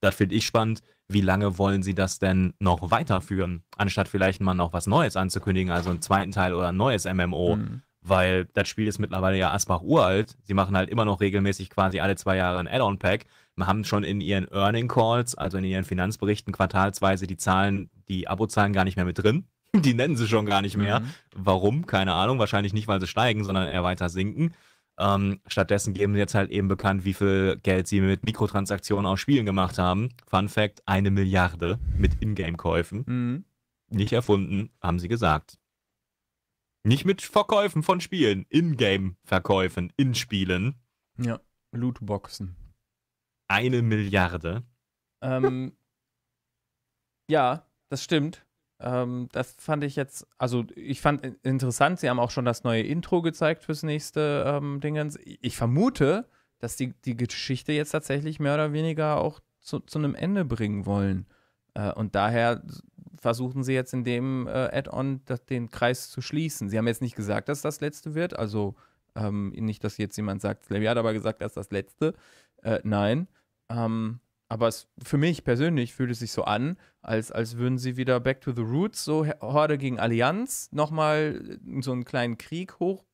das finde ich spannend, wie lange wollen sie das denn noch weiterführen, anstatt vielleicht mal noch was Neues anzukündigen, also einen zweiten Teil oder ein neues MMO. Mhm weil das Spiel ist mittlerweile ja Asbach uralt. Sie machen halt immer noch regelmäßig quasi alle zwei Jahre ein Add-on-Pack haben schon in ihren Earning Calls, also in ihren Finanzberichten quartalsweise die Zahlen, die Abozahlen gar nicht mehr mit drin. Die nennen sie schon gar nicht mehr. Mhm. Warum? Keine Ahnung. Wahrscheinlich nicht, weil sie steigen, sondern eher weiter sinken. Ähm, stattdessen geben sie jetzt halt eben bekannt, wie viel Geld sie mit Mikrotransaktionen aus Spielen gemacht haben. Fun Fact: eine Milliarde mit Ingame-Käufen. Mhm. Nicht erfunden, haben sie gesagt. Nicht mit Verkäufen von Spielen, Ingame-Verkäufen in Spielen. Ja, Lootboxen. Eine Milliarde. Ähm, ja, das stimmt. Ähm, das fand ich jetzt, also ich fand interessant, sie haben auch schon das neue Intro gezeigt fürs nächste ähm, Dingens. Ich vermute, dass die, die Geschichte jetzt tatsächlich mehr oder weniger auch zu, zu einem Ende bringen wollen. Äh, und daher versuchen sie jetzt in dem äh, Add-on den Kreis zu schließen. Sie haben jetzt nicht gesagt, dass das letzte wird, also ähm, nicht, dass jetzt jemand sagt, hat aber gesagt, dass das letzte. Äh, nein. Ähm, aber es, für mich persönlich fühlt es sich so an, als, als würden sie wieder Back to the Roots, so Horde gegen Allianz, nochmal äh, so einen kleinen Krieg hoch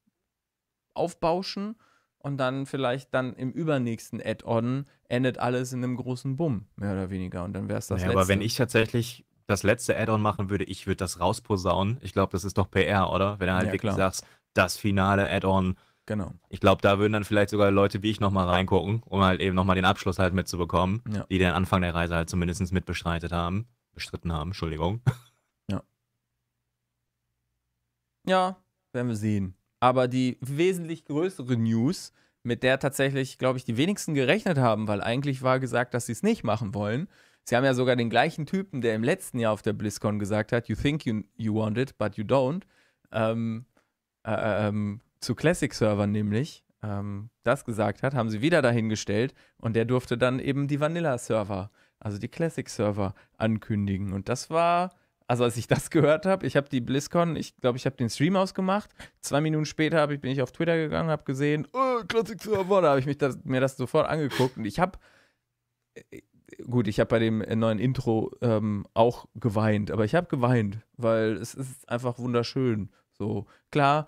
aufbauschen und dann vielleicht dann im übernächsten Add-on endet alles in einem großen Bumm, mehr oder weniger. Und dann wäre es das naja, letzte. Aber wenn ich tatsächlich das letzte Add-on machen würde, ich würde das rausposaunen. Ich glaube, das ist doch PR, oder? Wenn du halt ja, wirklich klar. sagst, das finale Add-on Genau. Ich glaube, da würden dann vielleicht sogar Leute wie ich nochmal reingucken, um halt eben nochmal den Abschluss halt mitzubekommen, ja. die den Anfang der Reise halt zumindest mitbestreitet haben. Bestritten haben, Entschuldigung. Ja. Ja, werden wir sehen. Aber die wesentlich größere News, mit der tatsächlich, glaube ich, die wenigsten gerechnet haben, weil eigentlich war gesagt, dass sie es nicht machen wollen. Sie haben ja sogar den gleichen Typen, der im letzten Jahr auf der BlizzCon gesagt hat, you think you, you want it, but you don't, ähm, äh, äh, ähm, zu Classic-Servern nämlich ähm, das gesagt hat, haben sie wieder dahingestellt und der durfte dann eben die Vanilla-Server, also die Classic-Server ankündigen. Und das war, also als ich das gehört habe, ich habe die BlizzCon, ich glaube, ich habe den Stream ausgemacht. Zwei Minuten später ich, bin ich auf Twitter gegangen, habe gesehen, oh, Classic-Server, da habe ich mich das, mir das sofort angeguckt und ich habe äh, gut, ich habe bei dem neuen Intro ähm, auch geweint, aber ich habe geweint, weil es ist einfach wunderschön. So klar,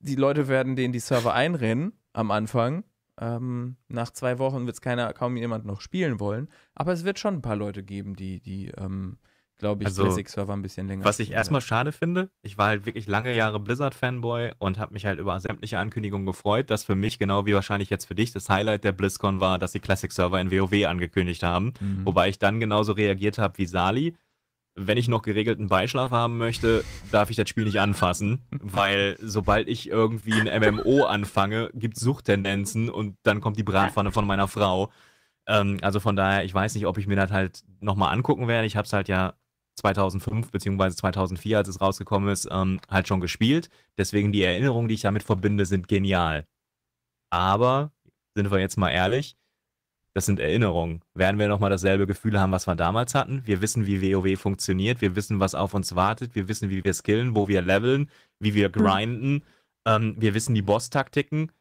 die Leute werden denen die Server einrennen am Anfang. Ähm, nach zwei Wochen wird es kaum jemand noch spielen wollen. Aber es wird schon ein paar Leute geben, die, die ähm, glaube ich, also, Classic-Server ein bisschen länger. Was ich erstmal schade finde, ich war halt wirklich lange Jahre Blizzard-Fanboy und habe mich halt über sämtliche Ankündigungen gefreut, dass für mich, genau wie wahrscheinlich jetzt für dich, das Highlight der BlizzCon war, dass sie Classic-Server in WoW angekündigt haben. Mhm. Wobei ich dann genauso reagiert habe wie Sali wenn ich noch geregelten Beischlaf haben möchte, darf ich das Spiel nicht anfassen, weil sobald ich irgendwie ein MMO anfange, gibt es Suchttendenzen und dann kommt die Bratpfanne von meiner Frau. Ähm, also von daher, ich weiß nicht, ob ich mir das halt nochmal angucken werde. Ich habe es halt ja 2005 bzw. 2004, als es rausgekommen ist, ähm, halt schon gespielt. Deswegen die Erinnerungen, die ich damit verbinde, sind genial. Aber, sind wir jetzt mal ehrlich, das sind Erinnerungen. Werden wir nochmal dasselbe Gefühl haben, was wir damals hatten? Wir wissen, wie WoW funktioniert, wir wissen, was auf uns wartet, wir wissen, wie wir skillen, wo wir leveln, wie wir mhm. grinden, mhm. ähm, wir wissen die Boss-Taktiken.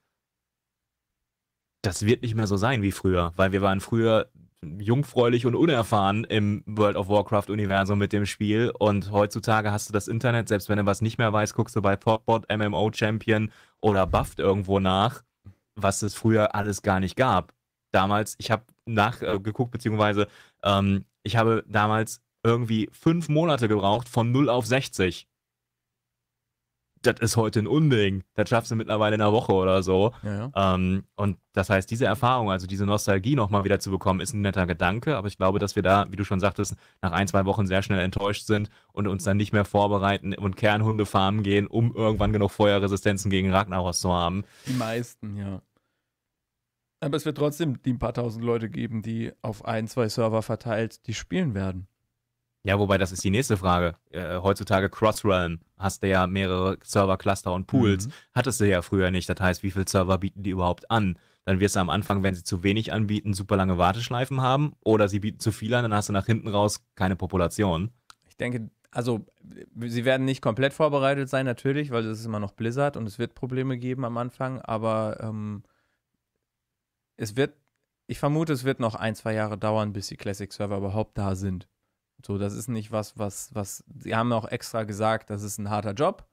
Das wird nicht mehr so sein wie früher, weil wir waren früher jungfräulich und unerfahren im World of Warcraft-Universum mit dem Spiel. Und heutzutage hast du das Internet, selbst wenn du was nicht mehr weißt, guckst du bei Popbot, MMO Champion oder Bufft irgendwo nach, was es früher alles gar nicht gab damals, ich habe nachgeguckt, äh, beziehungsweise ähm, ich habe damals irgendwie fünf Monate gebraucht von 0 auf 60. Das ist heute ein Unding. Das schaffst du mittlerweile in einer Woche oder so. Ja, ja. Ähm, und das heißt, diese Erfahrung, also diese Nostalgie nochmal wieder zu bekommen, ist ein netter Gedanke. Aber ich glaube, dass wir da, wie du schon sagtest, nach ein, zwei Wochen sehr schnell enttäuscht sind und uns dann nicht mehr vorbereiten und Kernhunde farmen gehen, um irgendwann genug Feuerresistenzen gegen Ragnaros zu haben. Die meisten, ja. Aber es wird trotzdem die ein paar tausend Leute geben, die auf ein, zwei Server verteilt die spielen werden. Ja, wobei das ist die nächste Frage. Äh, heutzutage Crossrealm hast du ja mehrere Server-Cluster und Pools. Mhm. Hattest du ja früher nicht. Das heißt, wie viele Server bieten die überhaupt an? Dann wirst du am Anfang, wenn sie zu wenig anbieten, super lange Warteschleifen haben oder sie bieten zu viel an, dann hast du nach hinten raus keine Population. Ich denke, also sie werden nicht komplett vorbereitet sein, natürlich, weil es ist immer noch Blizzard und es wird Probleme geben am Anfang, aber ähm, es wird, ich vermute, es wird noch ein, zwei Jahre dauern, bis die Classic-Server überhaupt da sind. So, das ist nicht was, was, was, sie haben auch extra gesagt, das ist ein harter Job.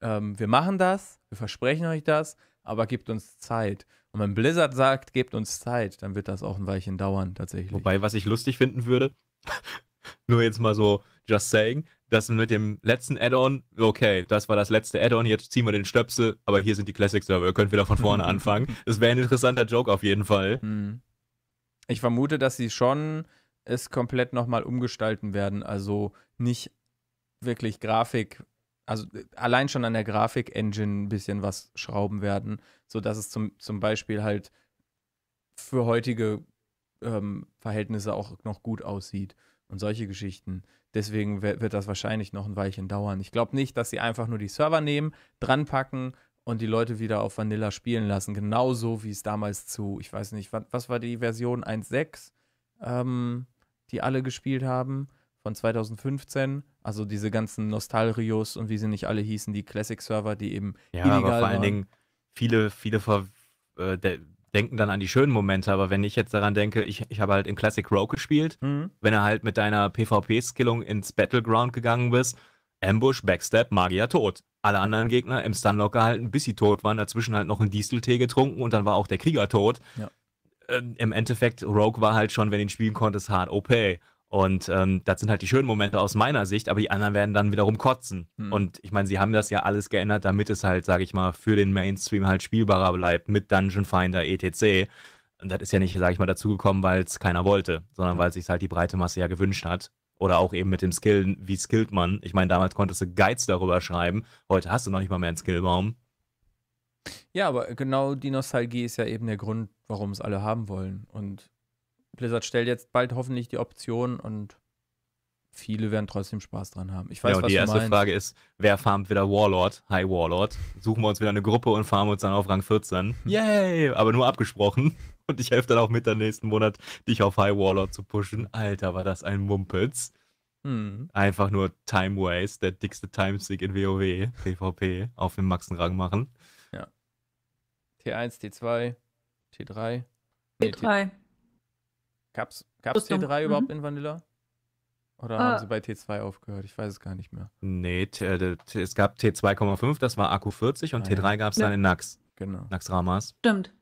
Ähm, wir machen das, wir versprechen euch das, aber gebt uns Zeit. Und wenn Blizzard sagt, gebt uns Zeit, dann wird das auch ein Weilchen dauern, tatsächlich. Wobei, was ich lustig finden würde, nur jetzt mal so just saying, das mit dem letzten Add-on, okay, das war das letzte Add-on, jetzt ziehen wir den Stöpsel, aber hier sind die Classic-Server, können wir da von vorne anfangen. Das wäre ein interessanter Joke auf jeden Fall. Hm. Ich vermute, dass sie schon es komplett nochmal umgestalten werden, also nicht wirklich Grafik, also äh, allein schon an der Grafik-Engine ein bisschen was schrauben werden, sodass es zum, zum Beispiel halt für heutige ähm, Verhältnisse auch noch gut aussieht und solche Geschichten. Deswegen wird, das wahrscheinlich noch ein Weilchen dauern. Ich glaube nicht, dass sie einfach nur die Server nehmen, dranpacken und die Leute wieder auf Vanilla spielen lassen. Genauso wie es damals zu, ich weiß nicht, was, war die Version 1.6, ähm, die alle gespielt haben von 2015. Also diese ganzen Nostalrios und wie sie nicht alle hießen, die Classic-Server, die eben ja, illegal aber vor waren. allen Dingen viele, viele Ver äh, denken dann an die schönen Momente, aber wenn ich jetzt daran denke, ich, ich habe halt in Classic Rogue gespielt, mhm. wenn er halt mit deiner PvP-Skillung ins Battleground gegangen bist, Ambush, Backstab, Magier tot. Alle anderen Gegner im Stunlock gehalten, bis sie tot waren, dazwischen halt noch einen Disteltee getrunken und dann war auch der Krieger tot. Ja. Ähm, Im Endeffekt, Rogue war halt schon, wenn du ihn spielen konntest, hart OP. Okay. Und ähm, das sind halt die schönen Momente aus meiner Sicht, aber die anderen werden dann wiederum kotzen. Hm. Und ich meine, sie haben das ja alles geändert, damit es halt, sage ich mal, für den Mainstream halt spielbarer bleibt mit Dungeon Finder etc. Und das ist ja nicht, sage ich mal, dazugekommen, weil es keiner wollte, sondern weil sich halt die breite Masse ja gewünscht hat. Oder auch eben mit dem Skill, wie skillt man. Ich meine, damals konntest du Guides darüber schreiben, heute hast du noch nicht mal mehr einen Skillbaum. Ja, aber genau die Nostalgie ist ja eben der Grund, warum es alle haben wollen. Und Blizzard stellt jetzt bald hoffentlich die Option und viele werden trotzdem Spaß dran haben. Ich weiß, ja, und was die erste Frage ist, wer farmt wieder Warlord? Hi Warlord. Suchen wir uns wieder eine Gruppe und farmen uns dann auf Rang 14. Yay! Aber nur abgesprochen. Und ich helfe dann auch mit, dann nächsten Monat dich auf High Warlord zu pushen. Alter, war das ein Mumpitz. Hm. Einfach nur Time Waste, der dickste Timestick in WoW, PvP, auf dem Maxenrang machen. Ja. T1, T2, T3. Nee, T3. Gab es T3 überhaupt in Vanilla? Oder ah. haben sie bei T2 aufgehört? Ich weiß es gar nicht mehr. Nee, äh, es gab T2,5, das war Akku 40 und ah, T3 ja. gab es dann ja. in Nax. Genau. Nax Ramas. Stimmt.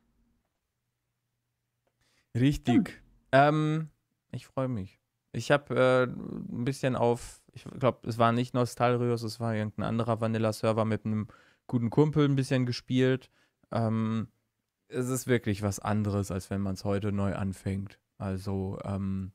Richtig. Stimmt. Ähm, ich freue mich. Ich habe äh, ein bisschen auf, ich glaube, es war nicht Nostalrius, es war irgendein anderer Vanilla-Server mit einem guten Kumpel ein bisschen gespielt. Ähm, es ist wirklich was anderes, als wenn man es heute neu anfängt. Also ähm,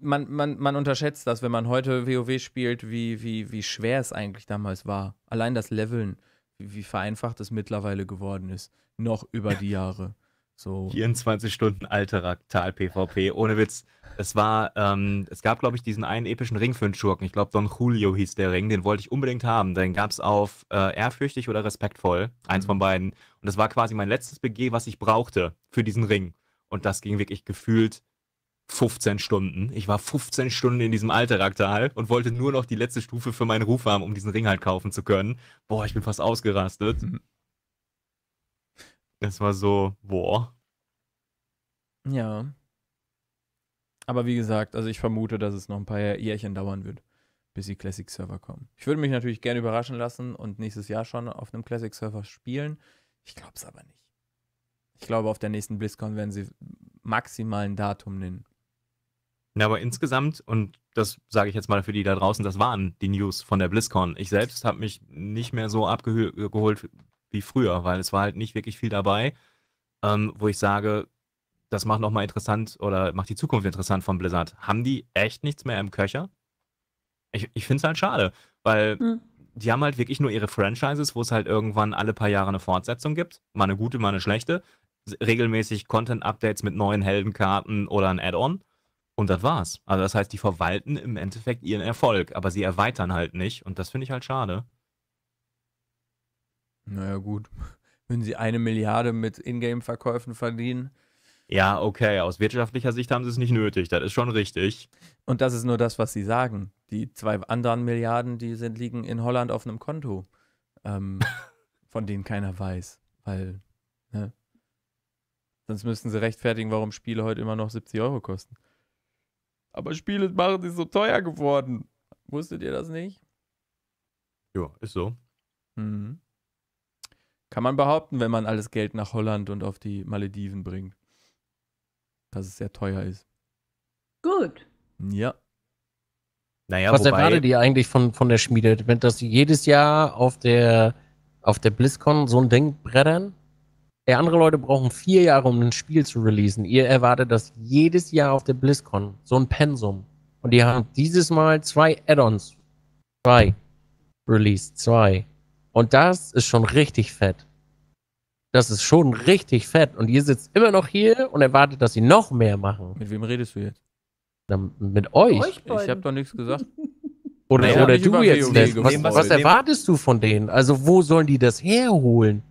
man, man, man unterschätzt das, wenn man heute WoW spielt, wie, wie, wie schwer es eigentlich damals war. Allein das Leveln, wie, wie vereinfacht es mittlerweile geworden ist, noch über die Jahre. So. 24 Stunden alter Alteraktal-PvP, ohne Witz. Es war, ähm, es gab, glaube ich, diesen einen epischen Ring für einen Schurken. Ich glaube, Don Julio hieß der Ring. Den wollte ich unbedingt haben. Den gab es auf äh, ehrfürchtig oder respektvoll. Eins mhm. von beiden. Und das war quasi mein letztes BG, was ich brauchte für diesen Ring. Und das ging wirklich gefühlt 15 Stunden. Ich war 15 Stunden in diesem Alteraktal und wollte nur noch die letzte Stufe für meinen Ruf haben, um diesen Ring halt kaufen zu können. Boah, ich bin fast ausgerastet. Mhm. Das war so, boah. Ja. Aber wie gesagt, also ich vermute, dass es noch ein paar Jährchen dauern wird, bis die Classic-Server kommen. Ich würde mich natürlich gerne überraschen lassen und nächstes Jahr schon auf einem Classic-Server spielen. Ich glaube es aber nicht. Ich glaube, auf der nächsten BlizzCon werden sie maximal ein Datum nennen. Na, aber insgesamt, und das sage ich jetzt mal für die da draußen, das waren die News von der BlizzCon. Ich selbst habe mich nicht mehr so abgeholt wie früher, weil es war halt nicht wirklich viel dabei, ähm, wo ich sage, das macht nochmal interessant oder macht die Zukunft interessant von Blizzard. Haben die echt nichts mehr im Köcher? Ich, ich finde es halt schade, weil mhm. die haben halt wirklich nur ihre Franchises, wo es halt irgendwann alle paar Jahre eine Fortsetzung gibt. Mal eine gute, mal eine schlechte regelmäßig Content-Updates mit neuen Heldenkarten oder ein Add-on. Und das war's. Also das heißt, die verwalten im Endeffekt ihren Erfolg, aber sie erweitern halt nicht. Und das finde ich halt schade. Naja, gut. Wenn sie eine Milliarde mit Ingame-Verkäufen verdienen. Ja, okay. Aus wirtschaftlicher Sicht haben sie es nicht nötig. Das ist schon richtig. Und das ist nur das, was sie sagen. Die zwei anderen Milliarden, die sind, liegen in Holland auf einem Konto, ähm, von denen keiner weiß. Weil, ne? Sonst müssten sie rechtfertigen, warum Spiele heute immer noch 70 Euro kosten. Aber Spiele machen ist so teuer geworden. Wusstet ihr das nicht? Ja, ist so. Mhm. Kann man behaupten, wenn man alles Geld nach Holland und auf die Malediven bringt, dass es sehr teuer ist. Gut. Ja. Naja, Was wobei... erwartet ihr eigentlich von, von der Schmiede? Wenn das jedes Jahr auf der, auf der BlizzCon so ein Ding brettern? Ey, andere Leute brauchen vier Jahre, um ein Spiel zu releasen. Ihr erwartet das jedes Jahr auf der BlizzCon. So ein Pensum. Und die haben dieses Mal zwei Add-ons. Zwei. Release zwei. Und das ist schon richtig fett. Das ist schon richtig fett. Und ihr sitzt immer noch hier und erwartet, dass sie noch mehr machen. Mit wem redest du jetzt? Na, mit euch. euch ich habe doch nichts gesagt. Oder, naja, oder du jetzt. Nicht. Was, was erwartest du von denen? Also wo sollen die das herholen?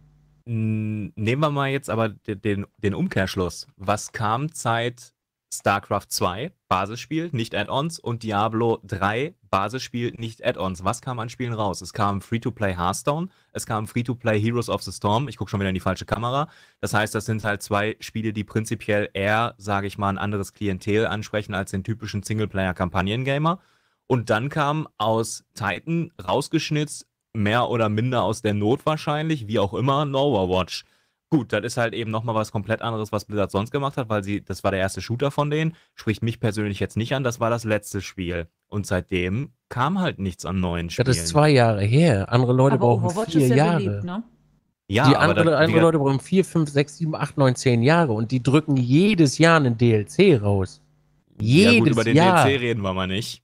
Nehmen wir mal jetzt aber den, den Umkehrschluss. Was kam seit StarCraft 2, Basisspiel, nicht Add-ons, und Diablo 3, Basisspiel, nicht Add-ons? Was kam an Spielen raus? Es kam Free-to-Play Hearthstone, es kam Free-to-Play Heroes of the Storm, ich gucke schon wieder in die falsche Kamera. Das heißt, das sind halt zwei Spiele, die prinzipiell eher, sage ich mal, ein anderes Klientel ansprechen als den typischen Singleplayer-Kampagnen-Gamer. Und dann kam aus Titan rausgeschnitzt mehr oder minder aus der Not wahrscheinlich, wie auch immer, ein Overwatch. Gut, das ist halt eben nochmal was komplett anderes, was Blizzard sonst gemacht hat, weil sie, das war der erste Shooter von denen, spricht mich persönlich jetzt nicht an, das war das letzte Spiel. Und seitdem kam halt nichts an neuen Spielen. Das ist zwei Jahre her. Andere Leute aber brauchen Overwatch vier Jahre. Beliebt, ne? Ja, die andere, das, andere Leute brauchen vier, fünf, sechs, sieben, acht, neun, zehn Jahre und die drücken jedes Jahr einen DLC raus. Jedes ja, gut, über den Jahr. DLC reden wir mal nicht.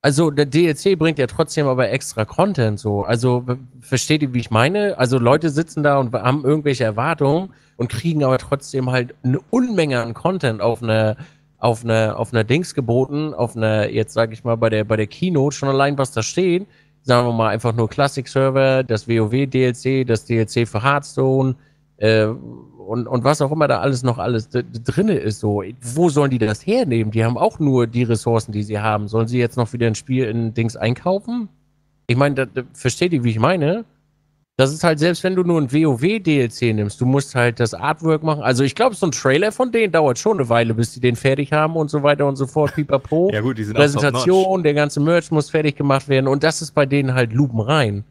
Also der DLC bringt ja trotzdem aber extra Content so. Also versteht ihr, wie ich meine? Also Leute sitzen da und haben irgendwelche Erwartungen und kriegen aber trotzdem halt eine Unmenge an Content auf eine auf eine auf einer Dings geboten, auf einer jetzt sage ich mal bei der bei der Keynote schon allein was da steht. Sagen wir mal einfach nur Classic Server, das WoW DLC, das DLC für Hearthstone äh, und, und was auch immer da alles noch alles drinne ist, so, wo sollen die das hernehmen? Die haben auch nur die Ressourcen, die sie haben. Sollen sie jetzt noch wieder ein Spiel in Dings einkaufen? Ich meine, versteht ihr, wie ich meine? Das ist halt, selbst wenn du nur ein WoW-DLC nimmst, du musst halt das Artwork machen. Also ich glaube, so ein Trailer von denen dauert schon eine Weile, bis die den fertig haben und so weiter und so fort. Pipapo. ja gut, die sind Präsentation, der ganze Merch muss fertig gemacht werden und das ist bei denen halt lupenrein.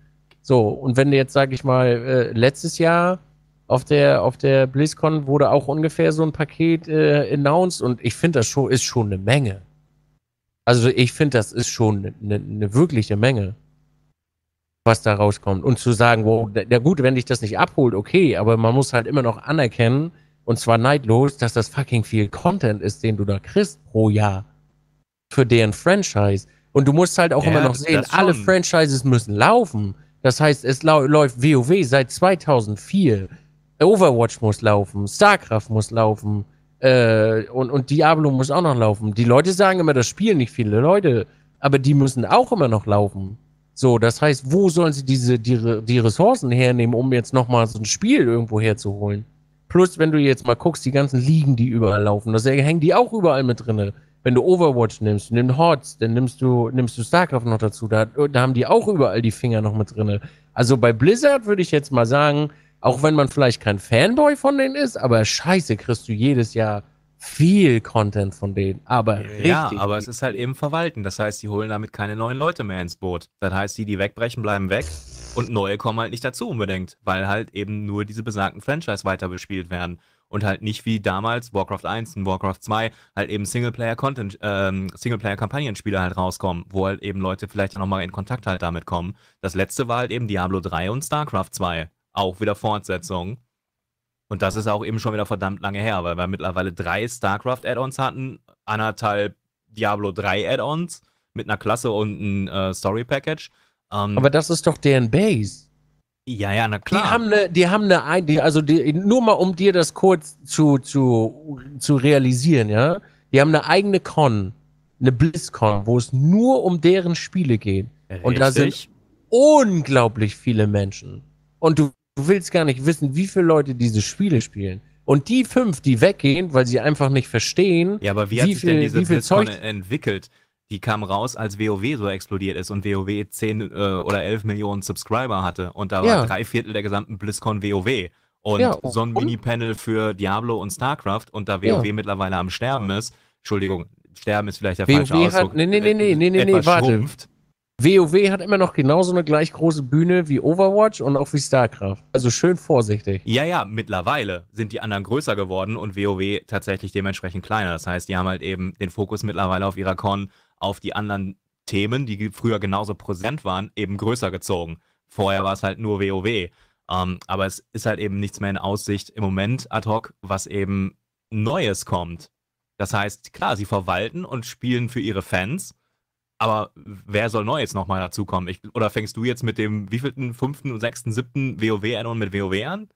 So, und wenn du jetzt, sag ich mal, äh, letztes Jahr auf der, auf der BlizzCon wurde auch ungefähr so ein Paket äh, announced und ich finde, das schon, ist schon eine Menge. Also ich finde, das ist schon eine, eine ne wirkliche Menge, was da rauskommt. Und zu sagen, wow, ja gut, wenn dich das nicht abholt, okay, aber man muss halt immer noch anerkennen, und zwar neidlos, dass das fucking viel Content ist, den du da kriegst pro Jahr für deren Franchise. Und du musst halt auch ja, immer noch sehen, alle Franchises müssen laufen. Das heißt, es läuft WoW seit 2004 Overwatch muss laufen, StarCraft muss laufen äh, und, und Diablo muss auch noch laufen. Die Leute sagen immer, das spielen nicht viele Leute, aber die müssen auch immer noch laufen. So, das heißt, wo sollen sie diese, die, die Ressourcen hernehmen, um jetzt nochmal so ein Spiel irgendwo herzuholen? Plus, wenn du jetzt mal guckst, die ganzen Ligen, die überall laufen, da hängen die auch überall mit drinne. Wenn du Overwatch nimmst, nimm Hots, dann nimmst du, nimmst du StarCraft noch dazu, da, da haben die auch überall die Finger noch mit drinne. Also bei Blizzard würde ich jetzt mal sagen, auch wenn man vielleicht kein Fanboy von denen ist, aber scheiße, kriegst du jedes Jahr viel Content von denen, aber Ja, aber es ist halt eben verwalten. Das heißt, die holen damit keine neuen Leute mehr ins Boot. Das heißt, die, die wegbrechen, bleiben weg und neue kommen halt nicht dazu unbedingt, weil halt eben nur diese besagten Franchise weiter bespielt werden und halt nicht wie damals Warcraft 1 und Warcraft 2 halt eben Singleplayer-Content, ähm, Singleplayer-Kampagnenspiele halt rauskommen, wo halt eben Leute vielleicht nochmal in Kontakt halt damit kommen. Das letzte war halt eben Diablo 3 und StarCraft 2 auch wieder Fortsetzungen. Und das ist auch eben schon wieder verdammt lange her, weil wir mittlerweile drei StarCraft-Add-ons hatten, anderthalb Diablo 3 Add-ons mit einer Klasse und ein äh, Story-Package. Ähm, Aber das ist doch deren Base. Ja, ja, na klar. Ne, die haben ne eine, die haben eine, also die, nur mal um dir das kurz zu, zu, zu realisieren, ja. Die haben eine eigene Con, eine BlizzCon, wo es nur um deren Spiele geht. Richtig. Und da sind unglaublich viele Menschen. Und du Du willst gar nicht wissen, wie viele Leute diese Spiele spielen. Und die fünf, die weggehen, weil sie einfach nicht verstehen, ja, aber wie, hat sich viel, denn diese wie entwickelt. Die kam raus, als WoW so explodiert ist und WoW 10 äh, oder 11 Millionen Subscriber hatte. Und da ja. war drei Viertel der gesamten BlizzCon WoW. Und ja, so ein Mini-Panel für Diablo und StarCraft und da WoW ja. mittlerweile am Sterben ist, Entschuldigung, Sterben ist vielleicht der WoW falsche hat, Ausdruck. Nee, nee, nee, nee, nee, nee, nee warte. Schrumpft. WoW hat immer noch genauso eine gleich große Bühne wie Overwatch und auch wie StarCraft. Also schön vorsichtig. Ja, ja, mittlerweile sind die anderen größer geworden und WoW tatsächlich dementsprechend kleiner. Das heißt, die haben halt eben den Fokus mittlerweile auf ihrer Con auf die anderen Themen, die früher genauso präsent waren, eben größer gezogen. Vorher war es halt nur WoW. Ähm, aber es ist halt eben nichts mehr in Aussicht im Moment ad hoc, was eben Neues kommt. Das heißt, klar, sie verwalten und spielen für ihre Fans aber wer soll neu jetzt nochmal dazukommen? Ich, oder fängst du jetzt mit dem wievielten, fünften, sechsten, siebten WoW-Addon mit WoW an?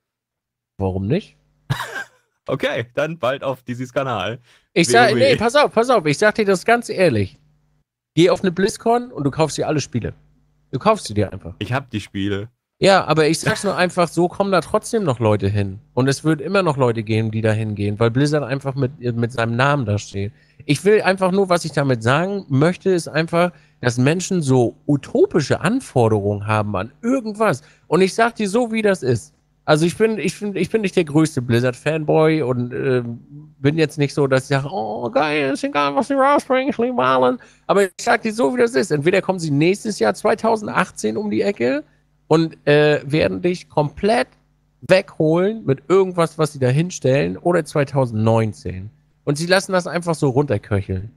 Warum nicht? okay, dann bald auf Dizzy's Kanal. Ich sag, nee, pass auf, pass auf, ich sag dir das ganz ehrlich. Geh auf eine BlizzCon und du kaufst dir alle Spiele. Du kaufst sie dir einfach. Ich hab die Spiele. Ja, aber ich sag's nur einfach, so kommen da trotzdem noch Leute hin. Und es wird immer noch Leute geben, die da hingehen, weil Blizzard einfach mit, mit seinem Namen da steht. Ich will einfach nur, was ich damit sagen möchte, ist einfach, dass Menschen so utopische Anforderungen haben an irgendwas. Und ich sag dir so, wie das ist. Also ich bin, ich bin, ich bin nicht der größte Blizzard-Fanboy und äh, bin jetzt nicht so, dass ich sage, oh geil, ist egal, was sie rausbringen, ich liebe Marlon. Aber ich sag dir so, wie das ist. Entweder kommen sie nächstes Jahr 2018 um die Ecke und äh, werden dich komplett wegholen mit irgendwas, was sie da hinstellen oder 2019. Und sie lassen das einfach so runterköcheln.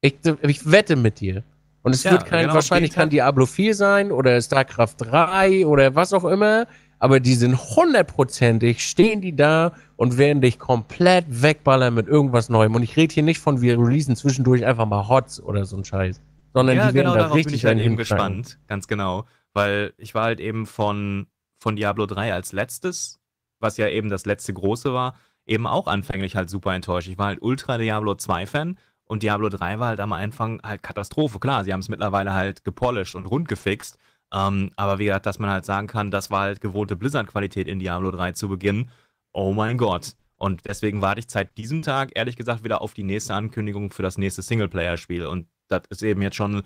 Ich, ich wette mit dir. Und es ja, wird kein, genau, wahrscheinlich kann Diablo 4 sein oder StarCraft 3 oder was auch immer, aber die sind hundertprozentig, stehen die da und werden dich komplett wegballern mit irgendwas Neuem. Und ich rede hier nicht von, wir releasen zwischendurch einfach mal Hots oder so ein Scheiß, sondern ja, die werden genau, da richtig bin ich halt eben gespannt, ganz genau weil ich war halt eben von, von Diablo 3 als letztes, was ja eben das letzte große war, eben auch anfänglich halt super enttäuscht. Ich war halt ultra Diablo 2 Fan und Diablo 3 war halt am Anfang halt Katastrophe. Klar, sie haben es mittlerweile halt gepolished und rund gefixt. Ähm, aber wie gesagt, dass man halt sagen kann, das war halt gewohnte Blizzard-Qualität in Diablo 3 zu Beginn. Oh mein Gott. Und deswegen warte ich seit diesem Tag ehrlich gesagt wieder auf die nächste Ankündigung für das nächste Singleplayer-Spiel. Und das ist eben jetzt schon,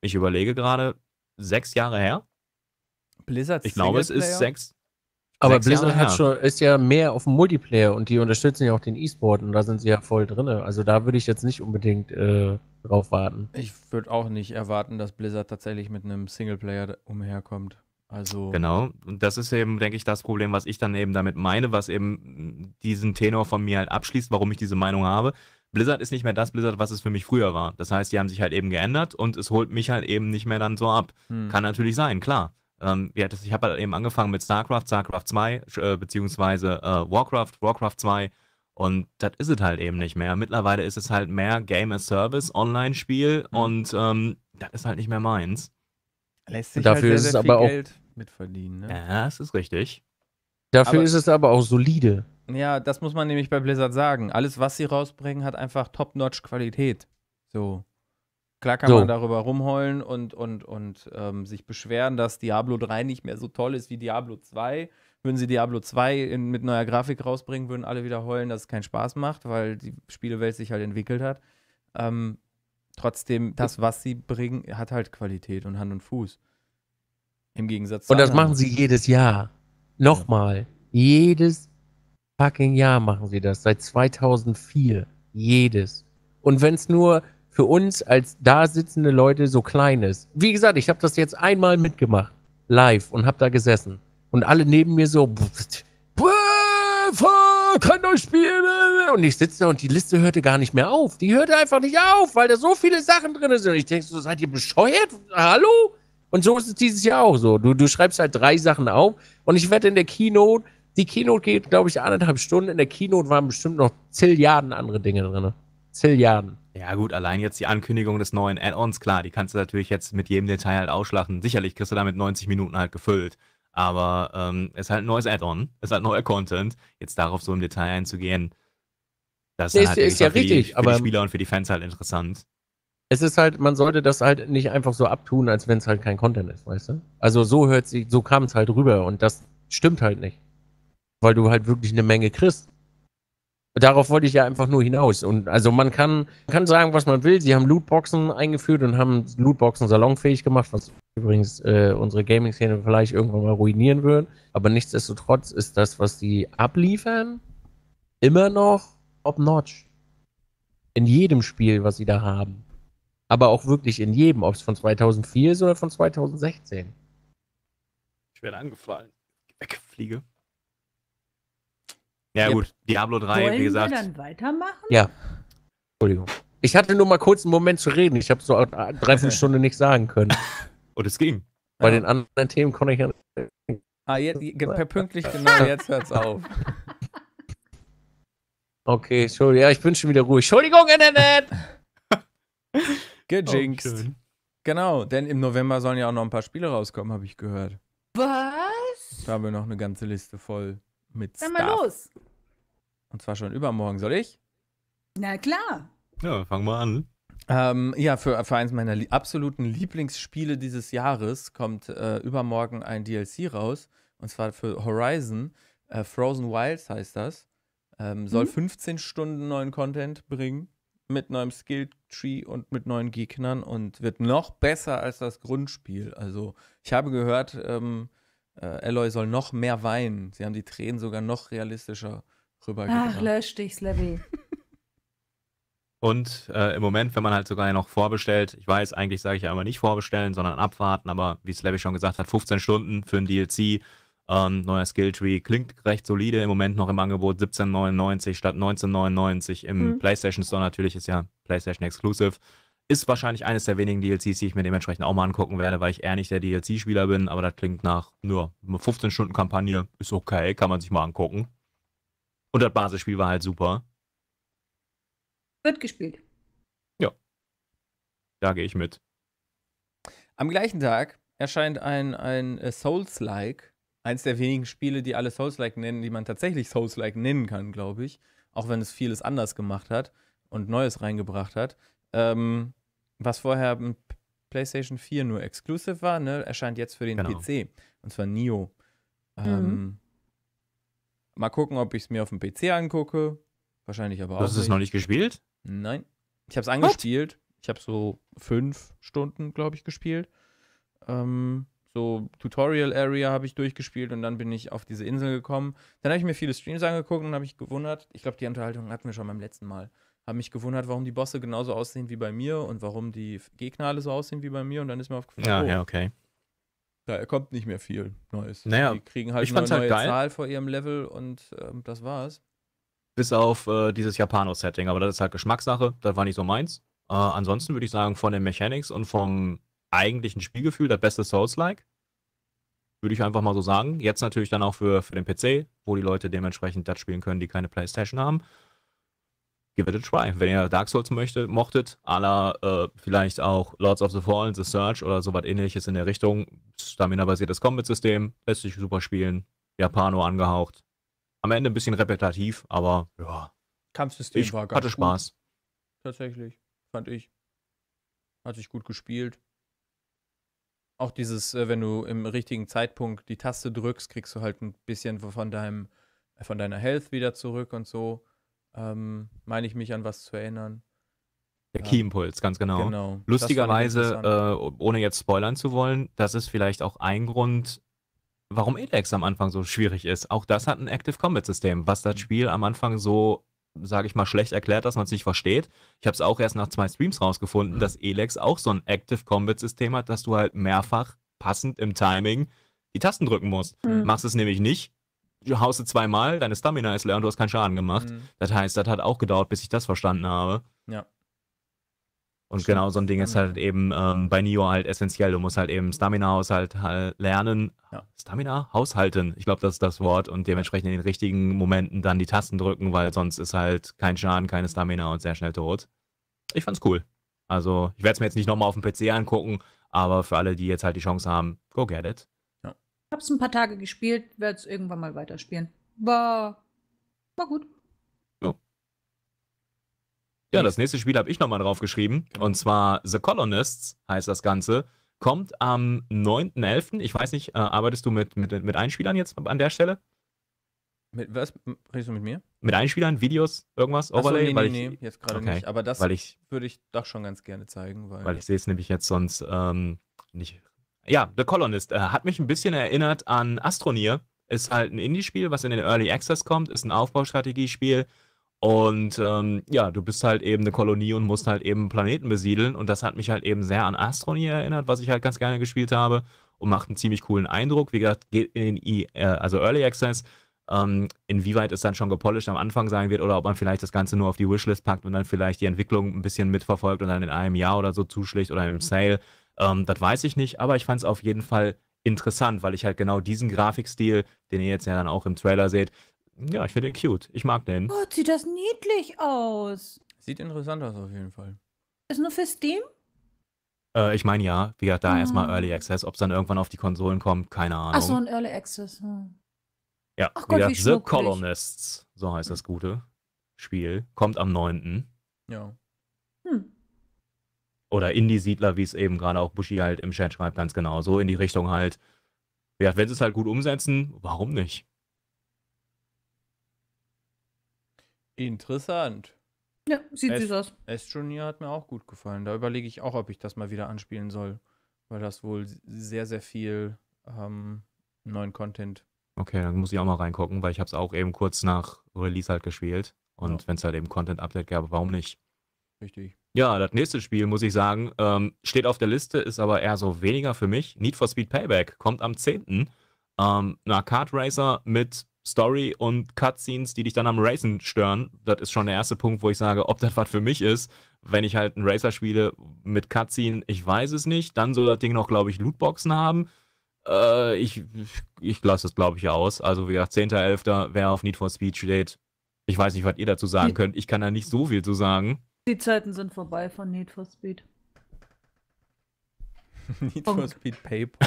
ich überlege gerade, sechs Jahre her. Blizzard Ich glaube, es ist sechs. Aber sechs Blizzard Jahre hat her. schon, ist ja mehr auf dem Multiplayer und die unterstützen ja auch den E-Sport und da sind sie ja voll drin. Also da würde ich jetzt nicht unbedingt äh, drauf warten. Ich würde auch nicht erwarten, dass Blizzard tatsächlich mit einem Singleplayer umherkommt. Also genau, und das ist eben, denke ich, das Problem, was ich dann eben damit meine, was eben diesen Tenor von mir halt abschließt, warum ich diese Meinung habe. Blizzard ist nicht mehr das Blizzard, was es für mich früher war. Das heißt, die haben sich halt eben geändert und es holt mich halt eben nicht mehr dann so ab. Hm. Kann natürlich sein, klar. Ähm, ja, ich habe halt eben angefangen mit StarCraft, StarCraft 2, äh, beziehungsweise äh, Warcraft, Warcraft 2 und das ist es halt eben nicht mehr. Mittlerweile ist es halt mehr Game as Service, Online-Spiel hm. und ähm, das ist halt nicht mehr meins. Lässt sich dafür halt sehr, sehr ist es aber Geld auch mitverdienen. Ne? Ja, das ist richtig. Dafür aber ist es aber auch solide. Ja, das muss man nämlich bei Blizzard sagen. Alles, was sie rausbringen, hat einfach Top-Notch-Qualität. So. Klar kann so. man darüber rumheulen und, und, und ähm, sich beschweren, dass Diablo 3 nicht mehr so toll ist wie Diablo 2. Würden sie Diablo 2 in, mit neuer Grafik rausbringen, würden alle wieder heulen, dass es keinen Spaß macht, weil die Spielewelt sich halt entwickelt hat. Ähm, trotzdem, das, was sie bringen, hat halt Qualität und Hand und Fuß. Im Gegensatz zu. Und das anderen. machen sie jedes Jahr. Nochmal. Ja. Jedes fucking Jahr machen sie das. Seit 2004. Jedes. Und wenn es nur für uns als da sitzende Leute so klein ist. Wie gesagt, ich habe das jetzt einmal mitgemacht. Live und habe da gesessen. Und alle neben mir so, kann doch spielen. Und ich sitze da und die Liste hörte gar nicht mehr auf. Die hörte einfach nicht auf, weil da so viele Sachen drin sind. Und ich denke so, seid ihr bescheuert? Hallo? Und so ist es dieses Jahr auch so. Du, du schreibst halt drei Sachen auf und ich werde in der Keynote die Keynote geht, glaube ich, anderthalb Stunden. In der Keynote waren bestimmt noch Zilliarden andere Dinge drin. Zilliarden. Ja, gut, allein jetzt die Ankündigung des neuen Add-ons, klar, die kannst du natürlich jetzt mit jedem Detail halt ausschlachten. Sicherlich kriegst du damit 90 Minuten halt gefüllt. Aber ähm, ist halt ein neues Add-on, es ist halt neuer Content. Jetzt darauf so im Detail einzugehen, das nee, ist, halt ist ja richtig. Die, für aber die Spieler und für die Fans halt interessant. Es ist halt, man sollte das halt nicht einfach so abtun, als wenn es halt kein Content ist, weißt du? Also so hört sich, so kam es halt rüber und das stimmt halt nicht weil du halt wirklich eine Menge kriegst. Darauf wollte ich ja einfach nur hinaus. Und also man kann, kann sagen, was man will. Sie haben Lootboxen eingeführt und haben Lootboxen salonfähig gemacht, was übrigens äh, unsere Gaming-Szene vielleicht irgendwann mal ruinieren würde. Aber nichtsdestotrotz ist das, was sie abliefern, immer noch top-notch. In jedem Spiel, was sie da haben. Aber auch wirklich in jedem, ob es von 2004 ist oder von 2016. Ich werde angefallen. Wegfliege. Ja, gut. Diablo 3, wie gesagt. Wollen wir dann weitermachen? Ja. Entschuldigung. Ich hatte nur mal kurz einen Moment zu reden. Ich habe so nur drei, fünf Stunden nicht sagen können. Und es ging. Bei ja. den anderen Themen konnte ich ja. Ah, jetzt, per pünktlich genau, jetzt hört's auf. Okay, Entschuldigung. Ja, ich bin schon wieder ruhig. Entschuldigung, Internet! Gejinxt. Oh, genau, denn im November sollen ja auch noch ein paar Spiele rauskommen, habe ich gehört. Was? Da haben wir noch eine ganze Liste voll mit Dann Stuff. mal los. Und zwar schon übermorgen, soll ich? Na klar. Ja, fangen wir an. Ähm, ja, für, für eines meiner li absoluten Lieblingsspiele dieses Jahres kommt äh, übermorgen ein DLC raus. Und zwar für Horizon. Äh, Frozen Wilds heißt das. Ähm, soll mhm. 15 Stunden neuen Content bringen. Mit neuem Skill Tree und mit neuen Gegnern. Und wird noch besser als das Grundspiel. Also, ich habe gehört, ähm, äh, Aloy soll noch mehr weinen. Sie haben die Tränen sogar noch realistischer rübergebracht. Ach, lösch dich, Slevy. Und äh, im Moment, wenn man halt sogar noch vorbestellt, ich weiß, eigentlich sage ich ja immer nicht vorbestellen, sondern abwarten, aber wie Slevy schon gesagt hat, 15 Stunden für ein DLC, ähm, neuer Skilltree, klingt recht solide, im Moment noch im Angebot 17,99 statt 19,99 im hm. PlayStation Store natürlich, ist ja PlayStation Exclusive. Ist wahrscheinlich eines der wenigen DLCs, die ich mir dementsprechend auch mal angucken werde, weil ich eher nicht der DLC-Spieler bin, aber das klingt nach nur 15-Stunden-Kampagne. Ist okay, kann man sich mal angucken. Und das Basisspiel war halt super. Wird gespielt. Ja. Da gehe ich mit. Am gleichen Tag erscheint ein, ein Souls-like, eins der wenigen Spiele, die alle Souls-like nennen, die man tatsächlich Souls-like nennen kann, glaube ich. Auch wenn es vieles anders gemacht hat und Neues reingebracht hat ähm, was vorher PlayStation 4 nur exclusive war, ne, erscheint jetzt für den genau. PC. Und zwar Nio. Ähm, mhm. Mal gucken, ob ich es mir auf dem PC angucke. Wahrscheinlich aber auch. Hast du es noch nicht gespielt? Nein. Ich habe es angespielt. Ich habe so fünf Stunden, glaube ich, gespielt. Ähm, so Tutorial Area habe ich durchgespielt und dann bin ich auf diese Insel gekommen. Dann habe ich mir viele Streams angeguckt und habe ich gewundert. Ich glaube, die Unterhaltung hatten wir schon beim letzten Mal habe mich gewundert, warum die Bosse genauso aussehen wie bei mir und warum die Gegner alle so aussehen wie bei mir. Und dann ist mir aufgefallen, ja, oh, ja, okay. Da kommt nicht mehr viel Neues. Naja, die kriegen halt ich eine halt neue halt Zahl vor ihrem Level und ähm, das war's. Bis auf äh, dieses Japano-Setting, aber das ist halt Geschmackssache, das war nicht so meins. Äh, ansonsten würde ich sagen, von den Mechanics und vom eigentlichen Spielgefühl, das beste Souls-like. Würde ich einfach mal so sagen. Jetzt natürlich dann auch für, für den PC, wo die Leute dementsprechend das spielen können, die keine Playstation haben give it a try. Wenn ihr Dark Souls möchte, mochtet, aller äh, vielleicht auch Lords of the Fallen, The Search oder sowas ähnliches in der Richtung. Stamina-basiertes Combat-System, lässt sich super spielen, Japano angehaucht. Am Ende ein bisschen repetitiv, aber ja. Kampfsystem ich war ganz hatte Spaß. Gut. Tatsächlich, fand ich. Hat sich gut gespielt. Auch dieses, äh, wenn du im richtigen Zeitpunkt die Taste drückst, kriegst du halt ein bisschen von deinem von deiner Health wieder zurück und so ähm, meine ich mich an was zu erinnern. Der ja. Ähm, Key-Impuls, ganz genau. genau. Lustigerweise, äh, ohne jetzt spoilern zu wollen, das ist vielleicht auch ein Grund, warum Elex am Anfang so schwierig ist. Auch das hat ein Active Combat System, was das mhm. Spiel am Anfang so, sage ich mal, schlecht erklärt, dass man es nicht versteht. Ich habe es auch erst nach zwei Streams rausgefunden, mhm. dass Elex auch so ein Active Combat System hat, dass du halt mehrfach passend im Timing die Tasten drücken musst. Mhm. Machst es nämlich nicht, du hauste zweimal, deine Stamina ist leer und du hast keinen Schaden gemacht. Mhm. Das heißt, das hat auch gedauert, bis ich das verstanden habe. Ja. Und Stimmt. genau so ein Ding ist halt eben ähm, bei Nio halt essentiell. Du musst halt eben Stamina-Haushalt lernen. Ja. Stamina haushalten, ich glaube, das ist das Wort. Und dementsprechend in den richtigen Momenten dann die Tasten drücken, weil sonst ist halt kein Schaden, keine Stamina und sehr schnell tot. Ich fand's cool. Also, ich werde es mir jetzt nicht nochmal auf dem PC angucken, aber für alle, die jetzt halt die Chance haben, go get it. Hab's ein paar Tage gespielt, werde es irgendwann mal weiterspielen. War, war gut. So. Ja, das nächste Spiel habe ich nochmal draufgeschrieben. Und zwar The Colonists heißt das Ganze. Kommt am 9.11. Ich weiß nicht, äh, arbeitest du mit, mit, mit Einspielern jetzt an der Stelle? Mit was redest du mit mir? Mit Einspielern, Videos, irgendwas, Achso, Overlay? Nee, weil nee, ich, nee, jetzt gerade okay. nicht. Aber das würde ich doch schon ganz gerne zeigen. Weil, weil ich sehe es nämlich jetzt sonst ähm, nicht ja, The Colonist äh, hat mich ein bisschen erinnert an Astronier. Ist halt ein Indie-Spiel, was in den Early Access kommt, ist ein Aufbaustrategiespiel. Und ähm, ja, du bist halt eben eine Kolonie und musst halt eben Planeten besiedeln. Und das hat mich halt eben sehr an Astronier erinnert, was ich halt ganz gerne gespielt habe und macht einen ziemlich coolen Eindruck. Wie gesagt, geht in I, äh, also Early Access. Ähm, inwieweit es dann schon gepolished am Anfang sein wird oder ob man vielleicht das Ganze nur auf die Wishlist packt und dann vielleicht die Entwicklung ein bisschen mitverfolgt und dann in einem Jahr oder so zuschlägt oder im Sale ähm, das weiß ich nicht, aber ich fand es auf jeden Fall interessant, weil ich halt genau diesen Grafikstil, den ihr jetzt ja dann auch im Trailer seht, ja, ich finde den cute. Ich mag den. Gott, oh, sieht das niedlich aus. Sieht interessant aus auf jeden Fall. Ist nur für Steam? Äh, ich meine ja, wie gesagt, da mhm. erstmal Early Access, ob es dann irgendwann auf die Konsolen kommt, keine Ahnung. Ach so, ein Early Access. Hm. Ja, Ach Gott, wie gesagt, wie The Colonists, so heißt das gute Spiel, kommt am 9. Ja oder Indie-Siedler, wie es eben gerade auch Bushi halt im Chat schreibt, ganz genau. So in die Richtung halt. Ja, wenn sie es halt gut umsetzen, warum nicht? Interessant. Ja, sieht süß aus. S-Junior hat mir auch gut gefallen. Da überlege ich auch, ob ich das mal wieder anspielen soll, weil das wohl sehr, sehr viel ähm, neuen Content. Okay, dann muss ich auch mal reingucken, weil ich habe es auch eben kurz nach Release halt gespielt. Und ja. wenn es halt eben Content-Update gäbe, warum nicht? Richtig. Ja, das nächste Spiel, muss ich sagen, ähm, steht auf der Liste, ist aber eher so weniger für mich. Need for Speed Payback kommt am 10. Ähm, na, Kart Racer mit Story und Cutscenes, die dich dann am Racen stören. Das ist schon der erste Punkt, wo ich sage, ob das was für mich ist. Wenn ich halt einen Racer spiele mit Cutscenes. ich weiß es nicht. Dann soll das Ding noch, glaube ich, Lootboxen haben. Äh, ich ich lasse das, glaube ich, aus. Also, wie gesagt, 10.11., wer auf Need for Speed steht, ich weiß nicht, was ihr dazu sagen hm. könnt. Ich kann da nicht so viel zu sagen. Die Zeiten sind vorbei von Need for Speed. Need Punkt. for Speed PayPal.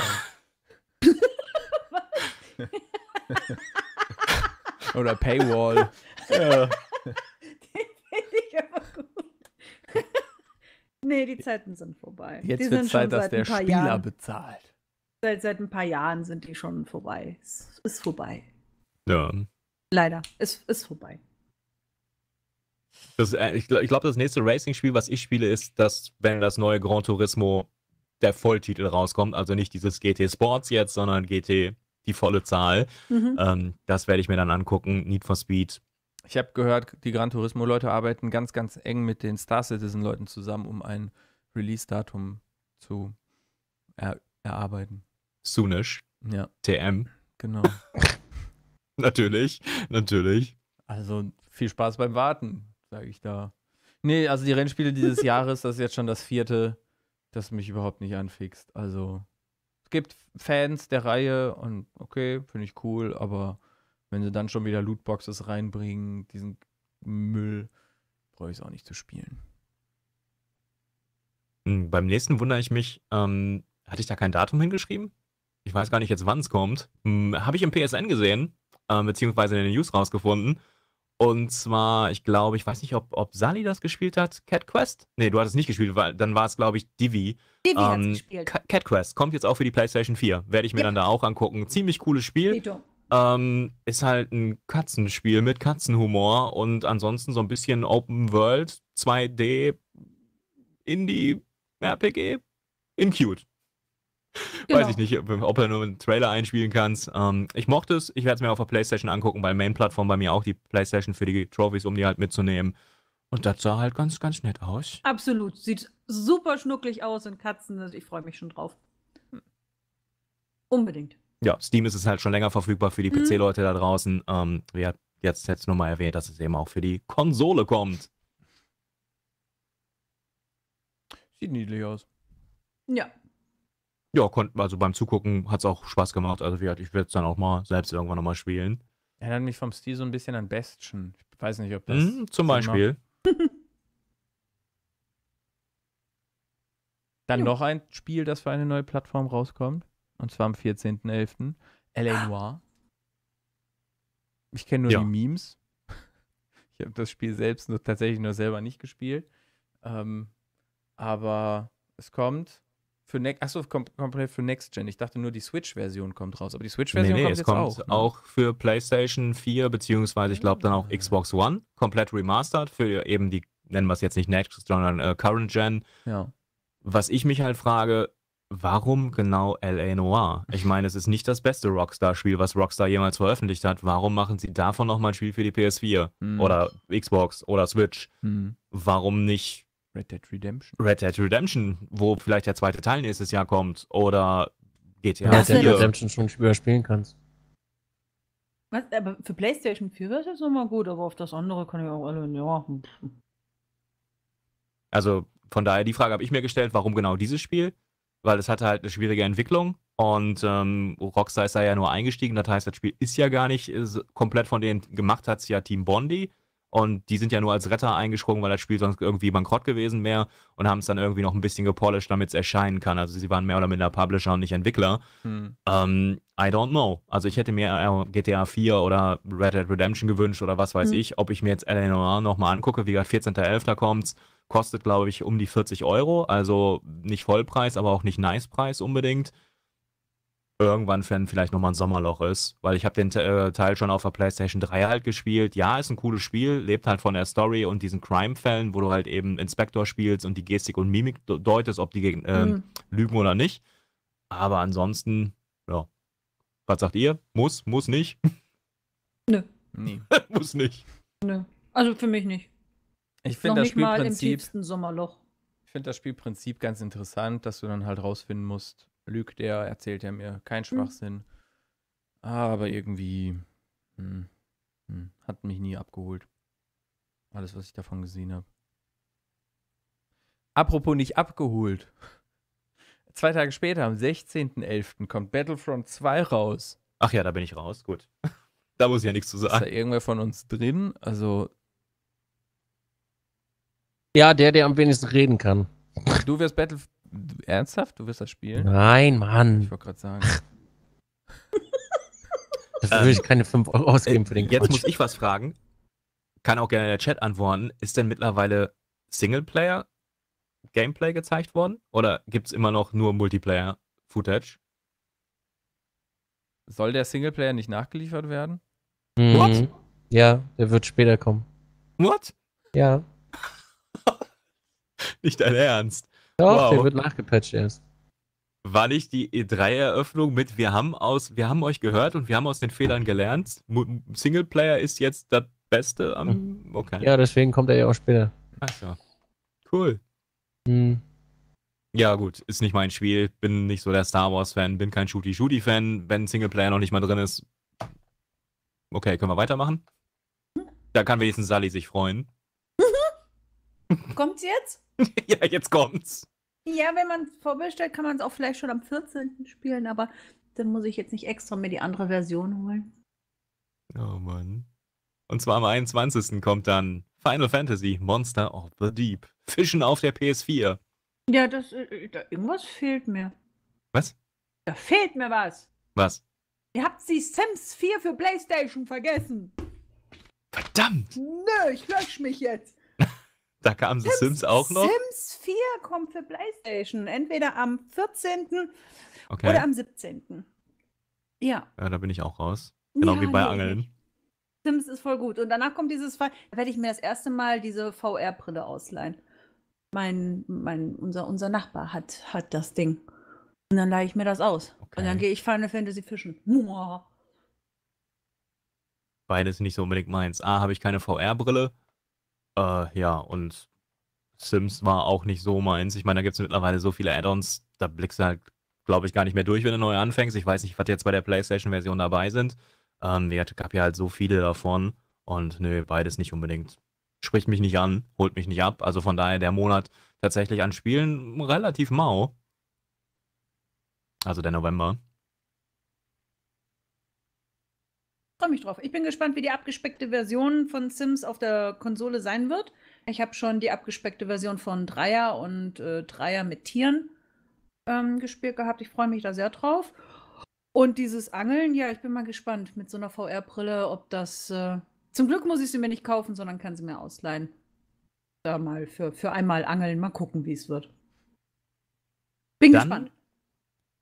Oder Paywall. ja. Nee, die Zeiten sind vorbei. Jetzt wird Zeit, dass der Spieler Jahren. bezahlt. Seit, seit ein paar Jahren sind die schon vorbei. Es ist vorbei. Ja. Leider. Es ist vorbei. Das, äh, ich glaube, das nächste Racing-Spiel, was ich spiele, ist, dass, wenn das neue Gran Turismo der Volltitel rauskommt, also nicht dieses GT Sports jetzt, sondern GT die volle Zahl. Mhm. Ähm, das werde ich mir dann angucken. Need for Speed. Ich habe gehört, die Gran Turismo-Leute arbeiten ganz, ganz eng mit den Star Citizen-Leuten zusammen, um ein Release-Datum zu er erarbeiten. Soonish. Ja. TM. Genau. natürlich, natürlich. Also viel Spaß beim Warten sage ich da. Nee, also die Rennspiele dieses Jahres, das ist jetzt schon das vierte, das mich überhaupt nicht anfixt. Also es gibt Fans der Reihe und okay, finde ich cool, aber wenn sie dann schon wieder Lootboxes reinbringen, diesen Müll, brauche ich es auch nicht zu spielen. Hm, beim nächsten wundere ich mich, ähm, hatte ich da kein Datum hingeschrieben? Ich weiß gar nicht jetzt, wann es kommt. Hm, Habe ich im PSN gesehen, äh, beziehungsweise in den News rausgefunden. Und zwar, ich glaube, ich weiß nicht, ob, ob Sally das gespielt hat. Cat Quest? Nee, du hattest es nicht gespielt, weil dann war es, glaube ich, Divi. Divi ähm, gespielt. Cat Quest kommt jetzt auch für die PlayStation 4. Werde ich mir ja. dann da auch angucken. Ziemlich cooles Spiel. Ähm, ist halt ein Katzenspiel mit Katzenhumor und ansonsten so ein bisschen Open World, 2D, Indie, RPG, in cute. Genau. Weiß ich nicht, ob er nur einen Trailer einspielen kannst. Ähm, ich mochte es. Ich werde es mir auf der Playstation angucken, weil Main-Plattform bei mir auch die Playstation für die Trophies, um die halt mitzunehmen. Und das sah halt ganz, ganz nett aus. Absolut. Sieht super schnucklig aus und Katzen. Also ich freue mich schon drauf. Unbedingt. Ja, Steam ist es halt schon länger verfügbar für die mhm. PC-Leute da draußen. Ähm, wir hat jetzt, jetzt nur mal erwähnt, dass es eben auch für die Konsole kommt. Sieht niedlich aus. Ja, ja, konnten, also beim Zugucken hat es auch Spaß gemacht. Also wie gesagt, ich werde es dann auch mal selbst irgendwann nochmal spielen. Erinnert mich vom Stil so ein bisschen an Bestchen. Ich weiß nicht, ob das. Hm, zum Beispiel. Dann jo. noch ein Spiel, das für eine neue Plattform rauskommt. Und zwar am 14.11. L.A. Ah. Noir. Ich kenne nur ja. die Memes. Ich habe das Spiel selbst nur, tatsächlich nur selber nicht gespielt. Ähm, aber es kommt. Für ne Achso, kom komplett für Next Gen. Ich dachte nur, die Switch-Version kommt raus. Aber die Switch-Version nee, nee, kommt es jetzt kommt auch. Ne? Auch für PlayStation 4, beziehungsweise ich glaube dann auch ah. Xbox One, komplett remastered für eben die, nennen wir es jetzt nicht Next, sondern äh, Current Gen. Ja. Was ich mich halt frage, warum genau L.A. Noir? Ich meine, es ist nicht das beste Rockstar-Spiel, was Rockstar jemals veröffentlicht hat. Warum machen sie davon nochmal ein Spiel für die PS4 mhm. oder Xbox oder Switch? Mhm. Warum nicht Red Dead Redemption. Red Dead Redemption, wo vielleicht der zweite Teil nächstes Jahr kommt. Oder GTA ja, Red Dead Redemption schon überspielen kannst. Was? Aber für PlayStation 4 wäre es jetzt nochmal gut, aber auf das andere kann ich auch alle, ja. Also von daher, die Frage habe ich mir gestellt, warum genau dieses Spiel? Weil es hatte halt eine schwierige Entwicklung und ähm, Rockstar ist da ja nur eingestiegen, das heißt, das Spiel ist ja gar nicht ist äh, komplett von denen gemacht, hat es ja Team Bondi. Und die sind ja nur als Retter eingesprungen, weil das Spiel sonst irgendwie bankrott gewesen wäre und haben es dann irgendwie noch ein bisschen gepolished, damit es erscheinen kann. Also sie waren mehr oder minder Publisher und nicht Entwickler. Hm. Ähm, I don't know. Also ich hätte mir äh, GTA 4 oder Red Dead Redemption gewünscht oder was weiß hm. ich. Ob ich mir jetzt LNR nochmal angucke, wie gesagt, 14.11. kommt's. Kostet, glaube ich, um die 40 Euro. Also nicht Vollpreis, aber auch nicht Nicepreis unbedingt irgendwann, wenn vielleicht nochmal ein Sommerloch ist, weil ich habe den äh, Teil schon auf der PlayStation 3 halt gespielt. Ja, ist ein cooles Spiel, lebt halt von der Story und diesen Crime-Fällen, wo du halt eben Inspektor spielst und die Gestik und Mimik deutest, ob die gegen, äh, mhm. lügen oder nicht. Aber ansonsten, ja. Was sagt ihr? Muss, muss nicht? Nö. Nee. muss nicht. Nö. Also für mich nicht. Ich finde das Spielprinzip. Ich finde das Spielprinzip ganz interessant, dass du dann halt rausfinden musst, lügt er, erzählt er mir kein mhm. Schwachsinn. Aber irgendwie hm, hm, hat mich nie abgeholt. Alles, was ich davon gesehen habe. Apropos nicht abgeholt. Zwei Tage später, am 16.11., kommt Battlefront 2 raus. Ach ja, da bin ich raus, gut. Da muss ich ja nichts zu sagen. Ist da irgendwer von uns drin? Also. Ja, der, der am wenigsten reden kann. Du wirst Battle Ernsthaft? Du wirst das spielen? Nein, Mann. Ich wollte gerade sagen. das also würde ich keine 5 Euro ähm, ausgeben für den Quatsch. Jetzt muss ich was fragen. Kann auch gerne der Chat antworten. Ist denn mittlerweile Singleplayer Gameplay gezeigt worden? Oder gibt es immer noch nur Multiplayer-Footage? Soll der Singleplayer nicht nachgeliefert werden? Mhm. What? Ja, der wird später kommen. What? Ja. nicht dein Ernst. Doch, wow. der wird nachgepatcht erst. War nicht die E3-Eröffnung mit wir haben aus, wir haben euch gehört und wir haben aus den Fehlern gelernt. Singleplayer ist jetzt das Beste am. Mhm. Okay. Ja, deswegen kommt er ja auch später. Ach ja. Cool. Mhm. Ja, gut, ist nicht mein Spiel. Bin nicht so der Star Wars-Fan, bin kein Shooty-Shooty-Fan. Wenn Singleplayer noch nicht mal drin ist. Okay, können wir weitermachen? Mhm. Da kann wenigstens Sally sich freuen. Kommt's jetzt? ja, jetzt kommt's. Ja, wenn man es vorbestellt, kann man es auch vielleicht schon am 14. spielen, aber dann muss ich jetzt nicht extra mir die andere Version holen. Oh Mann. Und zwar am 21. kommt dann Final Fantasy Monster of the Deep. Fischen auf der PS4. Ja, das, äh, äh, da, irgendwas fehlt mir. Was? Da fehlt mir was. Was? Ihr habt die Sims 4 für PlayStation vergessen. Verdammt! Nö, ich lösche mich jetzt. Da kamen Sims, The Sims auch noch. Sims 4 kommt für PlayStation. Entweder am 14. Okay. oder am 17. Ja. ja. Da bin ich auch raus. Genau ja, wie bei nee, Angeln. Nicht. Sims ist voll gut. Und danach kommt dieses Fall. Da werde ich mir das erste Mal diese VR-Brille ausleihen. Mein, mein, unser, unser Nachbar hat, hat das Ding. Und dann leihe ich mir das aus. Okay. Und dann gehe ich Final Fantasy fischen. Muah. Beides nicht so unbedingt meins. A, habe ich keine VR-Brille äh, ja, und Sims war auch nicht so meins. Ich meine, da gibt es mittlerweile so viele Add-ons, da blickst du halt, glaube ich, gar nicht mehr durch, wenn du neu anfängst. Ich weiß nicht, was jetzt bei der PlayStation-Version dabei sind. Ähm, es gab ja halt so viele davon. Und nö, beides nicht unbedingt. Spricht mich nicht an, holt mich nicht ab. Also von daher der Monat tatsächlich an Spielen relativ mau. Also der November. freue mich drauf. Ich bin gespannt, wie die abgespeckte Version von Sims auf der Konsole sein wird. Ich habe schon die abgespeckte Version von Dreier und äh, Dreier mit Tieren ähm, gespielt gehabt. Ich freue mich da sehr drauf. Und dieses Angeln, ja, ich bin mal gespannt mit so einer VR-Brille, ob das. Äh, zum Glück muss ich sie mir nicht kaufen, sondern kann sie mir ausleihen. Da mal für, für einmal angeln, mal gucken, wie es wird. Bin Dann gespannt.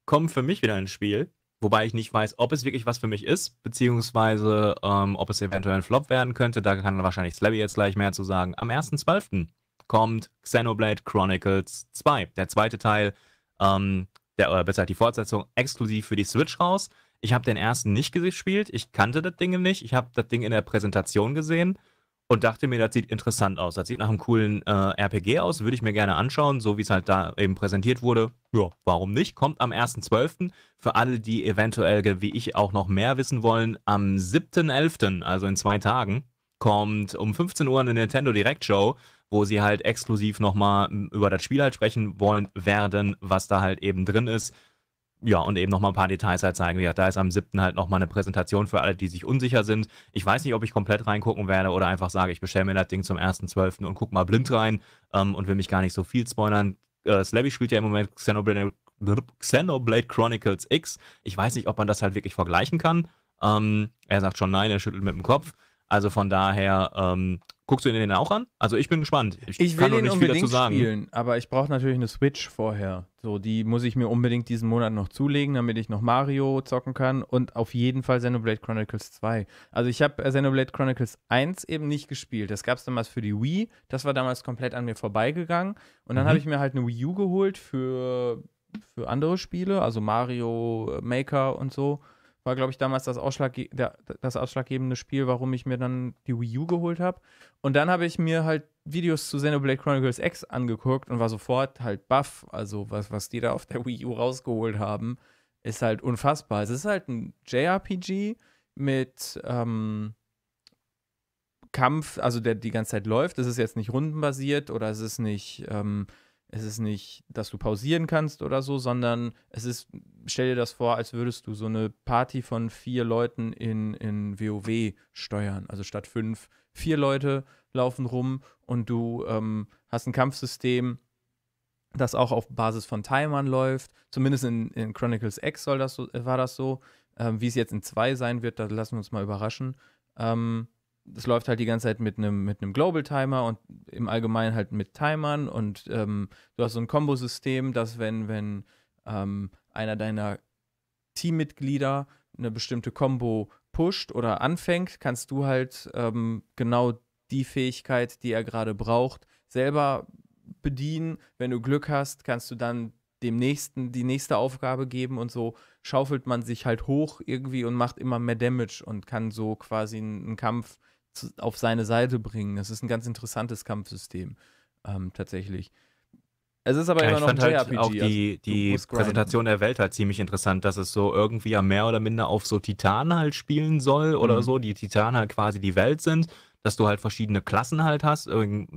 Kommt für mich wieder ein Spiel, Wobei ich nicht weiß, ob es wirklich was für mich ist, beziehungsweise ähm, ob es eventuell ein Flop werden könnte. Da kann wahrscheinlich Slabby jetzt gleich mehr zu sagen. Am 1.12. kommt Xenoblade Chronicles 2, der zweite Teil, ähm, der, oder äh, besser die Fortsetzung, exklusiv für die Switch raus. Ich habe den ersten nicht gespielt, ich kannte das Ding nicht, ich habe das Ding in der Präsentation gesehen und dachte mir, das sieht interessant aus. Das sieht nach einem coolen äh, RPG aus, würde ich mir gerne anschauen, so wie es halt da eben präsentiert wurde. Ja, warum nicht? Kommt am 1.12. Für alle, die eventuell, wie ich, auch noch mehr wissen wollen, am 7.11., also in zwei Tagen, kommt um 15 Uhr eine Nintendo Direct Show, wo sie halt exklusiv nochmal über das Spiel halt sprechen wollen werden, was da halt eben drin ist ja, und eben nochmal ein paar Details halt zeigen. Ja, da ist am 7. halt nochmal eine Präsentation für alle, die sich unsicher sind. Ich weiß nicht, ob ich komplett reingucken werde oder einfach sage, ich bestelle mir das Ding zum 1.12. und guck mal blind rein ähm, und will mich gar nicht so viel spoilern. Äh, Slabby spielt ja im Moment Xenoblade, Xenoblade Chronicles X. Ich weiß nicht, ob man das halt wirklich vergleichen kann. Ähm, er sagt schon nein, er schüttelt mit dem Kopf. Also von daher, ähm, Guckst du ihn denn auch an? Also ich bin gespannt. Ich, ich will kann ihn nicht unbedingt viel dazu sagen. aber ich brauche natürlich eine Switch vorher. So, die muss ich mir unbedingt diesen Monat noch zulegen, damit ich noch Mario zocken kann und auf jeden Fall Xenoblade Chronicles 2. Also ich habe Xenoblade Chronicles 1 eben nicht gespielt. Das gab es damals für die Wii. Das war damals komplett an mir vorbeigegangen. Und dann mhm. habe ich mir halt eine Wii U geholt für, für andere Spiele, also Mario Maker und so. War, glaube ich, damals das, Ausschlagge der, das ausschlaggebende Spiel, warum ich mir dann die Wii U geholt habe. Und dann habe ich mir halt Videos zu Xenoblade Chronicles X angeguckt und war sofort halt baff. Also, was, was die da auf der Wii U rausgeholt haben, ist halt unfassbar. Es ist halt ein JRPG mit ähm, Kampf, also der die ganze Zeit läuft. Es ist jetzt nicht rundenbasiert oder es ist nicht. Ähm, es ist nicht, dass du pausieren kannst oder so, sondern es ist, stell dir das vor, als würdest du so eine Party von vier Leuten in, in WoW steuern. Also statt fünf, vier Leute laufen rum und du ähm, hast ein Kampfsystem, das auch auf Basis von Timern läuft. Zumindest in, in Chronicles X soll das so, war das so. Ähm, Wie es jetzt in zwei sein wird, da lassen wir uns mal überraschen. Ähm, das läuft halt die ganze Zeit mit einem mit Global Timer und im Allgemeinen halt mit Timern und ähm, du hast so ein Kombosystem, dass wenn wenn ähm, einer deiner Teammitglieder eine bestimmte Combo pusht oder anfängt, kannst du halt ähm, genau die Fähigkeit, die er gerade braucht, selber bedienen. Wenn du Glück hast, kannst du dann dem nächsten die nächste Aufgabe geben und so schaufelt man sich halt hoch irgendwie und macht immer mehr Damage und kann so quasi einen Kampf auf seine Seite bringen. Das ist ein ganz interessantes Kampfsystem ähm, tatsächlich. Es ist aber ja, immer noch ein JRPG. Halt auch die, also, die Präsentation der Welt halt ziemlich interessant, dass es so irgendwie ja mehr oder minder auf so Titanen halt spielen soll mhm. oder so, die Titanen halt quasi die Welt sind dass du halt verschiedene Klassen halt hast,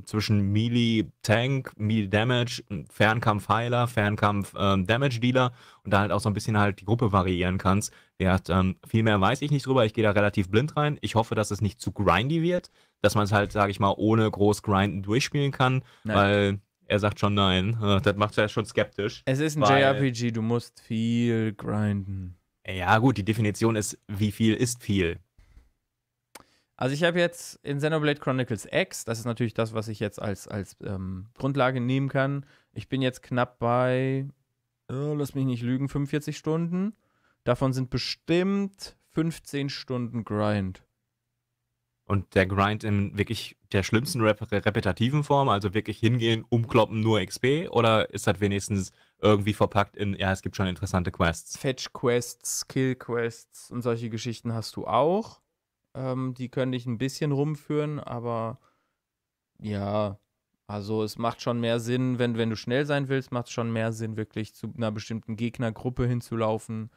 zwischen Melee Tank, Melee Damage, Fernkampf Heiler, Fernkampf ähm, Damage Dealer und da halt auch so ein bisschen halt die Gruppe variieren kannst. Der hat, ähm, viel mehr weiß ich nicht drüber, ich gehe da relativ blind rein. Ich hoffe, dass es nicht zu grindy wird, dass man es halt, sage ich mal, ohne groß grinden durchspielen kann, nein. weil er sagt schon nein. Das macht er schon skeptisch. Es ist ein JRPG, du musst viel grinden. Ja, gut, die Definition ist, wie viel ist viel. Also ich habe jetzt in Xenoblade Chronicles X, das ist natürlich das, was ich jetzt als, als ähm, Grundlage nehmen kann. Ich bin jetzt knapp bei, oh, lass mich nicht lügen, 45 Stunden. Davon sind bestimmt 15 Stunden Grind. Und der Grind in wirklich der schlimmsten rep repetitiven Form, also wirklich hingehen, umkloppen, nur XP? Oder ist das wenigstens irgendwie verpackt in, ja, es gibt schon interessante Quests? Fetch-Quests, Kill-Quests und solche Geschichten hast du auch. Ähm, die können dich ein bisschen rumführen, aber ja, also es macht schon mehr Sinn, wenn, wenn du schnell sein willst, macht es schon mehr Sinn, wirklich zu einer bestimmten Gegnergruppe hinzulaufen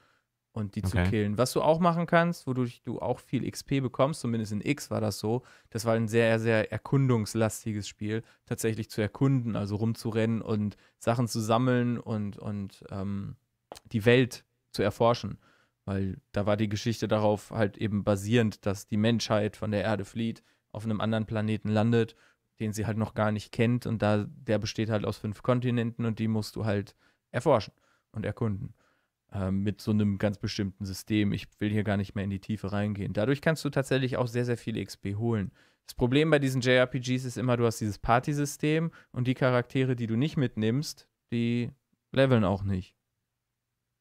und die okay. zu killen. Was du auch machen kannst, wodurch du auch viel XP bekommst, zumindest in X war das so, das war ein sehr, sehr erkundungslastiges Spiel, tatsächlich zu erkunden, also rumzurennen und Sachen zu sammeln und, und ähm, die Welt zu erforschen. Weil da war die Geschichte darauf halt eben basierend, dass die Menschheit von der Erde flieht, auf einem anderen Planeten landet, den sie halt noch gar nicht kennt. Und da, der besteht halt aus fünf Kontinenten und die musst du halt erforschen und erkunden. Ähm, mit so einem ganz bestimmten System. Ich will hier gar nicht mehr in die Tiefe reingehen. Dadurch kannst du tatsächlich auch sehr, sehr viel XP holen. Das Problem bei diesen JRPGs ist immer, du hast dieses Party-System und die Charaktere, die du nicht mitnimmst, die leveln auch nicht.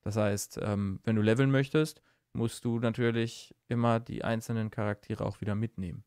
Das heißt, ähm, wenn du leveln möchtest, musst du natürlich immer die einzelnen Charaktere auch wieder mitnehmen.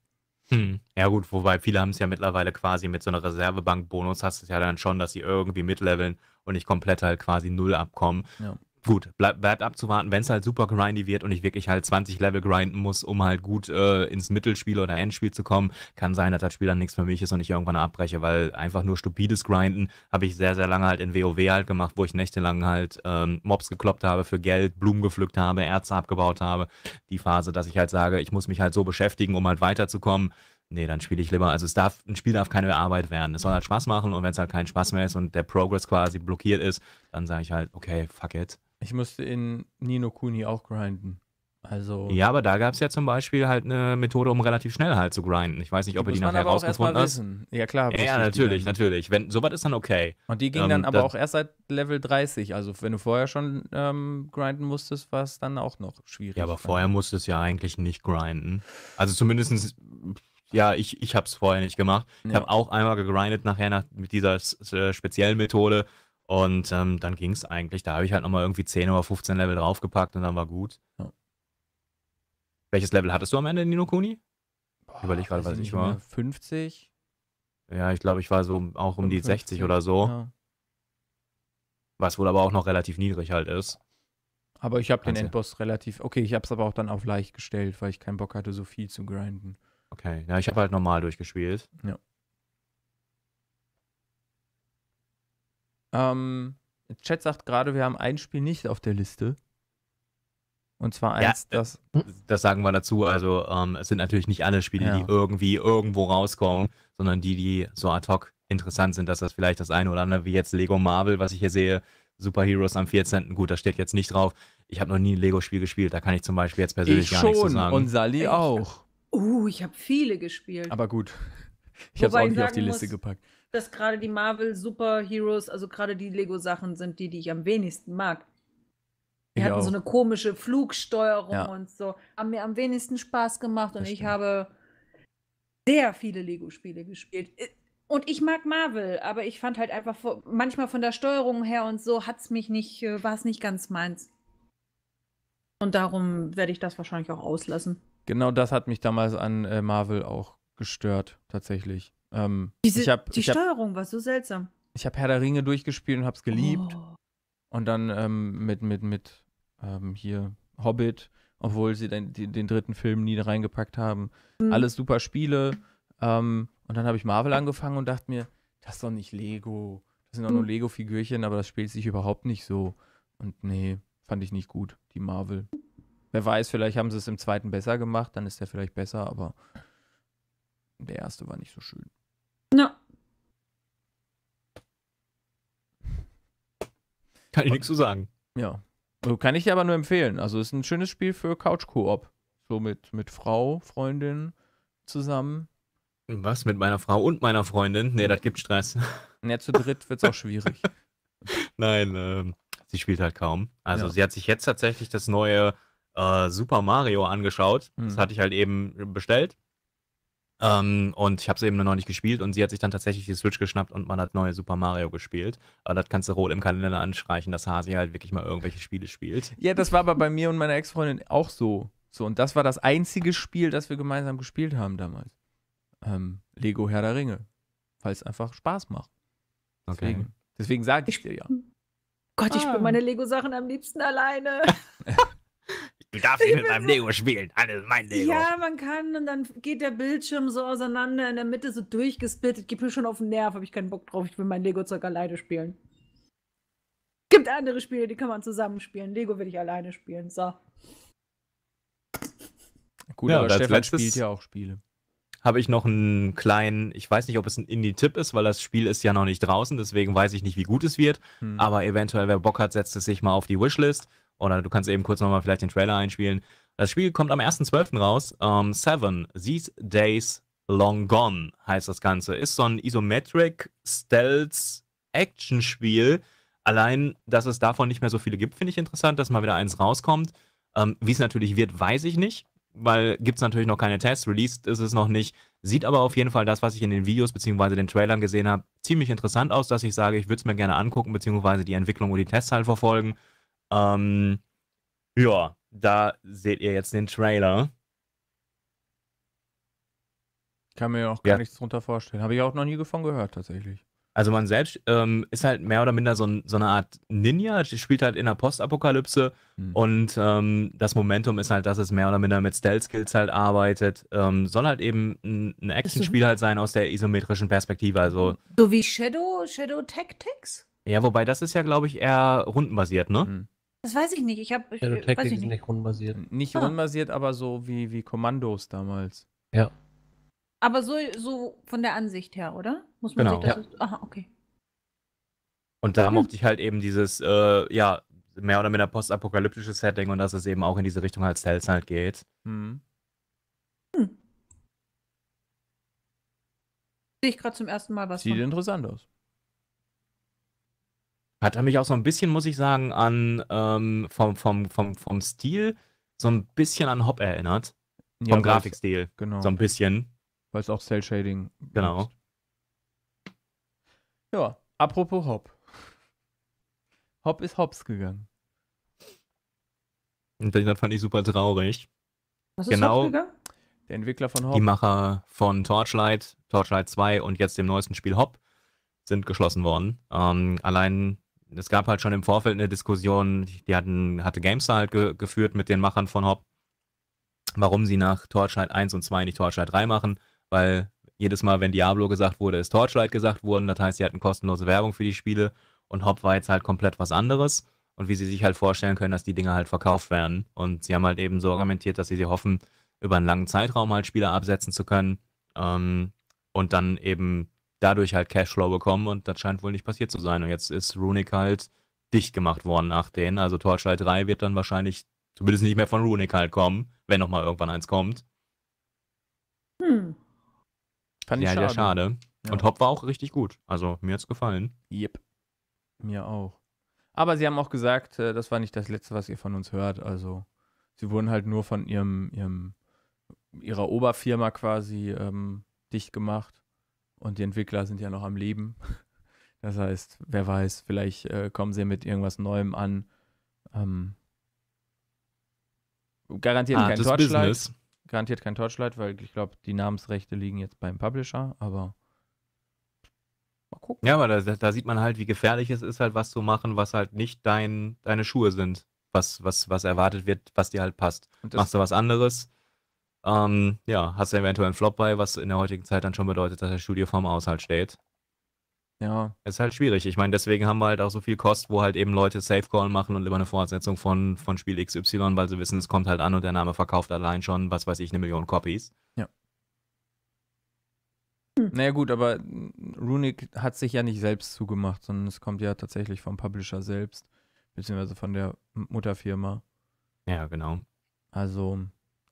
Hm. Ja gut, wobei viele haben es ja mittlerweile quasi mit so einer Reservebank-Bonus hast es ja dann schon, dass sie irgendwie mitleveln und nicht komplett halt quasi null abkommen. Ja gut, bleib, bleibt abzuwarten, wenn es halt super grindy wird und ich wirklich halt 20 Level grinden muss, um halt gut äh, ins Mittelspiel oder Endspiel zu kommen, kann sein, dass das Spiel dann nichts für mich ist und ich irgendwann abbreche, weil einfach nur stupides Grinden habe ich sehr, sehr lange halt in WoW halt gemacht, wo ich nächtelang halt ähm, Mobs gekloppt habe für Geld, Blumen gepflückt habe, Erze abgebaut habe. Die Phase, dass ich halt sage, ich muss mich halt so beschäftigen, um halt weiterzukommen. Nee, dann spiele ich lieber. Also es darf, ein Spiel darf keine Arbeit werden. Es soll halt Spaß machen und wenn es halt keinen Spaß mehr ist und der Progress quasi blockiert ist, dann sage ich halt, okay, fuck it. Ich musste in Nino Kuni auch grinden. Also ja, aber da gab es ja zum Beispiel halt eine Methode, um relativ schnell halt zu grinden. Ich weiß nicht, ob ihr die nachher rausgefunden habt. Ja, klar. Ja, ja natürlich, natürlich. Wenn sowas ist dann okay. Und die ging ähm, dann aber auch erst seit Level 30. Also wenn du vorher schon ähm, grinden musstest, war es dann auch noch schwierig. Ja, aber vorher musstest du ja eigentlich nicht grinden. Also zumindest, ja, ich, ich habe es vorher nicht gemacht. Ja. Ich habe auch einmal gegrindet nachher nach, mit dieser speziellen Methode. Und ähm, dann ging es eigentlich. Da habe ich halt nochmal irgendwie 10 oder 15 Level draufgepackt und dann war gut. Ja. Welches Level hattest du am Ende Nino Kuni? Überleg gerade, was ich war. 50? Ja, ich glaube, ich war so auch um 50. die 60 oder so. Ja. Was wohl aber auch noch relativ niedrig halt ist. Aber ich habe den Endboss relativ. Okay, ich habe es aber auch dann auf leicht gestellt, weil ich keinen Bock hatte, so viel zu grinden. Okay, ja, ich habe halt normal durchgespielt. Ja. Ähm, Chat sagt gerade, wir haben ein Spiel nicht auf der Liste. Und zwar eins, ja, äh, das. Das sagen wir dazu. Also, ähm, es sind natürlich nicht alle Spiele, ja. die irgendwie irgendwo rauskommen, sondern die, die so ad hoc interessant sind, dass das vielleicht das eine oder andere, wie jetzt Lego Marvel, was ich hier sehe, Superheroes am 14. Gut, das steht jetzt nicht drauf. Ich habe noch nie ein Lego-Spiel gespielt, da kann ich zum Beispiel jetzt persönlich ich gar schon. nichts zu sagen. Und Sally auch. Uh, ich habe viele gespielt. Aber gut, ich habe es auch nicht auf die Liste muss, gepackt dass gerade die Marvel Superheroes, also gerade die Lego-Sachen sind die, die ich am wenigsten mag. Die ich hatten auch. so eine komische Flugsteuerung ja. und so. Haben mir am wenigsten Spaß gemacht und ich habe sehr viele Lego-Spiele gespielt. Und ich mag Marvel, aber ich fand halt einfach manchmal von der Steuerung her und so hat's mich nicht, äh, war es nicht ganz meins. Und darum werde ich das wahrscheinlich auch auslassen. Genau das hat mich damals an äh, Marvel auch gestört, tatsächlich. Ähm, Diese, hab, die Steuerung hab, war so seltsam. Ich habe Herr der Ringe durchgespielt und habe es geliebt. Oh. Und dann ähm, mit, mit, mit ähm, hier Hobbit, obwohl sie den, den, den, dritten Film nie reingepackt haben. Mhm. Alles super Spiele. Ähm, und dann habe ich Marvel angefangen und dachte mir, das ist doch nicht Lego. Das sind doch mhm. nur hm. Lego-Figürchen, aber das spielt sich überhaupt nicht so. Und nee, fand ich nicht gut, die Marvel. Wer weiß, vielleicht haben sie es im zweiten besser gemacht, dann ist der vielleicht besser, aber der erste war nicht so schön. Kann ich nichts zu sagen. Ja. Also kann ich dir aber nur empfehlen. Also ist ein schönes Spiel für Couch-Koop. So mit, mit Frau, Freundin zusammen. Was? Mit meiner Frau und meiner Freundin? Nee, das gibt Stress. Ja, zu dritt wird es auch schwierig. Nein, ähm, sie spielt halt kaum. Also ja. sie hat sich jetzt tatsächlich das neue äh, Super Mario angeschaut. Mhm. Das hatte ich halt eben bestellt. Ähm, und ich habe es eben noch nicht gespielt und sie hat sich dann tatsächlich die Switch geschnappt und man hat neue Super Mario gespielt. Aber das kannst du rot im Kalender anstreichen, dass Hasi halt wirklich mal irgendwelche Spiele spielt. Ja, das war aber bei mir und meiner Ex-Freundin auch so. So, und das war das einzige Spiel, das wir gemeinsam gespielt haben damals. Ähm, Lego Herr der Ringe. Weil es einfach Spaß macht. Deswegen, okay. deswegen sage ich dir ja. Gott, ich ah. spiele meine Lego-Sachen am liebsten alleine. Du darfst nicht mit meinem so, Lego spielen. Alles mein Lego. Ja, man kann. Und dann geht der Bildschirm so auseinander, in der Mitte so durchgesplittet. Gib mir schon auf den Nerv, habe ich keinen Bock drauf. Ich will mein Lego-Zeug alleine spielen. Gibt andere Spiele, die kann man zusammenspielen. Lego will ich alleine spielen. So. Gut, ja, aber Stefan spielt ja auch Spiele. Habe ich noch einen kleinen, ich weiß nicht, ob es ein Indie-Tipp ist, weil das Spiel ist ja noch nicht draußen, deswegen weiß ich nicht, wie gut es wird. Hm. Aber eventuell, wer Bock hat, setzt es sich mal auf die Wishlist. Oder du kannst eben kurz nochmal vielleicht den Trailer einspielen. Das Spiel kommt am 1.12. raus. Ähm, Seven, These Days Long Gone heißt das Ganze. Ist so ein Isometric Stealth Action Spiel. Allein, dass es davon nicht mehr so viele gibt, finde ich interessant, dass mal wieder eins rauskommt. Ähm, Wie es natürlich wird, weiß ich nicht, weil gibt es natürlich noch keine Tests. Released ist es noch nicht. Sieht aber auf jeden Fall das, was ich in den Videos bzw. den Trailern gesehen habe, ziemlich interessant aus, dass ich sage, ich würde es mir gerne angucken, bzw. die Entwicklung und die Tests halt verfolgen. Ähm, ja, da seht ihr jetzt den Trailer. Kann mir auch gar ja. nichts drunter vorstellen. Habe ich auch noch nie davon gehört, tatsächlich. Also man selbst ähm, ist halt mehr oder minder so, ein, so, eine Art Ninja, spielt halt in der Postapokalypse mhm. und ähm, das Momentum ist halt, dass es mehr oder minder mit Stealth-Skills halt arbeitet. Ähm, soll halt eben ein, ein Action-Spiel halt sein aus der isometrischen Perspektive. Also, hm. so wie Shadow, Shadow Tactics? Ja, wobei das ist ja, glaube ich, eher rundenbasiert, ne? Mhm. Das weiß ich nicht. Ich habe. Ja, weiß ich nicht. nicht rundenbasiert. Nicht ah. rundenbasiert, aber so wie, wie Kommandos damals. Ja. Aber so, so von der Ansicht her, oder? Muss man genau. sich das. Ja. Aha, okay. Und da hm. mochte ich halt eben dieses, äh, ja, mehr oder minder postapokalyptische Setting und dass es eben auch in diese Richtung halt Cells halt geht. Hm. Hm. Sehe ich gerade zum ersten Mal was. Sieht von. interessant aus. Hat er mich auch so ein bisschen, muss ich sagen, an ähm, vom, vom, vom, vom Stil so ein bisschen an Hop erinnert. Vom ja, Grafikstil. Genau. So ein bisschen. Weil es auch Cell Shading. Genau. Ist. Ja, apropos Hop. Hop ist hops gegangen. Und das fand ich super traurig. Was ist genau. hops gegangen? Der Entwickler von Hop. Die Macher von Torchlight, Torchlight 2 und jetzt dem neuesten Spiel Hop sind geschlossen worden. Ähm, allein es gab halt schon im Vorfeld eine Diskussion, die hatten, hatte GameStar halt ge geführt mit den Machern von Hop, warum sie nach Torchlight 1 und 2 nicht Torchlight 3 machen, weil jedes Mal, wenn Diablo gesagt wurde, ist Torchlight gesagt worden. Das heißt, sie hatten kostenlose Werbung für die Spiele und Hop war jetzt halt komplett was anderes. Und wie sie sich halt vorstellen können, dass die Dinge halt verkauft werden. Und sie haben halt eben so argumentiert, dass sie sie hoffen, über einen langen Zeitraum halt Spieler absetzen zu können ähm, und dann eben dadurch halt Cashflow bekommen und das scheint wohl nicht passiert zu sein. Und jetzt ist Runic halt dicht gemacht worden nach denen. Also Torchlight 3 wird dann wahrscheinlich zumindest nicht mehr von Runic halt kommen, wenn nochmal irgendwann eins kommt. Hm. Fand ja, ich schade. ja schade. Ja. Und Hop war auch richtig gut. Also mir hat's gefallen. Yep. Mir auch. Aber sie haben auch gesagt, äh, das war nicht das Letzte, was ihr von uns hört. Also sie wurden halt nur von ihrem, ihrem ihrer Oberfirma quasi ähm, dicht gemacht und die Entwickler sind ja noch am Leben. Das heißt, wer weiß, vielleicht äh, kommen sie mit irgendwas Neuem an. Ähm, garantiert ah, kein Torchlight. Business. Garantiert kein Torchlight, weil ich glaube, die Namensrechte liegen jetzt beim Publisher, aber mal gucken. Ja, aber da, da, sieht man halt, wie gefährlich es ist, halt was zu machen, was halt nicht dein, deine Schuhe sind. Was, was, was erwartet wird, was dir halt passt. Machst du was anderes, ähm, ja, hast du eventuell einen Flop bei, was in der heutigen Zeit dann schon bedeutet, dass der Studio vorm Aushalt steht. Ja. Ist halt schwierig. Ich meine, deswegen haben wir halt auch so viel Kost, wo halt eben Leute Safe Call machen und immer eine Fortsetzung von, von Spiel XY, weil sie wissen, es kommt halt an und der Name verkauft allein schon, was weiß ich, eine Million Copies. Ja. Naja, gut, aber Runic hat sich ja nicht selbst zugemacht, sondern es kommt ja tatsächlich vom Publisher selbst, beziehungsweise von der Mutterfirma. Ja, genau. Also,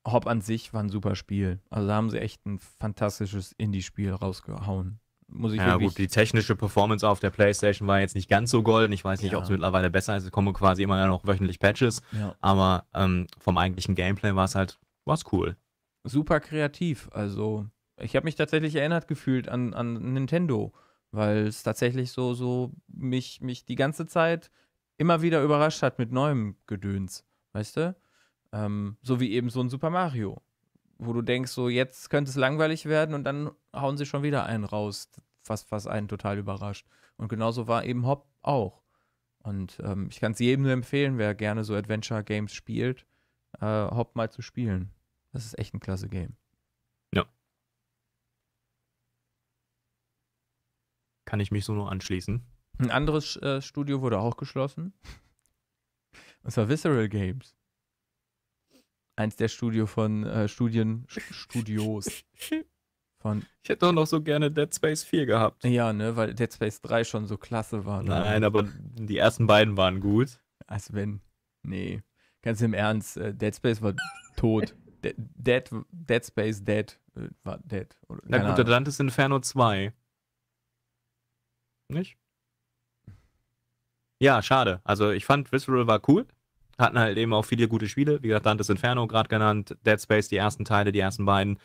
Hop an sich war ein super Spiel. Also da haben sie echt ein fantastisches Indie-Spiel rausgehauen. Muss ich ja, gut, die technische Performance auf der PlayStation war jetzt nicht ganz so golden. Ich weiß nicht, ja. ob es mittlerweile besser ist. Es kommen quasi immer noch wöchentlich Patches. Ja. Aber ähm, vom eigentlichen Gameplay war es halt, war es cool. Super kreativ. Also ich habe mich tatsächlich erinnert gefühlt an, an Nintendo, weil es tatsächlich so, so mich, mich die ganze Zeit immer wieder überrascht hat mit neuem Gedöns. Weißt du? Ähm, so wie eben so ein Super Mario, wo du denkst, so jetzt könnte es langweilig werden und dann hauen sie schon wieder einen raus, was, was einen total überrascht. Und genauso war eben Hop auch. Und ähm, ich kann es jedem nur empfehlen, wer gerne so Adventure Games spielt, äh, Hop mal zu spielen. Das ist echt ein klasse Game. Ja. Kann ich mich so nur anschließen. Ein anderes äh, Studio wurde auch geschlossen. Und zwar Visceral Games eins der Studio von äh, Studien Studios von Ich hätte doch noch so gerne Dead Space 4 gehabt. Ja, ne, weil Dead Space 3 schon so klasse war. Ne? Nein, aber die ersten beiden waren gut. Als ah, wenn nee, ganz im Ernst, äh, Dead Space war tot. Dead Dead Space Dead äh, war dead oder Na gut, Atlantis Inferno 2. Nicht? Ja, schade. Also ich fand Visceral war cool hatten halt eben auch viele gute Spiele. Wie gesagt, Dantes Inferno gerade genannt, Dead Space, die ersten Teile, die ersten beiden,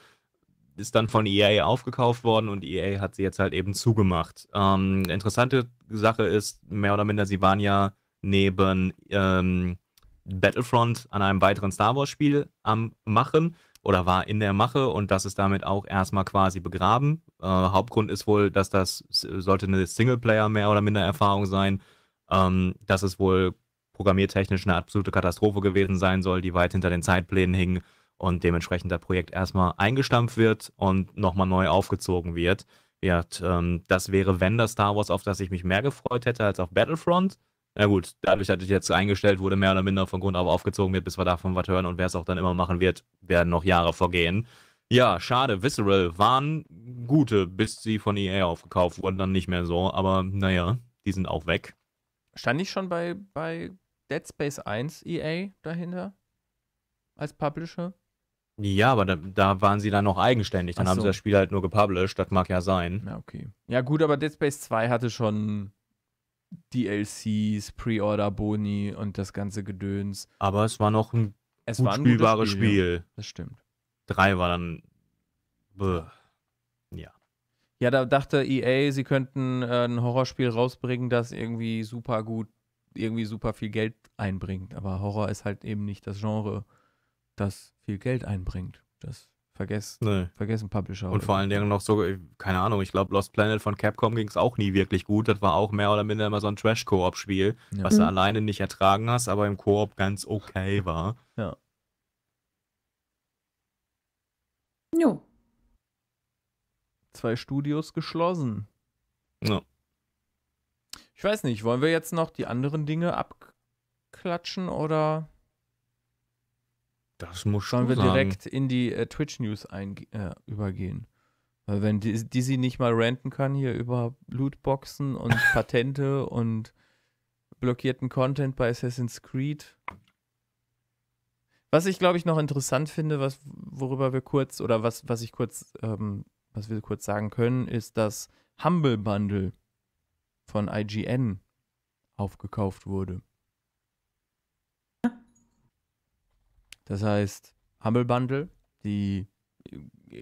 ist dann von EA aufgekauft worden und EA hat sie jetzt halt eben zugemacht. Ähm, interessante Sache ist, mehr oder minder, sie waren ja neben ähm, Battlefront an einem weiteren Star Wars-Spiel am Machen oder war in der Mache und das ist damit auch erstmal quasi begraben. Äh, Hauptgrund ist wohl, dass das sollte eine Singleplayer mehr oder minder Erfahrung sein, ähm, dass es wohl programmiertechnisch eine absolute Katastrophe gewesen sein soll, die weit hinter den Zeitplänen hing und dementsprechend das Projekt erstmal eingestampft wird und nochmal neu aufgezogen wird. Ja, ähm, das wäre, wenn das Star Wars, auf das ich mich mehr gefreut hätte als auf Battlefront. Na gut, dadurch, dass es jetzt eingestellt wurde, mehr oder minder von Grund auf aufgezogen wird, bis wir davon was hören und wer es auch dann immer machen wird, werden noch Jahre vergehen. Ja, schade, Visceral waren gute, bis sie von EA aufgekauft wurden, dann nicht mehr so, aber naja, die sind auch weg. Stand ich schon bei, bei Dead Space 1 EA dahinter als Publisher? Ja, aber da, da waren sie dann noch eigenständig. Dann so. haben sie das Spiel halt nur gepublished. Das mag ja sein. Ja, okay. Ja, gut, aber Dead Space 2 hatte schon DLCs, Pre-Order-Boni und das ganze Gedöns. Aber es war noch ein es gut ein spielbares Spiel. Spiel. Ja. Das stimmt. 3 war dann. Bäh. Ja. Ja, da dachte EA, sie könnten äh, ein Horrorspiel rausbringen, das irgendwie super gut irgendwie super viel Geld einbringt. Aber Horror ist halt eben nicht das Genre, das viel Geld einbringt. Das vergesst, nee. vergessen Publisher. Und vor allen Dingen noch so, äh, keine Ahnung, ich glaube, Lost Planet von Capcom ging es auch nie wirklich gut. Das war auch mehr oder minder immer so ein Trash-Koop-Spiel, ja. was mhm. du alleine nicht ertragen hast, aber im Koop ganz okay war. Ja. Jo. Zwei Studios geschlossen. Ja. No. Ich weiß nicht, wollen wir jetzt noch die anderen Dinge abklatschen oder das muss schon sollen wir sagen. direkt in die äh, Twitch News äh, übergehen? Weil wenn die, sie nicht mal ranten kann hier über Lootboxen und Patente und blockierten Content bei Assassin's Creed. Was ich glaube ich noch interessant finde, was worüber wir kurz oder was was ich kurz ähm, was wir kurz sagen können, ist das Humble Bundle von IGN aufgekauft wurde. Das heißt, Humble Bundle, die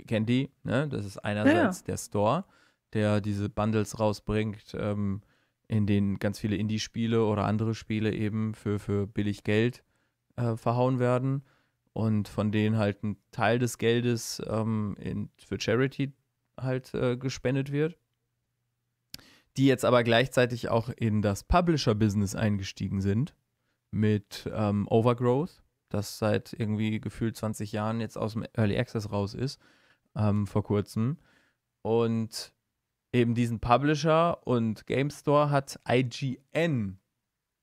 kennt die, ne? Das ist einerseits ja. der Store, der diese Bundles rausbringt, ähm, in denen ganz viele Indie-Spiele oder andere Spiele eben für, für billig Geld äh, verhauen werden und von denen halt ein Teil des Geldes ähm, in, für Charity halt äh, gespendet wird die jetzt aber gleichzeitig auch in das Publisher-Business eingestiegen sind mit ähm, Overgrowth, das seit irgendwie gefühlt 20 Jahren jetzt aus dem Early Access raus ist, ähm, vor kurzem. Und eben diesen Publisher und Game Store hat IGN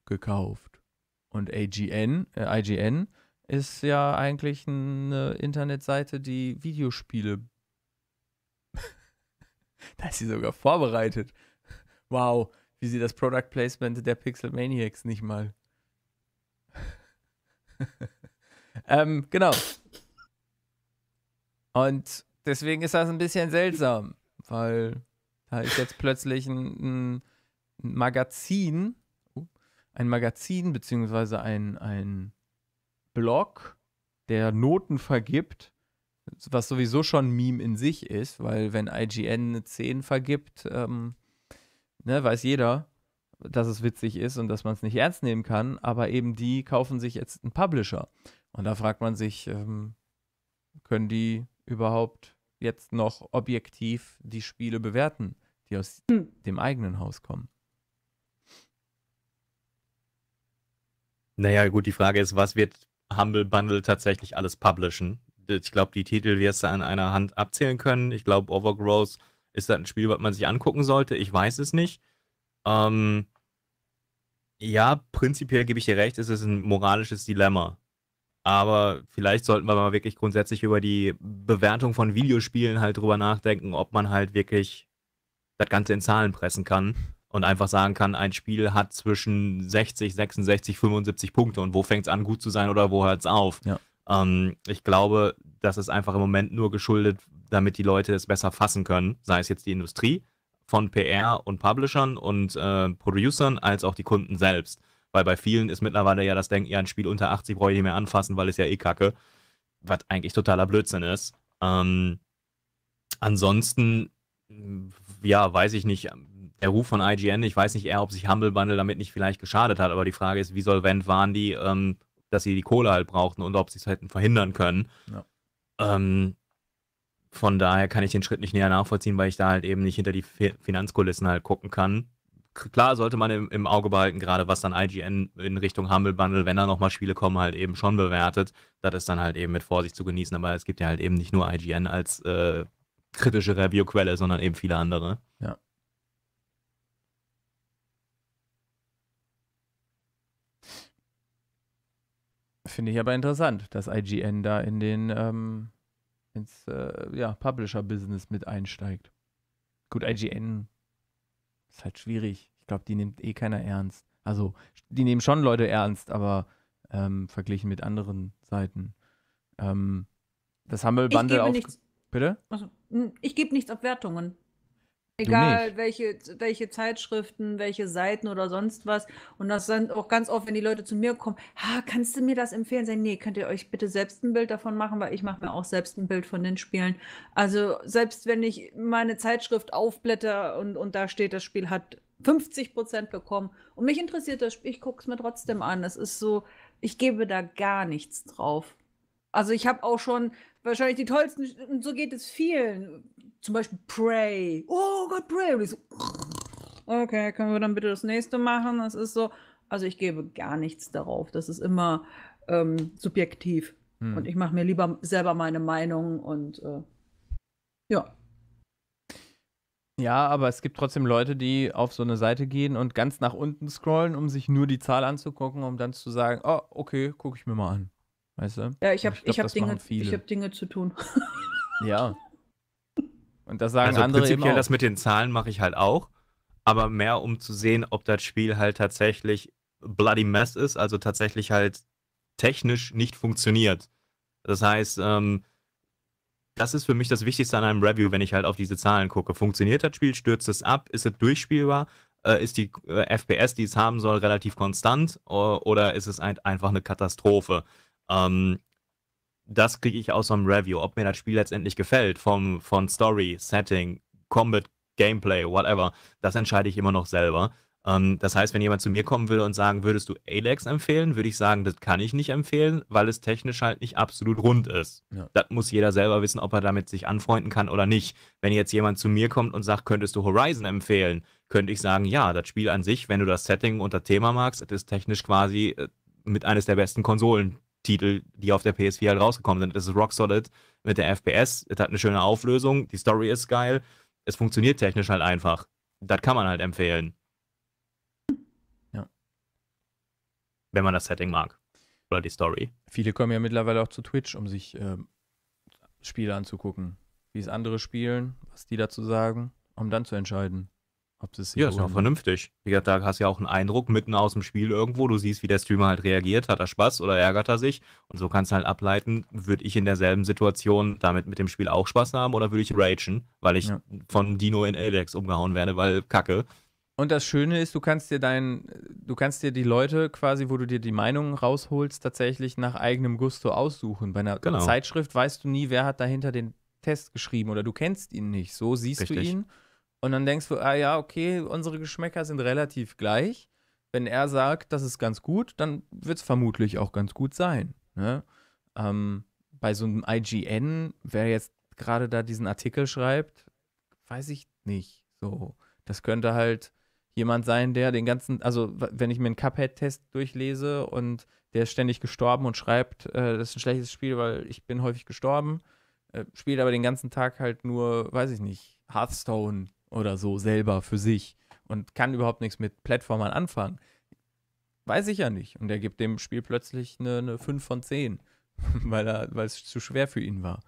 gekauft. Und IGN, äh, IGN ist ja eigentlich eine Internetseite, die Videospiele. da ist sie sogar vorbereitet. Wow, wie sie das Product Placement der Pixel Maniacs nicht mal. ähm, genau. Und deswegen ist das ein bisschen seltsam, weil da ist jetzt plötzlich ein, ein Magazin, uh, ein Magazin beziehungsweise ein, ein Blog, der Noten vergibt, was sowieso schon ein Meme in sich ist, weil wenn IGN eine 10 vergibt, ähm, ne, weiß jeder, dass es witzig ist und dass man es nicht ernst nehmen kann, aber eben die kaufen sich jetzt einen Publisher. Und da fragt man sich, ähm, können die überhaupt jetzt noch objektiv die Spiele bewerten, die aus hm. dem eigenen Haus kommen? Naja, gut, die Frage ist, was wird Humble Bundle tatsächlich alles publishen? Ich glaube, die Titel wirst du an einer Hand abzählen können. Ich glaube, Overgrowth ist das ein Spiel, was man sich angucken sollte? Ich weiß es nicht. Ähm, ja, prinzipiell gebe ich dir recht, es ist ein moralisches Dilemma. Aber vielleicht sollten wir mal wirklich grundsätzlich über die Bewertung von Videospielen halt drüber nachdenken, ob man halt wirklich das Ganze in Zahlen pressen kann und einfach sagen kann, ein Spiel hat zwischen 60, 66, 75 Punkte und wo fängt es an, gut zu sein oder wo hört es auf. Ja. Ähm, ich glaube, das ist einfach im Moment nur geschuldet, damit die Leute es besser fassen können, sei es jetzt die Industrie von PR und Publishern und äh, Producern, als auch die Kunden selbst. Weil bei vielen ist mittlerweile ja das Denken, ja, ein Spiel unter 80 brauche ich nicht mehr anfassen, weil es ja eh kacke. Was eigentlich totaler Blödsinn ist. Ähm, ansonsten, ja, weiß ich nicht, der Ruf von IGN, ich weiß nicht eher, ob sich Humble Bundle damit nicht vielleicht geschadet hat, aber die Frage ist, wie solvent waren die? Ähm, dass sie die Kohle halt brauchten und ob sie es hätten verhindern können. Ja. Ähm, von daher kann ich den Schritt nicht näher nachvollziehen, weil ich da halt eben nicht hinter die Finanzkulissen halt gucken kann. Klar sollte man im, im Auge behalten, gerade was dann IGN in Richtung Humble Bundle, wenn da nochmal Spiele kommen, halt eben schon bewertet. Das ist dann halt eben mit Vorsicht zu genießen, aber es gibt ja halt eben nicht nur IGN als äh, kritische Reviewquelle, sondern eben viele andere. Ja, Finde ich aber interessant, dass IGN da in den ähm, ins äh, ja, Publisher-Business mit einsteigt. Gut, IGN ist halt schwierig. Ich glaube, die nimmt eh keiner ernst. Also, die nehmen schon Leute ernst, aber ähm, verglichen mit anderen Seiten. Ähm, das Humble Bundle auf. Bitte? Also, ich gebe nichts auf Wertungen. Egal welche, welche Zeitschriften, welche Seiten oder sonst was. Und das sind auch ganz oft, wenn die Leute zu mir kommen, ah, kannst du mir das empfehlen? Sagen, nee, könnt ihr euch bitte selbst ein Bild davon machen, weil ich mache mir auch selbst ein Bild von den Spielen. Also selbst wenn ich meine Zeitschrift aufblätter und, und da steht, das Spiel hat 50 Prozent bekommen und mich interessiert das Spiel, ich gucke es mir trotzdem an. Es ist so, ich gebe da gar nichts drauf. Also ich habe auch schon wahrscheinlich die tollsten, und so geht es vielen, zum Beispiel Pray. Oh Gott, Pray. Und ich so, okay, können wir dann bitte das nächste machen? Das ist so, also ich gebe gar nichts darauf. Das ist immer ähm, subjektiv. Hm. Und ich mache mir lieber selber meine Meinung und äh, ja. Ja, aber es gibt trotzdem Leute, die auf so eine Seite gehen und ganz nach unten scrollen, um sich nur die Zahl anzugucken, um dann zu sagen, oh, okay, gucke ich mir mal an. Weißt du? Ja, ich habe ich, ich hab Dinge, hab Dinge zu tun. ja. Und das sagen also andere prinzipiell das mit den Zahlen mache ich halt auch, aber mehr um zu sehen, ob das Spiel halt tatsächlich bloody mess ist, also tatsächlich halt technisch nicht funktioniert. Das heißt, ähm, das ist für mich das Wichtigste an einem Review, wenn ich halt auf diese Zahlen gucke. Funktioniert das Spiel? Stürzt es ab? Ist es durchspielbar? Äh, ist die äh, FPS, die es haben soll, relativ konstant? Oder, oder ist es ein, einfach eine Katastrophe? Ähm, das kriege ich aus einem Review, ob mir das Spiel letztendlich gefällt, vom, von Story, Setting, Combat, Gameplay, whatever, das entscheide ich immer noch selber. Ähm, das heißt, wenn jemand zu mir kommen will und sagen, würdest du Alex empfehlen, würde ich sagen, das kann ich nicht empfehlen, weil es technisch halt nicht absolut rund ist. Ja. Das muss jeder selber wissen, ob er damit sich anfreunden kann oder nicht. Wenn jetzt jemand zu mir kommt und sagt, könntest du Horizon empfehlen, könnte ich sagen, ja, das Spiel an sich, wenn du das Setting und das Thema magst, das ist technisch quasi äh, mit eines der besten Konsolen Titel, die auf der PS4 halt rausgekommen sind. Das ist rock solid mit der FPS, es hat eine schöne Auflösung, die Story ist geil, es funktioniert technisch halt einfach. Das kann man halt empfehlen. Ja. Wenn man das Setting mag. Oder die Story. Viele kommen ja mittlerweile auch zu Twitch, um sich äh, Spiele anzugucken, wie es andere spielen, was die dazu sagen, um dann zu entscheiden. Ob das ja, ist ja vernünftig. Wie gesagt, da hast du ja auch einen Eindruck mitten aus dem Spiel irgendwo. Du siehst, wie der Streamer halt reagiert. Hat er Spaß oder ärgert er sich? Und so kannst du halt ableiten, würde ich in derselben Situation damit mit dem Spiel auch Spaß haben oder würde ich ragen, weil ich ja. von Dino in Alex umgehauen werde, weil Kacke. Und das Schöne ist, du kannst dir dein, du kannst dir die Leute quasi, wo du dir die Meinungen rausholst, tatsächlich nach eigenem Gusto aussuchen. Bei einer genau. Zeitschrift weißt du nie, wer hat dahinter den Test geschrieben oder du kennst ihn nicht. So siehst Richtig. du ihn und dann denkst du, ah ja, okay, unsere Geschmäcker sind relativ gleich. Wenn er sagt, das ist ganz gut, dann wird es vermutlich auch ganz gut sein. Ne? Ähm, bei so einem IGN, wer jetzt gerade da diesen Artikel schreibt, weiß ich nicht. So, das könnte halt jemand sein, der den ganzen, also wenn ich mir einen Cuphead-Test durchlese und der ist ständig gestorben und schreibt, äh, das ist ein schlechtes Spiel, weil ich bin häufig gestorben, äh, spielt aber den ganzen Tag halt nur, weiß ich nicht, Hearthstone oder so selber für sich und kann überhaupt nichts mit Plattformern anfangen. Weiß ich ja nicht. Und er gibt dem Spiel plötzlich eine, eine 5 von 10, weil, er, weil es zu schwer für ihn war.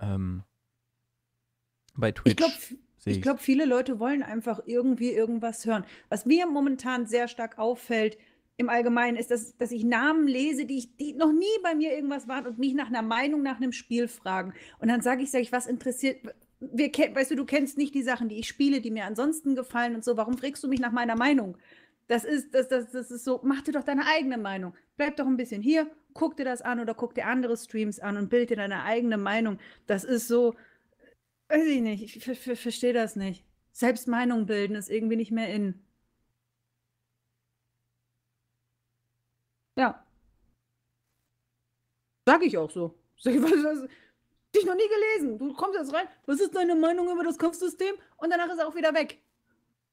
Ähm, bei Twitch. Ich glaube, ich glaube, viele Leute wollen einfach irgendwie irgendwas hören. Was mir momentan sehr stark auffällt im Allgemeinen ist, dass, dass ich Namen lese, die, ich, die noch nie bei mir irgendwas waren und mich nach einer Meinung, nach einem Spiel fragen. Und dann sage ich, sage ich, was interessiert, wir weißt du, du kennst nicht die Sachen, die ich spiele, die mir ansonsten gefallen und so. Warum fragst du mich nach meiner Meinung? Das ist, das, das, das ist so, mach dir doch deine eigene Meinung. Bleib doch ein bisschen hier, guck dir das an oder guck dir andere Streams an und bild dir deine eigene Meinung. Das ist so, weiß ich nicht, ich ver ver verstehe das nicht. Selbst Meinung bilden ist irgendwie nicht mehr in. Ja. Sag ich auch so. Sag ich, was, dich noch nie gelesen. Du kommst jetzt rein, was ist deine Meinung über das Kampfsystem? Und danach ist er auch wieder weg.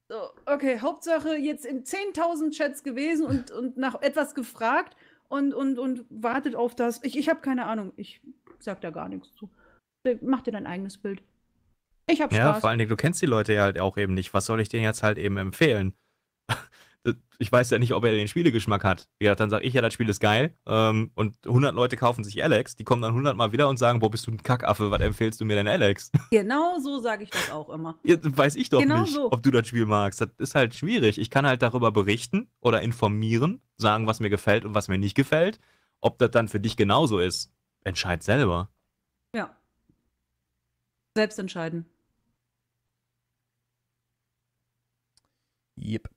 So, okay, Hauptsache jetzt in 10.000 Chats gewesen und, und nach etwas gefragt und, und, und wartet auf das. Ich, ich habe keine Ahnung. Ich sag da gar nichts zu. Mach dir dein eigenes Bild. Ich hab Spaß. Ja, vor allen Dingen, du kennst die Leute ja halt auch eben nicht. Was soll ich denen jetzt halt eben empfehlen? Äh, ich weiß ja nicht, ob er den Spielegeschmack hat. Ja, dann sage ich ja, das Spiel ist geil. Ähm, und 100 Leute kaufen sich Alex, die kommen dann 100 Mal wieder und sagen, boah, bist du ein Kackaffe, was empfehlst du mir denn Alex? Genau so sage ich das auch immer. Ja, weiß ich doch genau nicht, so. ob du das Spiel magst. Das ist halt schwierig. Ich kann halt darüber berichten oder informieren, sagen, was mir gefällt und was mir nicht gefällt. Ob das dann für dich genauso ist, entscheid selber. Ja. Selbst entscheiden. Yep.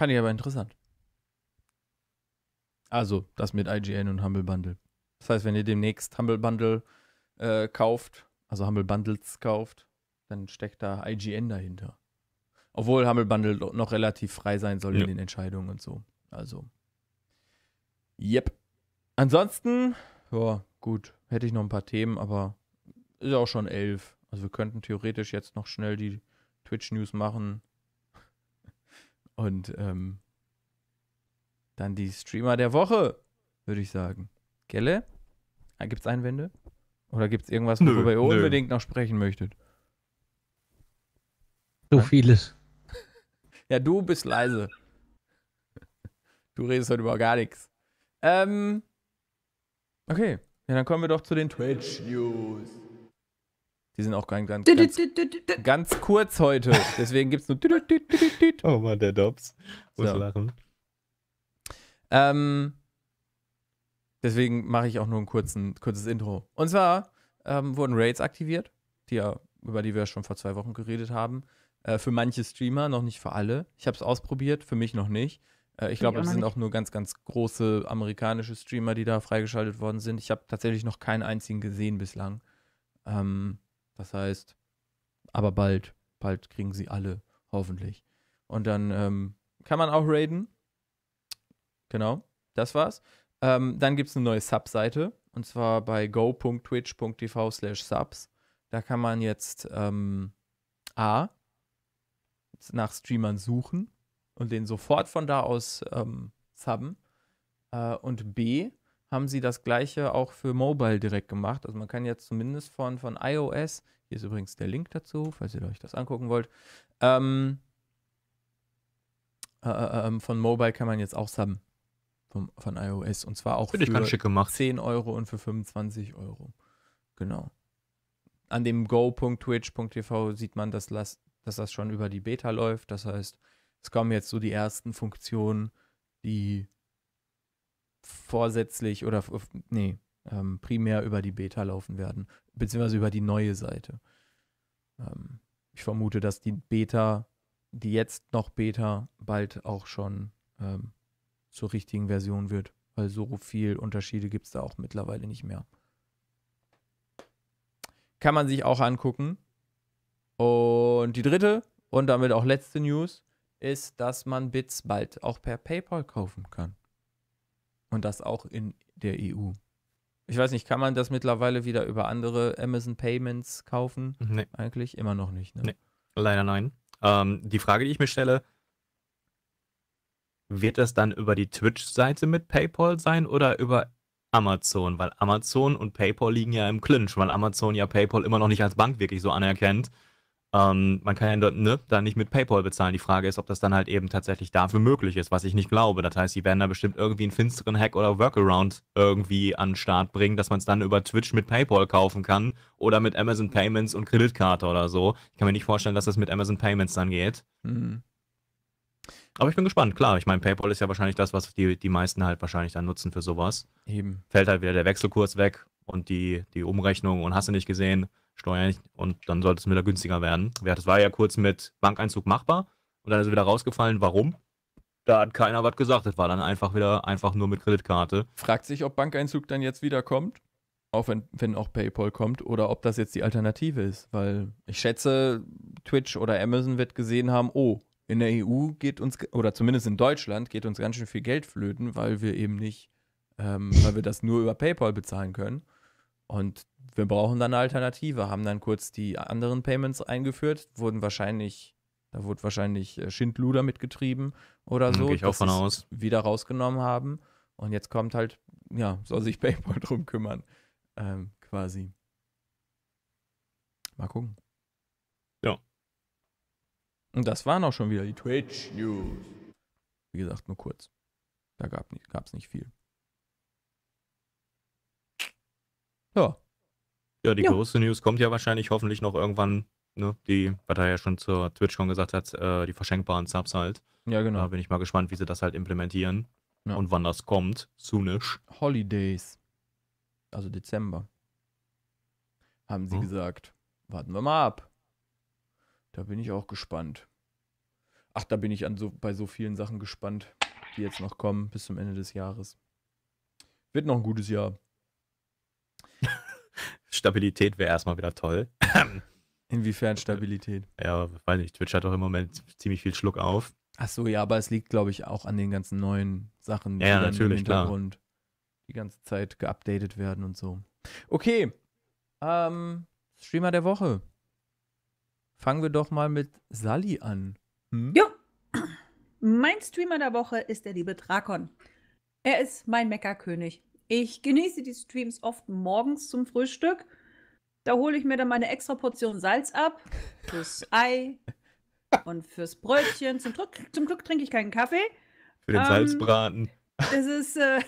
Fand ich aber interessant. Also, das mit IGN und Humble Bundle. Das heißt, wenn ihr demnächst Humble Bundle äh, kauft, also Humble Bundles kauft, dann steckt da IGN dahinter. Obwohl Humble Bundle noch relativ frei sein soll ja. in den Entscheidungen und so. Also. Yep. Ansonsten, ja, gut, hätte ich noch ein paar Themen, aber ist auch schon elf. Also wir könnten theoretisch jetzt noch schnell die Twitch-News machen. Und ähm, dann die Streamer der Woche, würde ich sagen. Gelle? Äh, gibt es Einwände? Oder gibt es irgendwas, nö, worüber ihr nö. unbedingt noch sprechen möchtet? So vieles. Ja, du bist leise. Du redest heute über gar nichts. Ähm, okay, ja, dann kommen wir doch zu den Twitch-News. Wir sind auch ganz, ganz, ganz, ganz kurz heute. Deswegen gibt es nur. oh Mann, der Dobbs. Muss so. lachen. Ähm, deswegen mache ich auch nur ein kurzen, kurzes Intro. Und zwar ähm, wurden Raids aktiviert, die ja, über die wir schon vor zwei Wochen geredet haben. Äh, für manche Streamer, noch nicht für alle. Ich habe es ausprobiert, für mich noch nicht. Äh, ich glaube, es sind auch nur ganz, ganz große amerikanische Streamer, die da freigeschaltet worden sind. Ich habe tatsächlich noch keinen einzigen gesehen bislang. Ähm, das heißt, aber bald, bald kriegen sie alle, hoffentlich. Und dann ähm, kann man auch raiden. Genau, das war's. Ähm, dann gibt es eine neue Subseite und zwar bei go.twitch.tv slash subs. Da kann man jetzt ähm, A nach Streamern suchen und den sofort von da aus ähm, subben äh, und B haben sie das gleiche auch für Mobile direkt gemacht. Also man kann jetzt zumindest von, von iOS, hier ist übrigens der Link dazu, falls ihr euch das angucken wollt, ähm, äh, äh, ähm, von Mobile kann man jetzt auch subben. Von, von iOS. Und zwar auch für ich 10 Euro und für 25 Euro. Genau. An dem go.twitch.tv sieht man, dass, dass das schon über die Beta läuft. Das heißt, es kommen jetzt so die ersten Funktionen, die vorsätzlich oder nee, ähm, primär über die Beta laufen werden, beziehungsweise über die neue Seite. Ähm, ich vermute, dass die Beta, die jetzt noch Beta, bald auch schon ähm, zur richtigen Version wird, weil so viel Unterschiede gibt es da auch mittlerweile nicht mehr. Kann man sich auch angucken. Und die dritte und damit auch letzte News ist, dass man Bits bald auch per PayPal kaufen kann. Und das auch in der EU. Ich weiß nicht, kann man das mittlerweile wieder über andere Amazon Payments kaufen? Nee. Eigentlich immer noch nicht. Ne? Nee, leider nein. Ähm, die Frage, die ich mir stelle, wird das dann über die Twitch-Seite mit PayPal sein oder über Amazon? Weil Amazon und PayPal liegen ja im Clinch, weil Amazon ja PayPal immer noch nicht als Bank wirklich so anerkennt. Ähm, man kann ja ne, da nicht mit PayPal bezahlen. Die Frage ist, ob das dann halt eben tatsächlich dafür möglich ist, was ich nicht glaube. Das heißt, sie werden da bestimmt irgendwie einen finsteren Hack oder Workaround irgendwie an den Start bringen, dass man es dann über Twitch mit PayPal kaufen kann oder mit Amazon Payments und Kreditkarte oder so. Ich kann mir nicht vorstellen, dass das mit Amazon Payments dann geht. Mhm. Aber ich bin gespannt, klar. Ich meine, PayPal ist ja wahrscheinlich das, was die, die meisten halt wahrscheinlich dann nutzen für sowas. Eben. Fällt halt wieder der Wechselkurs weg und die, die Umrechnung und hast du nicht gesehen, Steuern und dann sollte es wieder günstiger werden. Das war ja kurz mit Bankeinzug machbar und dann ist es wieder rausgefallen. Warum? Da hat keiner was gesagt. Das war dann einfach wieder einfach nur mit Kreditkarte. Fragt sich, ob Bankeinzug dann jetzt wieder kommt, auch wenn, wenn auch PayPal kommt, oder ob das jetzt die Alternative ist, weil ich schätze, Twitch oder Amazon wird gesehen haben, oh, in der EU geht uns, oder zumindest in Deutschland, geht uns ganz schön viel Geld flöten, weil wir eben nicht, ähm, weil wir das nur über PayPal bezahlen können. Und wir brauchen dann eine Alternative, haben dann kurz die anderen Payments eingeführt, wurden wahrscheinlich, da wurde wahrscheinlich äh, Schindluder mitgetrieben oder hm, so, Gehe ich auch von aus. wieder rausgenommen haben. Und jetzt kommt halt, ja, soll sich PayPal drum kümmern, ähm, quasi. Mal gucken. Ja. Und das waren auch schon wieder die Twitch News. Wie gesagt, nur kurz. Da gab es nicht viel. Ja. Ja, die ja. große News kommt ja wahrscheinlich hoffentlich noch irgendwann, ne? Die, was er ja schon zur Twitch gesagt hat, äh, die verschenkbaren Subs halt. Ja, genau. Da bin ich mal gespannt, wie sie das halt implementieren ja. und wann das kommt. Soonish. Holidays. Also Dezember. Haben sie hm. gesagt. Warten wir mal ab. Da bin ich auch gespannt. Ach, da bin ich an so, bei so vielen Sachen gespannt, die jetzt noch kommen bis zum Ende des Jahres. Wird noch ein gutes Jahr. Stabilität wäre erstmal wieder toll. Inwiefern Stabilität? Ja, weiß nicht. Twitch hat doch im Moment ziemlich viel Schluck auf. Ach so, ja, aber es liegt, glaube ich, auch an den ganzen neuen Sachen, die ja, dann im Hintergrund klar. die ganze Zeit geupdatet werden und so. Okay, ähm, Streamer der Woche. Fangen wir doch mal mit Sally an. Hm? Ja. Mein Streamer der Woche ist der liebe Drakon. Er ist mein Meckerkönig. Ich genieße die Streams oft morgens zum Frühstück. Da hole ich mir dann meine extra Portion Salz ab fürs Ei und fürs Brötchen. Zum, Druck, zum Glück trinke ich keinen Kaffee. Für den ähm, Salzbraten. Das ist. Äh,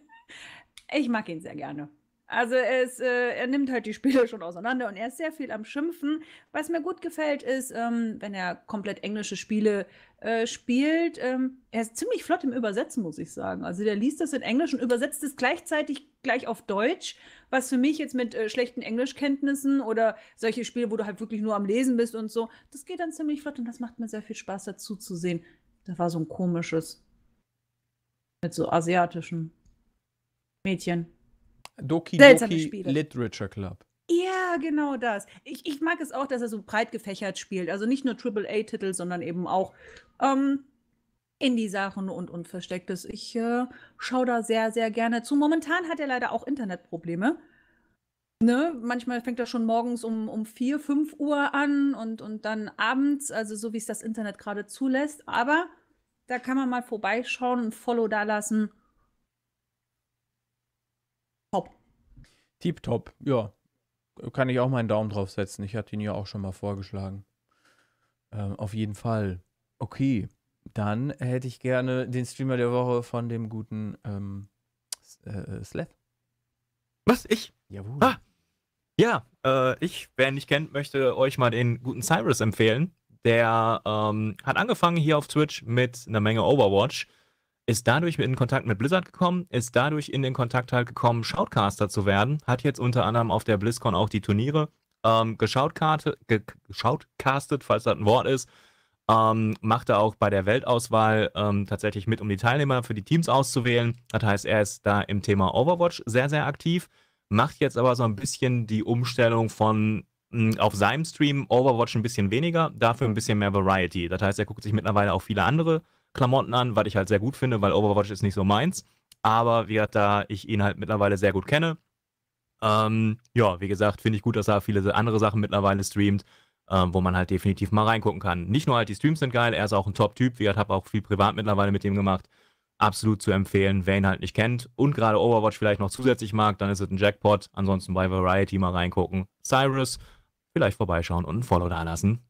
ich mag ihn sehr gerne. Also er, ist, äh, er nimmt halt die Spiele schon auseinander und er ist sehr viel am Schimpfen. Was mir gut gefällt ist, ähm, wenn er komplett englische Spiele äh, spielt, ähm, er ist ziemlich flott im Übersetzen, muss ich sagen. Also der liest das in Englisch und übersetzt es gleichzeitig gleich auf Deutsch, was für mich jetzt mit äh, schlechten Englischkenntnissen oder solche Spiele, wo du halt wirklich nur am Lesen bist und so, das geht dann ziemlich flott und das macht mir sehr viel Spaß dazu zu sehen. Da war so ein komisches mit so asiatischen Mädchen. Doki Doki Literature Club. Ja, genau das. Ich, ich mag es auch, dass er so breit gefächert spielt. Also nicht nur AAA-Titel, sondern eben auch ähm, Indie-Sachen und, und Verstecktes. Ich äh, schaue da sehr, sehr gerne zu. Momentan hat er leider auch Internetprobleme. Ne? Manchmal fängt er schon morgens um, um 4, 5 Uhr an und, und dann abends, also so wie es das Internet gerade zulässt. Aber da kann man mal vorbeischauen und Follow da lassen. Top. Tip-top, ja. Kann ich auch meinen Daumen drauf setzen. Ich hatte ihn ja auch schon mal vorgeschlagen. Ähm, auf jeden Fall. Okay, dann hätte ich gerne den Streamer der Woche von dem guten ähm, äh, Sleth. Was? Ich? Jawohl. Ah, ja, äh, ich, wer ihn nicht kennt, möchte euch mal den guten Cyrus empfehlen. Der ähm, hat angefangen hier auf Twitch mit einer Menge Overwatch ist dadurch in Kontakt mit Blizzard gekommen, ist dadurch in den Kontakt halt gekommen, Shoutcaster zu werden, hat jetzt unter anderem auf der BlizzCon auch die Turniere ähm, geschautcastet, ge falls das ein Wort ist, ähm, macht er auch bei der Weltauswahl ähm, tatsächlich mit, um die Teilnehmer für die Teams auszuwählen. Das heißt, er ist da im Thema Overwatch sehr, sehr aktiv, macht jetzt aber so ein bisschen die Umstellung von hm, auf seinem Stream Overwatch ein bisschen weniger, dafür ein bisschen mehr Variety. Das heißt, er guckt sich mittlerweile auch viele andere äh, Klamotten an, was ich halt sehr gut finde, weil Overwatch ist nicht so meins. Aber wie gesagt, da ich ihn halt mittlerweile sehr gut kenne, ähm, ja, wie gesagt, finde ich gut, dass er viele andere Sachen mittlerweile streamt, ähm, wo man halt definitiv mal reingucken kann. Nicht nur halt die Streams sind geil, er ist auch ein Top-Typ. Wie gesagt, habe auch viel privat mittlerweile mit ihm gemacht. Absolut zu empfehlen, wer ihn halt nicht kennt und gerade Overwatch vielleicht noch zusätzlich mag, dann ist es ein Jackpot. Ansonsten bei Variety mal reingucken. Cyrus, vielleicht vorbeischauen und ein Follow da lassen.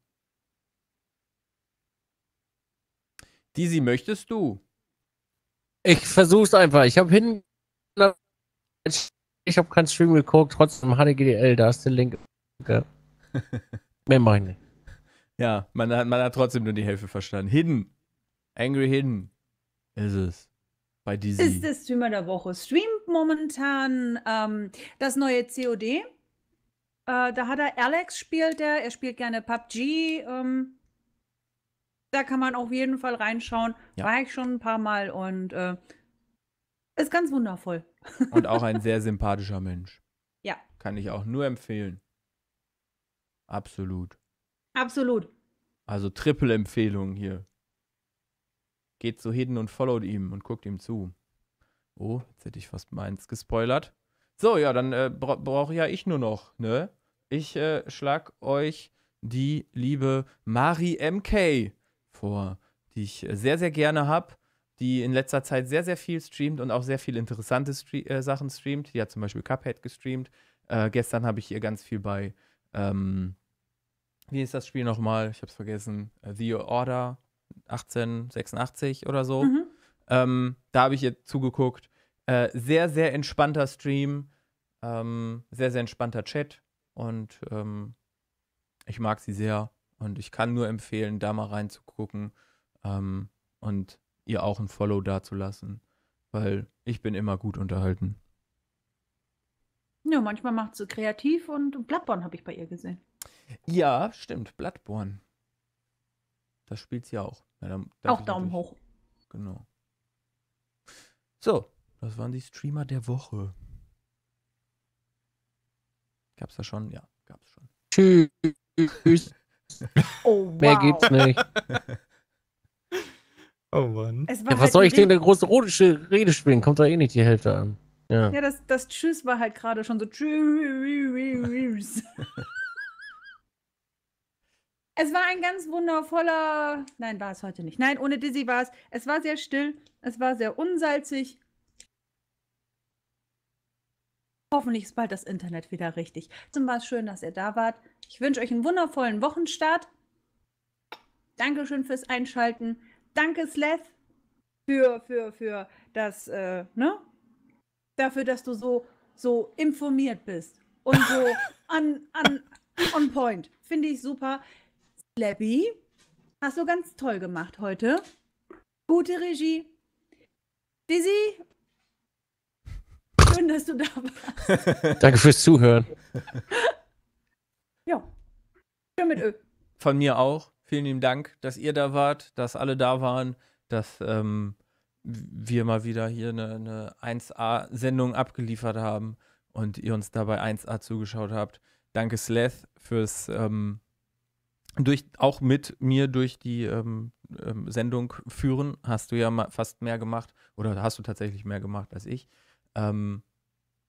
Die möchtest du. Ich versuch's einfach. Ich habe hin. Ich habe keinen Stream geguckt, trotzdem HDGDL, da ist der Link. Okay. Mehr meine. Ja, man hat, man hat trotzdem nur die Hälfte verstanden. Hidden. Angry Hidden ist es. Bei DC. Ist das Streamer der Woche. Streamt momentan ähm, das neue COD. Äh, da hat er Alex spielt er. Er spielt gerne PUBG. Ähm, da kann man auf jeden Fall reinschauen. Ja. War ich schon ein paar Mal und äh, ist ganz wundervoll. Und auch ein sehr sympathischer Mensch. Ja. Kann ich auch nur empfehlen. Absolut. Absolut. Also Triple Empfehlung hier. Geht zu Hidden und followt ihm und guckt ihm zu. Oh, jetzt hätte ich fast meins gespoilert. So, ja, dann äh, bra brauche ja ich nur noch, ne? Ich äh, schlag euch die liebe Mari MK vor, die ich äh, sehr, sehr gerne habe, die in letzter Zeit sehr, sehr viel streamt und auch sehr viel interessante Stre äh, Sachen streamt. Die hat zum Beispiel Cuphead gestreamt. Äh, gestern habe ich ihr ganz viel bei, ähm, wie ist das Spiel nochmal? Ich habe es vergessen. Äh, The Order 1886 oder so. Mhm. Ähm, da habe ich ihr zugeguckt. Äh, sehr, sehr entspannter Stream. Ähm, sehr, sehr entspannter Chat. Und ähm, ich mag sie sehr. Und ich kann nur empfehlen, da mal reinzugucken ähm, und ihr auch ein Follow dazulassen, weil ich bin immer gut unterhalten. Ja, manchmal macht sie kreativ und Bloodborne habe ich bei ihr gesehen. Ja, stimmt, Bloodborne. Das spielt sie auch. Ja, dann, auch Daumen hoch. Genau. So, das waren die Streamer der Woche. Gab's da schon? Ja, gab's schon. Tschüss. Oh, wow. Mehr gibt's nicht. Oh Mann. Ja, was halt soll ich denn der große rotische Rede spielen? Kommt da eh nicht die Hälfte an. Ja, ja das, das Tschüss war halt gerade schon so Tschüss. es war ein ganz wundervoller. Nein, war es heute nicht. Nein, ohne Dizzy war es. Es war sehr still, es war sehr unsalzig Hoffentlich ist bald das Internet wieder richtig. Zum Beispiel schön, dass ihr da wart. Ich wünsche euch einen wundervollen Wochenstart. Dankeschön fürs Einschalten. Danke, Sleth, für, für, für das, äh, ne? Dafür, dass du so, so informiert bist und so an, an, on point. Finde ich super. Slappy, hast du ganz toll gemacht heute. Gute Regie. Dizzy, Schön, dass du da warst. Danke fürs Zuhören. ja. Schön mit Ö. Von mir auch. Vielen lieben Dank, dass ihr da wart, dass alle da waren, dass ähm, wir mal wieder hier eine, eine 1A-Sendung abgeliefert haben und ihr uns dabei 1A zugeschaut habt. Danke, Sleth, fürs ähm, durch, auch mit mir durch die ähm, ähm, Sendung führen. Hast du ja fast mehr gemacht oder hast du tatsächlich mehr gemacht als ich. Ähm,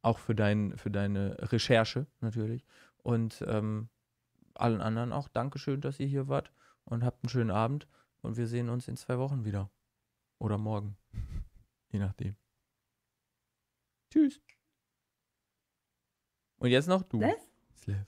auch für, dein, für deine Recherche natürlich. Und ähm, allen anderen auch Dankeschön, dass ihr hier wart und habt einen schönen Abend. Und wir sehen uns in zwei Wochen wieder. Oder morgen. Je nachdem. Tschüss. Und jetzt noch du. Slev.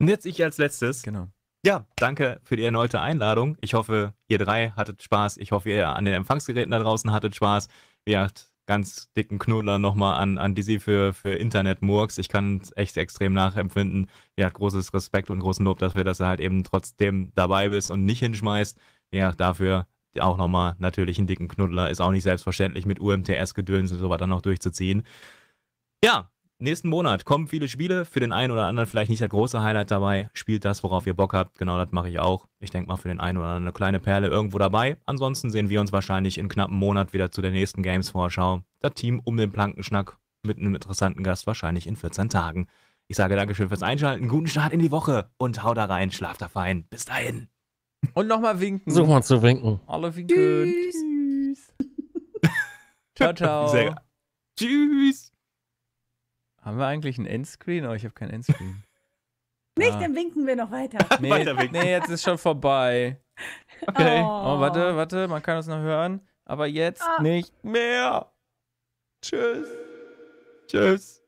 Und jetzt ich als letztes. Genau. Ja, danke für die erneute Einladung. Ich hoffe, ihr drei hattet Spaß. Ich hoffe, ihr an den Empfangsgeräten da draußen hattet Spaß. Wie gesagt, ganz dicken Knuddler nochmal an, an Dizzy für, für Internet-Murks. Ich kann es echt extrem nachempfinden. Ja, großes Respekt und großen Lob dafür, dass du halt eben trotzdem dabei bist und nicht hinschmeißt. Ja, dafür auch nochmal natürlich einen dicken Knuddler. Ist auch nicht selbstverständlich mit UMTS-Gedöns und so weiter noch durchzuziehen. Ja, nächsten Monat kommen viele Spiele. Für den einen oder anderen vielleicht nicht das große Highlight dabei. Spielt das, worauf ihr Bock habt. Genau das mache ich auch. Ich denke mal, für den einen oder anderen eine kleine Perle irgendwo dabei. Ansonsten sehen wir uns wahrscheinlich in knappen Monat wieder zu der nächsten Games-Vorschau. Das Team um den Plankenschnack mit einem interessanten Gast wahrscheinlich in 14 Tagen. Ich sage Dankeschön fürs Einschalten, guten Start in die Woche und hau da rein, schlaf da fein. Bis dahin. Und nochmal winken. Super zu winken. Alle winken. Tschüss. ciao, ciao. Sehr. Tschüss. Haben wir eigentlich ein Endscreen? Oh, ich habe kein Endscreen. Nicht, ah. dann winken wir noch weiter. Nee, weiter nee, jetzt ist schon vorbei. Okay. Oh. oh. warte, warte, man kann uns noch hören, aber jetzt oh. nicht mehr. Tschüss. Tschüss.